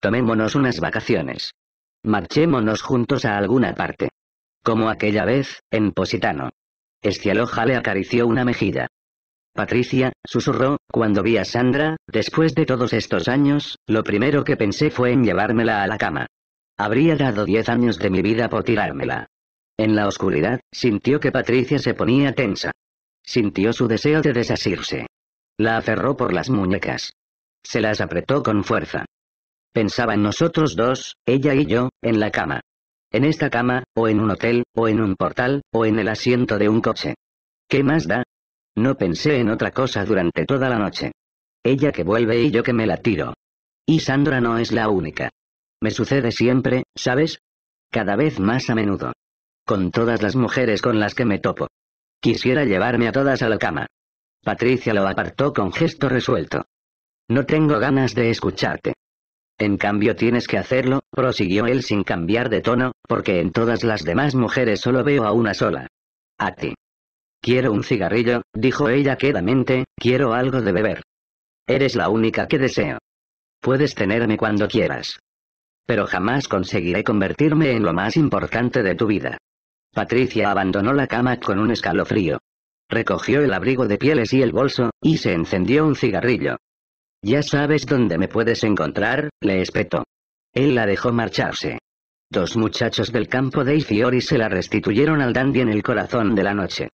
Tomémonos unas vacaciones. Marchémonos juntos a alguna parte. Como aquella vez, en Positano. Estialoja le acarició una mejilla. Patricia, susurró, cuando vi a Sandra, después de todos estos años, lo primero que pensé fue en llevármela a la cama. Habría dado diez años de mi vida por tirármela. En la oscuridad, sintió que Patricia se ponía tensa. Sintió su deseo de desasirse. La aferró por las muñecas. Se las apretó con fuerza. Pensaba en nosotros dos, ella y yo, en la cama. En esta cama, o en un hotel, o en un portal, o en el asiento de un coche. ¿Qué más da? No pensé en otra cosa durante toda la noche. Ella que vuelve y yo que me la tiro. Y Sandra no es la única. Me sucede siempre, ¿sabes? Cada vez más a menudo. Con todas las mujeres con las que me topo. Quisiera llevarme a todas a la cama. Patricia lo apartó con gesto resuelto. No tengo ganas de escucharte. En cambio tienes que hacerlo, prosiguió él sin cambiar de tono, porque en todas las demás mujeres solo veo a una sola. A ti. Quiero un cigarrillo, dijo ella quedamente, quiero algo de beber. Eres la única que deseo. Puedes tenerme cuando quieras. Pero jamás conseguiré convertirme en lo más importante de tu vida. Patricia abandonó la cama con un escalofrío. Recogió el abrigo de pieles y el bolso, y se encendió un cigarrillo. Ya sabes dónde me puedes encontrar, le espetó. Él la dejó marcharse. Dos muchachos del campo de Ifiori se la restituyeron al dandy en el corazón de la noche.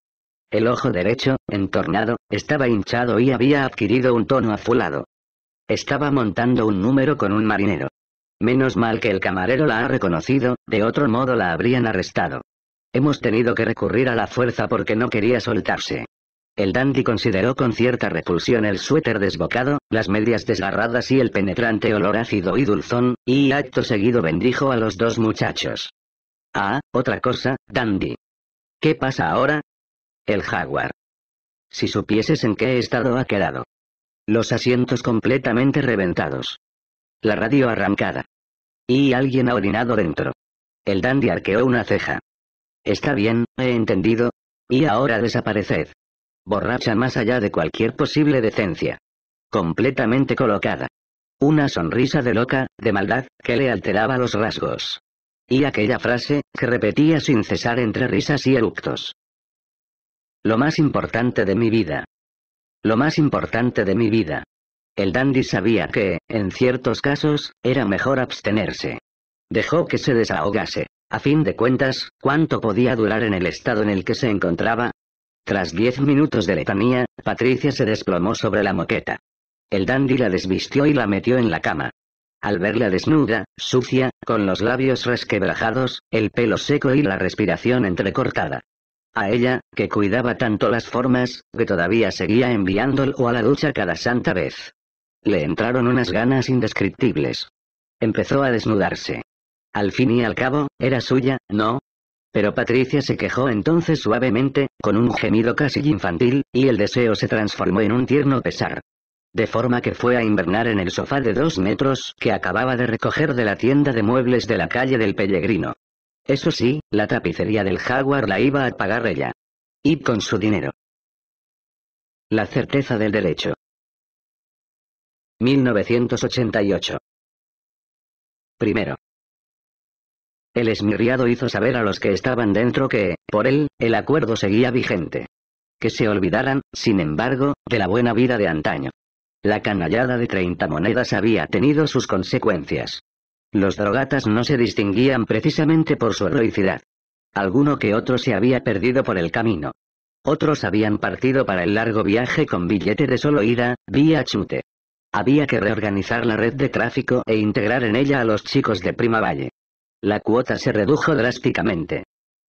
El ojo derecho, entornado, estaba hinchado y había adquirido un tono azulado. Estaba montando un número con un marinero. Menos mal que el camarero la ha reconocido, de otro modo la habrían arrestado. Hemos tenido que recurrir a la fuerza porque no quería soltarse. El dandy consideró con cierta repulsión el suéter desbocado, las medias desgarradas y el penetrante olor ácido y dulzón, y acto seguido bendijo a los dos muchachos. Ah, otra cosa, dandy. ¿Qué pasa ahora? El jaguar. Si supieses en qué estado ha quedado. Los asientos completamente reventados. La radio arrancada. Y alguien ha orinado dentro. El dandy arqueó una ceja. Está bien, he entendido. Y ahora desapareced. Borracha más allá de cualquier posible decencia. Completamente colocada. Una sonrisa de loca, de maldad, que le alteraba los rasgos. Y aquella frase, que repetía sin cesar entre risas y eructos. Lo más importante de mi vida. Lo más importante de mi vida. El dandy sabía que, en ciertos casos, era mejor abstenerse. Dejó que se desahogase. A fin de cuentas, ¿cuánto podía durar en el estado en el que se encontraba? Tras diez minutos de letanía, Patricia se desplomó sobre la moqueta. El dandy la desvistió y la metió en la cama. Al verla desnuda, sucia, con los labios resquebrajados, el pelo seco y la respiración entrecortada. A ella, que cuidaba tanto las formas, que todavía seguía enviándolo a la ducha cada santa vez. Le entraron unas ganas indescriptibles. Empezó a desnudarse. Al fin y al cabo, era suya, ¿no? Pero Patricia se quejó entonces suavemente, con un gemido casi infantil, y el deseo se transformó en un tierno pesar. De forma que fue a invernar en el sofá de dos metros que acababa de recoger de la tienda de muebles de la calle del Pellegrino. Eso sí, la tapicería del jaguar la iba a pagar ella. Y con su dinero. La certeza del derecho. 1988. Primero. El esmirriado hizo saber a los que estaban dentro que, por él, el acuerdo seguía vigente. Que se olvidaran, sin embargo, de la buena vida de antaño. La canallada de 30 monedas había tenido sus consecuencias. Los drogatas no se distinguían precisamente por su heroicidad. Alguno que otro se había perdido por el camino. Otros habían partido para el largo viaje con billete de solo ida, vía chute. Había que reorganizar la red de tráfico e integrar en ella a los chicos de Prima Valle la cuota se redujo drásticamente.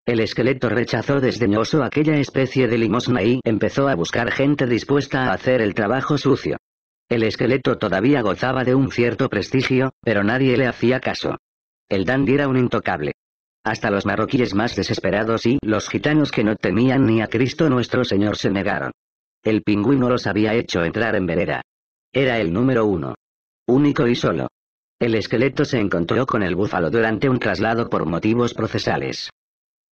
El esqueleto rechazó desdeñoso aquella especie de limosna y empezó a buscar gente dispuesta a hacer el trabajo sucio. El esqueleto todavía gozaba de un cierto prestigio, pero nadie le hacía caso. El dandy era un intocable. Hasta los marroquíes más desesperados y los gitanos que no temían ni a Cristo nuestro Señor se negaron. El pingüino los había hecho entrar en vereda. Era el número uno. Único y solo. El esqueleto se encontró con el búfalo durante un traslado por motivos procesales.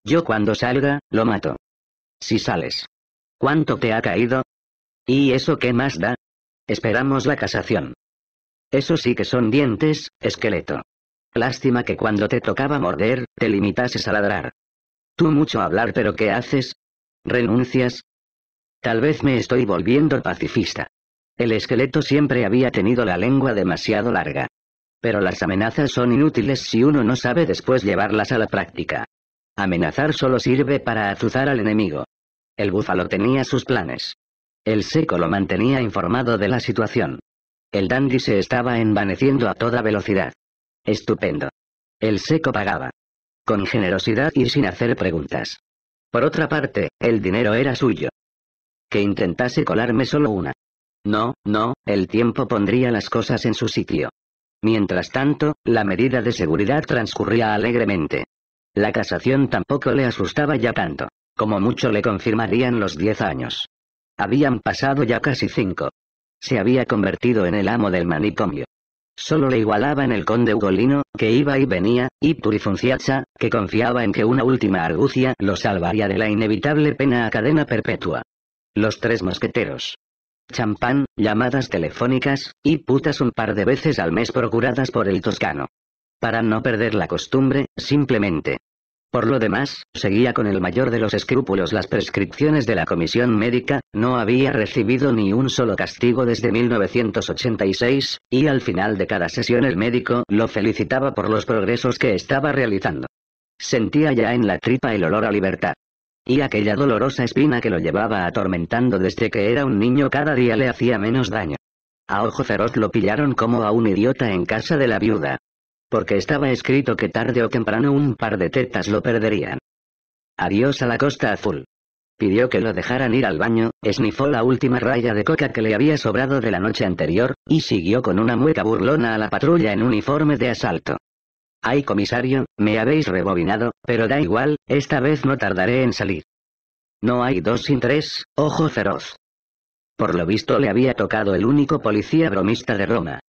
Yo cuando salga, lo mato. Si sales. ¿Cuánto te ha caído? ¿Y eso qué más da? Esperamos la casación. Eso sí que son dientes, esqueleto. Lástima que cuando te tocaba morder, te limitases a ladrar. Tú mucho hablar pero ¿qué haces? ¿Renuncias? Tal vez me estoy volviendo pacifista. El esqueleto siempre había tenido la lengua demasiado larga. Pero las amenazas son inútiles si uno no sabe después llevarlas a la práctica. Amenazar solo sirve para azuzar al enemigo. El búfalo tenía sus planes. El seco lo mantenía informado de la situación. El dandy se estaba envaneciendo a toda velocidad. Estupendo. El seco pagaba. Con generosidad y sin hacer preguntas. Por otra parte, el dinero era suyo. Que intentase colarme solo una. No, no, el tiempo pondría las cosas en su sitio. Mientras tanto, la medida de seguridad transcurría alegremente. La casación tampoco le asustaba ya tanto. Como mucho le confirmarían los diez años. Habían pasado ya casi cinco. Se había convertido en el amo del manicomio. Solo le en el conde Ugolino, que iba y venía, y Turifunciacha, que confiaba en que una última argucia lo salvaría de la inevitable pena a cadena perpetua. Los tres mosqueteros champán, llamadas telefónicas, y putas un par de veces al mes procuradas por el toscano. Para no perder la costumbre, simplemente. Por lo demás, seguía con el mayor de los escrúpulos las prescripciones de la comisión médica, no había recibido ni un solo castigo desde 1986, y al final de cada sesión el médico lo felicitaba por los progresos que estaba realizando. Sentía ya en la tripa el olor a libertad. Y aquella dolorosa espina que lo llevaba atormentando desde que era un niño cada día le hacía menos daño. A ojo feroz lo pillaron como a un idiota en casa de la viuda. Porque estaba escrito que tarde o temprano un par de tetas lo perderían. Adiós a la costa azul. Pidió que lo dejaran ir al baño, esnifó la última raya de coca que le había sobrado de la noche anterior, y siguió con una mueca burlona a la patrulla en uniforme de asalto. Ay comisario, me habéis rebobinado, pero da igual, esta vez no tardaré en salir. No hay dos sin tres, ojo feroz. Por lo visto le había tocado el único policía bromista de Roma.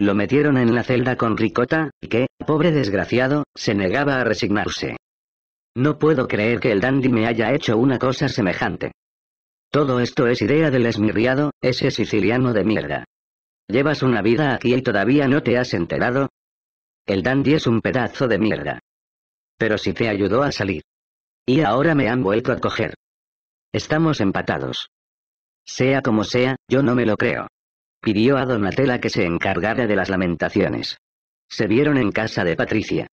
Lo metieron en la celda con ricota, que, pobre desgraciado, se negaba a resignarse. No puedo creer que el dandy me haya hecho una cosa semejante. Todo esto es idea del esmirriado, ese siciliano de mierda. Llevas una vida aquí y todavía no te has enterado, el dandy es un pedazo de mierda. Pero si te ayudó a salir. Y ahora me han vuelto a coger. Estamos empatados. Sea como sea, yo no me lo creo. Pidió a Donatella que se encargara de las lamentaciones. Se vieron en casa de Patricia.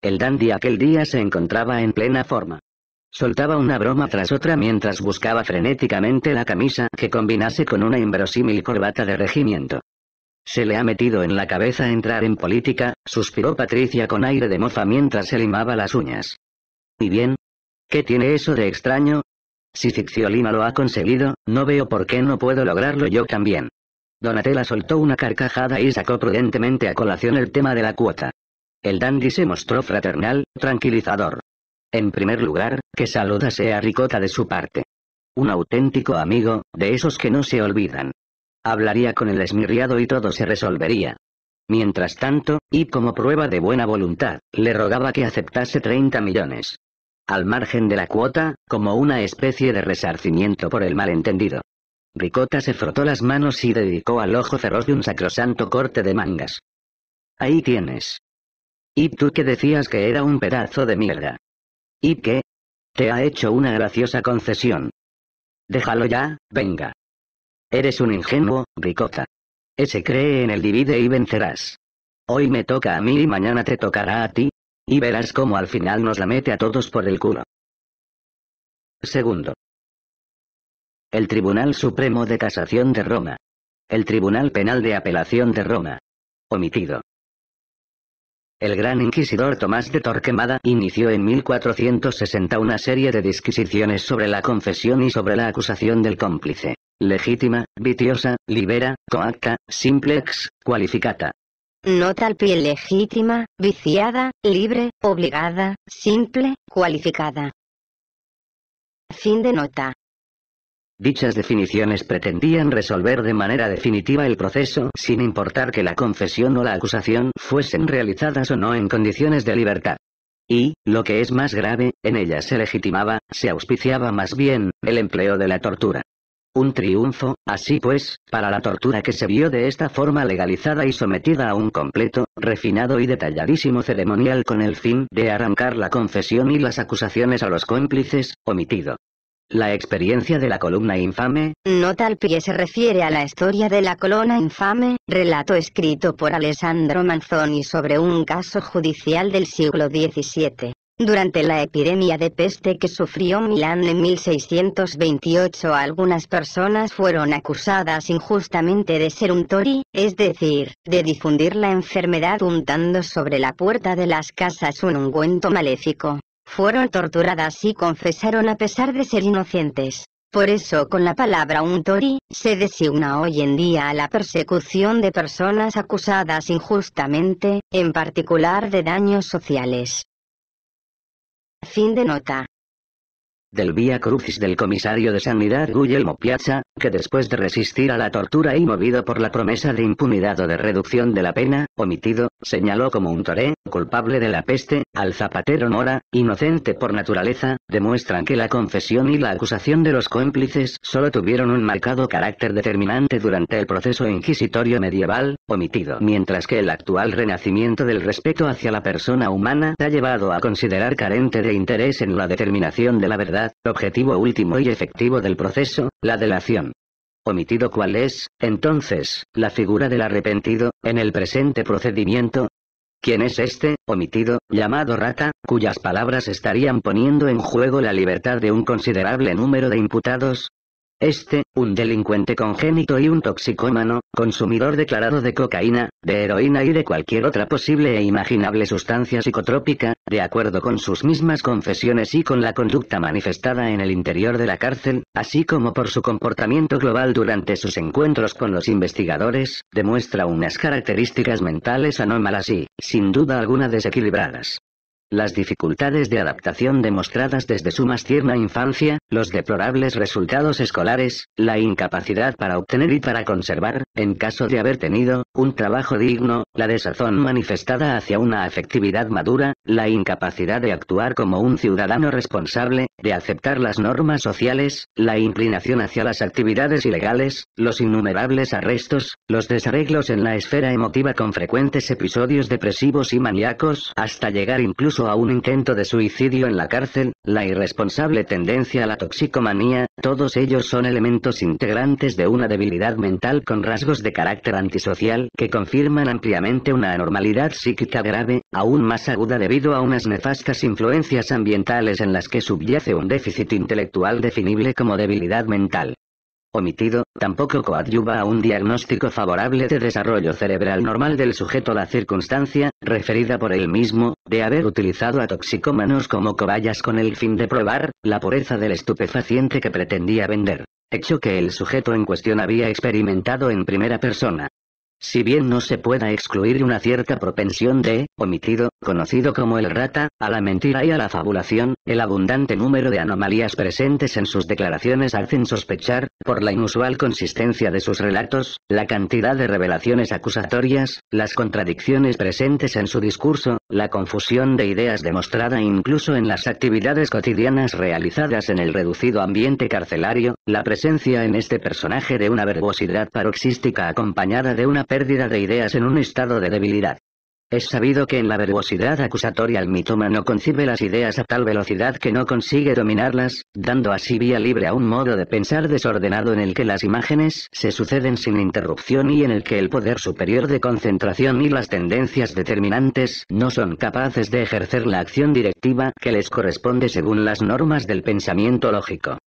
El dandy aquel día se encontraba en plena forma. Soltaba una broma tras otra mientras buscaba frenéticamente la camisa que combinase con una inverosímil corbata de regimiento. Se le ha metido en la cabeza entrar en política, suspiró Patricia con aire de moza mientras se limaba las uñas. ¿Y bien? ¿Qué tiene eso de extraño? Si Ficciolina lo ha conseguido, no veo por qué no puedo lograrlo yo también. Donatella soltó una carcajada y sacó prudentemente a colación el tema de la cuota. El dandy se mostró fraternal, tranquilizador. En primer lugar, que saludase a Ricota de su parte. Un auténtico amigo, de esos que no se olvidan. Hablaría con el esmirriado y todo se resolvería. Mientras tanto, y como prueba de buena voluntad, le rogaba que aceptase 30 millones. Al margen de la cuota, como una especie de resarcimiento por el malentendido. Ricota se frotó las manos y dedicó al ojo feroz de un sacrosanto corte de mangas. Ahí tienes. ¿Y tú que decías que era un pedazo de mierda? ¿Y qué? Te ha hecho una graciosa concesión. Déjalo ya, venga. Eres un ingenuo, ricota. Ese cree en el divide y vencerás. Hoy me toca a mí y mañana te tocará a ti. Y verás cómo al final nos la mete a todos por el culo. Segundo. El Tribunal Supremo de Casación de Roma. El Tribunal Penal de Apelación de Roma. Omitido. El gran inquisidor Tomás de Torquemada inició en 1460 una serie de disquisiciones sobre la confesión y sobre la acusación del cómplice legítima, vitiosa, libera, coacta, simplex, cualificata. Nota al pie legítima, viciada, libre, obligada, simple, cualificada. Fin de nota. Dichas definiciones pretendían resolver de manera definitiva el proceso sin importar que la confesión o la acusación fuesen realizadas o no en condiciones de libertad. Y, lo que es más grave, en ellas se legitimaba, se auspiciaba más bien, el empleo de la tortura. Un triunfo, así pues, para la tortura que se vio de esta forma legalizada y sometida a un completo, refinado y detalladísimo ceremonial con el fin de arrancar la confesión y las acusaciones a los cómplices, omitido. La experiencia de la columna infame. Nota al pie se refiere a la historia de la columna infame, relato escrito por Alessandro Manzoni sobre un caso judicial del siglo XVII. Durante la epidemia de peste que sufrió Milán en 1628 algunas personas fueron acusadas injustamente de ser un tori, es decir, de difundir la enfermedad untando sobre la puerta de las casas un ungüento maléfico. Fueron torturadas y confesaron a pesar de ser inocentes. Por eso con la palabra untori, se designa hoy en día a la persecución de personas acusadas injustamente, en particular de daños sociales. Fin de nota del Vía Crucis del comisario de Sanidad Guillermo Piazza, que después de resistir a la tortura y movido por la promesa de impunidad o de reducción de la pena, omitido, señaló como un toré, culpable de la peste, al zapatero Mora, inocente por naturaleza, demuestran que la confesión y la acusación de los cómplices solo tuvieron un marcado carácter determinante durante el proceso inquisitorio medieval, omitido, mientras que el actual renacimiento del respeto hacia la persona humana ha llevado a considerar carente de interés en la determinación de la verdad objetivo último y efectivo del proceso, la delación. Omitido cuál es, entonces, la figura del arrepentido, en el presente procedimiento, ¿Quién es este, omitido, llamado rata, cuyas palabras estarían poniendo en juego la libertad de un considerable número de imputados? Este, un delincuente congénito y un toxicómano, consumidor declarado de cocaína, de heroína y de cualquier otra posible e imaginable sustancia psicotrópica, de acuerdo con sus mismas confesiones y con la conducta manifestada en el interior de la cárcel, así como por su comportamiento global durante sus encuentros con los investigadores, demuestra unas características mentales anómalas y, sin duda alguna desequilibradas. Las dificultades de adaptación demostradas desde su más tierna infancia, los deplorables resultados escolares, la incapacidad para obtener y para conservar, en caso de haber tenido, un trabajo digno, la desazón manifestada hacia una afectividad madura, la incapacidad de actuar como un ciudadano responsable, de aceptar las normas sociales, la inclinación hacia las actividades ilegales, los innumerables arrestos, los desarreglos en la esfera emotiva con frecuentes episodios depresivos y maníacos, hasta llegar incluso a un intento de suicidio en la cárcel, la irresponsable tendencia a la toxicomanía, todos ellos son elementos integrantes de una debilidad mental con rasgos de carácter antisocial que confirman ampliamente una anormalidad psíquica grave, aún más aguda debido a unas nefastas influencias ambientales en las que subyace un déficit intelectual definible como debilidad mental omitido, tampoco coadyuva a un diagnóstico favorable de desarrollo cerebral normal del sujeto la circunstancia, referida por él mismo, de haber utilizado a toxicómanos como cobayas con el fin de probar, la pureza del estupefaciente que pretendía vender, hecho que el sujeto en cuestión había experimentado en primera persona. Si bien no se pueda excluir una cierta propensión de, omitido, conocido como el rata, a la mentira y a la fabulación, el abundante número de anomalías presentes en sus declaraciones hacen sospechar, por la inusual consistencia de sus relatos, la cantidad de revelaciones acusatorias, las contradicciones presentes en su discurso, la confusión de ideas demostrada incluso en las actividades cotidianas realizadas en el reducido ambiente carcelario, la presencia en este personaje de una verbosidad paroxística acompañada de una pérdida de ideas en un estado de debilidad. Es sabido que en la verbosidad acusatoria el no concibe las ideas a tal velocidad que no consigue dominarlas, dando así vía libre a un modo de pensar desordenado en el que las imágenes se suceden sin interrupción y en el que el poder superior de concentración y las tendencias determinantes no son capaces de ejercer la acción directiva que les corresponde según las normas del pensamiento lógico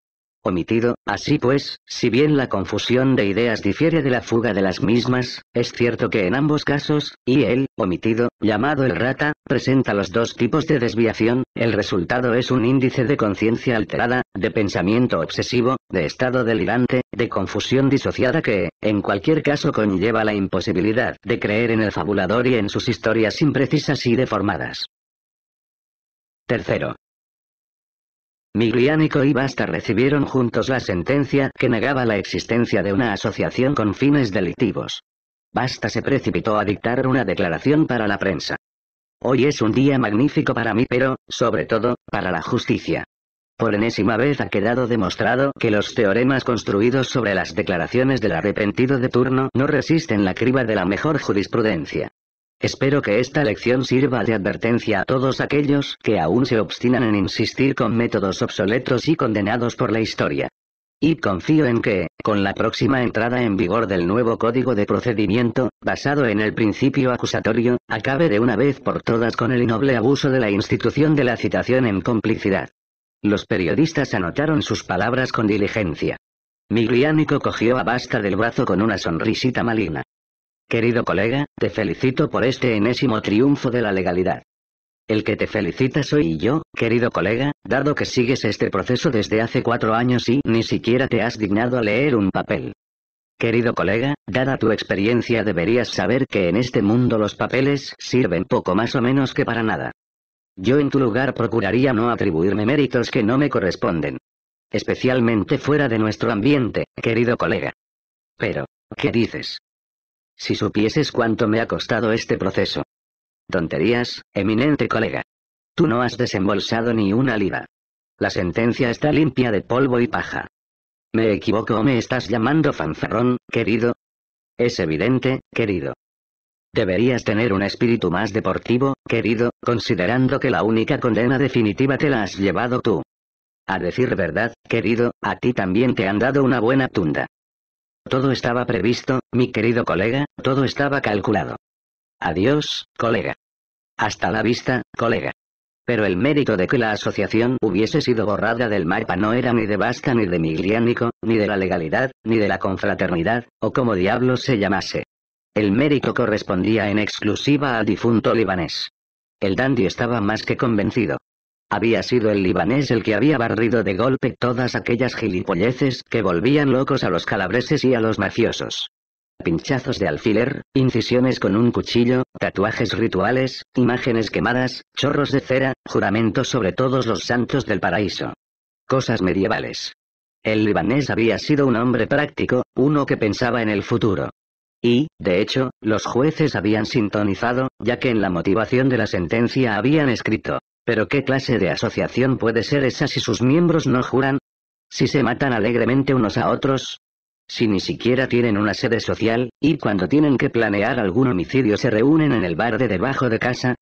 omitido, así pues, si bien la confusión de ideas difiere de la fuga de las mismas, es cierto que en ambos casos, y el, omitido, llamado el rata, presenta los dos tipos de desviación, el resultado es un índice de conciencia alterada, de pensamiento obsesivo, de estado delirante, de confusión disociada que, en cualquier caso conlleva la imposibilidad de creer en el fabulador y en sus historias imprecisas y deformadas. Tercero, Miglianico y Basta recibieron juntos la sentencia que negaba la existencia de una asociación con fines delictivos. Basta se precipitó a dictar una declaración para la prensa. Hoy es un día magnífico para mí pero, sobre todo, para la justicia. Por enésima vez ha quedado demostrado que los teoremas construidos sobre las declaraciones del arrepentido de turno no resisten la criba de la mejor jurisprudencia. Espero que esta lección sirva de advertencia a todos aquellos que aún se obstinan en insistir con métodos obsoletos y condenados por la historia. Y confío en que, con la próxima entrada en vigor del nuevo código de procedimiento, basado en el principio acusatorio, acabe de una vez por todas con el innoble abuso de la institución de la citación en complicidad. Los periodistas anotaron sus palabras con diligencia. Migliánico cogió a Basta del brazo con una sonrisita maligna. Querido colega, te felicito por este enésimo triunfo de la legalidad. El que te felicita soy yo, querido colega, dado que sigues este proceso desde hace cuatro años y ni siquiera te has dignado a leer un papel. Querido colega, dada tu experiencia deberías saber que en este mundo los papeles sirven poco más o menos que para nada. Yo en tu lugar procuraría no atribuirme méritos que no me corresponden. Especialmente fuera de nuestro ambiente, querido colega. Pero, ¿qué dices? Si supieses cuánto me ha costado este proceso. Tonterías, eminente colega. Tú no has desembolsado ni una libra. La sentencia está limpia de polvo y paja. ¿Me equivoco o me estás llamando fanfarrón, querido? Es evidente, querido. Deberías tener un espíritu más deportivo, querido, considerando que la única condena definitiva te la has llevado tú. A decir verdad, querido, a ti también te han dado una buena tunda. Todo estaba previsto, mi querido colega, todo estaba calculado. Adiós, colega. Hasta la vista, colega. Pero el mérito de que la asociación hubiese sido borrada del mapa no era ni de Vasca ni de Migliánico, ni de la legalidad, ni de la confraternidad, o como diablo se llamase. El mérito correspondía en exclusiva al difunto libanés. El dandy estaba más que convencido. Había sido el libanés el que había barrido de golpe todas aquellas gilipolleces que volvían locos a los calabreses y a los mafiosos. Pinchazos de alfiler, incisiones con un cuchillo, tatuajes rituales, imágenes quemadas, chorros de cera, juramentos sobre todos los santos del paraíso. Cosas medievales. El libanés había sido un hombre práctico, uno que pensaba en el futuro. Y, de hecho, los jueces habían sintonizado, ya que en la motivación de la sentencia habían escrito, pero ¿qué clase de asociación puede ser esa si sus miembros no juran? Si se matan alegremente unos a otros, si ni siquiera tienen una sede social, y cuando tienen que planear algún homicidio se reúnen en el bar de debajo de casa.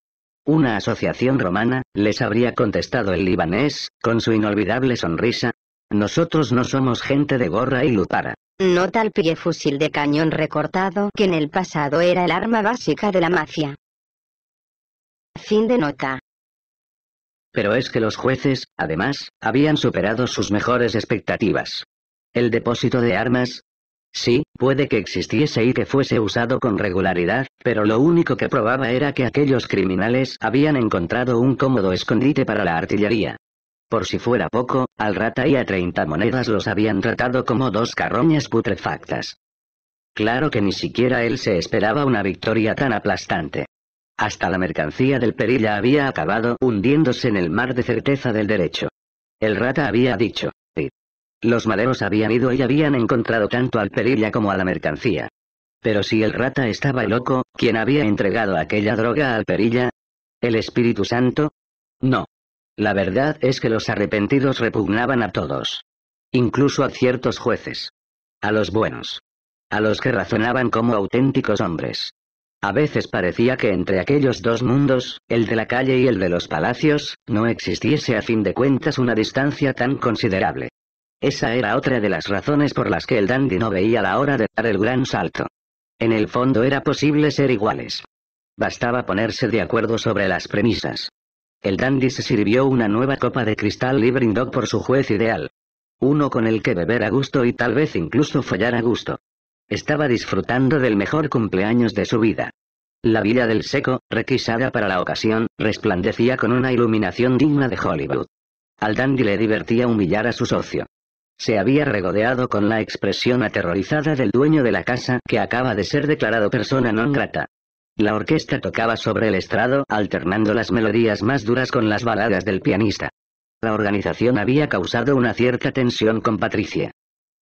Una asociación romana, les habría contestado el libanés, con su inolvidable sonrisa. Nosotros no somos gente de gorra y lupara. Nota el pie fusil de cañón recortado que en el pasado era el arma básica de la mafia. Fin de nota. Pero es que los jueces, además, habían superado sus mejores expectativas. El depósito de armas, Sí, puede que existiese y que fuese usado con regularidad, pero lo único que probaba era que aquellos criminales habían encontrado un cómodo escondite para la artillería. Por si fuera poco, al rata y a 30 monedas los habían tratado como dos carroñas putrefactas. Claro que ni siquiera él se esperaba una victoria tan aplastante. Hasta la mercancía del Perilla había acabado hundiéndose en el mar de certeza del derecho. El rata había dicho, sí. los maderos habían ido y habían encontrado tanto al Perilla como a la mercancía. Pero si el rata estaba loco, ¿quién había entregado aquella droga al Perilla? ¿El Espíritu Santo? No. La verdad es que los arrepentidos repugnaban a todos. Incluso a ciertos jueces. A los buenos. A los que razonaban como auténticos hombres. A veces parecía que entre aquellos dos mundos, el de la calle y el de los palacios, no existiese a fin de cuentas una distancia tan considerable. Esa era otra de las razones por las que el dandy no veía la hora de dar el gran salto. En el fondo era posible ser iguales. Bastaba ponerse de acuerdo sobre las premisas. El dandy se sirvió una nueva copa de cristal y brindó por su juez ideal. Uno con el que beber a gusto y tal vez incluso follar a gusto. Estaba disfrutando del mejor cumpleaños de su vida. La villa del Seco, requisada para la ocasión, resplandecía con una iluminación digna de Hollywood. Al dandy le divertía humillar a su socio. Se había regodeado con la expresión aterrorizada del dueño de la casa que acaba de ser declarado persona non grata. La orquesta tocaba sobre el estrado, alternando las melodías más duras con las baladas del pianista. La organización había causado una cierta tensión con Patricia.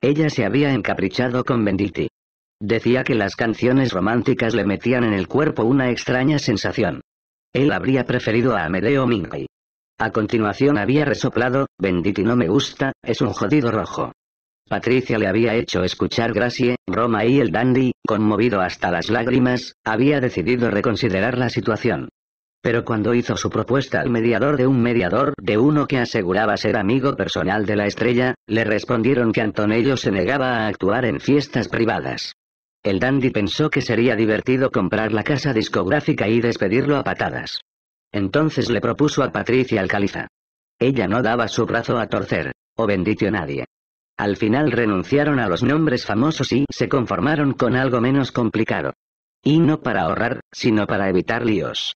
Ella se había encaprichado con Benditi. Decía que las canciones románticas le metían en el cuerpo una extraña sensación. Él habría preferido a Amedeo Mingay. A continuación había resoplado, Benditi no me gusta, es un jodido rojo. Patricia le había hecho escuchar Gracie, Roma y el Dandy, conmovido hasta las lágrimas, había decidido reconsiderar la situación. Pero cuando hizo su propuesta al mediador de un mediador de uno que aseguraba ser amigo personal de la estrella, le respondieron que Antonello se negaba a actuar en fiestas privadas. El dandy pensó que sería divertido comprar la casa discográfica y despedirlo a patadas. Entonces le propuso a Patricia Alcaliza. Ella no daba su brazo a torcer, o oh, bendito nadie. Al final renunciaron a los nombres famosos y se conformaron con algo menos complicado. Y no para ahorrar, sino para evitar líos.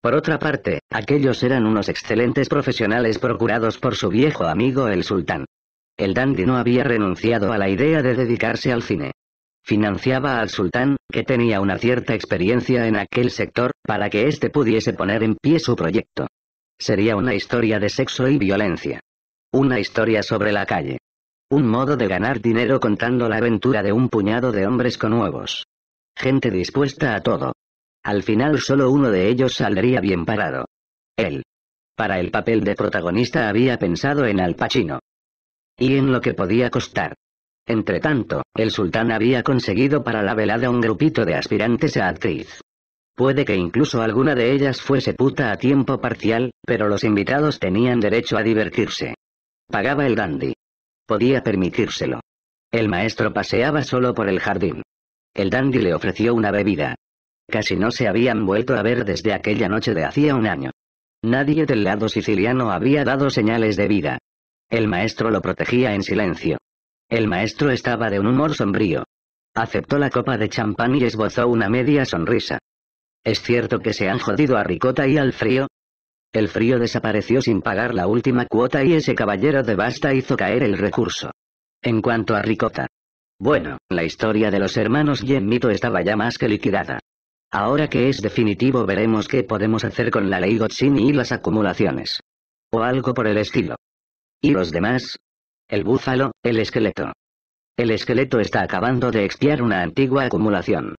Por otra parte, aquellos eran unos excelentes profesionales procurados por su viejo amigo el sultán. El dandy no había renunciado a la idea de dedicarse al cine. Financiaba al sultán, que tenía una cierta experiencia en aquel sector, para que éste pudiese poner en pie su proyecto. Sería una historia de sexo y violencia. Una historia sobre la calle. Un modo de ganar dinero contando la aventura de un puñado de hombres con huevos. Gente dispuesta a todo, al final solo uno de ellos saldría bien parado. Él. Para el papel de protagonista había pensado en Al Pacino. Y en lo que podía costar. Entre tanto, el sultán había conseguido para la velada un grupito de aspirantes a actriz. Puede que incluso alguna de ellas fuese puta a tiempo parcial, pero los invitados tenían derecho a divertirse. Pagaba el dandy. Podía permitírselo. El maestro paseaba solo por el jardín. El dandy le ofreció una bebida. Casi no se habían vuelto a ver desde aquella noche de hacía un año. Nadie del lado siciliano había dado señales de vida. El maestro lo protegía en silencio. El maestro estaba de un humor sombrío. Aceptó la copa de champán y esbozó una media sonrisa. ¿Es cierto que se han jodido a Ricota y al frío? El frío desapareció sin pagar la última cuota y ese caballero de basta hizo caer el recurso. En cuanto a Ricota. Bueno, la historia de los hermanos Yemito estaba ya más que liquidada. Ahora que es definitivo veremos qué podemos hacer con la ley Godzini y las acumulaciones. O algo por el estilo. ¿Y los demás? El búfalo, el esqueleto. El esqueleto está acabando de expiar una antigua acumulación.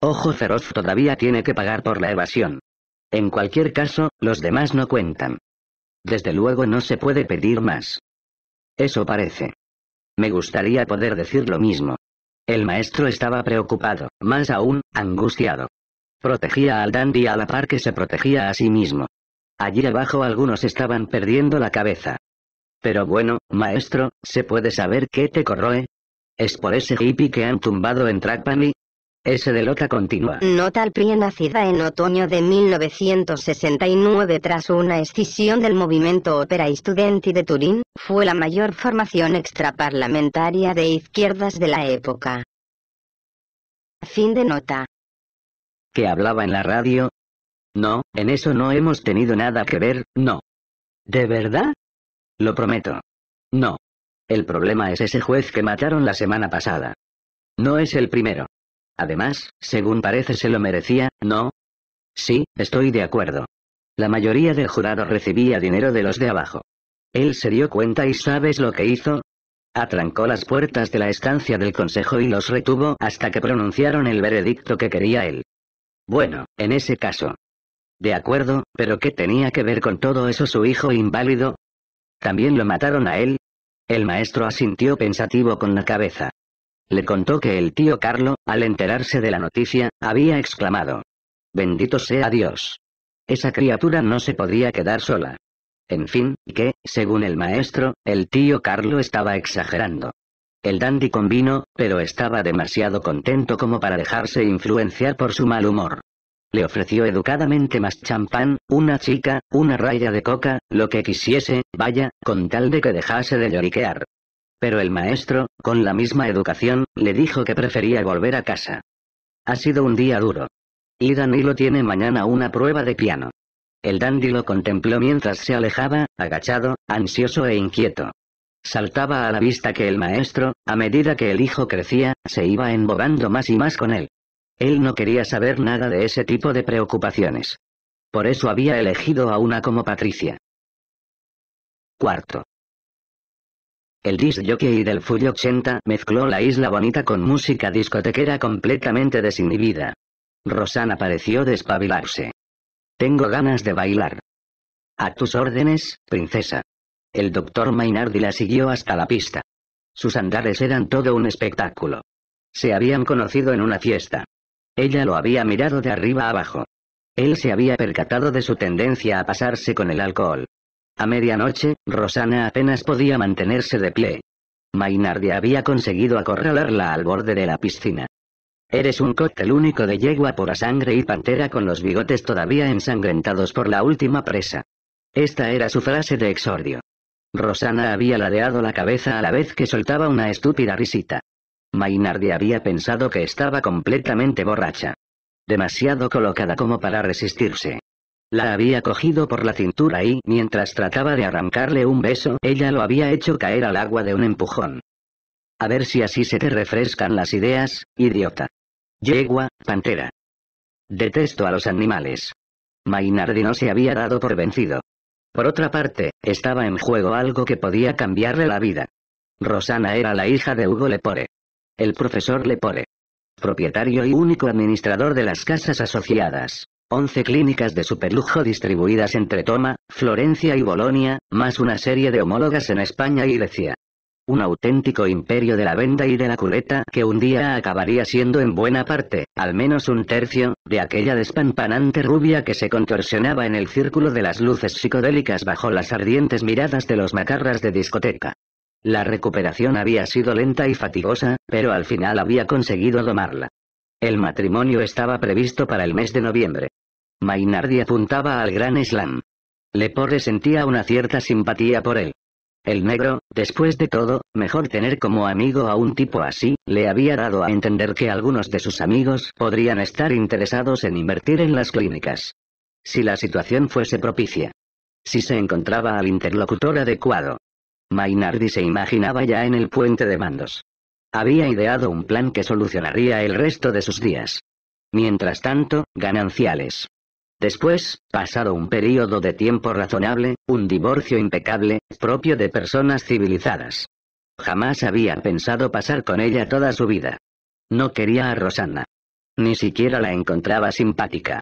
Ojo feroz todavía tiene que pagar por la evasión. En cualquier caso, los demás no cuentan. Desde luego no se puede pedir más. Eso parece. Me gustaría poder decir lo mismo. El maestro estaba preocupado, más aún, angustiado. Protegía al dandy a la par que se protegía a sí mismo. Allí abajo algunos estaban perdiendo la cabeza. Pero bueno, maestro, ¿se puede saber qué te corroe? ¿Es por ese hippie que han tumbado en Trapani? Ese de loca continua. Nota al PRI nacida en otoño de 1969 tras una escisión del movimiento Opera y Studenti de Turín, fue la mayor formación extraparlamentaria de izquierdas de la época. Fin de nota que hablaba en la radio? No, en eso no hemos tenido nada que ver, no. ¿De verdad? Lo prometo. No. El problema es ese juez que mataron la semana pasada. No es el primero. Además, según parece se lo merecía, ¿no? Sí, estoy de acuerdo. La mayoría del jurado recibía dinero de los de abajo. Él se dio cuenta y ¿sabes lo que hizo? Atrancó las puertas de la estancia del consejo y los retuvo hasta que pronunciaron el veredicto que quería él. Bueno, en ese caso. De acuerdo, pero ¿qué tenía que ver con todo eso su hijo inválido? ¿También lo mataron a él? El maestro asintió pensativo con la cabeza. Le contó que el tío Carlo, al enterarse de la noticia, había exclamado. Bendito sea Dios. Esa criatura no se podría quedar sola. En fin, que, según el maestro, el tío Carlo estaba exagerando. El dandy convino, pero estaba demasiado contento como para dejarse influenciar por su mal humor. Le ofreció educadamente más champán, una chica, una raya de coca, lo que quisiese, vaya, con tal de que dejase de lloriquear. Pero el maestro, con la misma educación, le dijo que prefería volver a casa. Ha sido un día duro. Y Danilo tiene mañana una prueba de piano. El dandy lo contempló mientras se alejaba, agachado, ansioso e inquieto. Saltaba a la vista que el maestro, a medida que el hijo crecía, se iba embobando más y más con él. Él no quería saber nada de ese tipo de preocupaciones. Por eso había elegido a una como Patricia. Cuarto. El disjockey del Full 80 mezcló la isla bonita con música discotequera completamente desinhibida. Rosana pareció despabilarse. Tengo ganas de bailar. A tus órdenes, princesa. El doctor Mainardi la siguió hasta la pista. Sus andares eran todo un espectáculo. Se habían conocido en una fiesta. Ella lo había mirado de arriba abajo. Él se había percatado de su tendencia a pasarse con el alcohol. A medianoche, Rosana apenas podía mantenerse de pie. Mainardi había conseguido acorralarla al borde de la piscina. Eres un cóctel único de yegua pura sangre y pantera con los bigotes todavía ensangrentados por la última presa. Esta era su frase de exordio. Rosana había ladeado la cabeza a la vez que soltaba una estúpida risita. Mainardi había pensado que estaba completamente borracha. Demasiado colocada como para resistirse. La había cogido por la cintura y, mientras trataba de arrancarle un beso, ella lo había hecho caer al agua de un empujón. A ver si así se te refrescan las ideas, idiota. Yegua, pantera. Detesto a los animales. Mainardi no se había dado por vencido. Por otra parte, estaba en juego algo que podía cambiarle la vida. Rosana era la hija de Hugo Lepore. El profesor Lepore. Propietario y único administrador de las casas asociadas. 11 clínicas de superlujo distribuidas entre Toma, Florencia y Bolonia, más una serie de homólogas en España y Grecia un auténtico imperio de la venda y de la culeta que un día acabaría siendo en buena parte, al menos un tercio, de aquella despampanante rubia que se contorsionaba en el círculo de las luces psicodélicas bajo las ardientes miradas de los macarras de discoteca. La recuperación había sido lenta y fatigosa, pero al final había conseguido domarla. El matrimonio estaba previsto para el mes de noviembre. Mainardi apuntaba al gran slam. Lepore sentía una cierta simpatía por él. El negro, después de todo, mejor tener como amigo a un tipo así, le había dado a entender que algunos de sus amigos podrían estar interesados en invertir en las clínicas. Si la situación fuese propicia. Si se encontraba al interlocutor adecuado. Mainardi se imaginaba ya en el puente de mandos. Había ideado un plan que solucionaría el resto de sus días. Mientras tanto, gananciales. Después, pasado un periodo de tiempo razonable, un divorcio impecable, propio de personas civilizadas. Jamás había pensado pasar con ella toda su vida. No quería a Rosanna. Ni siquiera la encontraba simpática.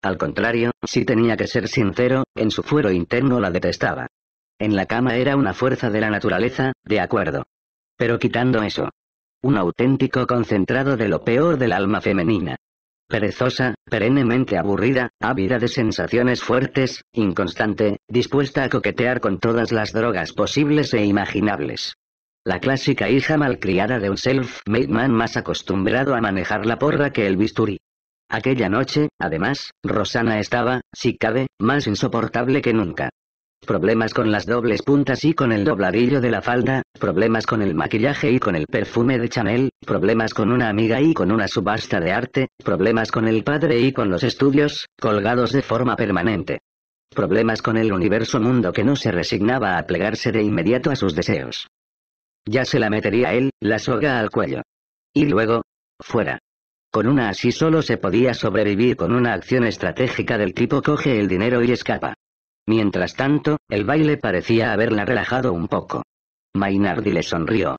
Al contrario, si tenía que ser sincero, en su fuero interno la detestaba. En la cama era una fuerza de la naturaleza, de acuerdo. Pero quitando eso. Un auténtico concentrado de lo peor del alma femenina perezosa, perennemente aburrida, ávida de sensaciones fuertes, inconstante, dispuesta a coquetear con todas las drogas posibles e imaginables. La clásica hija malcriada de un self-made man más acostumbrado a manejar la porra que el bisturí. Aquella noche, además, Rosana estaba, si cabe, más insoportable que nunca problemas con las dobles puntas y con el dobladillo de la falda, problemas con el maquillaje y con el perfume de Chanel, problemas con una amiga y con una subasta de arte, problemas con el padre y con los estudios, colgados de forma permanente. Problemas con el universo mundo que no se resignaba a plegarse de inmediato a sus deseos. Ya se la metería él, la soga al cuello. Y luego, fuera. Con una así solo se podía sobrevivir con una acción estratégica del tipo coge el dinero y escapa. Mientras tanto, el baile parecía haberla relajado un poco. Mainardi le sonrió.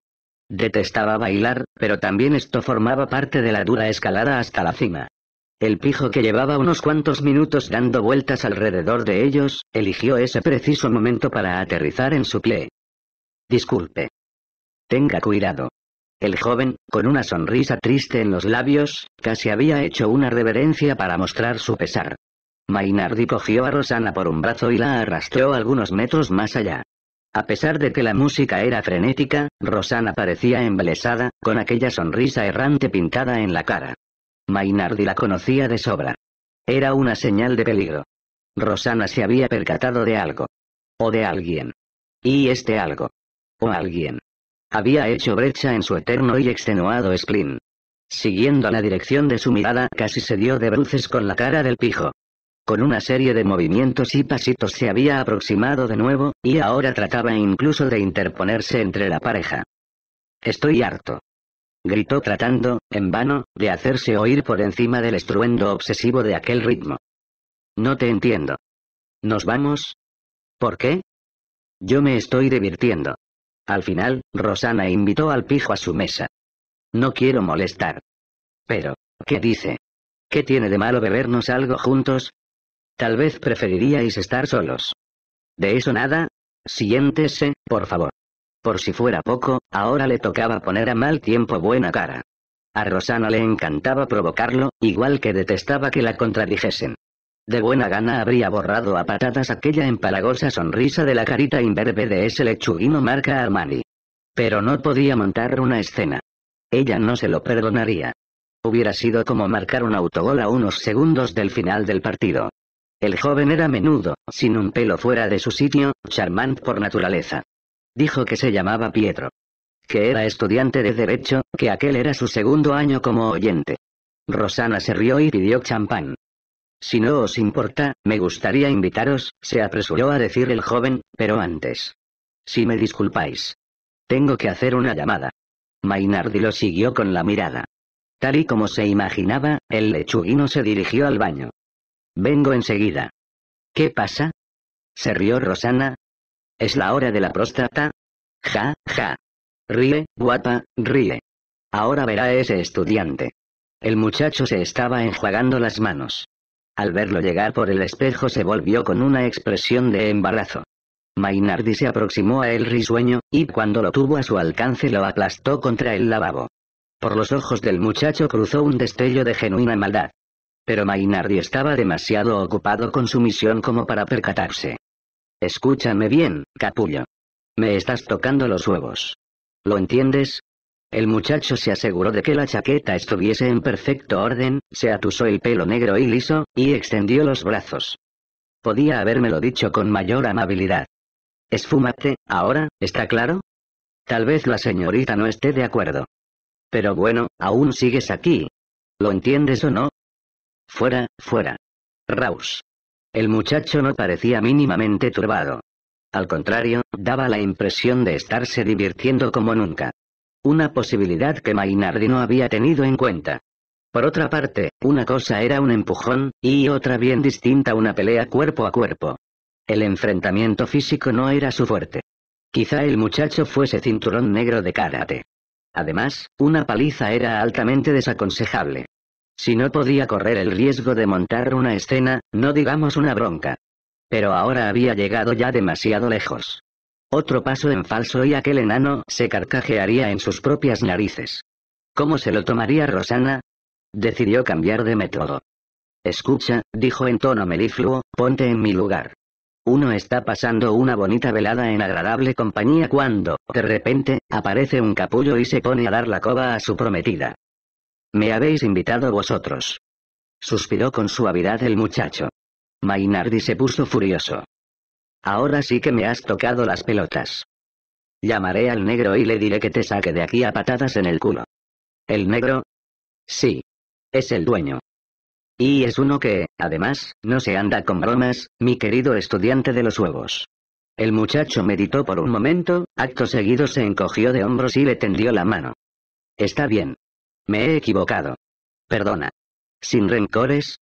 Detestaba bailar, pero también esto formaba parte de la dura escalada hasta la cima. El pijo que llevaba unos cuantos minutos dando vueltas alrededor de ellos, eligió ese preciso momento para aterrizar en su pie. Disculpe. Tenga cuidado. El joven, con una sonrisa triste en los labios, casi había hecho una reverencia para mostrar su pesar. Mainardi cogió a Rosana por un brazo y la arrastró algunos metros más allá. A pesar de que la música era frenética, Rosana parecía embelesada, con aquella sonrisa errante pintada en la cara. Mainardi la conocía de sobra. Era una señal de peligro. Rosana se había percatado de algo. O de alguien. Y este algo. O alguien. Había hecho brecha en su eterno y extenuado spleen. Siguiendo la dirección de su mirada casi se dio de bruces con la cara del pijo. Con una serie de movimientos y pasitos se había aproximado de nuevo, y ahora trataba incluso de interponerse entre la pareja. Estoy harto. Gritó tratando, en vano, de hacerse oír por encima del estruendo obsesivo de aquel ritmo. No te entiendo. ¿Nos vamos? ¿Por qué? Yo me estoy divirtiendo. Al final, Rosana invitó al pijo a su mesa. No quiero molestar. Pero, ¿qué dice? ¿Qué tiene de malo bebernos algo juntos? Tal vez preferiríais estar solos. De eso nada. Siéntese, por favor. Por si fuera poco, ahora le tocaba poner a mal tiempo buena cara. A Rosana le encantaba provocarlo, igual que detestaba que la contradijesen. De buena gana habría borrado a patadas aquella empalagosa sonrisa de la carita imberbe de ese lechuguino marca Armani. Pero no podía montar una escena. Ella no se lo perdonaría. Hubiera sido como marcar un autogol a unos segundos del final del partido. El joven era menudo, sin un pelo fuera de su sitio, charmante por naturaleza. Dijo que se llamaba Pietro. Que era estudiante de Derecho, que aquel era su segundo año como oyente. Rosana se rió y pidió champán. Si no os importa, me gustaría invitaros, se apresuró a decir el joven, pero antes. Si me disculpáis. Tengo que hacer una llamada. Mainardi lo siguió con la mirada. Tal y como se imaginaba, el lechuguino se dirigió al baño. Vengo enseguida. ¿Qué pasa? Se rió Rosana. ¿Es la hora de la próstata? Ja, ja. Ríe, guapa, ríe. Ahora verá ese estudiante. El muchacho se estaba enjuagando las manos. Al verlo llegar por el espejo se volvió con una expresión de embarazo. Mainardi se aproximó a él risueño, y cuando lo tuvo a su alcance lo aplastó contra el lavabo. Por los ojos del muchacho cruzó un destello de genuina maldad. Pero Mainardi estaba demasiado ocupado con su misión como para percatarse. Escúchame bien, capullo. Me estás tocando los huevos. ¿Lo entiendes? El muchacho se aseguró de que la chaqueta estuviese en perfecto orden, se atusó el pelo negro y liso, y extendió los brazos. Podía habérmelo dicho con mayor amabilidad. Esfúmate, ahora, ¿está claro? Tal vez la señorita no esté de acuerdo. Pero bueno, aún sigues aquí. ¿Lo entiendes o no? Fuera, fuera. Raus. El muchacho no parecía mínimamente turbado. Al contrario, daba la impresión de estarse divirtiendo como nunca. Una posibilidad que Mainardi no había tenido en cuenta. Por otra parte, una cosa era un empujón, y otra bien distinta una pelea cuerpo a cuerpo. El enfrentamiento físico no era su fuerte. Quizá el muchacho fuese cinturón negro de karate. Además, una paliza era altamente desaconsejable. Si no podía correr el riesgo de montar una escena, no digamos una bronca. Pero ahora había llegado ya demasiado lejos. Otro paso en falso y aquel enano se carcajearía en sus propias narices. ¿Cómo se lo tomaría Rosana? Decidió cambiar de método. Escucha, dijo en tono melifluo, ponte en mi lugar. Uno está pasando una bonita velada en agradable compañía cuando, de repente, aparece un capullo y se pone a dar la coba a su prometida. Me habéis invitado vosotros. Suspiró con suavidad el muchacho. Mainardi se puso furioso. Ahora sí que me has tocado las pelotas. Llamaré al negro y le diré que te saque de aquí a patadas en el culo. ¿El negro? Sí. Es el dueño. Y es uno que, además, no se anda con bromas, mi querido estudiante de los huevos. El muchacho meditó por un momento, acto seguido se encogió de hombros y le tendió la mano. Está bien. Me he equivocado. Perdona. Sin rencores.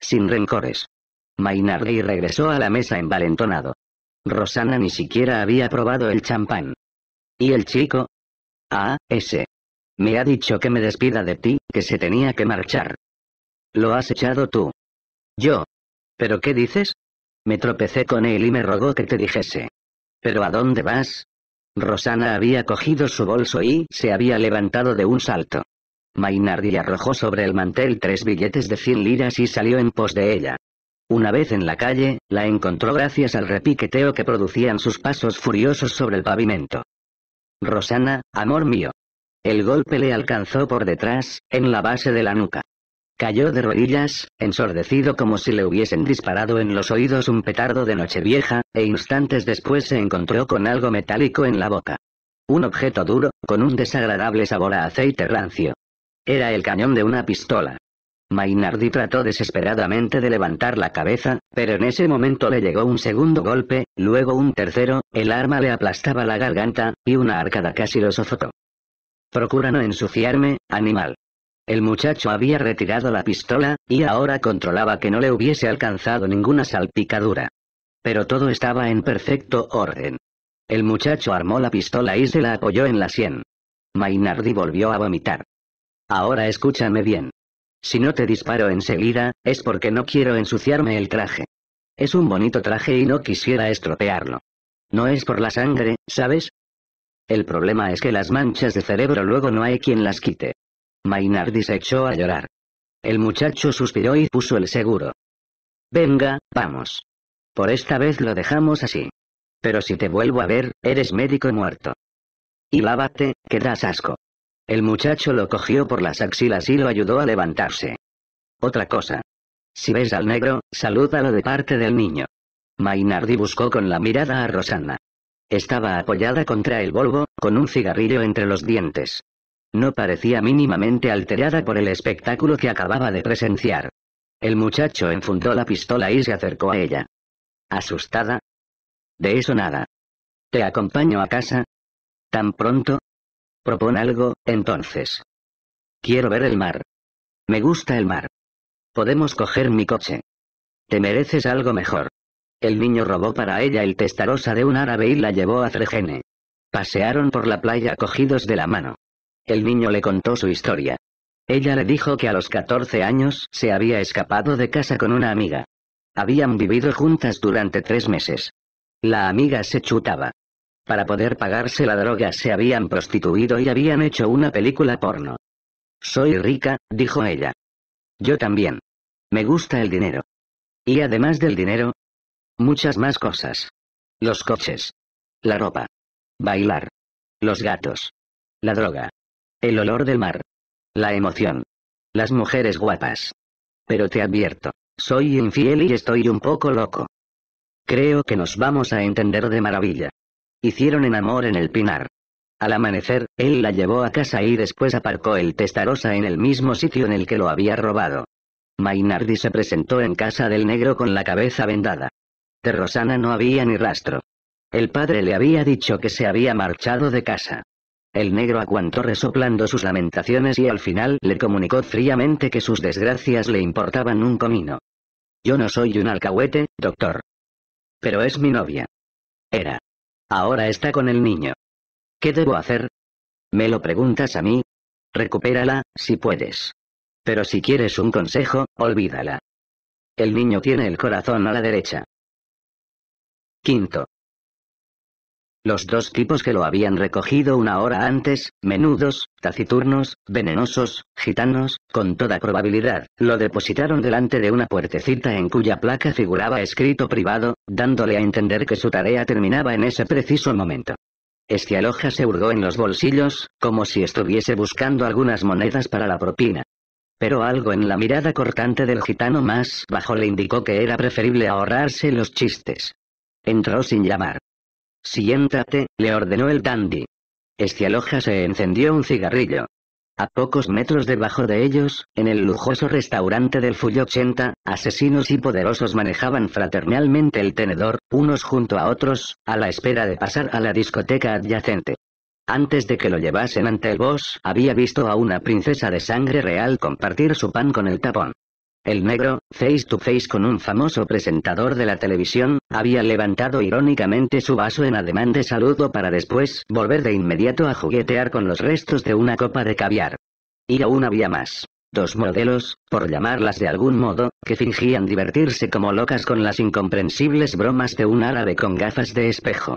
Sin rencores. Mainardi regresó a la mesa envalentonado. Rosana ni siquiera había probado el champán. ¿Y el chico? Ah, ese. Me ha dicho que me despida de ti, que se tenía que marchar. Lo has echado tú. Yo. ¿Pero qué dices? Me tropecé con él y me rogó que te dijese. ¿Pero a dónde vas? Rosana había cogido su bolso y se había levantado de un salto. Mainardi arrojó sobre el mantel tres billetes de 100 liras y salió en pos de ella. Una vez en la calle, la encontró gracias al repiqueteo que producían sus pasos furiosos sobre el pavimento. Rosana, amor mío. El golpe le alcanzó por detrás, en la base de la nuca. Cayó de rodillas, ensordecido como si le hubiesen disparado en los oídos un petardo de Nochevieja, e instantes después se encontró con algo metálico en la boca. Un objeto duro, con un desagradable sabor a aceite rancio. Era el cañón de una pistola. Mainardi trató desesperadamente de levantar la cabeza, pero en ese momento le llegó un segundo golpe, luego un tercero, el arma le aplastaba la garganta, y una arcada casi lo sofocó. Procura no ensuciarme, animal. El muchacho había retirado la pistola, y ahora controlaba que no le hubiese alcanzado ninguna salpicadura. Pero todo estaba en perfecto orden. El muchacho armó la pistola y se la apoyó en la sien. Mainardi volvió a vomitar. Ahora escúchame bien. Si no te disparo enseguida, es porque no quiero ensuciarme el traje. Es un bonito traje y no quisiera estropearlo. No es por la sangre, ¿sabes? El problema es que las manchas de cerebro luego no hay quien las quite. Mainardi se echó a llorar. El muchacho suspiró y puso el seguro. Venga, vamos. Por esta vez lo dejamos así. Pero si te vuelvo a ver, eres médico muerto. Y lávate, que das asco. El muchacho lo cogió por las axilas y lo ayudó a levantarse. Otra cosa. Si ves al negro, salúdalo de parte del niño. Mainardi buscó con la mirada a Rosanna. Estaba apoyada contra el Volvo, con un cigarrillo entre los dientes. No parecía mínimamente alterada por el espectáculo que acababa de presenciar. El muchacho enfundó la pistola y se acercó a ella. ¿Asustada? De eso nada. ¿Te acompaño a casa? ¿Tan pronto? Propon algo, entonces. Quiero ver el mar. Me gusta el mar. Podemos coger mi coche. Te mereces algo mejor. El niño robó para ella el testarosa de un árabe y la llevó a Fregene. Pasearon por la playa cogidos de la mano. El niño le contó su historia. Ella le dijo que a los 14 años se había escapado de casa con una amiga. Habían vivido juntas durante tres meses. La amiga se chutaba. Para poder pagarse la droga se habían prostituido y habían hecho una película porno. Soy rica, dijo ella. Yo también. Me gusta el dinero. Y además del dinero, muchas más cosas. Los coches. La ropa. Bailar. Los gatos. La droga. El olor del mar. La emoción. Las mujeres guapas. Pero te advierto, soy infiel y estoy un poco loco. Creo que nos vamos a entender de maravilla. Hicieron en amor en el pinar. Al amanecer, él la llevó a casa y después aparcó el testarosa en el mismo sitio en el que lo había robado. Mainardi se presentó en casa del negro con la cabeza vendada. De Rosana no había ni rastro. El padre le había dicho que se había marchado de casa. El negro aguantó resoplando sus lamentaciones y al final le comunicó fríamente que sus desgracias le importaban un comino. Yo no soy un alcahuete, doctor. Pero es mi novia. Era. Ahora está con el niño. ¿Qué debo hacer? ¿Me lo preguntas a mí? Recupérala, si puedes. Pero si quieres un consejo, olvídala. El niño tiene el corazón a la derecha. Quinto. Los dos tipos que lo habían recogido una hora antes, menudos, taciturnos, venenosos, gitanos, con toda probabilidad, lo depositaron delante de una puertecita en cuya placa figuraba escrito privado, dándole a entender que su tarea terminaba en ese preciso momento. aloja se hurgó en los bolsillos, como si estuviese buscando algunas monedas para la propina. Pero algo en la mirada cortante del gitano más bajo le indicó que era preferible ahorrarse los chistes. Entró sin llamar. Siéntate, le ordenó el dandy. Estialoja se encendió un cigarrillo. A pocos metros debajo de ellos, en el lujoso restaurante del Full 80, asesinos y poderosos manejaban fraternalmente el tenedor, unos junto a otros, a la espera de pasar a la discoteca adyacente. Antes de que lo llevasen ante el boss, había visto a una princesa de sangre real compartir su pan con el tapón. El negro, face to face con un famoso presentador de la televisión, había levantado irónicamente su vaso en ademán de saludo para después volver de inmediato a juguetear con los restos de una copa de caviar. Y aún había más. Dos modelos, por llamarlas de algún modo, que fingían divertirse como locas con las incomprensibles bromas de un árabe con gafas de espejo.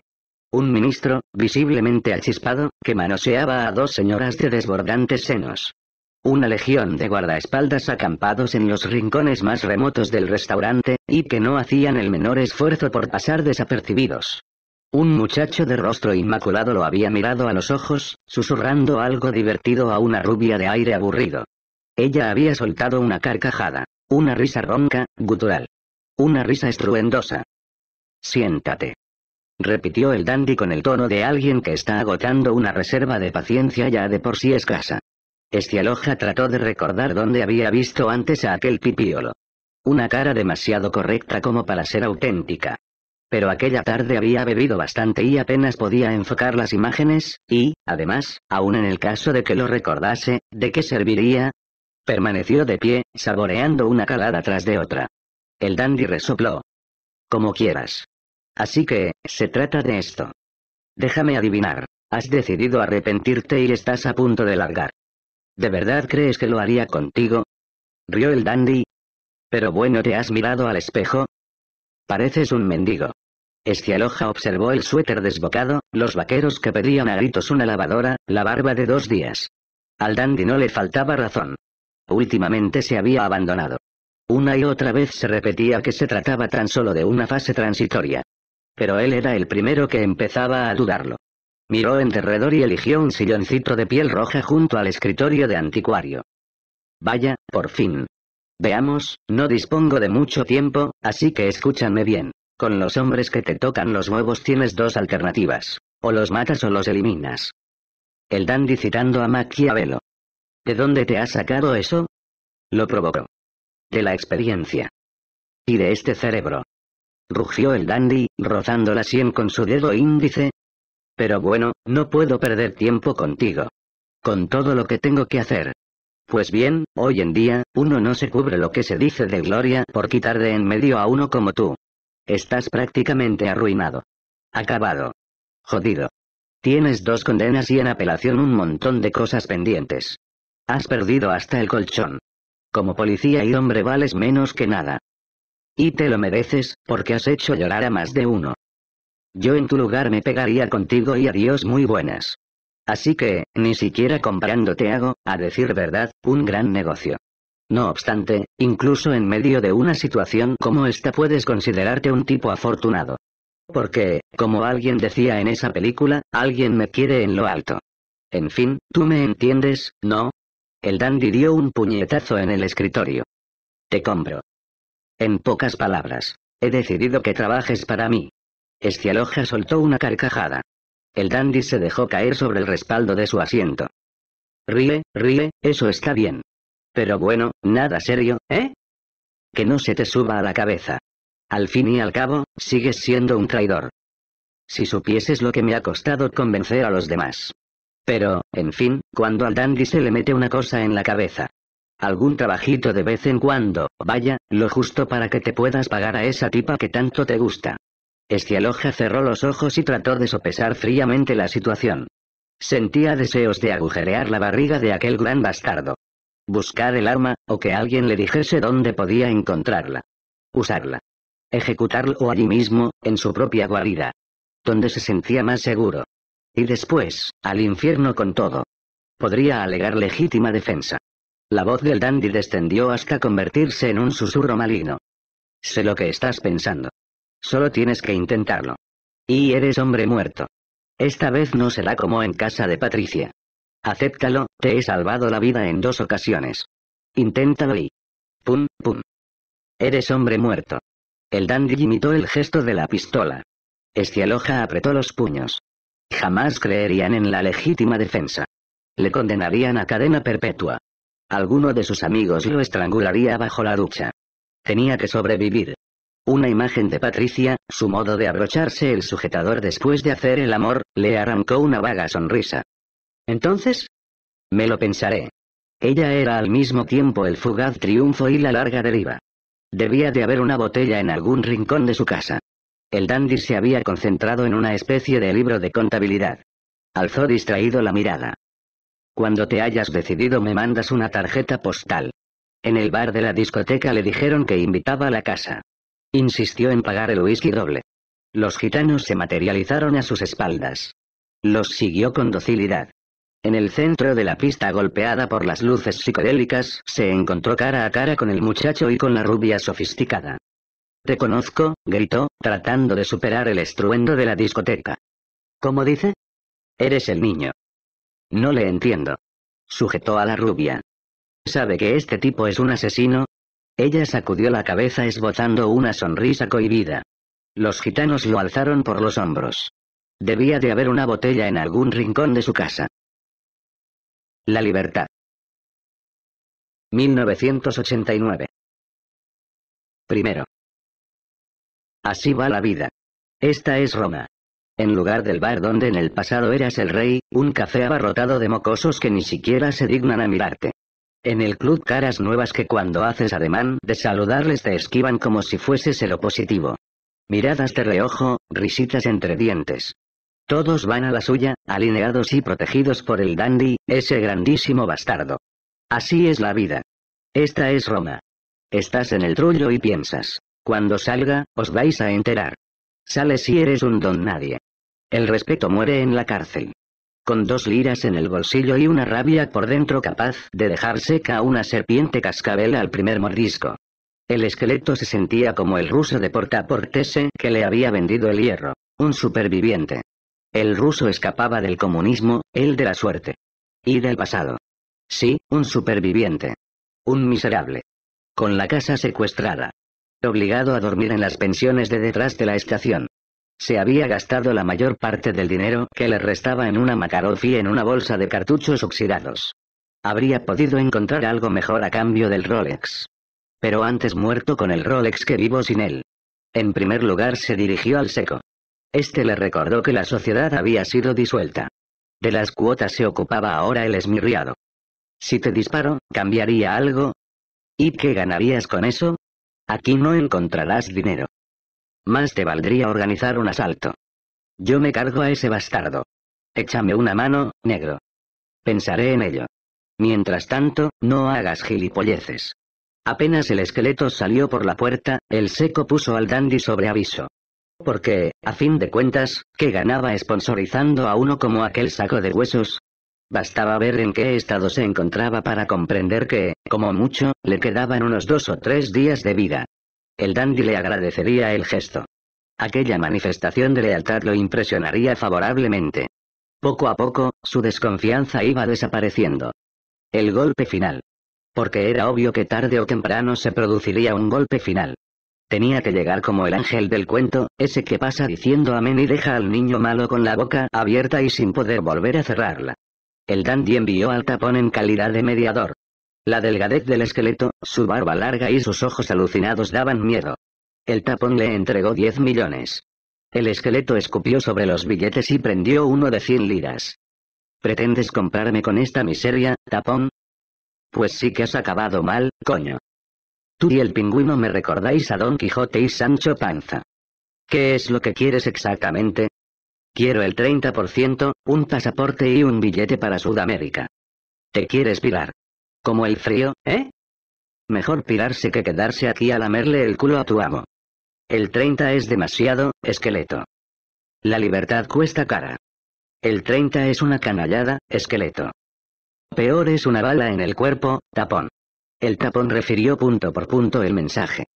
Un ministro, visiblemente achispado, que manoseaba a dos señoras de desbordantes senos. Una legión de guardaespaldas acampados en los rincones más remotos del restaurante, y que no hacían el menor esfuerzo por pasar desapercibidos. Un muchacho de rostro inmaculado lo había mirado a los ojos, susurrando algo divertido a una rubia de aire aburrido. Ella había soltado una carcajada, una risa ronca, gutural. Una risa estruendosa. Siéntate. Repitió el dandy con el tono de alguien que está agotando una reserva de paciencia ya de por sí escasa. Estialoja trató de recordar dónde había visto antes a aquel pipiolo. Una cara demasiado correcta como para ser auténtica. Pero aquella tarde había bebido bastante y apenas podía enfocar las imágenes, y, además, aún en el caso de que lo recordase, ¿de qué serviría? Permaneció de pie, saboreando una calada tras de otra. El dandy resopló. Como quieras. Así que, se trata de esto. Déjame adivinar. Has decidido arrepentirte y estás a punto de largar. ¿De verdad crees que lo haría contigo? Rió el dandy. Pero bueno, ¿te has mirado al espejo? Pareces un mendigo. Estialoja observó el suéter desbocado, los vaqueros que pedían a gritos una lavadora, la barba de dos días. Al dandy no le faltaba razón. Últimamente se había abandonado. Una y otra vez se repetía que se trataba tan solo de una fase transitoria. Pero él era el primero que empezaba a dudarlo. Miró en derredor y eligió un silloncito de piel roja junto al escritorio de anticuario. Vaya, por fin. Veamos, no dispongo de mucho tiempo, así que escúchame bien. Con los hombres que te tocan los huevos tienes dos alternativas. O los matas o los eliminas. El dandy citando a Maquiavelo. ¿De dónde te ha sacado eso? Lo provocó. De la experiencia. Y de este cerebro. Rugió el dandy, rozando la sien con su dedo índice, pero bueno, no puedo perder tiempo contigo. Con todo lo que tengo que hacer. Pues bien, hoy en día, uno no se cubre lo que se dice de gloria por quitar de en medio a uno como tú. Estás prácticamente arruinado. Acabado. Jodido. Tienes dos condenas y en apelación un montón de cosas pendientes. Has perdido hasta el colchón. Como policía y hombre vales menos que nada. Y te lo mereces, porque has hecho llorar a más de uno. Yo en tu lugar me pegaría contigo y adiós muy buenas. Así que, ni siquiera comprando te hago, a decir verdad, un gran negocio. No obstante, incluso en medio de una situación como esta puedes considerarte un tipo afortunado. Porque, como alguien decía en esa película, alguien me quiere en lo alto. En fin, tú me entiendes, ¿no? El dandy dio un puñetazo en el escritorio. Te compro. En pocas palabras, he decidido que trabajes para mí. Estialoja soltó una carcajada. El dandy se dejó caer sobre el respaldo de su asiento. Ríe, ríe, eso está bien. Pero bueno, nada serio, ¿eh? Que no se te suba a la cabeza. Al fin y al cabo, sigues siendo un traidor. Si supieses lo que me ha costado convencer a los demás. Pero, en fin, cuando al dandy se le mete una cosa en la cabeza. Algún trabajito de vez en cuando, vaya, lo justo para que te puedas pagar a esa tipa que tanto te gusta. Estialoja cerró los ojos y trató de sopesar fríamente la situación. Sentía deseos de agujerear la barriga de aquel gran bastardo. Buscar el arma, o que alguien le dijese dónde podía encontrarla. Usarla. Ejecutarlo allí mismo, en su propia guarida. Donde se sentía más seguro. Y después, al infierno con todo. Podría alegar legítima defensa. La voz del dandy descendió hasta convertirse en un susurro maligno. Sé lo que estás pensando. Solo tienes que intentarlo. Y eres hombre muerto. Esta vez no será como en casa de Patricia. Acéptalo, te he salvado la vida en dos ocasiones. Inténtalo y... Pum, pum. Eres hombre muerto. El dandy imitó el gesto de la pistola. Estialoja apretó los puños. Jamás creerían en la legítima defensa. Le condenarían a cadena perpetua. Alguno de sus amigos lo estrangularía bajo la ducha. Tenía que sobrevivir. Una imagen de Patricia, su modo de abrocharse el sujetador después de hacer el amor, le arrancó una vaga sonrisa. Entonces, me lo pensaré. Ella era al mismo tiempo el fugaz triunfo y la larga deriva. Debía de haber una botella en algún rincón de su casa. El dandy se había concentrado en una especie de libro de contabilidad. Alzó distraído la mirada. Cuando te hayas decidido me mandas una tarjeta postal. En el bar de la discoteca le dijeron que invitaba a la casa. Insistió en pagar el whisky doble. Los gitanos se materializaron a sus espaldas. Los siguió con docilidad. En el centro de la pista golpeada por las luces psicodélicas, se encontró cara a cara con el muchacho y con la rubia sofisticada. Te conozco, gritó, tratando de superar el estruendo de la discoteca. ¿Cómo dice? Eres el niño. No le entiendo. Sujetó a la rubia. ¿Sabe que este tipo es un asesino? Ella sacudió la cabeza esbozando una sonrisa cohibida. Los gitanos lo alzaron por los hombros. Debía de haber una botella en algún rincón de su casa. La libertad. 1989. Primero. Así va la vida. Esta es Roma. En lugar del bar donde en el pasado eras el rey, un café abarrotado de mocosos que ni siquiera se dignan a mirarte. En el club caras nuevas que cuando haces ademán de saludarles te esquivan como si fueses el opositivo. Miradas de este reojo, risitas entre dientes. Todos van a la suya, alineados y protegidos por el dandy, ese grandísimo bastardo. Así es la vida. Esta es Roma. Estás en el trullo y piensas, cuando salga, os vais a enterar. Sales si eres un don nadie. El respeto muere en la cárcel con dos liras en el bolsillo y una rabia por dentro capaz de dejar seca una serpiente cascabel al primer mordisco. El esqueleto se sentía como el ruso de Portaportese que le había vendido el hierro, un superviviente. El ruso escapaba del comunismo, él de la suerte. Y del pasado. Sí, un superviviente. Un miserable. Con la casa secuestrada. Obligado a dormir en las pensiones de detrás de la estación. Se había gastado la mayor parte del dinero que le restaba en una macarofía en una bolsa de cartuchos oxidados. Habría podido encontrar algo mejor a cambio del Rolex. Pero antes muerto con el Rolex que vivo sin él. En primer lugar se dirigió al seco. Este le recordó que la sociedad había sido disuelta. De las cuotas se ocupaba ahora el esmirriado. Si te disparo, ¿cambiaría algo? ¿Y qué ganarías con eso? Aquí no encontrarás dinero. Más te valdría organizar un asalto. Yo me cargo a ese bastardo. Échame una mano, negro. Pensaré en ello. Mientras tanto, no hagas gilipolleces. Apenas el esqueleto salió por la puerta, el seco puso al dandy sobre aviso. Porque, a fin de cuentas, ¿qué ganaba sponsorizando a uno como aquel saco de huesos? Bastaba ver en qué estado se encontraba para comprender que, como mucho, le quedaban unos dos o tres días de vida. El dandy le agradecería el gesto. Aquella manifestación de lealtad lo impresionaría favorablemente. Poco a poco, su desconfianza iba desapareciendo. El golpe final. Porque era obvio que tarde o temprano se produciría un golpe final. Tenía que llegar como el ángel del cuento, ese que pasa diciendo amén y deja al niño malo con la boca abierta y sin poder volver a cerrarla. El dandy envió al tapón en calidad de mediador. La delgadez del esqueleto, su barba larga y sus ojos alucinados daban miedo. El tapón le entregó 10 millones. El esqueleto escupió sobre los billetes y prendió uno de 100 liras. ¿Pretendes comprarme con esta miseria, tapón? Pues sí que has acabado mal, coño. Tú y el pingüino me recordáis a Don Quijote y Sancho Panza. ¿Qué es lo que quieres exactamente? Quiero el 30%, un pasaporte y un billete para Sudamérica. ¿Te quieres pirar? Como el frío, ¿eh? Mejor pirarse que quedarse aquí a lamerle el culo a tu amo. El 30 es demasiado, esqueleto. La libertad cuesta cara. El 30 es una canallada, esqueleto. Peor es una bala en el cuerpo, tapón. El tapón refirió punto por punto el mensaje.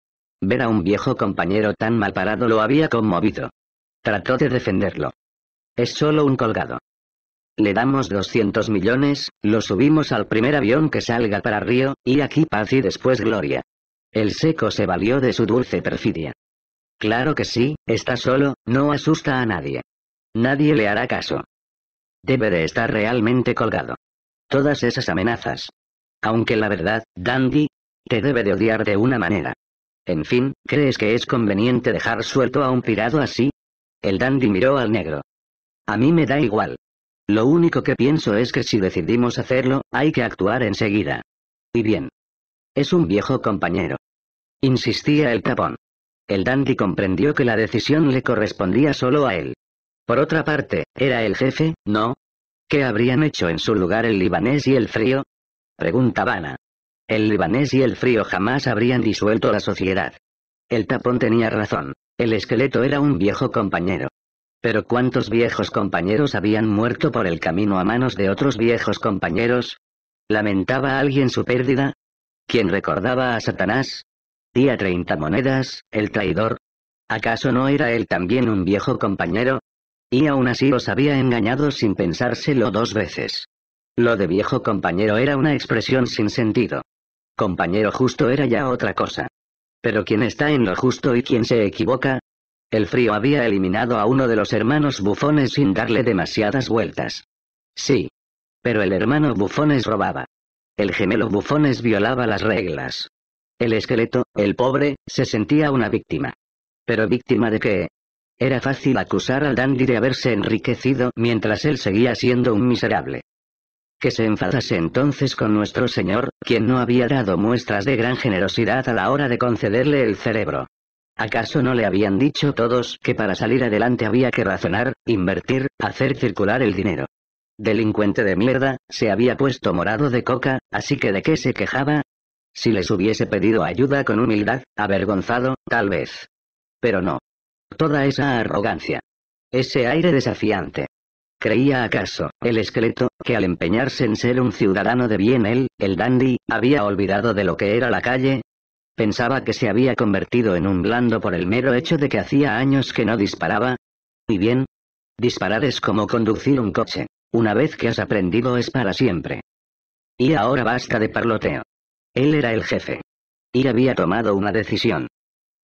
Ver a un viejo compañero tan mal parado lo había conmovido. Trató de defenderlo. Es solo un colgado. Le damos 200 millones, lo subimos al primer avión que salga para Río, y aquí paz y después gloria. El seco se valió de su dulce perfidia. Claro que sí, está solo, no asusta a nadie. Nadie le hará caso. Debe de estar realmente colgado. Todas esas amenazas. Aunque la verdad, Dandy, te debe de odiar de una manera. En fin, ¿crees que es conveniente dejar suelto a un pirado así? El dandy miró al negro. A mí me da igual. Lo único que pienso es que si decidimos hacerlo, hay que actuar enseguida. Y bien. Es un viejo compañero. Insistía el tapón. El dandy comprendió que la decisión le correspondía solo a él. Por otra parte, era el jefe, ¿no? ¿Qué habrían hecho en su lugar el libanés y el frío? Pregunta Ana. El libanés y el frío jamás habrían disuelto la sociedad. El tapón tenía razón. El esqueleto era un viejo compañero. Pero ¿cuántos viejos compañeros habían muerto por el camino a manos de otros viejos compañeros? ¿Lamentaba alguien su pérdida? ¿Quién recordaba a Satanás? Día 30 monedas, el traidor. ¿Acaso no era él también un viejo compañero? Y aún así los había engañado sin pensárselo dos veces. Lo de viejo compañero era una expresión sin sentido. Compañero justo era ya otra cosa. Pero quien está en lo justo y quien se equivoca, el frío había eliminado a uno de los hermanos bufones sin darle demasiadas vueltas. Sí. Pero el hermano bufones robaba. El gemelo bufones violaba las reglas. El esqueleto, el pobre, se sentía una víctima. ¿Pero víctima de qué? Era fácil acusar al dandy de haberse enriquecido mientras él seguía siendo un miserable. Que se enfadase entonces con nuestro señor, quien no había dado muestras de gran generosidad a la hora de concederle el cerebro. ¿Acaso no le habían dicho todos que para salir adelante había que razonar, invertir, hacer circular el dinero? Delincuente de mierda, se había puesto morado de coca, así que de qué se quejaba? Si les hubiese pedido ayuda con humildad, avergonzado, tal vez. Pero no. Toda esa arrogancia. Ese aire desafiante. ¿Creía acaso, el esqueleto, que al empeñarse en ser un ciudadano de bien él, el dandy, había olvidado de lo que era la calle? Pensaba que se había convertido en un blando por el mero hecho de que hacía años que no disparaba. Y bien. Disparar es como conducir un coche. Una vez que has aprendido es para siempre. Y ahora basta de parloteo. Él era el jefe. Y había tomado una decisión.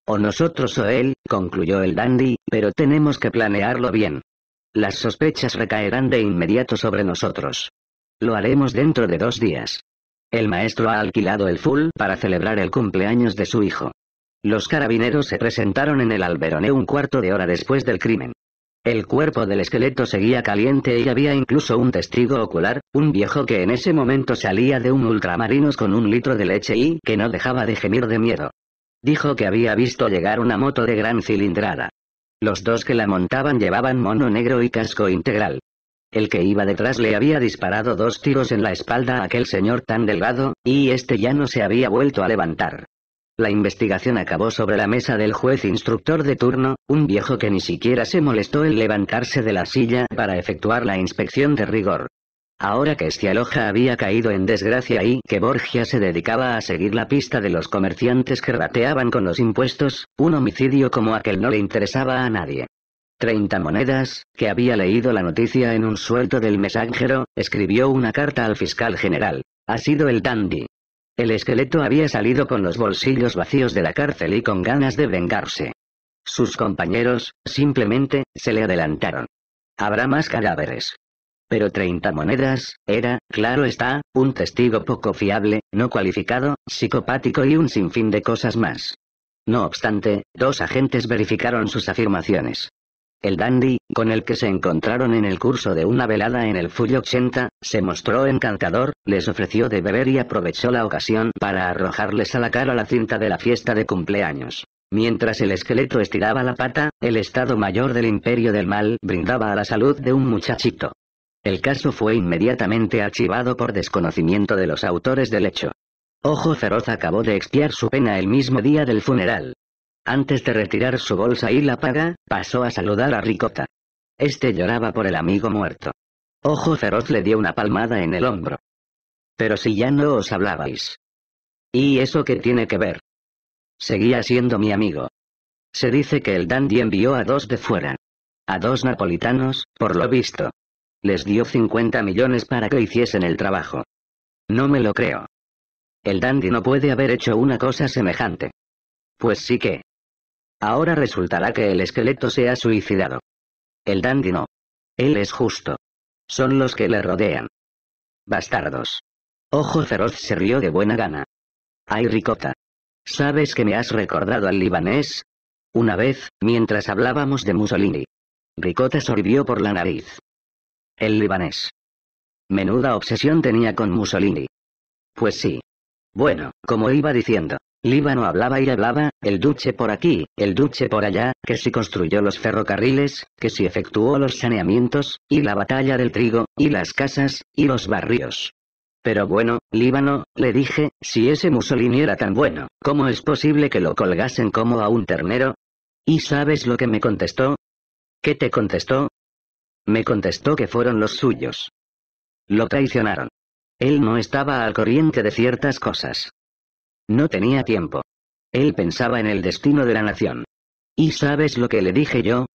O nosotros o él, concluyó el dandy, pero tenemos que planearlo bien. Las sospechas recaerán de inmediato sobre nosotros. Lo haremos dentro de dos días. El maestro ha alquilado el full para celebrar el cumpleaños de su hijo. Los carabineros se presentaron en el alberoné un cuarto de hora después del crimen. El cuerpo del esqueleto seguía caliente y había incluso un testigo ocular, un viejo que en ese momento salía de un ultramarinos con un litro de leche y que no dejaba de gemir de miedo. Dijo que había visto llegar una moto de gran cilindrada. Los dos que la montaban llevaban mono negro y casco integral. El que iba detrás le había disparado dos tiros en la espalda a aquel señor tan delgado, y este ya no se había vuelto a levantar. La investigación acabó sobre la mesa del juez instructor de turno, un viejo que ni siquiera se molestó en levantarse de la silla para efectuar la inspección de rigor. Ahora que aloja había caído en desgracia y que Borgia se dedicaba a seguir la pista de los comerciantes que rateaban con los impuestos, un homicidio como aquel no le interesaba a nadie. Treinta monedas, que había leído la noticia en un suelto del mensajero, escribió una carta al fiscal general. Ha sido el dandy. El esqueleto había salido con los bolsillos vacíos de la cárcel y con ganas de vengarse. Sus compañeros, simplemente, se le adelantaron. Habrá más cadáveres. Pero 30 monedas, era, claro está, un testigo poco fiable, no cualificado, psicopático y un sinfín de cosas más. No obstante, dos agentes verificaron sus afirmaciones. El dandy, con el que se encontraron en el curso de una velada en el Fuyo 80, se mostró encantador, les ofreció de beber y aprovechó la ocasión para arrojarles a la cara la cinta de la fiesta de cumpleaños. Mientras el esqueleto estiraba la pata, el Estado Mayor del Imperio del Mal brindaba a la salud de un muchachito. El caso fue inmediatamente archivado por desconocimiento de los autores del hecho. Ojo Feroz acabó de expiar su pena el mismo día del funeral. Antes de retirar su bolsa y la paga, pasó a saludar a Ricota. Este lloraba por el amigo muerto. Ojo Feroz le dio una palmada en el hombro. Pero si ya no os hablabais. ¿Y eso qué tiene que ver? Seguía siendo mi amigo. Se dice que el dandy envió a dos de fuera. A dos napolitanos, por lo visto. Les dio 50 millones para que hiciesen el trabajo. No me lo creo. El dandy no puede haber hecho una cosa semejante. Pues sí que. Ahora resultará que el esqueleto se ha suicidado. El dandy no. Él es justo. Son los que le rodean. Bastardos. Ojo feroz se rió de buena gana. Ay ricota. ¿Sabes que me has recordado al libanés? Una vez, mientras hablábamos de Mussolini. Ricota sorbió por la nariz. El libanés. Menuda obsesión tenía con Mussolini. Pues sí. Bueno, como iba diciendo, Líbano hablaba y hablaba, el duche por aquí, el duche por allá, que si construyó los ferrocarriles, que si efectuó los saneamientos, y la batalla del trigo, y las casas, y los barrios. Pero bueno, Líbano, le dije, si ese Mussolini era tan bueno, ¿cómo es posible que lo colgasen como a un ternero? ¿Y sabes lo que me contestó? ¿Qué te contestó? Me contestó que fueron los suyos. Lo traicionaron. Él no estaba al corriente de ciertas cosas. No tenía tiempo. Él pensaba en el destino de la nación. ¿Y sabes lo que le dije yo?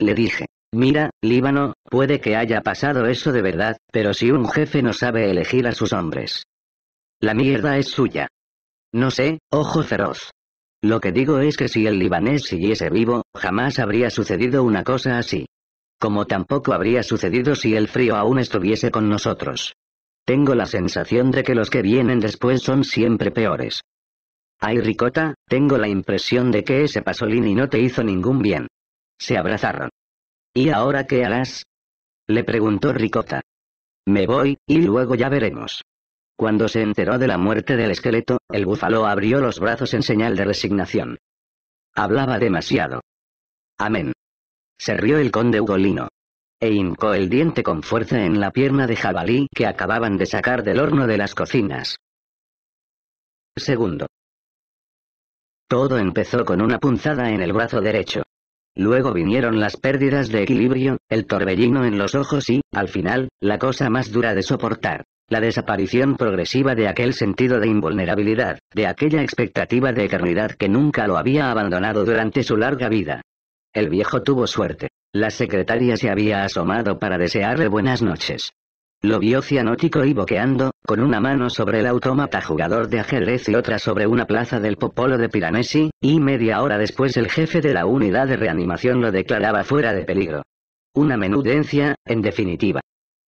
Le dije, mira, Líbano, puede que haya pasado eso de verdad, pero si un jefe no sabe elegir a sus hombres. La mierda es suya. No sé, ojo feroz. Lo que digo es que si el libanés siguiese vivo, jamás habría sucedido una cosa así. Como tampoco habría sucedido si el frío aún estuviese con nosotros. Tengo la sensación de que los que vienen después son siempre peores. Ay Ricota, tengo la impresión de que ese Pasolini no te hizo ningún bien. Se abrazaron. ¿Y ahora qué harás? Le preguntó Ricota. Me voy, y luego ya veremos. Cuando se enteró de la muerte del esqueleto, el búfalo abrió los brazos en señal de resignación. Hablaba demasiado. Amén. Se rió el conde Ugolino. E hincó el diente con fuerza en la pierna de jabalí que acababan de sacar del horno de las cocinas. Segundo. Todo empezó con una punzada en el brazo derecho. Luego vinieron las pérdidas de equilibrio, el torbellino en los ojos y, al final, la cosa más dura de soportar, la desaparición progresiva de aquel sentido de invulnerabilidad, de aquella expectativa de eternidad que nunca lo había abandonado durante su larga vida. El viejo tuvo suerte. La secretaria se había asomado para desearle buenas noches. Lo vio cianótico y boqueando, con una mano sobre el autómata jugador de ajedrez y otra sobre una plaza del Popolo de Piranesi, y media hora después el jefe de la unidad de reanimación lo declaraba fuera de peligro. Una menudencia, en definitiva.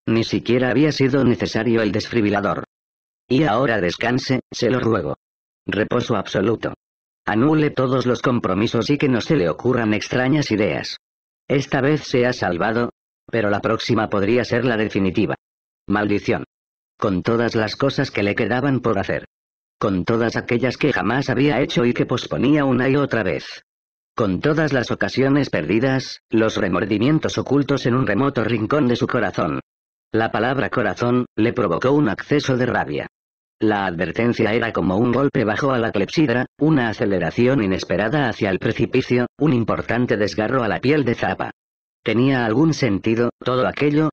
Ni siquiera había sido necesario el desfibrilador. Y ahora descanse, se lo ruego. Reposo absoluto. Anule todos los compromisos y que no se le ocurran extrañas ideas. Esta vez se ha salvado, pero la próxima podría ser la definitiva. Maldición. Con todas las cosas que le quedaban por hacer. Con todas aquellas que jamás había hecho y que posponía una y otra vez. Con todas las ocasiones perdidas, los remordimientos ocultos en un remoto rincón de su corazón. La palabra corazón, le provocó un acceso de rabia. La advertencia era como un golpe bajo a la clepsidra, una aceleración inesperada hacia el precipicio, un importante desgarro a la piel de Zapa. ¿Tenía algún sentido, todo aquello?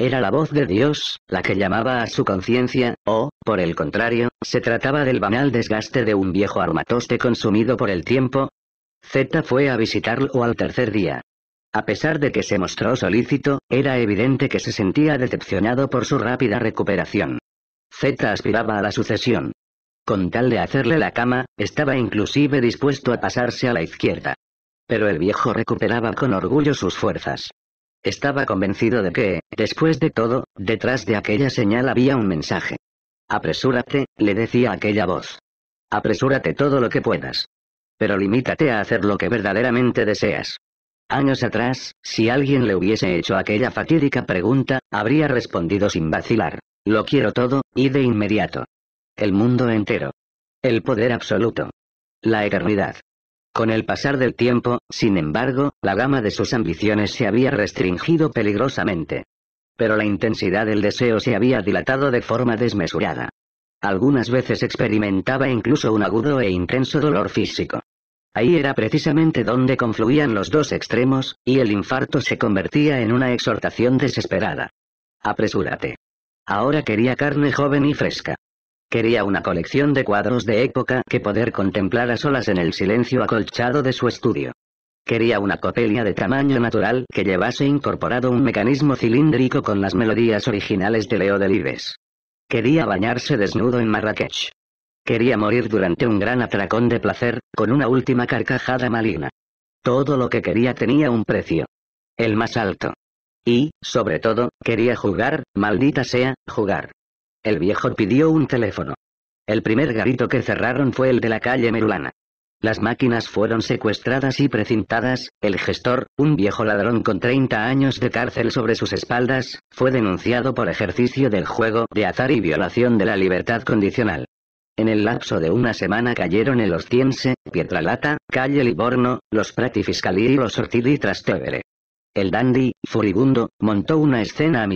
Era la voz de Dios, la que llamaba a su conciencia, o, por el contrario, se trataba del banal desgaste de un viejo armatoste consumido por el tiempo. Z fue a visitarlo al tercer día. A pesar de que se mostró solícito, era evidente que se sentía decepcionado por su rápida recuperación. Z aspiraba a la sucesión. Con tal de hacerle la cama, estaba inclusive dispuesto a pasarse a la izquierda. Pero el viejo recuperaba con orgullo sus fuerzas. Estaba convencido de que, después de todo, detrás de aquella señal había un mensaje. Apresúrate, le decía aquella voz. Apresúrate todo lo que puedas. Pero limítate a hacer lo que verdaderamente deseas. Años atrás, si alguien le hubiese hecho aquella fatídica pregunta, habría respondido sin vacilar. Lo quiero todo, y de inmediato. El mundo entero. El poder absoluto. La eternidad. Con el pasar del tiempo, sin embargo, la gama de sus ambiciones se había restringido peligrosamente. Pero la intensidad del deseo se había dilatado de forma desmesurada. Algunas veces experimentaba incluso un agudo e intenso dolor físico. Ahí era precisamente donde confluían los dos extremos, y el infarto se convertía en una exhortación desesperada. Apresúrate. Ahora quería carne joven y fresca. Quería una colección de cuadros de época que poder contemplar a solas en el silencio acolchado de su estudio. Quería una copelia de tamaño natural que llevase incorporado un mecanismo cilíndrico con las melodías originales de Leo Delibes. Quería bañarse desnudo en Marrakech. Quería morir durante un gran atracón de placer, con una última carcajada maligna. Todo lo que quería tenía un precio. El más alto. Y, sobre todo, quería jugar, maldita sea, jugar. El viejo pidió un teléfono. El primer garito que cerraron fue el de la calle Merulana. Las máquinas fueron secuestradas y precintadas, el gestor, un viejo ladrón con 30 años de cárcel sobre sus espaldas, fue denunciado por ejercicio del juego de azar y violación de la libertad condicional. En el lapso de una semana cayeron el Ostiense, Pietralata, Calle Livorno, los Prati Fiscali y los Ortidi Trastevere. El dandy, furibundo, montó una escena a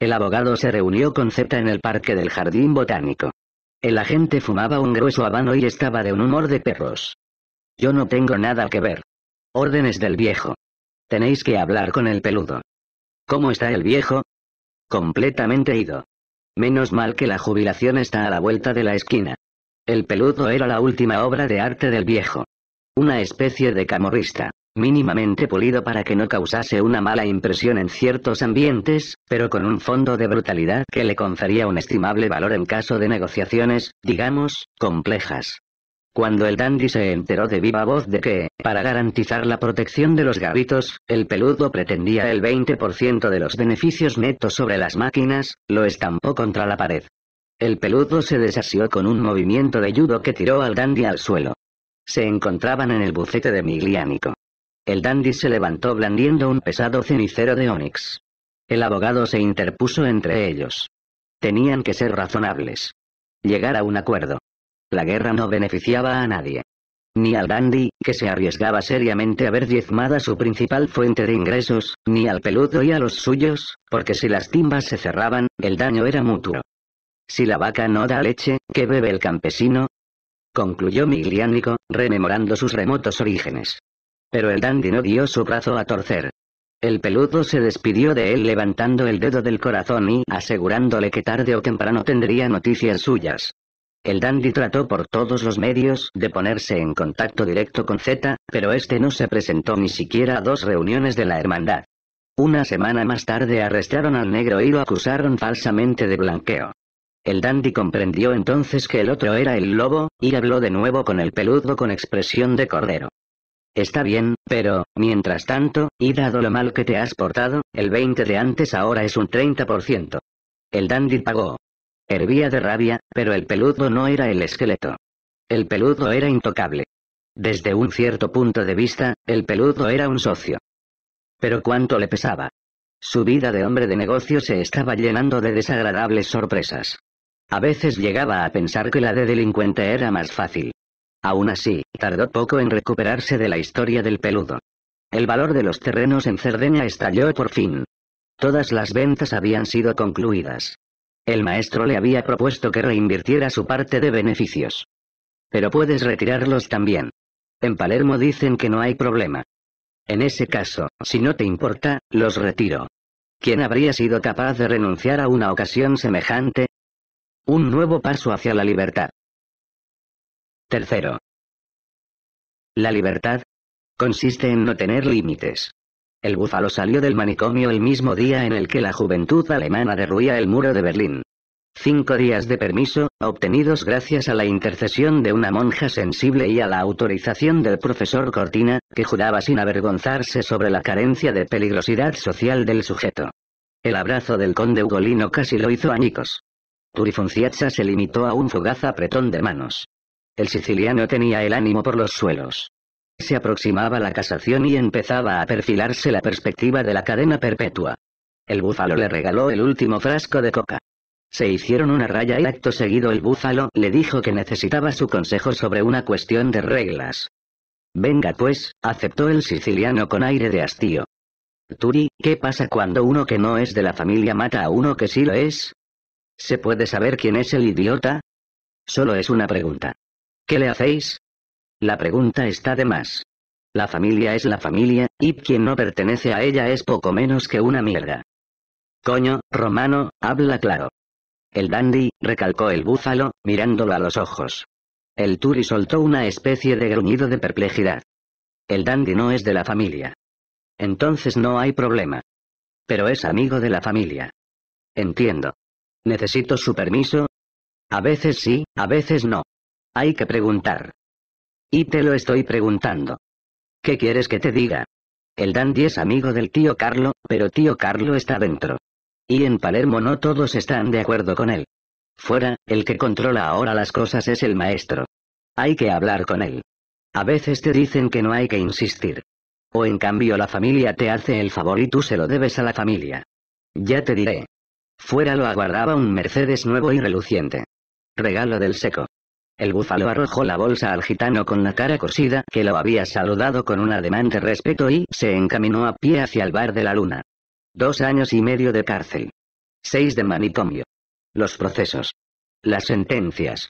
el abogado se reunió con Z en el parque del jardín botánico. El agente fumaba un grueso habano y estaba de un humor de perros. Yo no tengo nada que ver. Órdenes del viejo. Tenéis que hablar con el peludo. ¿Cómo está el viejo? Completamente ido. Menos mal que la jubilación está a la vuelta de la esquina. El peludo era la última obra de arte del viejo. Una especie de camorrista mínimamente pulido para que no causase una mala impresión en ciertos ambientes, pero con un fondo de brutalidad que le confería un estimable valor en caso de negociaciones, digamos, complejas. Cuando el dandy se enteró de viva voz de que, para garantizar la protección de los gavitos, el peludo pretendía el 20% de los beneficios netos sobre las máquinas, lo estampó contra la pared. El peludo se desasió con un movimiento de judo que tiró al dandy al suelo. Se encontraban en el bucete de Migliánico. El dandy se levantó blandiendo un pesado cenicero de onix. El abogado se interpuso entre ellos. Tenían que ser razonables. Llegar a un acuerdo. La guerra no beneficiaba a nadie. Ni al dandy, que se arriesgaba seriamente a ver diezmada su principal fuente de ingresos, ni al peludo y a los suyos, porque si las timbas se cerraban, el daño era mutuo. Si la vaca no da leche, ¿qué bebe el campesino? Concluyó Migliánico, rememorando sus remotos orígenes. Pero el dandy no dio su brazo a torcer. El peludo se despidió de él levantando el dedo del corazón y asegurándole que tarde o temprano tendría noticias suyas. El dandy trató por todos los medios de ponerse en contacto directo con Z, pero este no se presentó ni siquiera a dos reuniones de la hermandad. Una semana más tarde arrestaron al negro y lo acusaron falsamente de blanqueo. El dandy comprendió entonces que el otro era el lobo, y habló de nuevo con el peludo con expresión de cordero. Está bien, pero, mientras tanto, y dado lo mal que te has portado, el 20 de antes ahora es un 30%. El dandy pagó. Hervía de rabia, pero el peludo no era el esqueleto. El peludo era intocable. Desde un cierto punto de vista, el peludo era un socio. Pero cuánto le pesaba. Su vida de hombre de negocio se estaba llenando de desagradables sorpresas. A veces llegaba a pensar que la de delincuente era más fácil. Aún así, tardó poco en recuperarse de la historia del peludo. El valor de los terrenos en Cerdeña estalló por fin. Todas las ventas habían sido concluidas. El maestro le había propuesto que reinvirtiera su parte de beneficios. Pero puedes retirarlos también. En Palermo dicen que no hay problema. En ese caso, si no te importa, los retiro. ¿Quién habría sido capaz de renunciar a una ocasión semejante? Un nuevo paso hacia la libertad. Tercero. La libertad. Consiste en no tener límites. El búfalo salió del manicomio el mismo día en el que la juventud alemana derruía el muro de Berlín. Cinco días de permiso, obtenidos gracias a la intercesión de una monja sensible y a la autorización del profesor Cortina, que juraba sin avergonzarse sobre la carencia de peligrosidad social del sujeto. El abrazo del conde ugolino casi lo hizo a Nicos. Turifunciacha se limitó a un fugaz apretón de manos. El siciliano tenía el ánimo por los suelos. Se aproximaba la casación y empezaba a perfilarse la perspectiva de la cadena perpetua. El búfalo le regaló el último frasco de coca. Se hicieron una raya y acto seguido el búfalo le dijo que necesitaba su consejo sobre una cuestión de reglas. Venga pues, aceptó el siciliano con aire de hastío. Turi, ¿qué pasa cuando uno que no es de la familia mata a uno que sí lo es? ¿Se puede saber quién es el idiota? Solo es una pregunta. ¿Qué le hacéis? La pregunta está de más. La familia es la familia, y quien no pertenece a ella es poco menos que una mierda. Coño, Romano, habla claro. El dandy, recalcó el búfalo, mirándolo a los ojos. El turi soltó una especie de gruñido de perplejidad. El dandy no es de la familia. Entonces no hay problema. Pero es amigo de la familia. Entiendo. ¿Necesito su permiso? A veces sí, a veces no. Hay que preguntar. Y te lo estoy preguntando. ¿Qué quieres que te diga? El dandy es amigo del tío Carlo, pero tío Carlo está dentro. Y en Palermo no todos están de acuerdo con él. Fuera, el que controla ahora las cosas es el maestro. Hay que hablar con él. A veces te dicen que no hay que insistir. O en cambio la familia te hace el favor y tú se lo debes a la familia. Ya te diré. Fuera lo aguardaba un Mercedes nuevo y reluciente. Regalo del seco. El búfalo arrojó la bolsa al gitano con la cara cosida que lo había saludado con un ademán de respeto y se encaminó a pie hacia el bar de la luna. Dos años y medio de cárcel. Seis de manicomio. Los procesos. Las sentencias.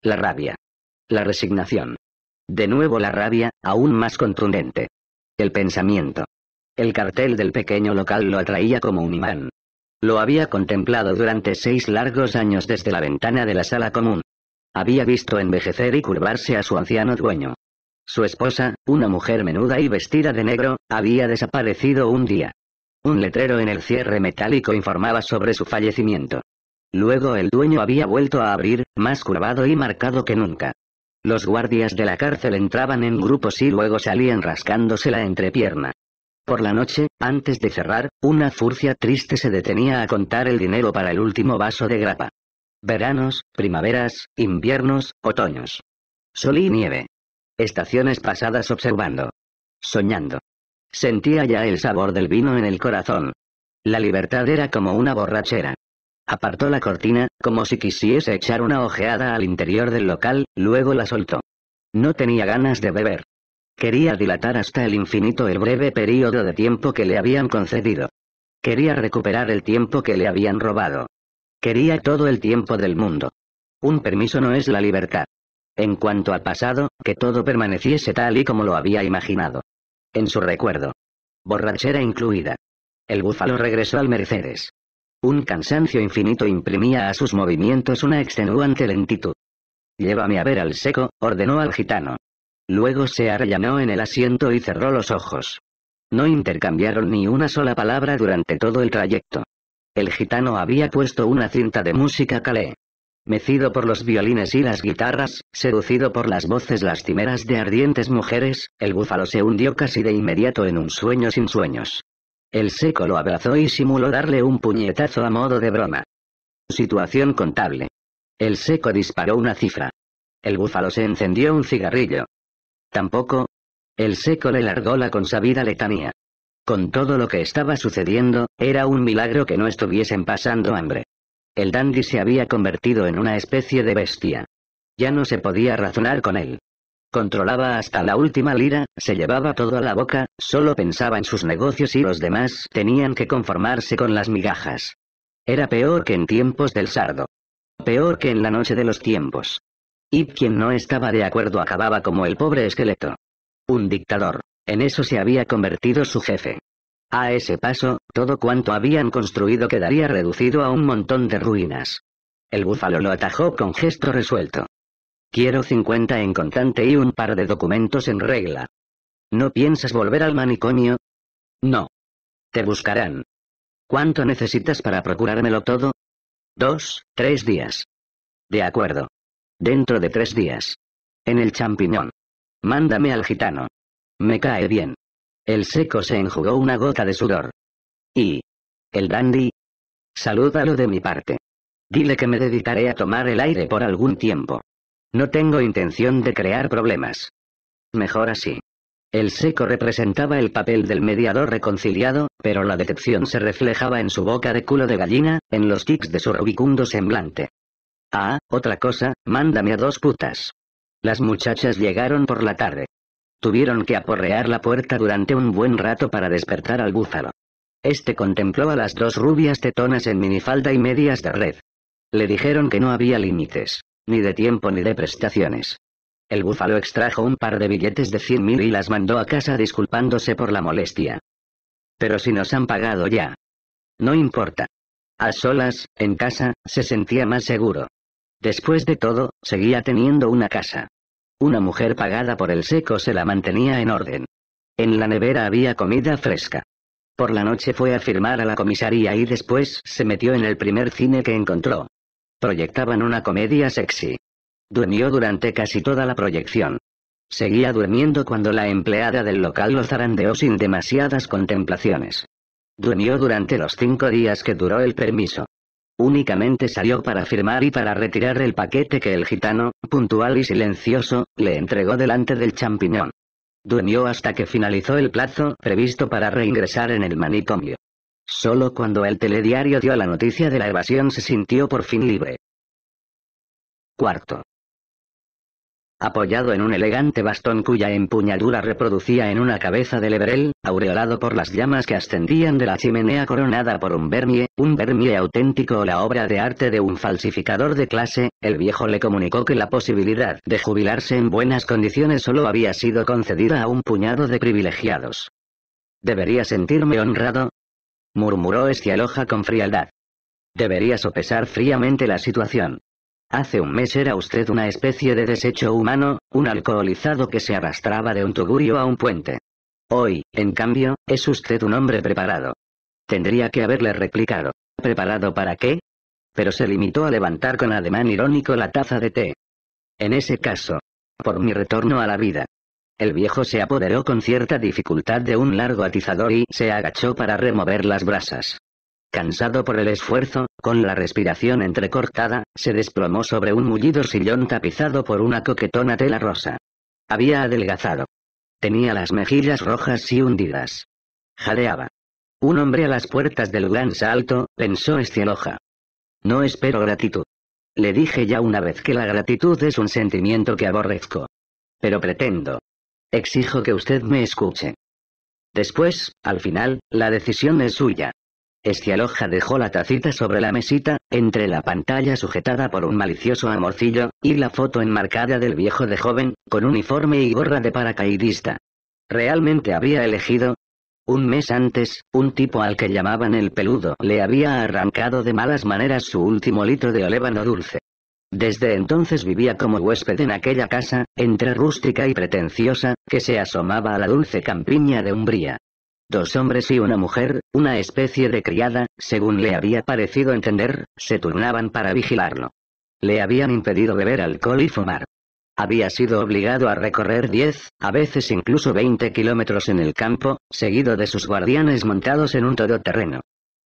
La rabia. La resignación. De nuevo la rabia, aún más contundente. El pensamiento. El cartel del pequeño local lo atraía como un imán. Lo había contemplado durante seis largos años desde la ventana de la sala común. Había visto envejecer y curvarse a su anciano dueño. Su esposa, una mujer menuda y vestida de negro, había desaparecido un día. Un letrero en el cierre metálico informaba sobre su fallecimiento. Luego el dueño había vuelto a abrir, más curvado y marcado que nunca. Los guardias de la cárcel entraban en grupos y luego salían rascándose la entrepierna. Por la noche, antes de cerrar, una furcia triste se detenía a contar el dinero para el último vaso de grapa. Veranos, primaveras, inviernos, otoños. Sol y nieve. Estaciones pasadas observando. Soñando. Sentía ya el sabor del vino en el corazón. La libertad era como una borrachera. Apartó la cortina, como si quisiese echar una ojeada al interior del local, luego la soltó. No tenía ganas de beber. Quería dilatar hasta el infinito el breve periodo de tiempo que le habían concedido. Quería recuperar el tiempo que le habían robado. Quería todo el tiempo del mundo. Un permiso no es la libertad. En cuanto al pasado, que todo permaneciese tal y como lo había imaginado. En su recuerdo. Borrachera incluida. El búfalo regresó al Mercedes. Un cansancio infinito imprimía a sus movimientos una extenuante lentitud. Llévame a ver al seco, ordenó al gitano. Luego se arrellanó en el asiento y cerró los ojos. No intercambiaron ni una sola palabra durante todo el trayecto. El gitano había puesto una cinta de música calé. Mecido por los violines y las guitarras, seducido por las voces lastimeras de ardientes mujeres, el búfalo se hundió casi de inmediato en un sueño sin sueños. El seco lo abrazó y simuló darle un puñetazo a modo de broma. Situación contable. El seco disparó una cifra. El búfalo se encendió un cigarrillo. Tampoco. El seco le largó la consabida letanía. Con todo lo que estaba sucediendo, era un milagro que no estuviesen pasando hambre. El dandy se había convertido en una especie de bestia. Ya no se podía razonar con él. Controlaba hasta la última lira, se llevaba todo a la boca, solo pensaba en sus negocios y los demás tenían que conformarse con las migajas. Era peor que en tiempos del sardo. Peor que en la noche de los tiempos. Y quien no estaba de acuerdo acababa como el pobre esqueleto. Un dictador. En eso se había convertido su jefe. A ese paso, todo cuanto habían construido quedaría reducido a un montón de ruinas. El búfalo lo atajó con gesto resuelto. Quiero 50 en contante y un par de documentos en regla. ¿No piensas volver al manicomio? No. Te buscarán. ¿Cuánto necesitas para procurármelo todo? Dos, tres días. De acuerdo. Dentro de tres días. En el champiñón. Mándame al gitano. Me cae bien. El seco se enjugó una gota de sudor. ¿Y? ¿El dandy? Salúdalo de mi parte. Dile que me dedicaré a tomar el aire por algún tiempo. No tengo intención de crear problemas. Mejor así. El seco representaba el papel del mediador reconciliado, pero la decepción se reflejaba en su boca de culo de gallina, en los tics de su rubicundo semblante. Ah, otra cosa, mándame a dos putas. Las muchachas llegaron por la tarde. Tuvieron que aporrear la puerta durante un buen rato para despertar al búfalo. Este contempló a las dos rubias tetonas en minifalda y medias de red. Le dijeron que no había límites, ni de tiempo ni de prestaciones. El búfalo extrajo un par de billetes de 100.000 y las mandó a casa disculpándose por la molestia. Pero si nos han pagado ya. No importa. A solas, en casa, se sentía más seguro. Después de todo, seguía teniendo una casa. Una mujer pagada por el seco se la mantenía en orden. En la nevera había comida fresca. Por la noche fue a firmar a la comisaría y después se metió en el primer cine que encontró. Proyectaban una comedia sexy. Durmió durante casi toda la proyección. Seguía durmiendo cuando la empleada del local lo zarandeó sin demasiadas contemplaciones. Durmió durante los cinco días que duró el permiso. Únicamente salió para firmar y para retirar el paquete que el gitano, puntual y silencioso, le entregó delante del champiñón. Durmió hasta que finalizó el plazo previsto para reingresar en el manicomio. Solo cuando el telediario dio la noticia de la evasión se sintió por fin libre. Cuarto apoyado en un elegante bastón cuya empuñadura reproducía en una cabeza de lebrel, aureolado por las llamas que ascendían de la chimenea coronada por un vermie, un vermie auténtico o la obra de arte de un falsificador de clase, el viejo le comunicó que la posibilidad de jubilarse en buenas condiciones solo había sido concedida a un puñado de privilegiados. Debería sentirme honrado, murmuró aloja con frialdad. Debería sopesar fríamente la situación. Hace un mes era usted una especie de desecho humano, un alcoholizado que se arrastraba de un tugurio a un puente. Hoy, en cambio, es usted un hombre preparado. Tendría que haberle replicado. ¿Preparado para qué? Pero se limitó a levantar con ademán irónico la taza de té. En ese caso, por mi retorno a la vida. El viejo se apoderó con cierta dificultad de un largo atizador y se agachó para remover las brasas. Cansado por el esfuerzo, con la respiración entrecortada, se desplomó sobre un mullido sillón tapizado por una coquetona tela rosa. Había adelgazado. Tenía las mejillas rojas y hundidas. Jadeaba. Un hombre a las puertas del gran salto, pensó Estieloja. No espero gratitud. Le dije ya una vez que la gratitud es un sentimiento que aborrezco. Pero pretendo. Exijo que usted me escuche. Después, al final, la decisión es suya aloja dejó la tacita sobre la mesita, entre la pantalla sujetada por un malicioso amorcillo, y la foto enmarcada del viejo de joven, con uniforme y gorra de paracaidista. ¿Realmente había elegido? Un mes antes, un tipo al que llamaban el peludo le había arrancado de malas maneras su último litro de olévano dulce. Desde entonces vivía como huésped en aquella casa, entre rústica y pretenciosa, que se asomaba a la dulce campiña de Umbría. Dos hombres y una mujer, una especie de criada, según le había parecido entender, se turnaban para vigilarlo. Le habían impedido beber alcohol y fumar. Había sido obligado a recorrer 10, a veces incluso 20 kilómetros en el campo, seguido de sus guardianes montados en un todoterreno.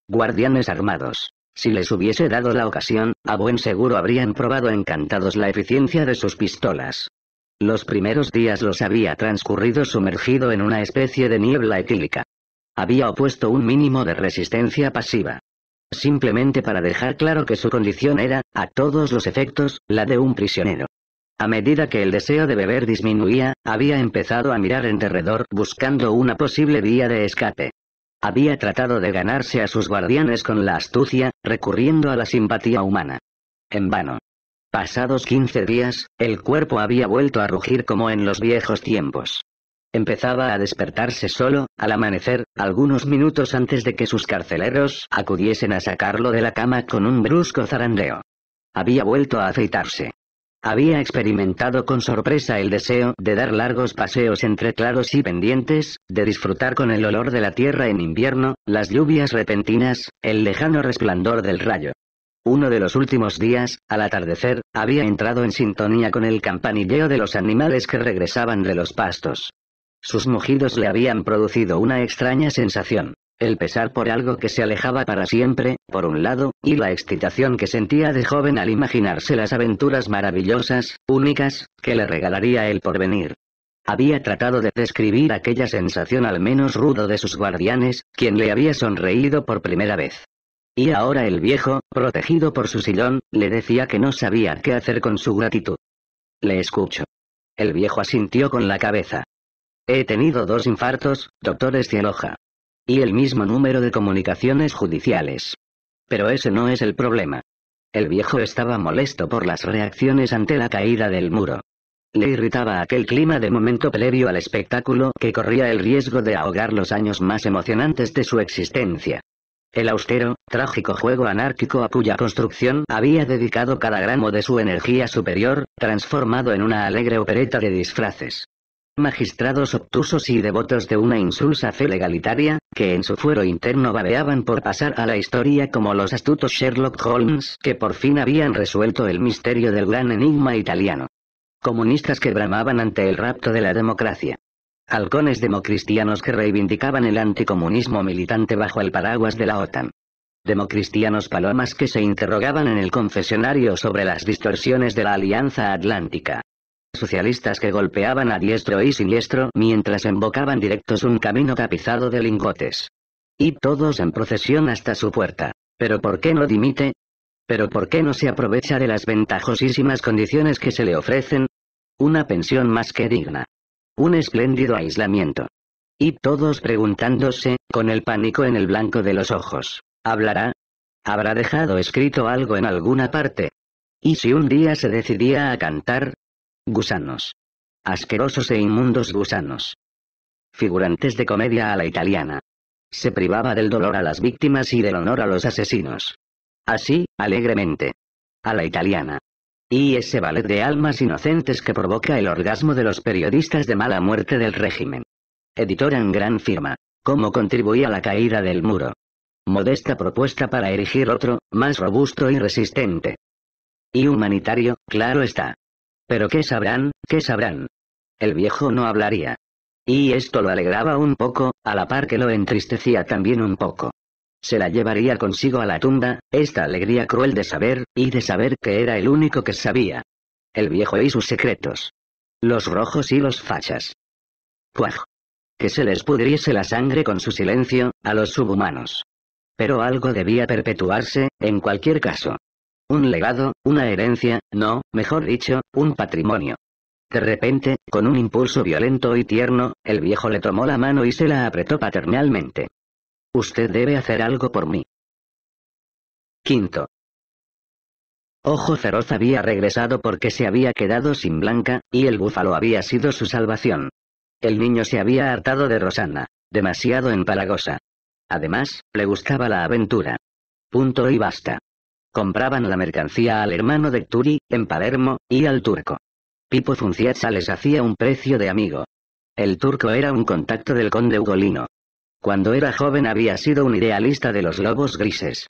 Guardianes armados. Si les hubiese dado la ocasión, a buen seguro habrían probado encantados la eficiencia de sus pistolas. Los primeros días los había transcurrido sumergido en una especie de niebla etílica. Había opuesto un mínimo de resistencia pasiva. Simplemente para dejar claro que su condición era, a todos los efectos, la de un prisionero. A medida que el deseo de beber disminuía, había empezado a mirar en derredor buscando una posible vía de escape. Había tratado de ganarse a sus guardianes con la astucia, recurriendo a la simpatía humana. En vano. Pasados 15 días, el cuerpo había vuelto a rugir como en los viejos tiempos. Empezaba a despertarse solo, al amanecer, algunos minutos antes de que sus carceleros acudiesen a sacarlo de la cama con un brusco zarandeo. Había vuelto a afeitarse. Había experimentado con sorpresa el deseo de dar largos paseos entre claros y pendientes, de disfrutar con el olor de la tierra en invierno, las lluvias repentinas, el lejano resplandor del rayo. Uno de los últimos días, al atardecer, había entrado en sintonía con el campanilleo de los animales que regresaban de los pastos. Sus mugidos le habían producido una extraña sensación. El pesar por algo que se alejaba para siempre, por un lado, y la excitación que sentía de joven al imaginarse las aventuras maravillosas, únicas, que le regalaría el porvenir. Había tratado de describir aquella sensación al menos rudo de sus guardianes, quien le había sonreído por primera vez. Y ahora el viejo, protegido por su sillón, le decía que no sabía qué hacer con su gratitud. Le escucho. El viejo asintió con la cabeza. He tenido dos infartos, doctores enoja. Y el mismo número de comunicaciones judiciales. Pero ese no es el problema. El viejo estaba molesto por las reacciones ante la caída del muro. Le irritaba aquel clima de momento previo al espectáculo que corría el riesgo de ahogar los años más emocionantes de su existencia. El austero, trágico juego anárquico a cuya construcción había dedicado cada gramo de su energía superior, transformado en una alegre opereta de disfraces magistrados obtusos y devotos de una insulsa fe legalitaria, que en su fuero interno babeaban por pasar a la historia como los astutos Sherlock Holmes que por fin habían resuelto el misterio del gran enigma italiano. Comunistas que bramaban ante el rapto de la democracia. Halcones democristianos que reivindicaban el anticomunismo militante bajo el paraguas de la OTAN democristianos palomas que se interrogaban en el confesionario sobre las distorsiones de la Alianza Atlántica socialistas que golpeaban a diestro y siniestro mientras embocaban directos un camino tapizado de lingotes. Y todos en procesión hasta su puerta. ¿Pero por qué no dimite? ¿Pero por qué no se aprovecha de las ventajosísimas condiciones que se le ofrecen? Una pensión más que digna. Un espléndido aislamiento. Y todos preguntándose, con el pánico en el blanco de los ojos. ¿Hablará? ¿Habrá dejado escrito algo en alguna parte? Y si un día se decidía a cantar, Gusanos. Asquerosos e inmundos gusanos. Figurantes de comedia a la italiana. Se privaba del dolor a las víctimas y del honor a los asesinos. Así, alegremente. A la italiana. Y ese ballet de almas inocentes que provoca el orgasmo de los periodistas de mala muerte del régimen. Editora en gran firma. ¿Cómo contribuía a la caída del muro? Modesta propuesta para erigir otro, más robusto y resistente. Y humanitario, claro está. Pero qué sabrán, qué sabrán. El viejo no hablaría. Y esto lo alegraba un poco, a la par que lo entristecía también un poco. Se la llevaría consigo a la tumba, esta alegría cruel de saber, y de saber que era el único que sabía. El viejo y sus secretos. Los rojos y los fachas. Cuaj. Que se les pudriese la sangre con su silencio, a los subhumanos. Pero algo debía perpetuarse, en cualquier caso. Un legado, una herencia, no, mejor dicho, un patrimonio. De repente, con un impulso violento y tierno, el viejo le tomó la mano y se la apretó paternalmente. Usted debe hacer algo por mí. Quinto. Ojo Feroz había regresado porque se había quedado sin Blanca, y el búfalo había sido su salvación. El niño se había hartado de Rosana, demasiado empalagosa. Además, le gustaba la aventura. Punto y basta. Compraban la mercancía al hermano de Turi, en Palermo, y al turco. Pipo Funciacha les hacía un precio de amigo. El turco era un contacto del conde Ugolino. Cuando era joven había sido un idealista de los lobos grises.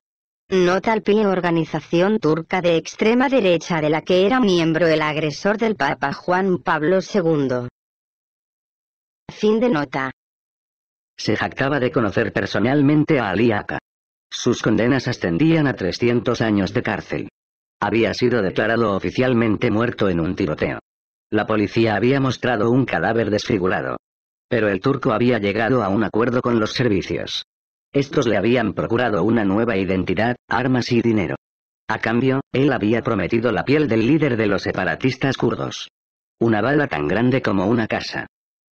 Nota al pie organización turca de extrema derecha de la que era miembro el agresor del Papa Juan Pablo II. Fin de nota. Se jactaba de conocer personalmente a Aliaca. Sus condenas ascendían a 300 años de cárcel. Había sido declarado oficialmente muerto en un tiroteo. La policía había mostrado un cadáver desfigurado. Pero el turco había llegado a un acuerdo con los servicios. Estos le habían procurado una nueva identidad, armas y dinero. A cambio, él había prometido la piel del líder de los separatistas kurdos. Una bala tan grande como una casa.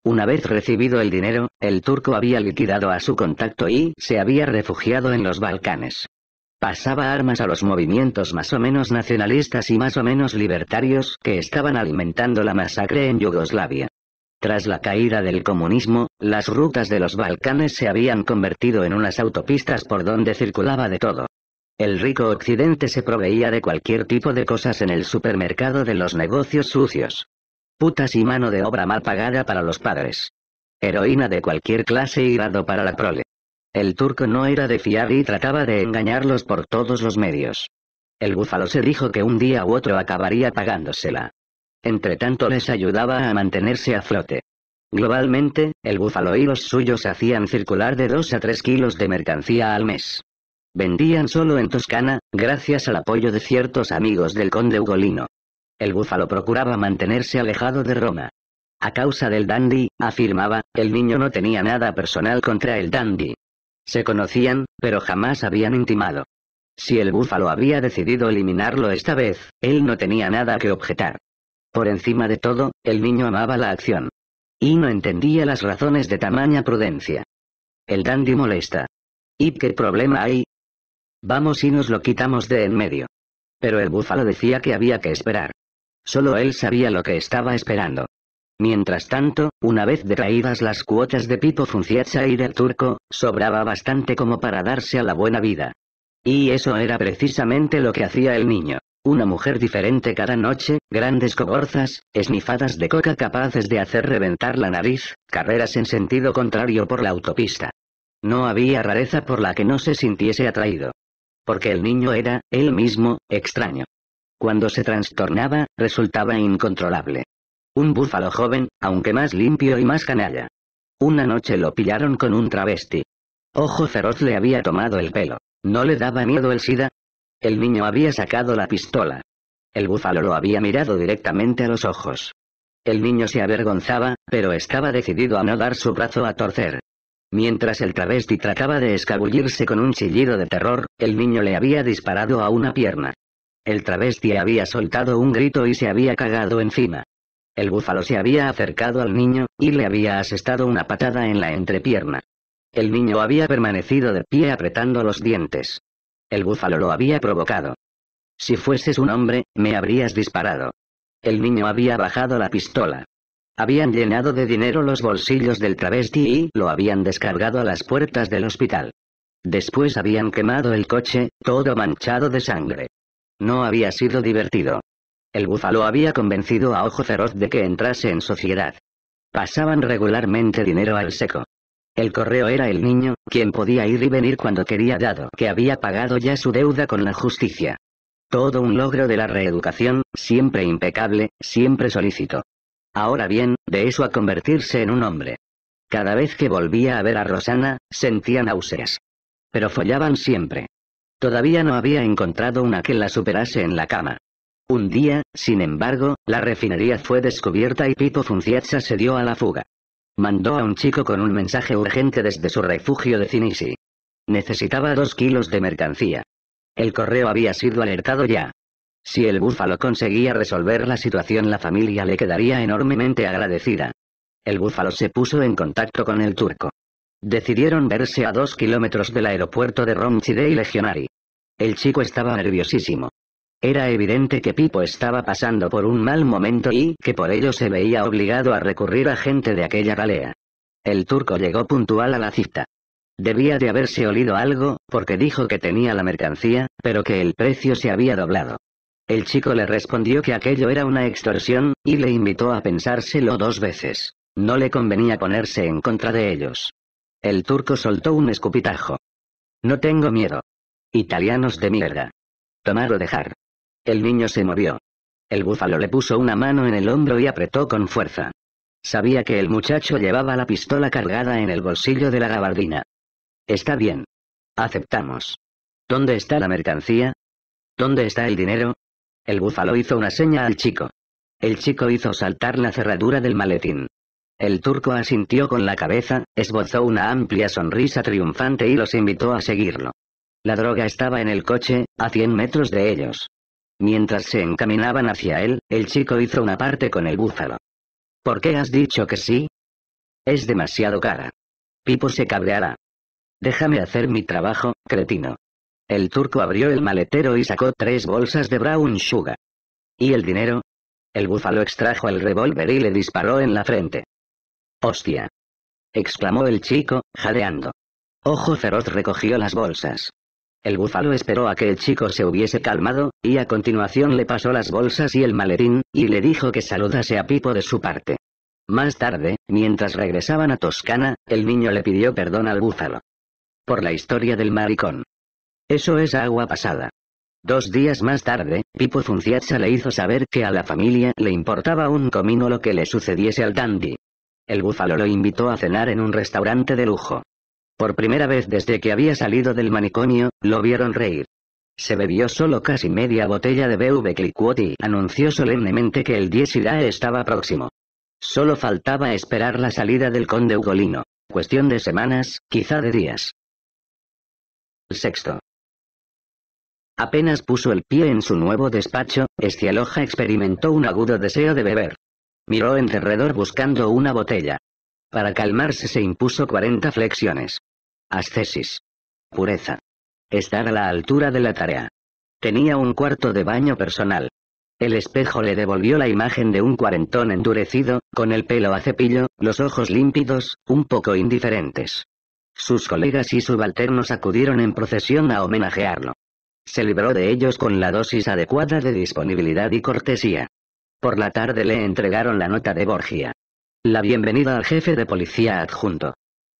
Una vez recibido el dinero, el turco había liquidado a su contacto y se había refugiado en los Balcanes. Pasaba armas a los movimientos más o menos nacionalistas y más o menos libertarios que estaban alimentando la masacre en Yugoslavia. Tras la caída del comunismo, las rutas de los Balcanes se habían convertido en unas autopistas por donde circulaba de todo. El rico occidente se proveía de cualquier tipo de cosas en el supermercado de los negocios sucios putas y mano de obra mal pagada para los padres. Heroína de cualquier clase y grado para la prole. El turco no era de fiar y trataba de engañarlos por todos los medios. El búfalo se dijo que un día u otro acabaría pagándosela. Entretanto les ayudaba a mantenerse a flote. Globalmente, el búfalo y los suyos hacían circular de 2 a 3 kilos de mercancía al mes. Vendían solo en Toscana, gracias al apoyo de ciertos amigos del conde Ugolino. El búfalo procuraba mantenerse alejado de Roma. A causa del dandy, afirmaba, el niño no tenía nada personal contra el dandy. Se conocían, pero jamás habían intimado. Si el búfalo había decidido eliminarlo esta vez, él no tenía nada que objetar. Por encima de todo, el niño amaba la acción. Y no entendía las razones de tamaña prudencia. El dandy molesta. ¿Y qué problema hay? Vamos y nos lo quitamos de en medio. Pero el búfalo decía que había que esperar. Solo él sabía lo que estaba esperando. Mientras tanto, una vez detraídas las cuotas de Pipo Funciacha y del turco, sobraba bastante como para darse a la buena vida. Y eso era precisamente lo que hacía el niño. Una mujer diferente cada noche, grandes coborzas, esnifadas de coca capaces de hacer reventar la nariz, carreras en sentido contrario por la autopista. No había rareza por la que no se sintiese atraído. Porque el niño era, él mismo, extraño. Cuando se trastornaba, resultaba incontrolable. Un búfalo joven, aunque más limpio y más canalla. Una noche lo pillaron con un travesti. Ojo feroz le había tomado el pelo. ¿No le daba miedo el SIDA? El niño había sacado la pistola. El búfalo lo había mirado directamente a los ojos. El niño se avergonzaba, pero estaba decidido a no dar su brazo a torcer. Mientras el travesti trataba de escabullirse con un chillido de terror, el niño le había disparado a una pierna. El travesti había soltado un grito y se había cagado encima. El búfalo se había acercado al niño, y le había asestado una patada en la entrepierna. El niño había permanecido de pie apretando los dientes. El búfalo lo había provocado. Si fueses un hombre, me habrías disparado. El niño había bajado la pistola. Habían llenado de dinero los bolsillos del travesti y lo habían descargado a las puertas del hospital. Después habían quemado el coche, todo manchado de sangre. No había sido divertido. El búfalo había convencido a Ojo Feroz de que entrase en sociedad. Pasaban regularmente dinero al seco. El correo era el niño, quien podía ir y venir cuando quería dado que había pagado ya su deuda con la justicia. Todo un logro de la reeducación, siempre impecable, siempre solícito. Ahora bien, de eso a convertirse en un hombre. Cada vez que volvía a ver a Rosana, sentía náuseas. Pero follaban siempre. Todavía no había encontrado una que la superase en la cama. Un día, sin embargo, la refinería fue descubierta y Pipo Funciazza se dio a la fuga. Mandó a un chico con un mensaje urgente desde su refugio de Cinisi. Necesitaba dos kilos de mercancía. El correo había sido alertado ya. Si el búfalo conseguía resolver la situación la familia le quedaría enormemente agradecida. El búfalo se puso en contacto con el turco. Decidieron verse a dos kilómetros del aeropuerto de y Legionary. El chico estaba nerviosísimo. Era evidente que Pipo estaba pasando por un mal momento y que por ello se veía obligado a recurrir a gente de aquella galea. El turco llegó puntual a la cita. Debía de haberse olido algo, porque dijo que tenía la mercancía, pero que el precio se había doblado. El chico le respondió que aquello era una extorsión, y le invitó a pensárselo dos veces. No le convenía ponerse en contra de ellos. El turco soltó un escupitajo. No tengo miedo. Italianos de mierda. Tomar o dejar. El niño se movió. El búfalo le puso una mano en el hombro y apretó con fuerza. Sabía que el muchacho llevaba la pistola cargada en el bolsillo de la gabardina. Está bien. Aceptamos. ¿Dónde está la mercancía? ¿Dónde está el dinero? El búfalo hizo una seña al chico. El chico hizo saltar la cerradura del maletín. El turco asintió con la cabeza, esbozó una amplia sonrisa triunfante y los invitó a seguirlo. La droga estaba en el coche, a 100 metros de ellos. Mientras se encaminaban hacia él, el chico hizo una parte con el búfalo. ¿Por qué has dicho que sí? Es demasiado cara. Pipo se cabreará. Déjame hacer mi trabajo, cretino. El turco abrió el maletero y sacó tres bolsas de brown sugar. ¿Y el dinero? El búfalo extrajo el revólver y le disparó en la frente. ¡Hostia! exclamó el chico, jadeando. Ojo Feroz recogió las bolsas. El búfalo esperó a que el chico se hubiese calmado, y a continuación le pasó las bolsas y el maletín, y le dijo que saludase a Pipo de su parte. Más tarde, mientras regresaban a Toscana, el niño le pidió perdón al búfalo. Por la historia del maricón. Eso es agua pasada. Dos días más tarde, Pipo Funciacha le hizo saber que a la familia le importaba un comino lo que le sucediese al dandy el búfalo lo invitó a cenar en un restaurante de lujo. Por primera vez desde que había salido del manicomio, lo vieron reír. Se bebió solo casi media botella de BV Clicuoti y anunció solemnemente que el 10 estaba próximo. Solo faltaba esperar la salida del conde Ugolino. Cuestión de semanas, quizá de días. Sexto. Apenas puso el pie en su nuevo despacho, Estialoja experimentó un agudo deseo de beber. Miró en derredor buscando una botella. Para calmarse se impuso 40 flexiones. Ascesis. Pureza. Estar a la altura de la tarea. Tenía un cuarto de baño personal. El espejo le devolvió la imagen de un cuarentón endurecido, con el pelo a cepillo, los ojos límpidos, un poco indiferentes. Sus colegas y subalternos acudieron en procesión a homenajearlo. Se libró de ellos con la dosis adecuada de disponibilidad y cortesía. Por la tarde le entregaron la nota de Borgia. La bienvenida al jefe de policía adjunto.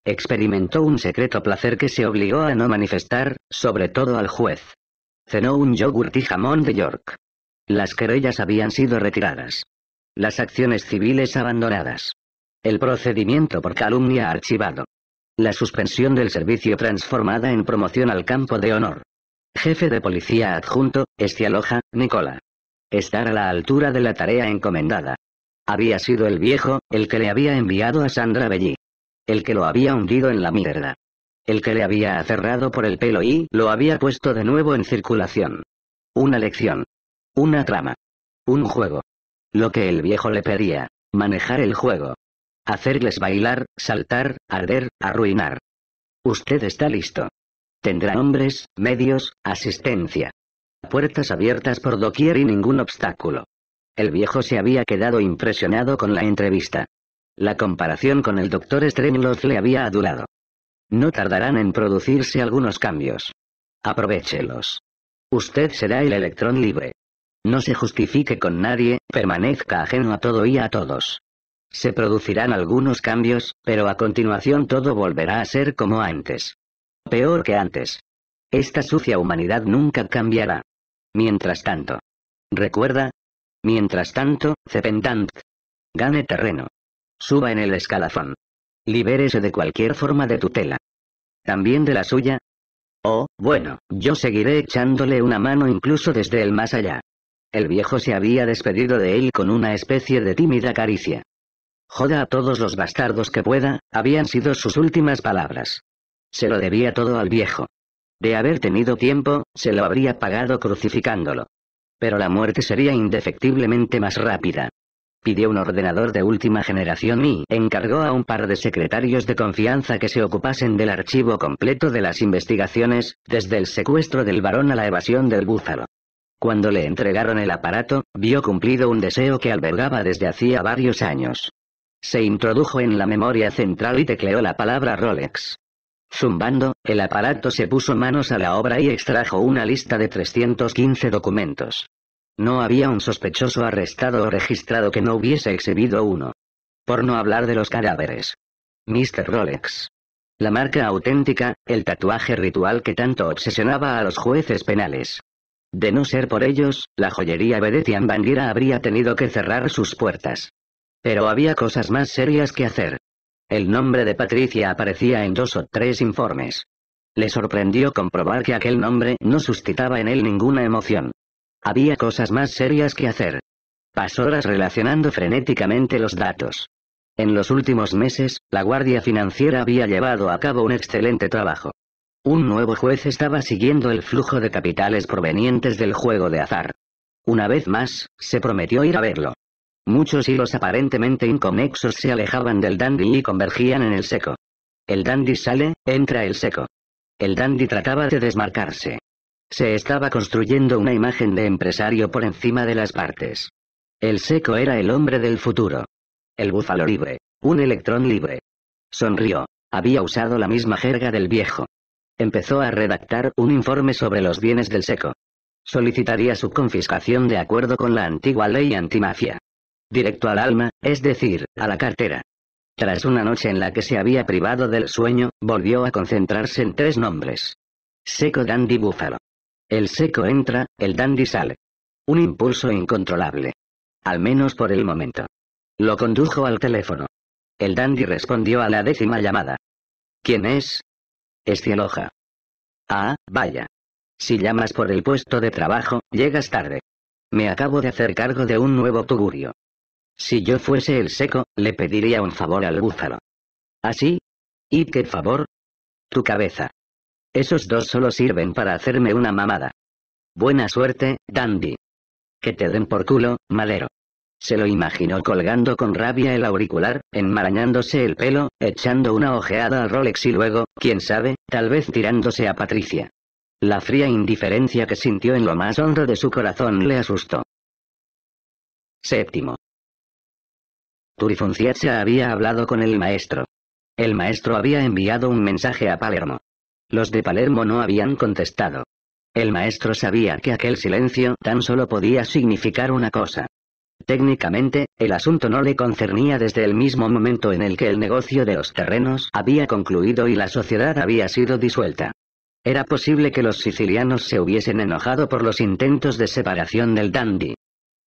Experimentó un secreto placer que se obligó a no manifestar, sobre todo al juez. Cenó un yogurt y jamón de York. Las querellas habían sido retiradas. Las acciones civiles abandonadas. El procedimiento por calumnia archivado. La suspensión del servicio transformada en promoción al campo de honor. Jefe de policía adjunto, Estialoja, Nicola estar a la altura de la tarea encomendada. Había sido el viejo, el que le había enviado a Sandra Belli. El que lo había hundido en la mierda. El que le había acerrado por el pelo y lo había puesto de nuevo en circulación. Una lección. Una trama. Un juego. Lo que el viejo le pedía. Manejar el juego. Hacerles bailar, saltar, arder, arruinar. Usted está listo. Tendrá hombres, medios, asistencia puertas abiertas por doquier y ningún obstáculo. El viejo se había quedado impresionado con la entrevista. La comparación con el doctor Stremloth le había adulado. No tardarán en producirse algunos cambios. Aprovechelos. Usted será el electrón libre. No se justifique con nadie, permanezca ajeno a todo y a todos. Se producirán algunos cambios, pero a continuación todo volverá a ser como antes. Peor que antes. Esta sucia humanidad nunca cambiará. Mientras tanto. Recuerda. Mientras tanto, Cependant. Gane terreno. Suba en el escalafón. Libérese de cualquier forma de tutela. También de la suya. Oh, bueno, yo seguiré echándole una mano incluso desde el más allá. El viejo se había despedido de él con una especie de tímida caricia. Joda a todos los bastardos que pueda, habían sido sus últimas palabras. Se lo debía todo al viejo. De haber tenido tiempo, se lo habría pagado crucificándolo. Pero la muerte sería indefectiblemente más rápida. Pidió un ordenador de última generación y encargó a un par de secretarios de confianza que se ocupasen del archivo completo de las investigaciones, desde el secuestro del varón a la evasión del búfalo. Cuando le entregaron el aparato, vio cumplido un deseo que albergaba desde hacía varios años. Se introdujo en la memoria central y tecleó la palabra Rolex. Zumbando, el aparato se puso manos a la obra y extrajo una lista de 315 documentos. No había un sospechoso arrestado o registrado que no hubiese exhibido uno. Por no hablar de los cadáveres. Mr. Rolex. La marca auténtica, el tatuaje ritual que tanto obsesionaba a los jueces penales. De no ser por ellos, la joyería Bedetian Bandera habría tenido que cerrar sus puertas. Pero había cosas más serias que hacer. El nombre de Patricia aparecía en dos o tres informes. Le sorprendió comprobar que aquel nombre no suscitaba en él ninguna emoción. Había cosas más serias que hacer. Pasó horas relacionando frenéticamente los datos. En los últimos meses, la Guardia Financiera había llevado a cabo un excelente trabajo. Un nuevo juez estaba siguiendo el flujo de capitales provenientes del juego de azar. Una vez más, se prometió ir a verlo. Muchos hilos aparentemente inconexos se alejaban del dandy y convergían en el seco. El dandy sale, entra el seco. El dandy trataba de desmarcarse. Se estaba construyendo una imagen de empresario por encima de las partes. El seco era el hombre del futuro. El búfalo libre. Un electrón libre. Sonrió. Había usado la misma jerga del viejo. Empezó a redactar un informe sobre los bienes del seco. Solicitaría su confiscación de acuerdo con la antigua ley antimafia directo al alma, es decir, a la cartera. Tras una noche en la que se había privado del sueño, volvió a concentrarse en tres nombres. Seco Dandy Búfalo. El seco entra, el dandy sale. Un impulso incontrolable. Al menos por el momento. Lo condujo al teléfono. El dandy respondió a la décima llamada. ¿Quién es? Es Cieloja. Ah, vaya. Si llamas por el puesto de trabajo, llegas tarde. Me acabo de hacer cargo de un nuevo tugurio. Si yo fuese el seco, le pediría un favor al búfalo. ¿Así? ¿Y qué favor? Tu cabeza. Esos dos solo sirven para hacerme una mamada. Buena suerte, Dandy. Que te den por culo, madero. Se lo imaginó colgando con rabia el auricular, enmarañándose el pelo, echando una ojeada al Rolex y luego, quién sabe, tal vez tirándose a Patricia. La fría indiferencia que sintió en lo más hondo de su corazón le asustó. Séptimo se había hablado con el maestro. El maestro había enviado un mensaje a Palermo. Los de Palermo no habían contestado. El maestro sabía que aquel silencio tan solo podía significar una cosa. Técnicamente, el asunto no le concernía desde el mismo momento en el que el negocio de los terrenos había concluido y la sociedad había sido disuelta. Era posible que los sicilianos se hubiesen enojado por los intentos de separación del dandy.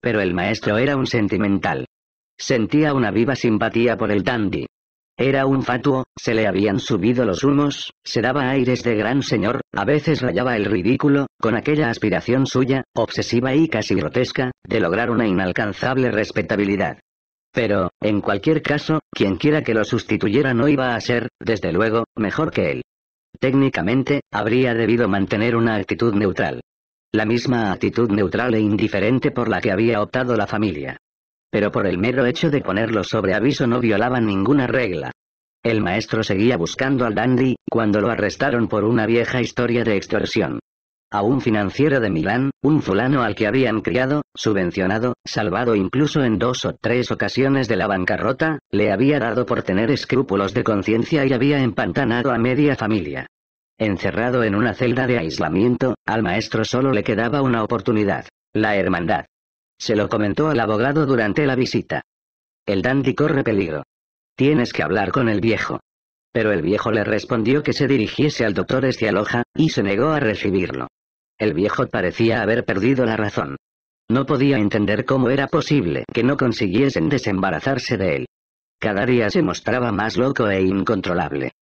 Pero el maestro era un sentimental. Sentía una viva simpatía por el dandy. Era un fatuo, se le habían subido los humos, se daba aires de gran señor, a veces rayaba el ridículo, con aquella aspiración suya, obsesiva y casi grotesca, de lograr una inalcanzable respetabilidad. Pero, en cualquier caso, quienquiera que lo sustituyera no iba a ser, desde luego, mejor que él. Técnicamente, habría debido mantener una actitud neutral. La misma actitud neutral e indiferente por la que había optado la familia pero por el mero hecho de ponerlo sobre aviso no violaban ninguna regla. El maestro seguía buscando al dandy, cuando lo arrestaron por una vieja historia de extorsión. A un financiero de Milán, un fulano al que habían criado, subvencionado, salvado incluso en dos o tres ocasiones de la bancarrota, le había dado por tener escrúpulos de conciencia y había empantanado a media familia. Encerrado en una celda de aislamiento, al maestro solo le quedaba una oportunidad, la hermandad. Se lo comentó al abogado durante la visita. El dandy corre peligro. Tienes que hablar con el viejo. Pero el viejo le respondió que se dirigiese al doctor Estialoja, y se negó a recibirlo. El viejo parecía haber perdido la razón. No podía entender cómo era posible que no consiguiesen desembarazarse de él. Cada día se mostraba más loco e incontrolable.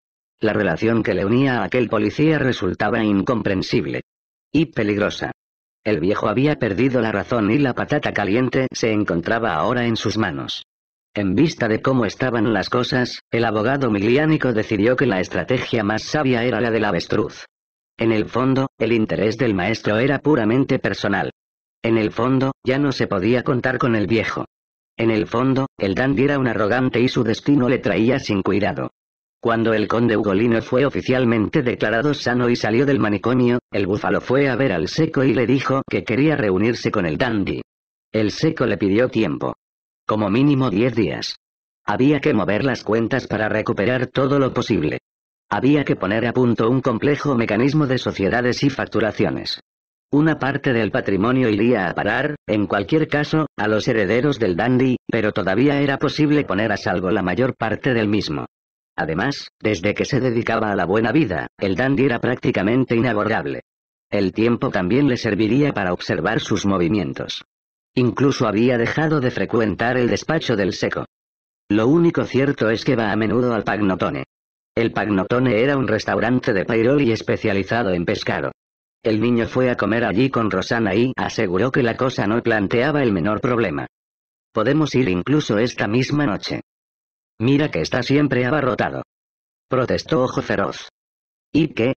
La relación que le unía a aquel policía resultaba incomprensible. Y peligrosa. El viejo había perdido la razón y la patata caliente se encontraba ahora en sus manos. En vista de cómo estaban las cosas, el abogado miliánico decidió que la estrategia más sabia era la del avestruz. En el fondo, el interés del maestro era puramente personal. En el fondo, ya no se podía contar con el viejo. En el fondo, el dandy era un arrogante y su destino le traía sin cuidado. Cuando el conde Ugolino fue oficialmente declarado sano y salió del manicomio, el búfalo fue a ver al seco y le dijo que quería reunirse con el dandy. El seco le pidió tiempo. Como mínimo 10 días. Había que mover las cuentas para recuperar todo lo posible. Había que poner a punto un complejo mecanismo de sociedades y facturaciones. Una parte del patrimonio iría a parar, en cualquier caso, a los herederos del dandy, pero todavía era posible poner a salvo la mayor parte del mismo. Además, desde que se dedicaba a la buena vida, el dandy era prácticamente inabordable. El tiempo también le serviría para observar sus movimientos. Incluso había dejado de frecuentar el despacho del seco. Lo único cierto es que va a menudo al Pagnotone. El Pagnotone era un restaurante de y especializado en pescado. El niño fue a comer allí con Rosana y aseguró que la cosa no planteaba el menor problema. Podemos ir incluso esta misma noche. Mira que está siempre abarrotado. Protestó Ojo Feroz. ¿Y qué?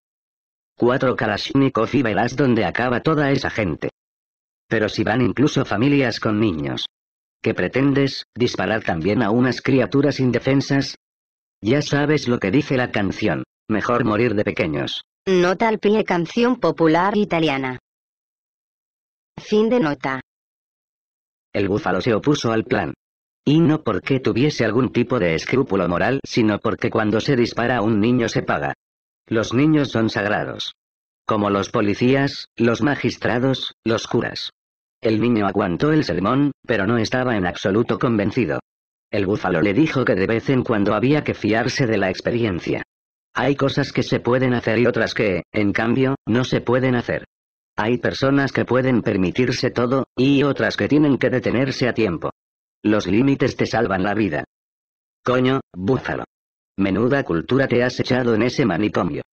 Cuatro Kalashnikov y verás donde acaba toda esa gente. Pero si van incluso familias con niños. ¿Qué pretendes, disparar también a unas criaturas indefensas? Ya sabes lo que dice la canción, mejor morir de pequeños. Nota al pie canción popular italiana. Fin de nota. El búfalo se opuso al plan, y no porque tuviese algún tipo de escrúpulo moral, sino porque cuando se dispara a un niño se paga. Los niños son sagrados. Como los policías, los magistrados, los curas. El niño aguantó el sermón, pero no estaba en absoluto convencido. El búfalo le dijo que de vez en cuando había que fiarse de la experiencia. Hay cosas que se pueden hacer y otras que, en cambio, no se pueden hacer. Hay personas que pueden permitirse todo, y otras que tienen que detenerse a tiempo. Los límites te salvan la vida. Coño, búfalo. Menuda cultura te has echado en ese manicomio.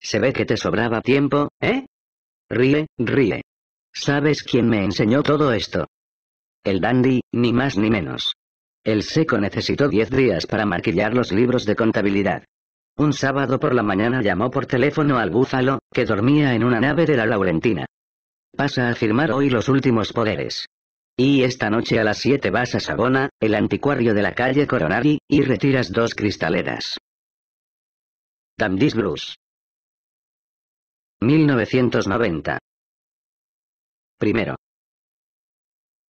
Se ve que te sobraba tiempo, ¿eh? Ríe, ríe. ¿Sabes quién me enseñó todo esto? El dandy, ni más ni menos. El seco necesitó diez días para maquillar los libros de contabilidad. Un sábado por la mañana llamó por teléfono al búfalo, que dormía en una nave de la Laurentina. Pasa a firmar hoy los últimos poderes. Y esta noche a las 7 vas a Sabona, el anticuario de la calle Coronari, y retiras dos cristaleras. Dandis Bruce. 1990. Primero.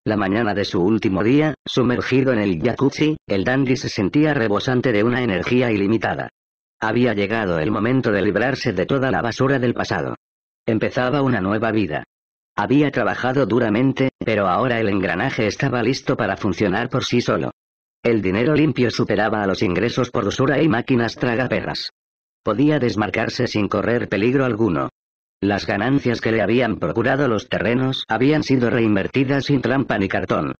La mañana de su último día, sumergido en el jacuzzi, el dandy se sentía rebosante de una energía ilimitada. Había llegado el momento de librarse de toda la basura del pasado. Empezaba una nueva vida. Había trabajado duramente, pero ahora el engranaje estaba listo para funcionar por sí solo. El dinero limpio superaba a los ingresos por usura y máquinas tragaperras. Podía desmarcarse sin correr peligro alguno. Las ganancias que le habían procurado los terrenos habían sido reinvertidas sin trampa ni cartón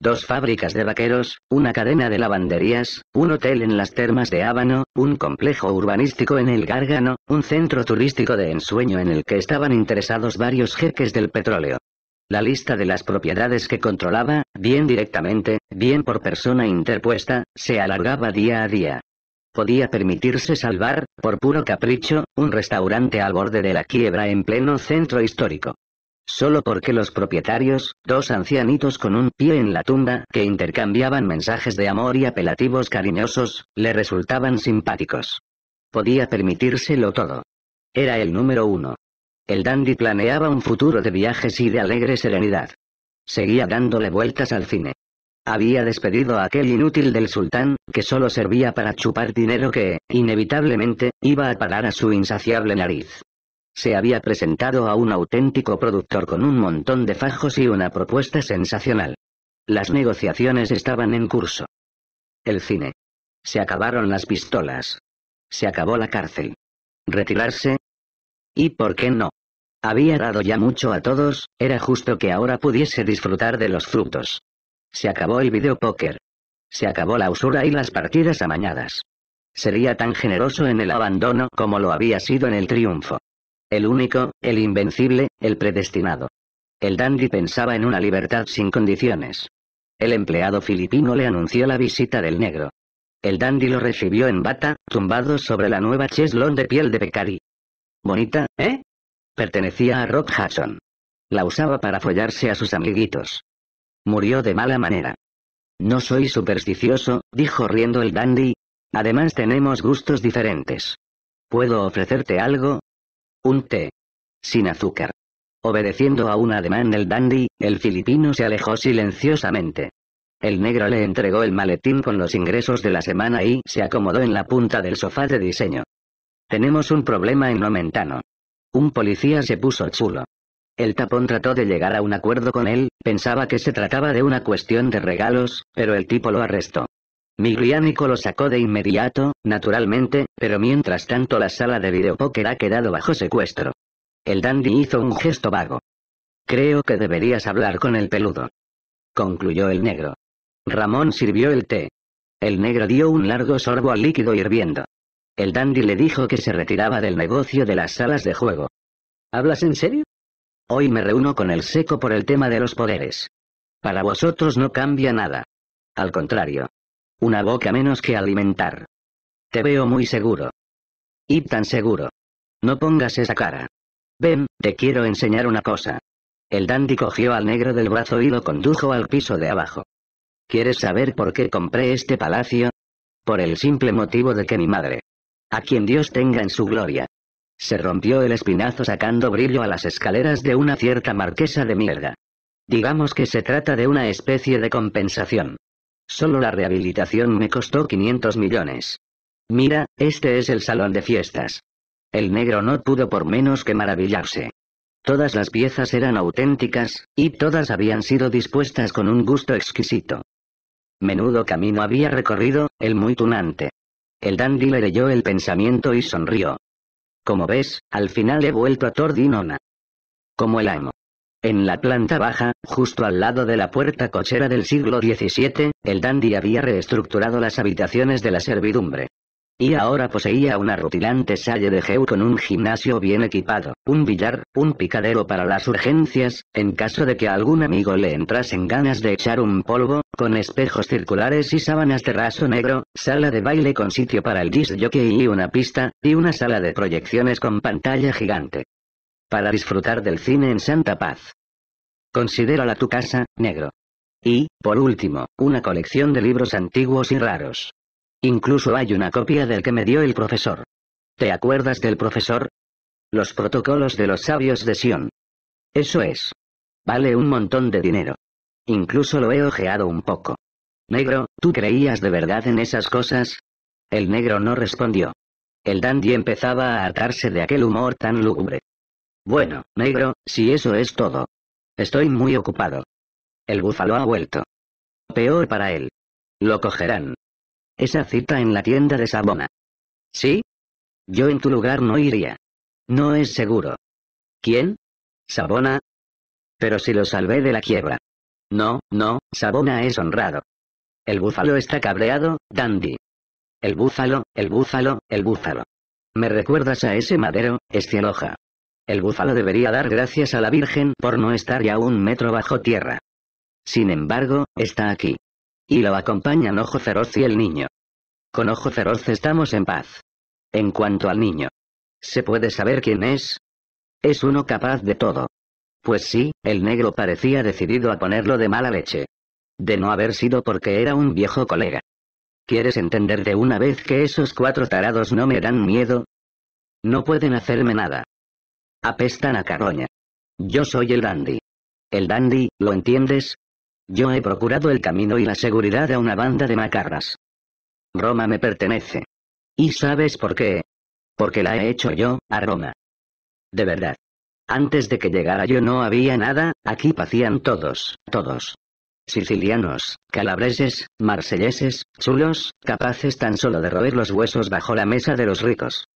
dos fábricas de vaqueros, una cadena de lavanderías, un hotel en las termas de Ábano, un complejo urbanístico en el Gárgano, un centro turístico de ensueño en el que estaban interesados varios jeques del petróleo. La lista de las propiedades que controlaba, bien directamente, bien por persona interpuesta, se alargaba día a día. Podía permitirse salvar, por puro capricho, un restaurante al borde de la quiebra en pleno centro histórico. Solo porque los propietarios, dos ancianitos con un pie en la tumba que intercambiaban mensajes de amor y apelativos cariñosos, le resultaban simpáticos. Podía permitírselo todo. Era el número uno. El dandy planeaba un futuro de viajes y de alegre serenidad. Seguía dándole vueltas al cine. Había despedido a aquel inútil del sultán, que solo servía para chupar dinero que, inevitablemente, iba a parar a su insaciable nariz se había presentado a un auténtico productor con un montón de fajos y una propuesta sensacional. Las negociaciones estaban en curso. El cine. Se acabaron las pistolas. Se acabó la cárcel. ¿Retirarse? ¿Y por qué no? Había dado ya mucho a todos, era justo que ahora pudiese disfrutar de los frutos. Se acabó el videopóker. Se acabó la usura y las partidas amañadas. Sería tan generoso en el abandono como lo había sido en el triunfo el único, el invencible, el predestinado. El dandy pensaba en una libertad sin condiciones. El empleado filipino le anunció la visita del negro. El dandy lo recibió en bata, tumbado sobre la nueva cheslón de piel de pecari. Bonita, ¿eh? Pertenecía a Rob Hudson. La usaba para follarse a sus amiguitos. Murió de mala manera. No soy supersticioso, dijo riendo el dandy. Además tenemos gustos diferentes. Puedo ofrecerte algo, un té. Sin azúcar. Obedeciendo a un ademán del dandy, el filipino se alejó silenciosamente. El negro le entregó el maletín con los ingresos de la semana y se acomodó en la punta del sofá de diseño. Tenemos un problema en Nomentano. Un policía se puso chulo. El tapón trató de llegar a un acuerdo con él, pensaba que se trataba de una cuestión de regalos, pero el tipo lo arrestó. Migliánico lo sacó de inmediato, naturalmente, pero mientras tanto la sala de videopóker ha quedado bajo secuestro. El dandy hizo un gesto vago. Creo que deberías hablar con el peludo. Concluyó el negro. Ramón sirvió el té. El negro dio un largo sorbo al líquido hirviendo. El dandy le dijo que se retiraba del negocio de las salas de juego. ¿Hablas en serio? Hoy me reúno con el seco por el tema de los poderes. Para vosotros no cambia nada. Al contrario, una boca menos que alimentar. Te veo muy seguro. Y tan seguro. No pongas esa cara. Ven, te quiero enseñar una cosa. El dandy cogió al negro del brazo y lo condujo al piso de abajo. ¿Quieres saber por qué compré este palacio? Por el simple motivo de que mi madre, a quien Dios tenga en su gloria, se rompió el espinazo sacando brillo a las escaleras de una cierta marquesa de mierda. Digamos que se trata de una especie de compensación. Solo la rehabilitación me costó 500 millones. Mira, este es el salón de fiestas. El negro no pudo por menos que maravillarse. Todas las piezas eran auténticas, y todas habían sido dispuestas con un gusto exquisito. Menudo camino había recorrido, el muy tunante. El dandy le leyó el pensamiento y sonrió. Como ves, al final he vuelto a Tordinona. Como el amo. En la planta baja, justo al lado de la puerta cochera del siglo XVII, el dandy había reestructurado las habitaciones de la servidumbre. Y ahora poseía una rutilante salle de Geu con un gimnasio bien equipado, un billar, un picadero para las urgencias, en caso de que a algún amigo le entrasen ganas de echar un polvo, con espejos circulares y sábanas de raso negro, sala de baile con sitio para el disc jockey y una pista, y una sala de proyecciones con pantalla gigante para disfrutar del cine en santa paz. Considérala tu casa, negro. Y, por último, una colección de libros antiguos y raros. Incluso hay una copia del que me dio el profesor. ¿Te acuerdas del profesor? Los protocolos de los sabios de Sion. Eso es. Vale un montón de dinero. Incluso lo he ojeado un poco. Negro, ¿tú creías de verdad en esas cosas? El negro no respondió. El dandy empezaba a hartarse de aquel humor tan lúgubre. Bueno, negro, si eso es todo. Estoy muy ocupado. El búfalo ha vuelto. Peor para él. Lo cogerán. Esa cita en la tienda de Sabona. ¿Sí? Yo en tu lugar no iría. No es seguro. ¿Quién? Sabona. Pero si lo salvé de la quiebra. No, no, Sabona es honrado. El búfalo está cabreado, Dandy. El búfalo, el búfalo, el búfalo. ¿Me recuerdas a ese madero, el búfalo debería dar gracias a la Virgen por no estar ya un metro bajo tierra. Sin embargo, está aquí. Y lo acompañan Ojo Feroz y el niño. Con Ojo Feroz estamos en paz. En cuanto al niño. ¿Se puede saber quién es? Es uno capaz de todo. Pues sí, el negro parecía decidido a ponerlo de mala leche. De no haber sido porque era un viejo colega. ¿Quieres entender de una vez que esos cuatro tarados no me dan miedo? No pueden hacerme nada. Apestan a carroña. Yo soy el dandy. El dandy, ¿lo entiendes? Yo he procurado el camino y la seguridad a una banda de macarras. Roma me pertenece. ¿Y sabes por qué? Porque la he hecho yo, a Roma. De verdad. Antes de que llegara yo no había nada, aquí pacían todos, todos. Sicilianos, calabreses, marselleses, chulos, capaces tan solo de roer los huesos bajo la mesa de los ricos.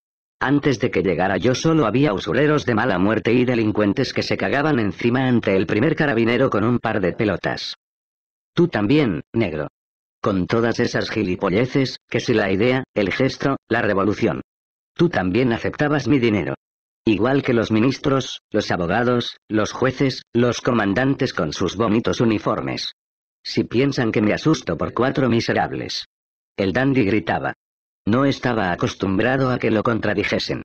Antes de que llegara yo solo había usureros de mala muerte y delincuentes que se cagaban encima ante el primer carabinero con un par de pelotas. Tú también, negro. Con todas esas gilipolleces, que si la idea, el gesto, la revolución. Tú también aceptabas mi dinero. Igual que los ministros, los abogados, los jueces, los comandantes con sus vómitos uniformes. Si piensan que me asusto por cuatro miserables. El dandy gritaba. No estaba acostumbrado a que lo contradijesen.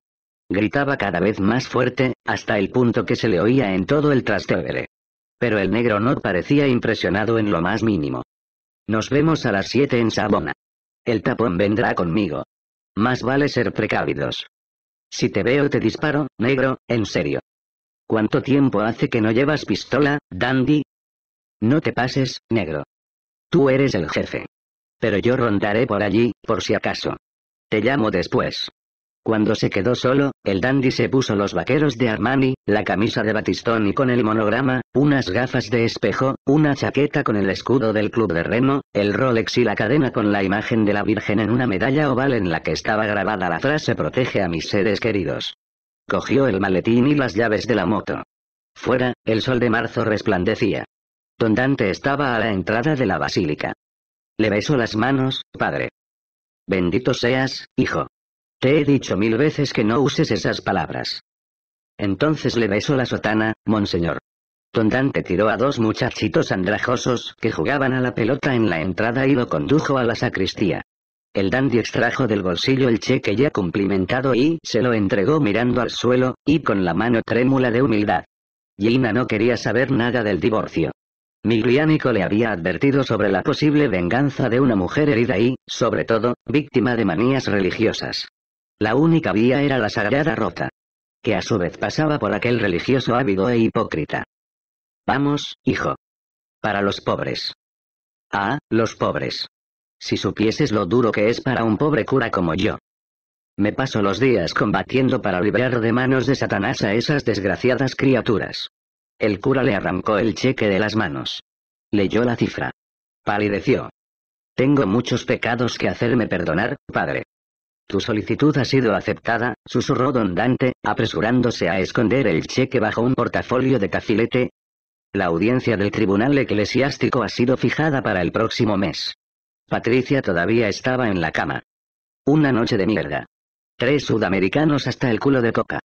Gritaba cada vez más fuerte, hasta el punto que se le oía en todo el trastevere. Pero el negro no parecía impresionado en lo más mínimo. Nos vemos a las 7 en Sabona. El tapón vendrá conmigo. Más vale ser precavidos. Si te veo te disparo, negro, en serio. ¿Cuánto tiempo hace que no llevas pistola, Dandy? No te pases, negro. Tú eres el jefe. Pero yo rondaré por allí, por si acaso. Te llamo después. Cuando se quedó solo, el dandy se puso los vaqueros de Armani, la camisa de batistón y con el monograma, unas gafas de espejo, una chaqueta con el escudo del club de Reno, el Rolex y la cadena con la imagen de la Virgen en una medalla oval en la que estaba grabada la frase protege a mis seres queridos. Cogió el maletín y las llaves de la moto. Fuera, el sol de marzo resplandecía. Don Dante estaba a la entrada de la basílica. Le besó las manos, padre. Bendito seas, hijo. Te he dicho mil veces que no uses esas palabras. Entonces le besó la sotana, monseñor. Dante tiró a dos muchachitos andrajosos que jugaban a la pelota en la entrada y lo condujo a la sacristía. El dandy extrajo del bolsillo el cheque ya cumplimentado y se lo entregó mirando al suelo, y con la mano trémula de humildad. Gina no quería saber nada del divorcio. Migliánico le había advertido sobre la posible venganza de una mujer herida y, sobre todo, víctima de manías religiosas. La única vía era la sagrada rota. Que a su vez pasaba por aquel religioso ávido e hipócrita. Vamos, hijo. Para los pobres. Ah, los pobres. Si supieses lo duro que es para un pobre cura como yo. Me paso los días combatiendo para liberar de manos de Satanás a esas desgraciadas criaturas. El cura le arrancó el cheque de las manos. Leyó la cifra. Palideció. Tengo muchos pecados que hacerme perdonar, padre. Tu solicitud ha sido aceptada, susurró don Dante, apresurándose a esconder el cheque bajo un portafolio de tafilete. La audiencia del tribunal eclesiástico ha sido fijada para el próximo mes. Patricia todavía estaba en la cama. Una noche de mierda. Tres sudamericanos hasta el culo de coca.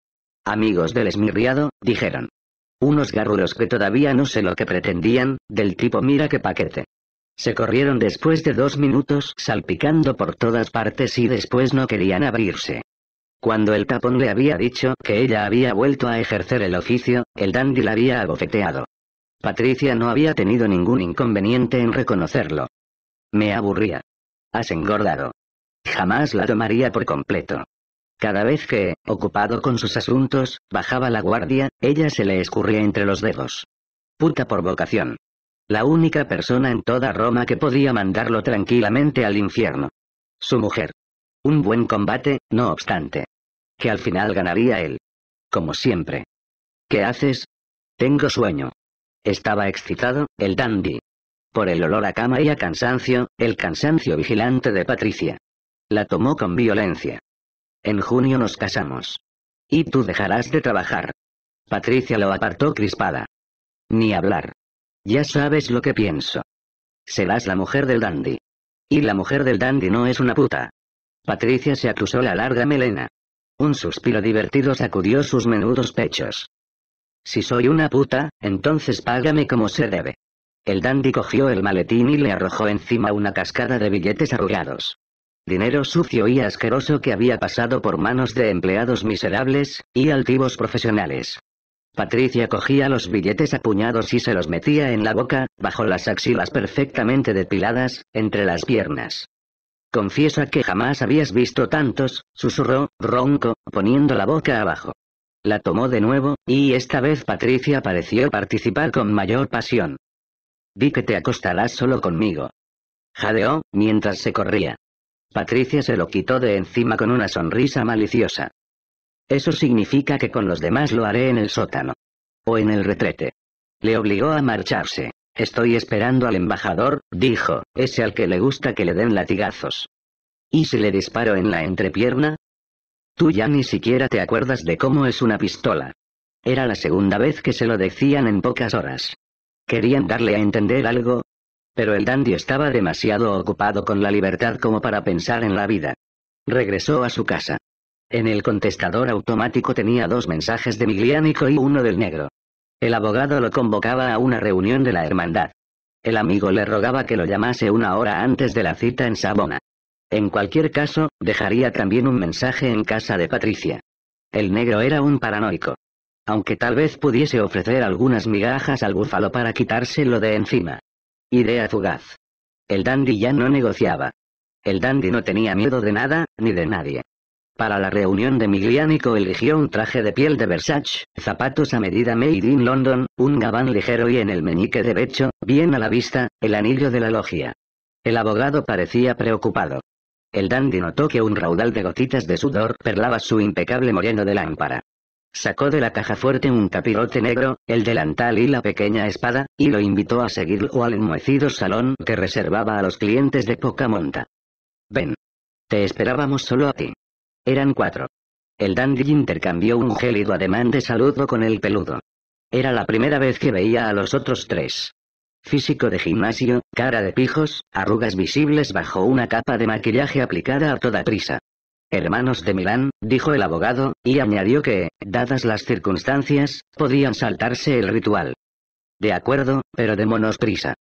Amigos del esmirriado, dijeron. Unos garrulos que todavía no sé lo que pretendían, del tipo mira qué paquete. Se corrieron después de dos minutos salpicando por todas partes y después no querían abrirse. Cuando el tapón le había dicho que ella había vuelto a ejercer el oficio, el dandy la había abofeteado. Patricia no había tenido ningún inconveniente en reconocerlo. Me aburría. Has engordado. Jamás la tomaría por completo. Cada vez que, ocupado con sus asuntos, bajaba la guardia, ella se le escurría entre los dedos. Puta por vocación. La única persona en toda Roma que podía mandarlo tranquilamente al infierno. Su mujer. Un buen combate, no obstante. Que al final ganaría él. Como siempre. ¿Qué haces? Tengo sueño. Estaba excitado, el dandy. Por el olor a cama y a cansancio, el cansancio vigilante de Patricia. La tomó con violencia. En junio nos casamos. Y tú dejarás de trabajar. Patricia lo apartó crispada. Ni hablar. Ya sabes lo que pienso. Serás la mujer del dandy. Y la mujer del dandy no es una puta. Patricia se acusó la larga melena. Un suspiro divertido sacudió sus menudos pechos. Si soy una puta, entonces págame como se debe. El dandy cogió el maletín y le arrojó encima una cascada de billetes arrugados dinero sucio y asqueroso que había pasado por manos de empleados miserables, y altivos profesionales. Patricia cogía los billetes apuñados y se los metía en la boca, bajo las axilas perfectamente depiladas, entre las piernas. Confiesa que jamás habías visto tantos, susurró, ronco, poniendo la boca abajo. La tomó de nuevo, y esta vez Patricia pareció participar con mayor pasión. Di que te acostarás solo conmigo. Jadeó, mientras se corría. Patricia se lo quitó de encima con una sonrisa maliciosa. Eso significa que con los demás lo haré en el sótano. O en el retrete. Le obligó a marcharse. Estoy esperando al embajador, dijo, ese al que le gusta que le den latigazos. ¿Y si le disparo en la entrepierna? Tú ya ni siquiera te acuerdas de cómo es una pistola. Era la segunda vez que se lo decían en pocas horas. Querían darle a entender algo, pero el dandy estaba demasiado ocupado con la libertad como para pensar en la vida. Regresó a su casa. En el contestador automático tenía dos mensajes de Migliánico y uno del negro. El abogado lo convocaba a una reunión de la hermandad. El amigo le rogaba que lo llamase una hora antes de la cita en Sabona. En cualquier caso, dejaría también un mensaje en casa de Patricia. El negro era un paranoico. Aunque tal vez pudiese ofrecer algunas migajas al búfalo para quitárselo de encima. Idea fugaz. El dandy ya no negociaba. El dandy no tenía miedo de nada, ni de nadie. Para la reunión de Migliánico eligió un traje de piel de Versace, zapatos a medida made in London, un gabán ligero y en el meñique derecho, bien a la vista, el anillo de la logia. El abogado parecía preocupado. El dandy notó que un raudal de gotitas de sudor perlaba su impecable moreno de lámpara. Sacó de la caja fuerte un capirote negro, el delantal y la pequeña espada, y lo invitó a seguirlo al enmohecido salón que reservaba a los clientes de poca monta. Ven. Te esperábamos solo a ti. Eran cuatro. El dandy intercambió un gélido ademán de saludo con el peludo. Era la primera vez que veía a los otros tres. Físico de gimnasio, cara de pijos, arrugas visibles bajo una capa de maquillaje aplicada a toda prisa hermanos de Milán, dijo el abogado, y añadió que, dadas las circunstancias, podían saltarse el ritual. De acuerdo, pero de prisa.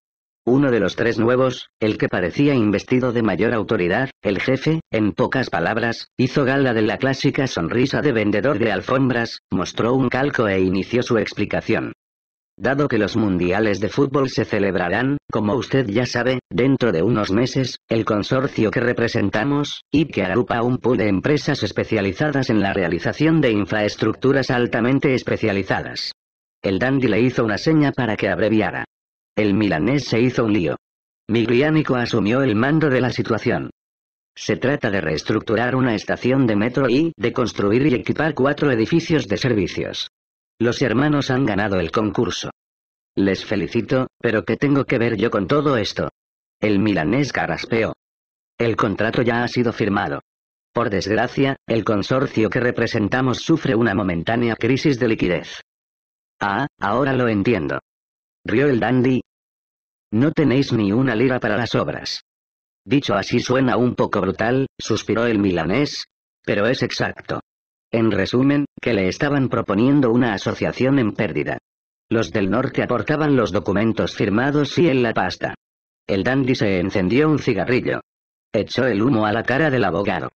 Uno de los tres nuevos, el que parecía investido de mayor autoridad, el jefe, en pocas palabras, hizo gala de la clásica sonrisa de vendedor de alfombras, mostró un calco e inició su explicación. Dado que los mundiales de fútbol se celebrarán, como usted ya sabe, dentro de unos meses, el consorcio que representamos, y que agrupa un pool de empresas especializadas en la realización de infraestructuras altamente especializadas. El dandy le hizo una seña para que abreviara. El milanés se hizo un lío. Migliánico asumió el mando de la situación. Se trata de reestructurar una estación de metro y de construir y equipar cuatro edificios de servicios. Los hermanos han ganado el concurso. Les felicito, pero ¿qué tengo que ver yo con todo esto? El milanés caraspeó. El contrato ya ha sido firmado. Por desgracia, el consorcio que representamos sufre una momentánea crisis de liquidez. Ah, ahora lo entiendo. Rió el dandy. No tenéis ni una lira para las obras. Dicho así suena un poco brutal, suspiró el milanés, pero es exacto. En resumen, que le estaban proponiendo una asociación en pérdida. Los del norte aportaban los documentos firmados y en la pasta. El dandy se encendió un cigarrillo. Echó el humo a la cara del abogado.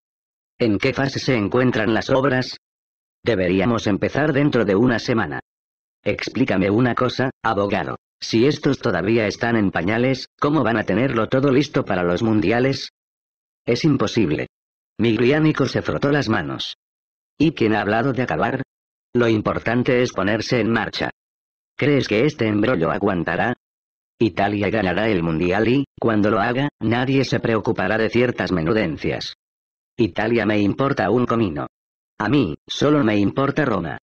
¿En qué fase se encuentran las obras? Deberíamos empezar dentro de una semana. Explícame una cosa, abogado. Si estos todavía están en pañales, ¿cómo van a tenerlo todo listo para los mundiales? Es imposible. Migliánico se frotó las manos. ¿Y quién ha hablado de acabar? Lo importante es ponerse en marcha. ¿Crees que este embrollo aguantará? Italia ganará el Mundial y, cuando lo haga, nadie se preocupará de ciertas menudencias. Italia me importa un comino. A mí, solo me importa Roma.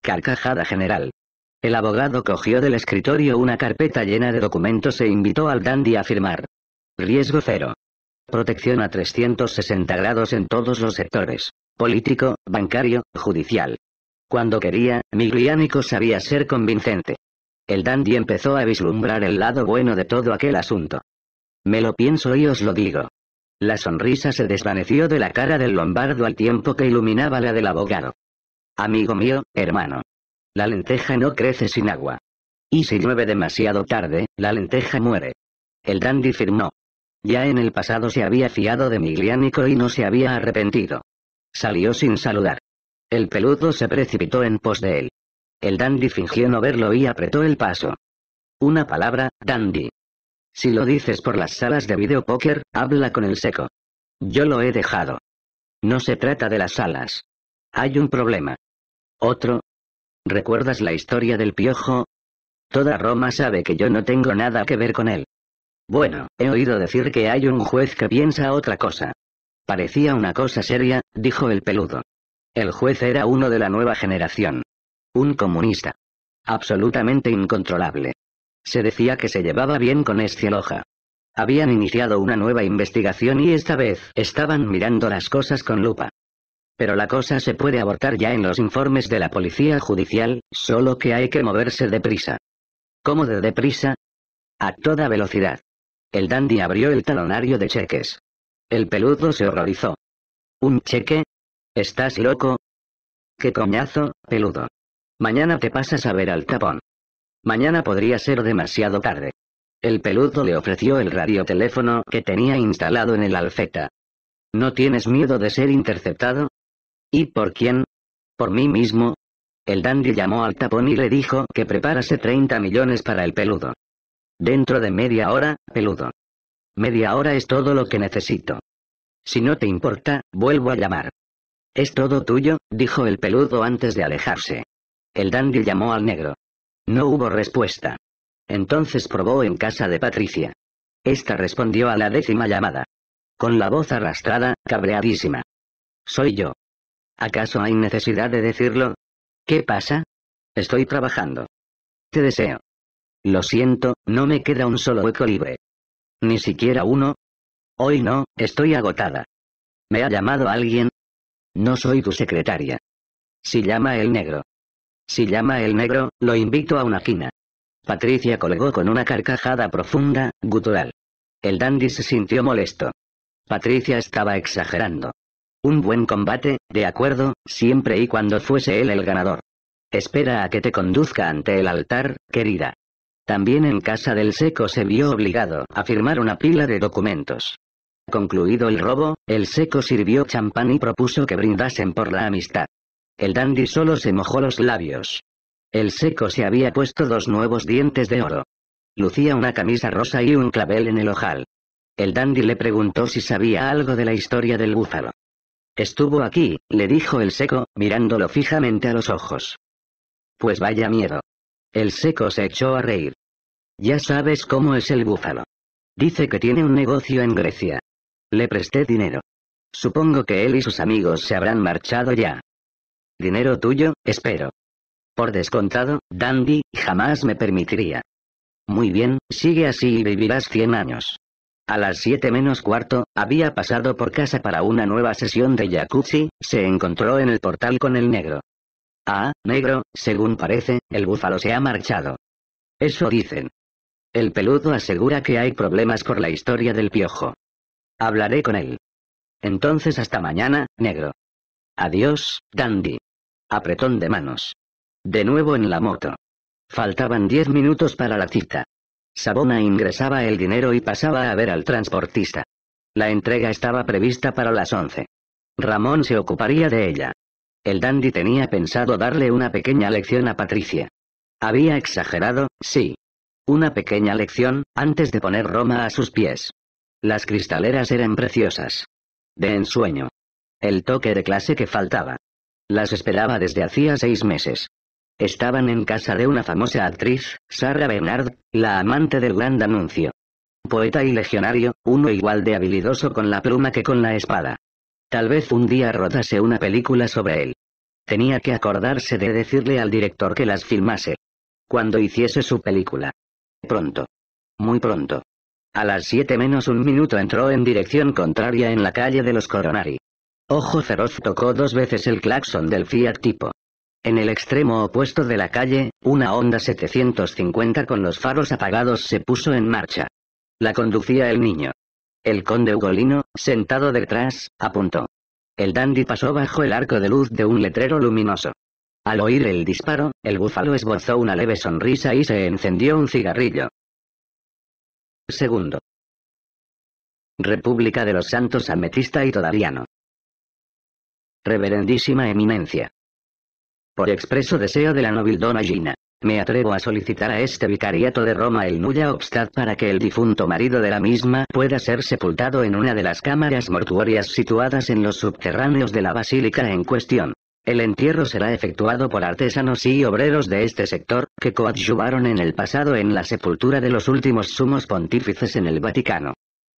Carcajada general. El abogado cogió del escritorio una carpeta llena de documentos e invitó al dandy a firmar. Riesgo cero. Protección a 360 grados en todos los sectores político, bancario, judicial. Cuando quería, Migliánico sabía ser convincente. El dandy empezó a vislumbrar el lado bueno de todo aquel asunto. Me lo pienso y os lo digo. La sonrisa se desvaneció de la cara del lombardo al tiempo que iluminaba la del abogado. Amigo mío, hermano. La lenteja no crece sin agua. Y si llueve demasiado tarde, la lenteja muere. El dandy firmó. Ya en el pasado se había fiado de Migliánico y no se había arrepentido. Salió sin saludar. El peludo se precipitó en pos de él. El dandy fingió no verlo y apretó el paso. Una palabra, dandy. Si lo dices por las salas de videopóker, habla con el seco. Yo lo he dejado. No se trata de las salas. Hay un problema. Otro. ¿Recuerdas la historia del piojo? Toda Roma sabe que yo no tengo nada que ver con él. Bueno, he oído decir que hay un juez que piensa otra cosa. Parecía una cosa seria, dijo el peludo. El juez era uno de la nueva generación. Un comunista. Absolutamente incontrolable. Se decía que se llevaba bien con Escieloja. Habían iniciado una nueva investigación y esta vez estaban mirando las cosas con lupa. Pero la cosa se puede abortar ya en los informes de la policía judicial, solo que hay que moverse deprisa. ¿Cómo de deprisa? A toda velocidad. El dandy abrió el talonario de cheques. El peludo se horrorizó. ¿Un cheque? ¿Estás loco? ¿Qué coñazo, peludo? Mañana te pasas a ver al tapón. Mañana podría ser demasiado tarde. El peludo le ofreció el radioteléfono que tenía instalado en el alfeta. ¿No tienes miedo de ser interceptado? ¿Y por quién? Por mí mismo. El dandy llamó al tapón y le dijo que preparase 30 millones para el peludo. Dentro de media hora, peludo. Media hora es todo lo que necesito. Si no te importa, vuelvo a llamar. Es todo tuyo, dijo el peludo antes de alejarse. El dandy llamó al negro. No hubo respuesta. Entonces probó en casa de Patricia. Esta respondió a la décima llamada. Con la voz arrastrada, cabreadísima. Soy yo. ¿Acaso hay necesidad de decirlo? ¿Qué pasa? Estoy trabajando. Te deseo. Lo siento, no me queda un solo hueco libre. Ni siquiera uno. Hoy no, estoy agotada. ¿Me ha llamado alguien? No soy tu secretaria. Si llama el negro. Si llama el negro, lo invito a una quina. Patricia colgó con una carcajada profunda, gutural. El dandy se sintió molesto. Patricia estaba exagerando. Un buen combate, de acuerdo, siempre y cuando fuese él el ganador. Espera a que te conduzca ante el altar, querida. También en casa del seco se vio obligado a firmar una pila de documentos. Concluido el robo, el seco sirvió champán y propuso que brindasen por la amistad. El dandy solo se mojó los labios. El seco se había puesto dos nuevos dientes de oro. Lucía una camisa rosa y un clavel en el ojal. El dandy le preguntó si sabía algo de la historia del búfalo. Estuvo aquí, le dijo el seco, mirándolo fijamente a los ojos. Pues vaya miedo. El seco se echó a reír. Ya sabes cómo es el búfalo. Dice que tiene un negocio en Grecia. Le presté dinero. Supongo que él y sus amigos se habrán marchado ya. Dinero tuyo, espero. Por descontado, Dandy, jamás me permitiría. Muy bien, sigue así y vivirás 100 años. A las 7 menos cuarto, había pasado por casa para una nueva sesión de jacuzzi, se encontró en el portal con el negro. Ah, negro, según parece, el búfalo se ha marchado. Eso dicen. El peludo asegura que hay problemas con la historia del piojo. Hablaré con él. Entonces hasta mañana, negro. Adiós, Dandy. Apretón de manos. De nuevo en la moto. Faltaban diez minutos para la cita. Sabona ingresaba el dinero y pasaba a ver al transportista. La entrega estaba prevista para las once. Ramón se ocuparía de ella. El dandy tenía pensado darle una pequeña lección a Patricia. Había exagerado, sí. Una pequeña lección, antes de poner Roma a sus pies. Las cristaleras eran preciosas. De ensueño. El toque de clase que faltaba. Las esperaba desde hacía seis meses. Estaban en casa de una famosa actriz, Sarah Bernard, la amante del gran anuncio. Poeta y legionario, uno igual de habilidoso con la pluma que con la espada. Tal vez un día rodase una película sobre él. Tenía que acordarse de decirle al director que las filmase. Cuando hiciese su película. Pronto. Muy pronto. A las 7 menos un minuto entró en dirección contraria en la calle de los Coronari. Ojo Feroz tocó dos veces el claxon del Fiat Tipo. En el extremo opuesto de la calle, una Honda 750 con los faros apagados se puso en marcha. La conducía el niño. El conde Ugolino, sentado detrás, apuntó. El dandy pasó bajo el arco de luz de un letrero luminoso. Al oír el disparo, el búfalo esbozó una leve sonrisa y se encendió un cigarrillo. Segundo. República de los Santos Ametista y Todariano. Reverendísima Eminencia. Por expreso deseo de la nobildona Gina, me atrevo a solicitar a este vicariato de Roma el Nulla Obstad para que el difunto marido de la misma pueda ser sepultado en una de las cámaras mortuorias situadas en los subterráneos de la basílica en cuestión. El entierro será efectuado por artesanos y obreros de este sector, que coadyuvaron en el pasado en la sepultura de los últimos sumos pontífices en el Vaticano.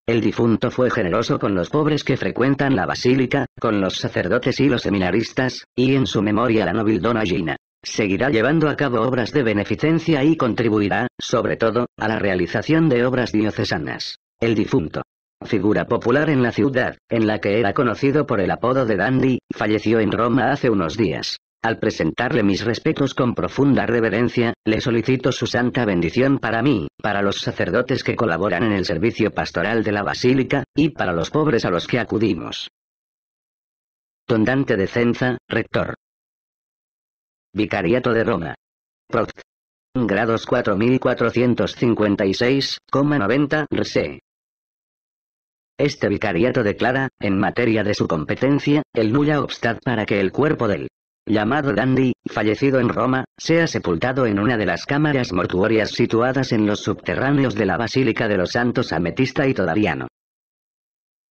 El difunto fue generoso con los pobres que frecuentan la basílica, con los sacerdotes y los seminaristas, y en su memoria la dona Gina. Seguirá llevando a cabo obras de beneficencia y contribuirá, sobre todo, a la realización de obras diocesanas. El difunto. Figura popular en la ciudad, en la que era conocido por el apodo de Dandy, falleció en Roma hace unos días. Al presentarle mis respetos con profunda reverencia, le solicito su santa bendición para mí, para los sacerdotes que colaboran en el servicio pastoral de la Basílica, y para los pobres a los que acudimos. Tondante de Cenza, rector. Vicariato de Roma. Proct. Grados 4456,90 RC. Este vicariato declara, en materia de su competencia, el nulla obstad para que el cuerpo del llamado Gandhi, fallecido en Roma, sea sepultado en una de las cámaras mortuorias situadas en los subterráneos de la Basílica de los Santos Ametista y Todaviano.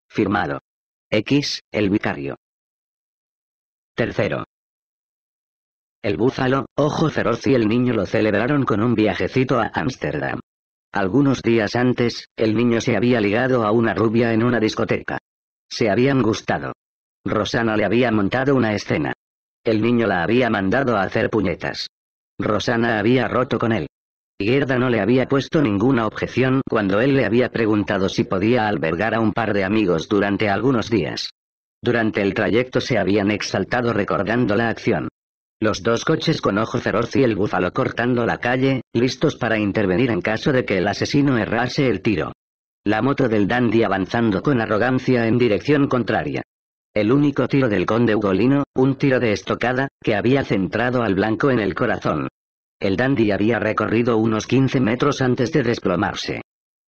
Firmado. X, el vicario. Tercero. El búfalo, ojo feroz y el niño lo celebraron con un viajecito a Ámsterdam. Algunos días antes, el niño se había ligado a una rubia en una discoteca. Se habían gustado. Rosana le había montado una escena. El niño la había mandado a hacer puñetas. Rosana había roto con él. Gerda no le había puesto ninguna objeción cuando él le había preguntado si podía albergar a un par de amigos durante algunos días. Durante el trayecto se habían exaltado recordando la acción. Los dos coches con ojo feroz y el búfalo cortando la calle, listos para intervenir en caso de que el asesino errase el tiro. La moto del dandy avanzando con arrogancia en dirección contraria. El único tiro del conde Ugolino, un tiro de estocada, que había centrado al blanco en el corazón. El dandy había recorrido unos 15 metros antes de desplomarse.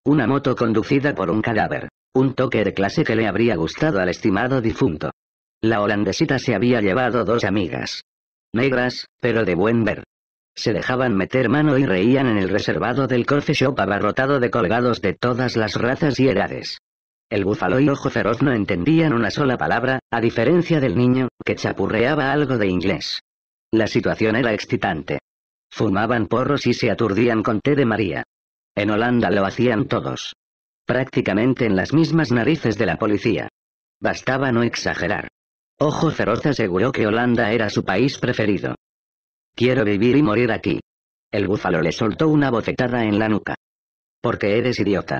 Una moto conducida por un cadáver. Un toque de clase que le habría gustado al estimado difunto. La holandesita se había llevado dos amigas, negras, pero de buen ver. Se dejaban meter mano y reían en el reservado del coffee shop abarrotado de colgados de todas las razas y edades. El búfalo y ojo feroz no entendían una sola palabra, a diferencia del niño, que chapurreaba algo de inglés. La situación era excitante. Fumaban porros y se aturdían con té de María. En Holanda lo hacían todos. Prácticamente en las mismas narices de la policía. Bastaba no exagerar. Ojo Feroz aseguró que Holanda era su país preferido. Quiero vivir y morir aquí. El búfalo le soltó una bofetada en la nuca. Porque eres idiota.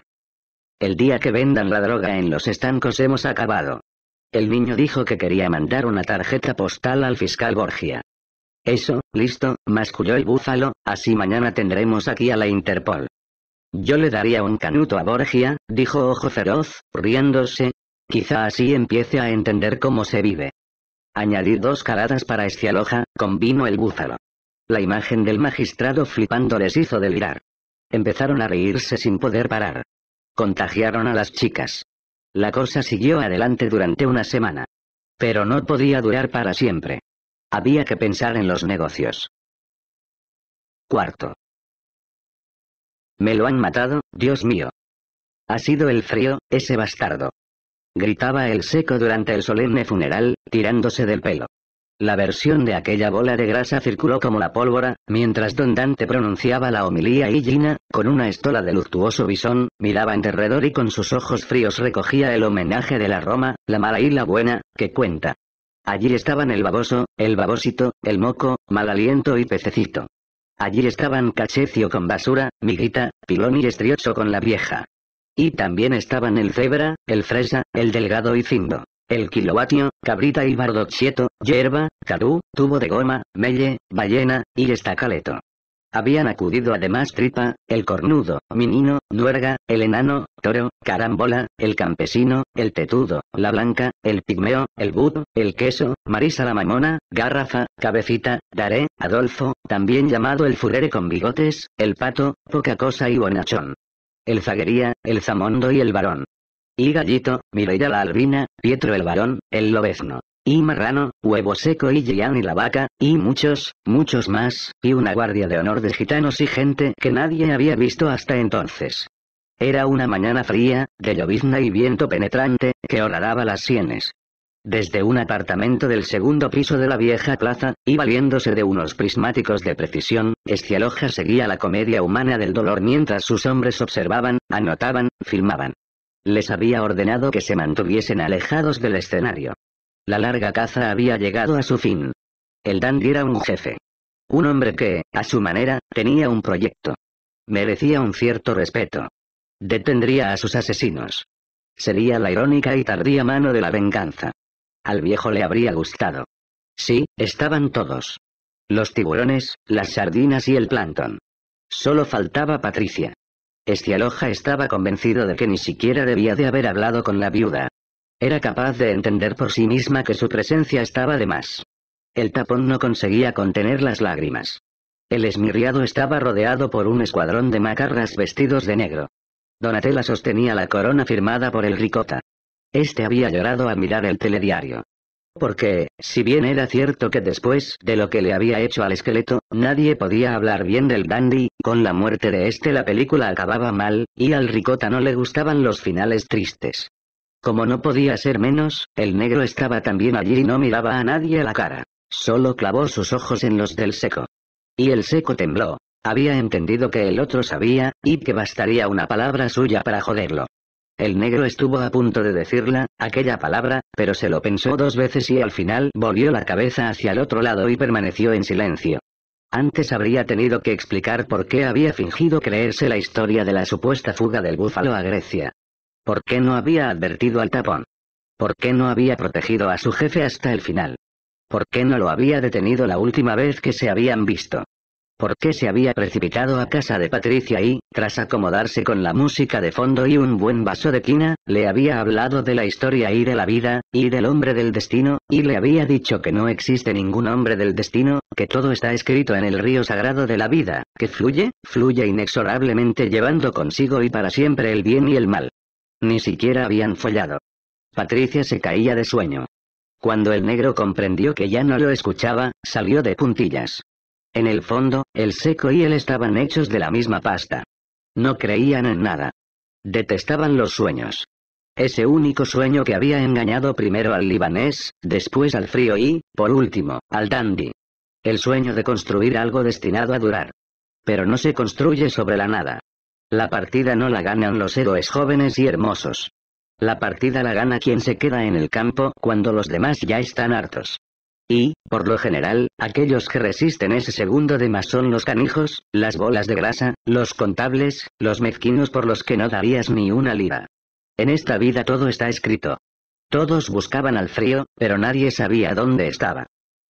El día que vendan la droga en los estancos hemos acabado. El niño dijo que quería mandar una tarjeta postal al fiscal Borgia. Eso, listo, masculló el búfalo, así mañana tendremos aquí a la Interpol. Yo le daría un canuto a Borgia, dijo Ojo Feroz, riéndose, Quizá así empiece a entender cómo se vive. Añadí dos caradas para aloja, con vino el búfalo. La imagen del magistrado flipando les hizo delirar. Empezaron a reírse sin poder parar. Contagiaron a las chicas. La cosa siguió adelante durante una semana. Pero no podía durar para siempre. Había que pensar en los negocios. Cuarto. Me lo han matado, Dios mío. Ha sido el frío, ese bastardo gritaba el seco durante el solemne funeral, tirándose del pelo. La versión de aquella bola de grasa circuló como la pólvora, mientras don Dante pronunciaba la homilía y Gina, con una estola de luctuoso bisón, miraba en derredor y con sus ojos fríos recogía el homenaje de la Roma, la mala y la buena, que cuenta. Allí estaban el baboso, el babosito, el moco, mal aliento y pececito. Allí estaban Cachecio con basura, Miguita, Pilón y Estriocho con la vieja. Y también estaban el cebra, el fresa, el delgado y cindo. El kilovatio, cabrita y bardochieto, hierba, cadú, tubo de goma, melle, ballena, y estacaleto. Habían acudido además Tripa, el cornudo, Minino, nuerga, el enano, Toro, Carambola, el campesino, el tetudo, la blanca, el pigmeo, el bud, el queso, Marisa la mamona, Garrafa, Cabecita, Daré, Adolfo, también llamado el furere con bigotes, el pato, poca cosa y bonachón el Zaguería, el zamondo y el Barón. Y Gallito, Mireia la Albina, Pietro el Barón, el lobezno. Y Marrano, Huevo Seco y Gian y la Vaca, y muchos, muchos más, y una guardia de honor de gitanos y gente que nadie había visto hasta entonces. Era una mañana fría, de llovizna y viento penetrante, que horadaba las sienes. Desde un apartamento del segundo piso de la vieja plaza, y valiéndose de unos prismáticos de precisión, Estialoja seguía la comedia humana del dolor mientras sus hombres observaban, anotaban, filmaban. Les había ordenado que se mantuviesen alejados del escenario. La larga caza había llegado a su fin. El dandy era un jefe. Un hombre que, a su manera, tenía un proyecto. Merecía un cierto respeto. Detendría a sus asesinos. Sería la irónica y tardía mano de la venganza. Al viejo le habría gustado. Sí, estaban todos. Los tiburones, las sardinas y el plancton. Solo faltaba Patricia. Estialoja estaba convencido de que ni siquiera debía de haber hablado con la viuda. Era capaz de entender por sí misma que su presencia estaba de más. El tapón no conseguía contener las lágrimas. El esmirriado estaba rodeado por un escuadrón de macarras vestidos de negro. Donatella sostenía la corona firmada por el ricota. Este había llorado a mirar el telediario. Porque, si bien era cierto que después de lo que le había hecho al esqueleto, nadie podía hablar bien del dandy, con la muerte de este la película acababa mal, y al ricota no le gustaban los finales tristes. Como no podía ser menos, el negro estaba también allí y no miraba a nadie a la cara. Solo clavó sus ojos en los del seco. Y el seco tembló. Había entendido que el otro sabía, y que bastaría una palabra suya para joderlo. El negro estuvo a punto de decirla, aquella palabra, pero se lo pensó dos veces y al final volvió la cabeza hacia el otro lado y permaneció en silencio. Antes habría tenido que explicar por qué había fingido creerse la historia de la supuesta fuga del búfalo a Grecia. ¿Por qué no había advertido al tapón? ¿Por qué no había protegido a su jefe hasta el final? ¿Por qué no lo había detenido la última vez que se habían visto? por se había precipitado a casa de Patricia y, tras acomodarse con la música de fondo y un buen vaso de quina, le había hablado de la historia y de la vida, y del hombre del destino, y le había dicho que no existe ningún hombre del destino, que todo está escrito en el río sagrado de la vida, que fluye, fluye inexorablemente llevando consigo y para siempre el bien y el mal. Ni siquiera habían follado. Patricia se caía de sueño. Cuando el negro comprendió que ya no lo escuchaba, salió de puntillas. En el fondo, el seco y él estaban hechos de la misma pasta. No creían en nada. Detestaban los sueños. Ese único sueño que había engañado primero al libanés, después al frío y, por último, al dandy. El sueño de construir algo destinado a durar. Pero no se construye sobre la nada. La partida no la ganan los héroes jóvenes y hermosos. La partida la gana quien se queda en el campo cuando los demás ya están hartos. Y, por lo general, aquellos que resisten ese segundo de más son los canijos, las bolas de grasa, los contables, los mezquinos por los que no darías ni una lira. En esta vida todo está escrito. Todos buscaban al frío, pero nadie sabía dónde estaba.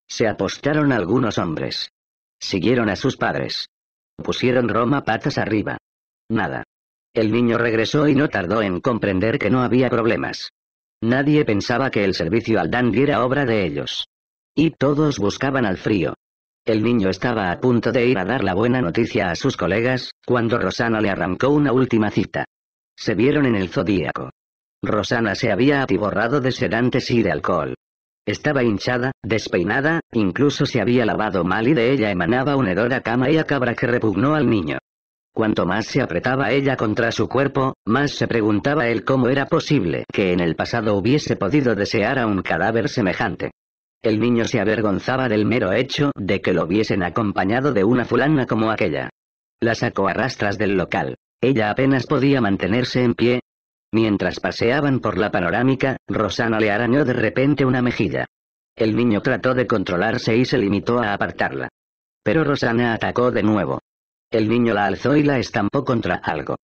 Se apostaron algunos hombres. Siguieron a sus padres. Pusieron Roma patas arriba. Nada. El niño regresó y no tardó en comprender que no había problemas. Nadie pensaba que el servicio al Dan diera obra de ellos. Y todos buscaban al frío. El niño estaba a punto de ir a dar la buena noticia a sus colegas, cuando Rosana le arrancó una última cita. Se vieron en el zodíaco. Rosana se había atiborrado de sedantes y de alcohol. Estaba hinchada, despeinada, incluso se había lavado mal y de ella emanaba un hedor a cama y a cabra que repugnó al niño. Cuanto más se apretaba ella contra su cuerpo, más se preguntaba él cómo era posible que en el pasado hubiese podido desear a un cadáver semejante. El niño se avergonzaba del mero hecho de que lo viesen acompañado de una fulana como aquella. La sacó a rastras del local. Ella apenas podía mantenerse en pie. Mientras paseaban por la panorámica, Rosana le arañó de repente una mejilla. El niño trató de controlarse y se limitó a apartarla. Pero Rosana atacó de nuevo. El niño la alzó y la estampó contra algo.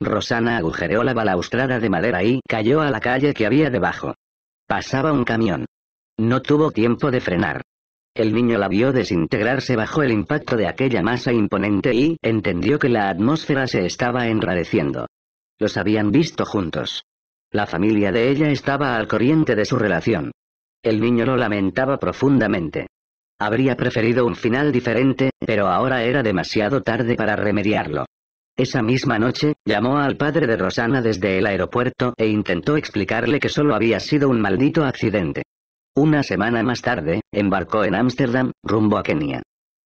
Rosana agujereó la balaustrada de madera y cayó a la calle que había debajo. Pasaba un camión. No tuvo tiempo de frenar. El niño la vio desintegrarse bajo el impacto de aquella masa imponente y entendió que la atmósfera se estaba enrareciendo. Los habían visto juntos. La familia de ella estaba al corriente de su relación. El niño lo lamentaba profundamente. Habría preferido un final diferente, pero ahora era demasiado tarde para remediarlo. Esa misma noche, llamó al padre de Rosana desde el aeropuerto e intentó explicarle que solo había sido un maldito accidente. Una semana más tarde, embarcó en Ámsterdam, rumbo a Kenia.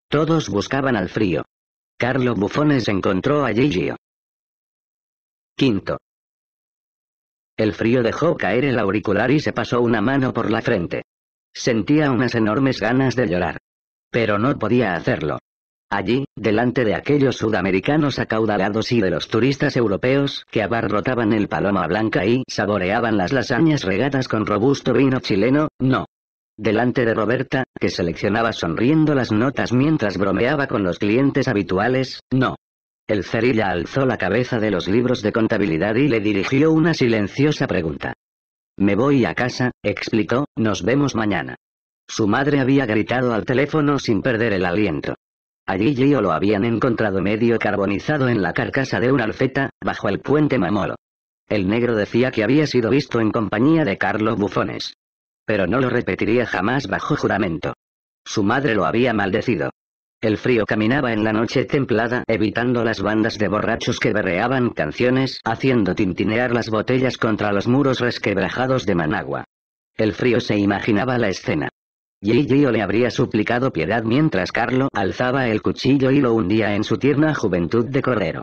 Todos buscaban al frío. Carlo Bufones encontró a Gigio. Quinto. El frío dejó caer el auricular y se pasó una mano por la frente. Sentía unas enormes ganas de llorar. Pero no podía hacerlo. Allí, delante de aquellos sudamericanos acaudalados y de los turistas europeos que abarrotaban el paloma blanca y saboreaban las lasañas regadas con robusto vino chileno, no. Delante de Roberta, que seleccionaba sonriendo las notas mientras bromeaba con los clientes habituales, no. El cerilla alzó la cabeza de los libros de contabilidad y le dirigió una silenciosa pregunta. Me voy a casa, explicó, nos vemos mañana. Su madre había gritado al teléfono sin perder el aliento. Allí Gio lo habían encontrado medio carbonizado en la carcasa de un alfeta, bajo el puente Mamolo. El negro decía que había sido visto en compañía de Carlos Bufones. Pero no lo repetiría jamás bajo juramento. Su madre lo había maldecido. El frío caminaba en la noche templada evitando las bandas de borrachos que berreaban canciones, haciendo tintinear las botellas contra los muros resquebrajados de Managua. El frío se imaginaba la escena. Gigio le habría suplicado piedad mientras Carlo alzaba el cuchillo y lo hundía en su tierna juventud de cordero.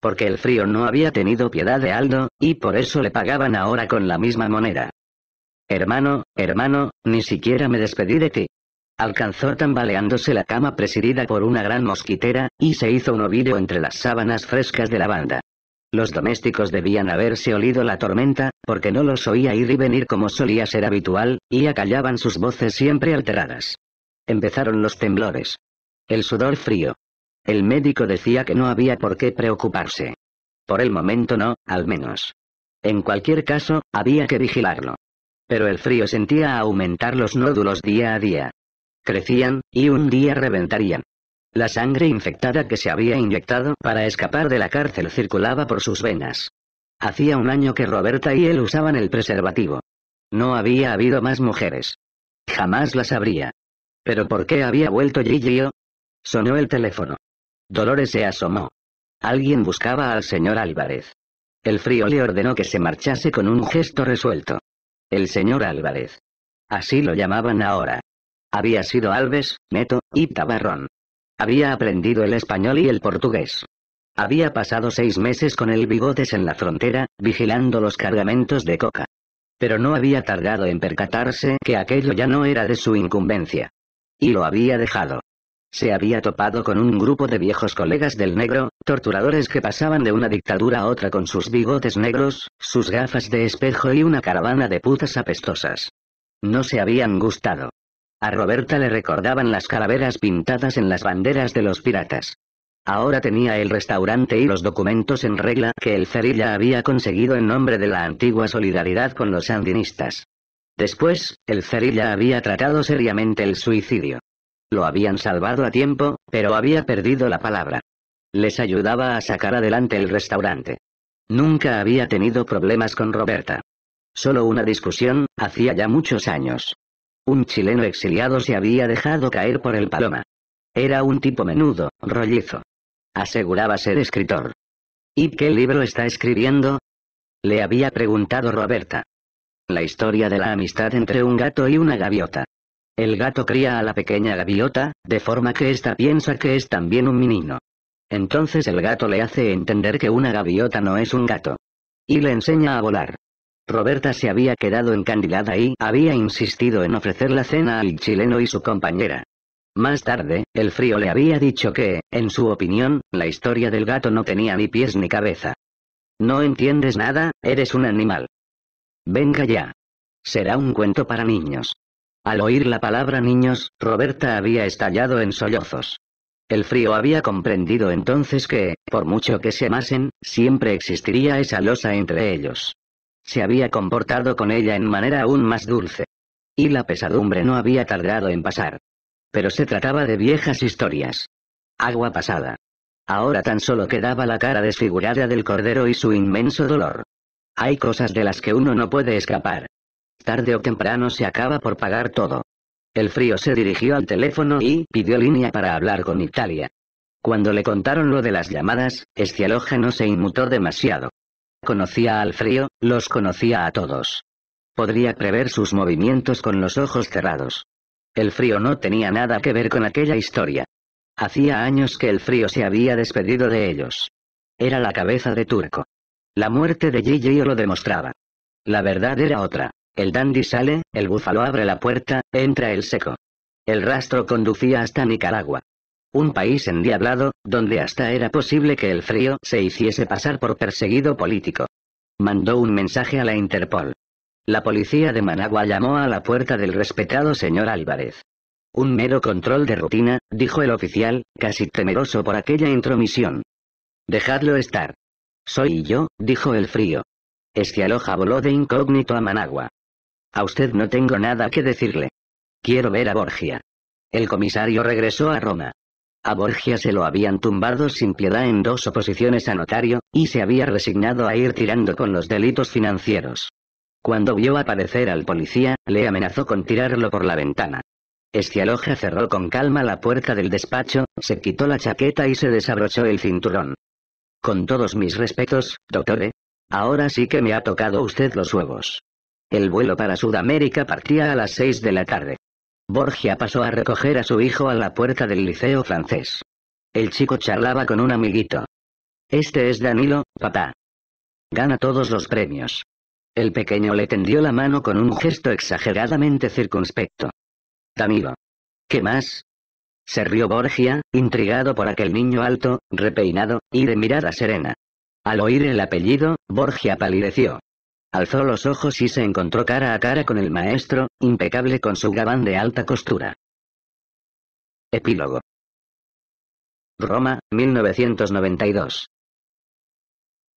Porque el frío no había tenido piedad de Aldo, y por eso le pagaban ahora con la misma moneda. Hermano, hermano, ni siquiera me despedí de ti. Alcanzó tambaleándose la cama presidida por una gran mosquitera, y se hizo un ovillo entre las sábanas frescas de la banda. Los domésticos debían haberse olido la tormenta, porque no los oía ir y venir como solía ser habitual, y acallaban sus voces siempre alteradas. Empezaron los temblores. El sudor frío. El médico decía que no había por qué preocuparse. Por el momento no, al menos. En cualquier caso, había que vigilarlo. Pero el frío sentía aumentar los nódulos día a día. Crecían, y un día reventarían. La sangre infectada que se había inyectado para escapar de la cárcel circulaba por sus venas. Hacía un año que Roberta y él usaban el preservativo. No había habido más mujeres. Jamás las habría. ¿Pero por qué había vuelto Gigio? Sonó el teléfono. Dolores se asomó. Alguien buscaba al señor Álvarez. El frío le ordenó que se marchase con un gesto resuelto. El señor Álvarez. Así lo llamaban ahora. Había sido Alves, Neto y Tabarrón. Había aprendido el español y el portugués. Había pasado seis meses con el bigotes en la frontera, vigilando los cargamentos de coca. Pero no había tardado en percatarse que aquello ya no era de su incumbencia. Y lo había dejado. Se había topado con un grupo de viejos colegas del negro, torturadores que pasaban de una dictadura a otra con sus bigotes negros, sus gafas de espejo y una caravana de putas apestosas. No se habían gustado. A Roberta le recordaban las calaveras pintadas en las banderas de los piratas. Ahora tenía el restaurante y los documentos en regla que el Cerilla había conseguido en nombre de la antigua solidaridad con los sandinistas. Después, el Cerilla había tratado seriamente el suicidio. Lo habían salvado a tiempo, pero había perdido la palabra. Les ayudaba a sacar adelante el restaurante. Nunca había tenido problemas con Roberta. Solo una discusión, hacía ya muchos años. Un chileno exiliado se había dejado caer por el paloma. Era un tipo menudo, rollizo. Aseguraba ser escritor. ¿Y qué libro está escribiendo? Le había preguntado Roberta. La historia de la amistad entre un gato y una gaviota. El gato cría a la pequeña gaviota, de forma que ésta piensa que es también un menino. Entonces el gato le hace entender que una gaviota no es un gato. Y le enseña a volar. Roberta se había quedado encandilada y había insistido en ofrecer la cena al chileno y su compañera. Más tarde, el frío le había dicho que, en su opinión, la historia del gato no tenía ni pies ni cabeza. No entiendes nada, eres un animal. Venga ya. Será un cuento para niños. Al oír la palabra niños, Roberta había estallado en sollozos. El frío había comprendido entonces que, por mucho que se amasen, siempre existiría esa losa entre ellos se había comportado con ella en manera aún más dulce. Y la pesadumbre no había tardado en pasar. Pero se trataba de viejas historias. Agua pasada. Ahora tan solo quedaba la cara desfigurada del cordero y su inmenso dolor. Hay cosas de las que uno no puede escapar. Tarde o temprano se acaba por pagar todo. El frío se dirigió al teléfono y pidió línea para hablar con Italia. Cuando le contaron lo de las llamadas, Estialoja no se inmutó demasiado. Conocía al frío, los conocía a todos. Podría prever sus movimientos con los ojos cerrados. El frío no tenía nada que ver con aquella historia. Hacía años que el frío se había despedido de ellos. Era la cabeza de Turco. La muerte de Gigi lo demostraba. La verdad era otra. El dandy sale, el búfalo abre la puerta, entra el seco. El rastro conducía hasta Nicaragua un país endiablado, donde hasta era posible que el frío se hiciese pasar por perseguido político. Mandó un mensaje a la Interpol. La policía de Managua llamó a la puerta del respetado señor Álvarez. Un mero control de rutina, dijo el oficial, casi temeroso por aquella intromisión. Dejadlo estar. Soy yo, dijo el frío. Escialoja este voló de incógnito a Managua. A usted no tengo nada que decirle. Quiero ver a Borgia. El comisario regresó a Roma. A Borgia se lo habían tumbado sin piedad en dos oposiciones a notario, y se había resignado a ir tirando con los delitos financieros. Cuando vio aparecer al policía, le amenazó con tirarlo por la ventana. Estialoja cerró con calma la puerta del despacho, se quitó la chaqueta y se desabrochó el cinturón. Con todos mis respetos, doctore. ¿eh? Ahora sí que me ha tocado usted los huevos. El vuelo para Sudamérica partía a las seis de la tarde. Borgia pasó a recoger a su hijo a la puerta del liceo francés. El chico charlaba con un amiguito. Este es Danilo, papá. Gana todos los premios. El pequeño le tendió la mano con un gesto exageradamente circunspecto. Danilo. ¿Qué más? Se rió Borgia, intrigado por aquel niño alto, repeinado, y de mirada serena. Al oír el apellido, Borgia palideció. Alzó los ojos y se encontró cara a cara con el maestro, impecable con su gabán de alta costura. Epílogo. Roma, 1992.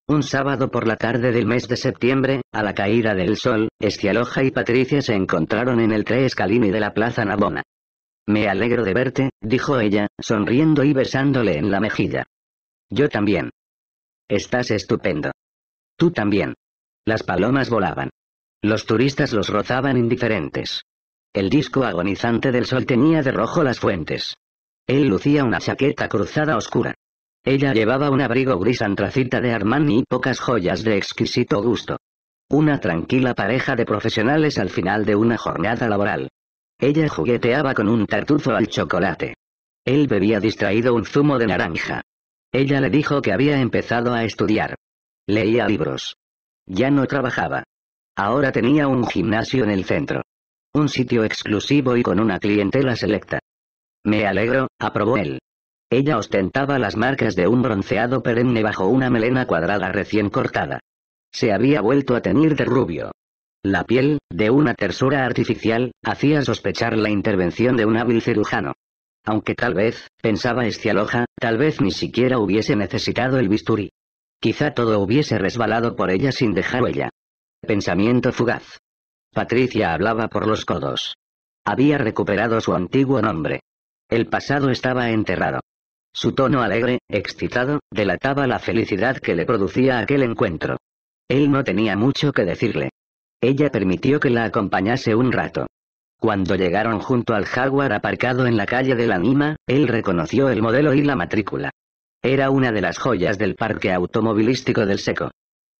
Un sábado por la tarde del mes de septiembre, a la caída del sol, Estialoja y Patricia se encontraron en el Tres de la Plaza Navona. Me alegro de verte, dijo ella, sonriendo y besándole en la mejilla. Yo también. Estás estupendo. Tú también. Las palomas volaban. Los turistas los rozaban indiferentes. El disco agonizante del sol tenía de rojo las fuentes. Él lucía una chaqueta cruzada oscura. Ella llevaba un abrigo gris antracita de Armani y pocas joyas de exquisito gusto. Una tranquila pareja de profesionales al final de una jornada laboral. Ella jugueteaba con un tartuzo al chocolate. Él bebía distraído un zumo de naranja. Ella le dijo que había empezado a estudiar. Leía libros. Ya no trabajaba. Ahora tenía un gimnasio en el centro. Un sitio exclusivo y con una clientela selecta. Me alegro, aprobó él. Ella ostentaba las marcas de un bronceado perenne bajo una melena cuadrada recién cortada. Se había vuelto a tener de rubio. La piel, de una tersura artificial, hacía sospechar la intervención de un hábil cirujano. Aunque tal vez, pensaba estialoja, tal vez ni siquiera hubiese necesitado el bisturí. Quizá todo hubiese resbalado por ella sin dejar huella. Pensamiento fugaz. Patricia hablaba por los codos. Había recuperado su antiguo nombre. El pasado estaba enterrado. Su tono alegre, excitado, delataba la felicidad que le producía aquel encuentro. Él no tenía mucho que decirle. Ella permitió que la acompañase un rato. Cuando llegaron junto al jaguar aparcado en la calle de la Nima, él reconoció el modelo y la matrícula. Era una de las joyas del parque automovilístico del Seco.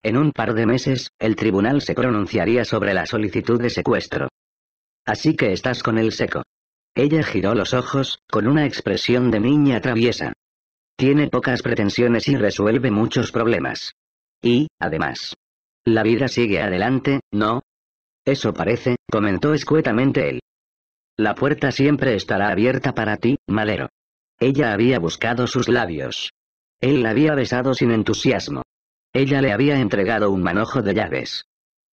En un par de meses, el tribunal se pronunciaría sobre la solicitud de secuestro. Así que estás con el Seco. Ella giró los ojos, con una expresión de niña traviesa. Tiene pocas pretensiones y resuelve muchos problemas. Y, además, la vida sigue adelante, ¿no? Eso parece, comentó escuetamente él. La puerta siempre estará abierta para ti, Madero. Ella había buscado sus labios. Él la había besado sin entusiasmo. Ella le había entregado un manojo de llaves.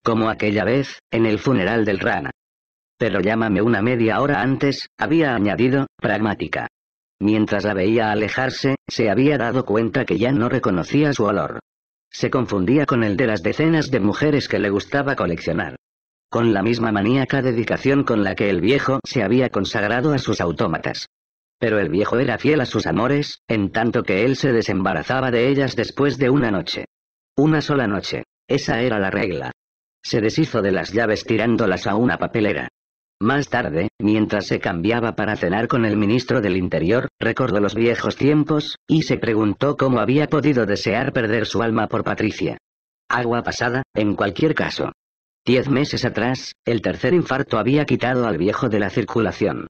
Como aquella vez, en el funeral del rana. Pero llámame una media hora antes, había añadido, pragmática. Mientras la veía alejarse, se había dado cuenta que ya no reconocía su olor. Se confundía con el de las decenas de mujeres que le gustaba coleccionar. Con la misma maníaca dedicación con la que el viejo se había consagrado a sus autómatas. Pero el viejo era fiel a sus amores, en tanto que él se desembarazaba de ellas después de una noche. Una sola noche. Esa era la regla. Se deshizo de las llaves tirándolas a una papelera. Más tarde, mientras se cambiaba para cenar con el ministro del Interior, recordó los viejos tiempos, y se preguntó cómo había podido desear perder su alma por Patricia. Agua pasada, en cualquier caso. Diez meses atrás, el tercer infarto había quitado al viejo de la circulación.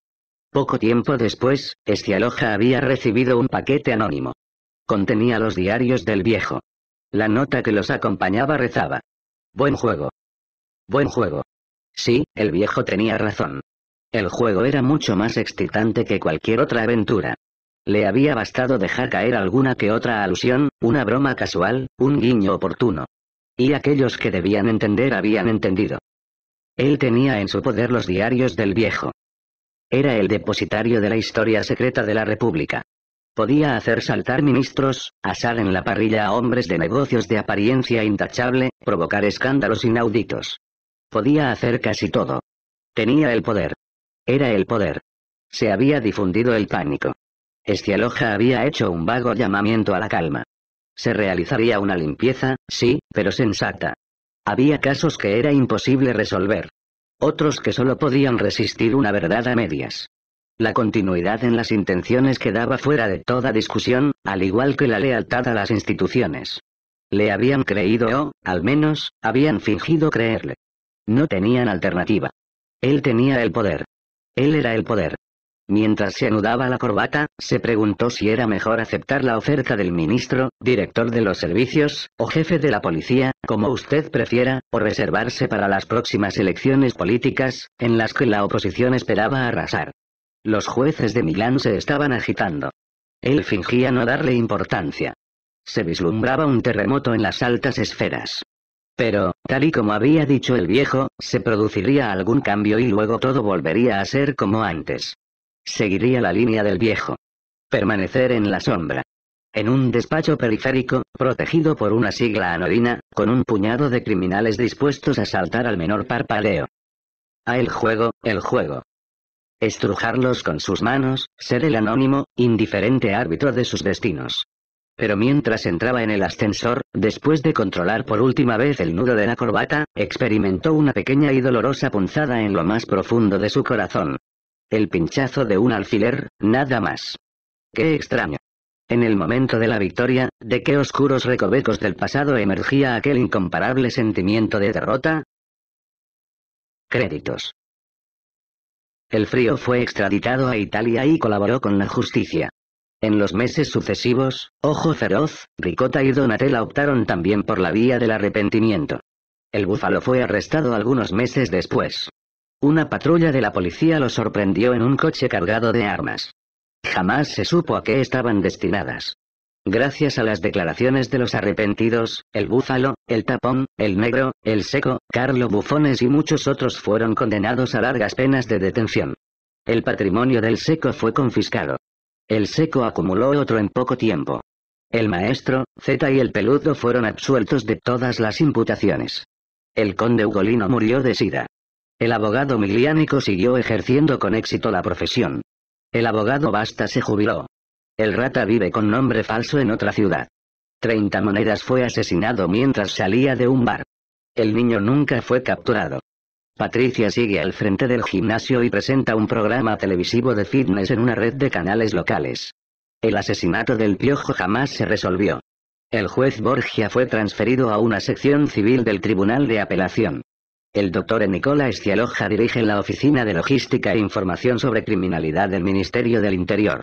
Poco tiempo después, Estialoja había recibido un paquete anónimo. Contenía los diarios del viejo. La nota que los acompañaba rezaba. Buen juego. Buen juego. Sí, el viejo tenía razón. El juego era mucho más excitante que cualquier otra aventura. Le había bastado dejar caer alguna que otra alusión, una broma casual, un guiño oportuno. Y aquellos que debían entender habían entendido. Él tenía en su poder los diarios del viejo. Era el depositario de la historia secreta de la República. Podía hacer saltar ministros, asar en la parrilla a hombres de negocios de apariencia intachable, provocar escándalos inauditos. Podía hacer casi todo. Tenía el poder. Era el poder. Se había difundido el pánico. Estialoja había hecho un vago llamamiento a la calma. Se realizaría una limpieza, sí, pero sensata. Había casos que era imposible resolver. Otros que solo podían resistir una verdad a medias. La continuidad en las intenciones quedaba fuera de toda discusión, al igual que la lealtad a las instituciones. Le habían creído o, al menos, habían fingido creerle. No tenían alternativa. Él tenía el poder. Él era el poder. Mientras se anudaba la corbata, se preguntó si era mejor aceptar la oferta del ministro, director de los servicios, o jefe de la policía, como usted prefiera, o reservarse para las próximas elecciones políticas, en las que la oposición esperaba arrasar. Los jueces de Milán se estaban agitando. Él fingía no darle importancia. Se vislumbraba un terremoto en las altas esferas. Pero, tal y como había dicho el viejo, se produciría algún cambio y luego todo volvería a ser como antes. Seguiría la línea del viejo. Permanecer en la sombra. En un despacho periférico, protegido por una sigla anodina, con un puñado de criminales dispuestos a saltar al menor parpadeo. A el juego, el juego. Estrujarlos con sus manos, ser el anónimo, indiferente árbitro de sus destinos. Pero mientras entraba en el ascensor, después de controlar por última vez el nudo de la corbata, experimentó una pequeña y dolorosa punzada en lo más profundo de su corazón. El pinchazo de un alfiler, nada más. Qué extraño. En el momento de la victoria, ¿de qué oscuros recovecos del pasado emergía aquel incomparable sentimiento de derrota? Créditos. El frío fue extraditado a Italia y colaboró con la justicia. En los meses sucesivos, Ojo Feroz, Ricota y Donatella optaron también por la vía del arrepentimiento. El búfalo fue arrestado algunos meses después, una patrulla de la policía lo sorprendió en un coche cargado de armas. Jamás se supo a qué estaban destinadas. Gracias a las declaraciones de los arrepentidos, el Búfalo, el Tapón, el Negro, el Seco, Carlo Bufones y muchos otros fueron condenados a largas penas de detención. El patrimonio del Seco fue confiscado. El Seco acumuló otro en poco tiempo. El maestro, Z y el peludo fueron absueltos de todas las imputaciones. El conde Ugolino murió de sida. El abogado Miliánico siguió ejerciendo con éxito la profesión. El abogado Basta se jubiló. El rata vive con nombre falso en otra ciudad. Treinta monedas fue asesinado mientras salía de un bar. El niño nunca fue capturado. Patricia sigue al frente del gimnasio y presenta un programa televisivo de fitness en una red de canales locales. El asesinato del piojo jamás se resolvió. El juez Borgia fue transferido a una sección civil del Tribunal de Apelación. El doctor Nicola Estialoja dirige la Oficina de Logística e Información sobre Criminalidad del Ministerio del Interior.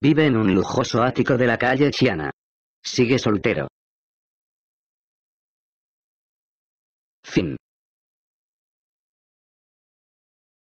Vive en un lujoso ático de la calle Chiana. Sigue soltero. Fin.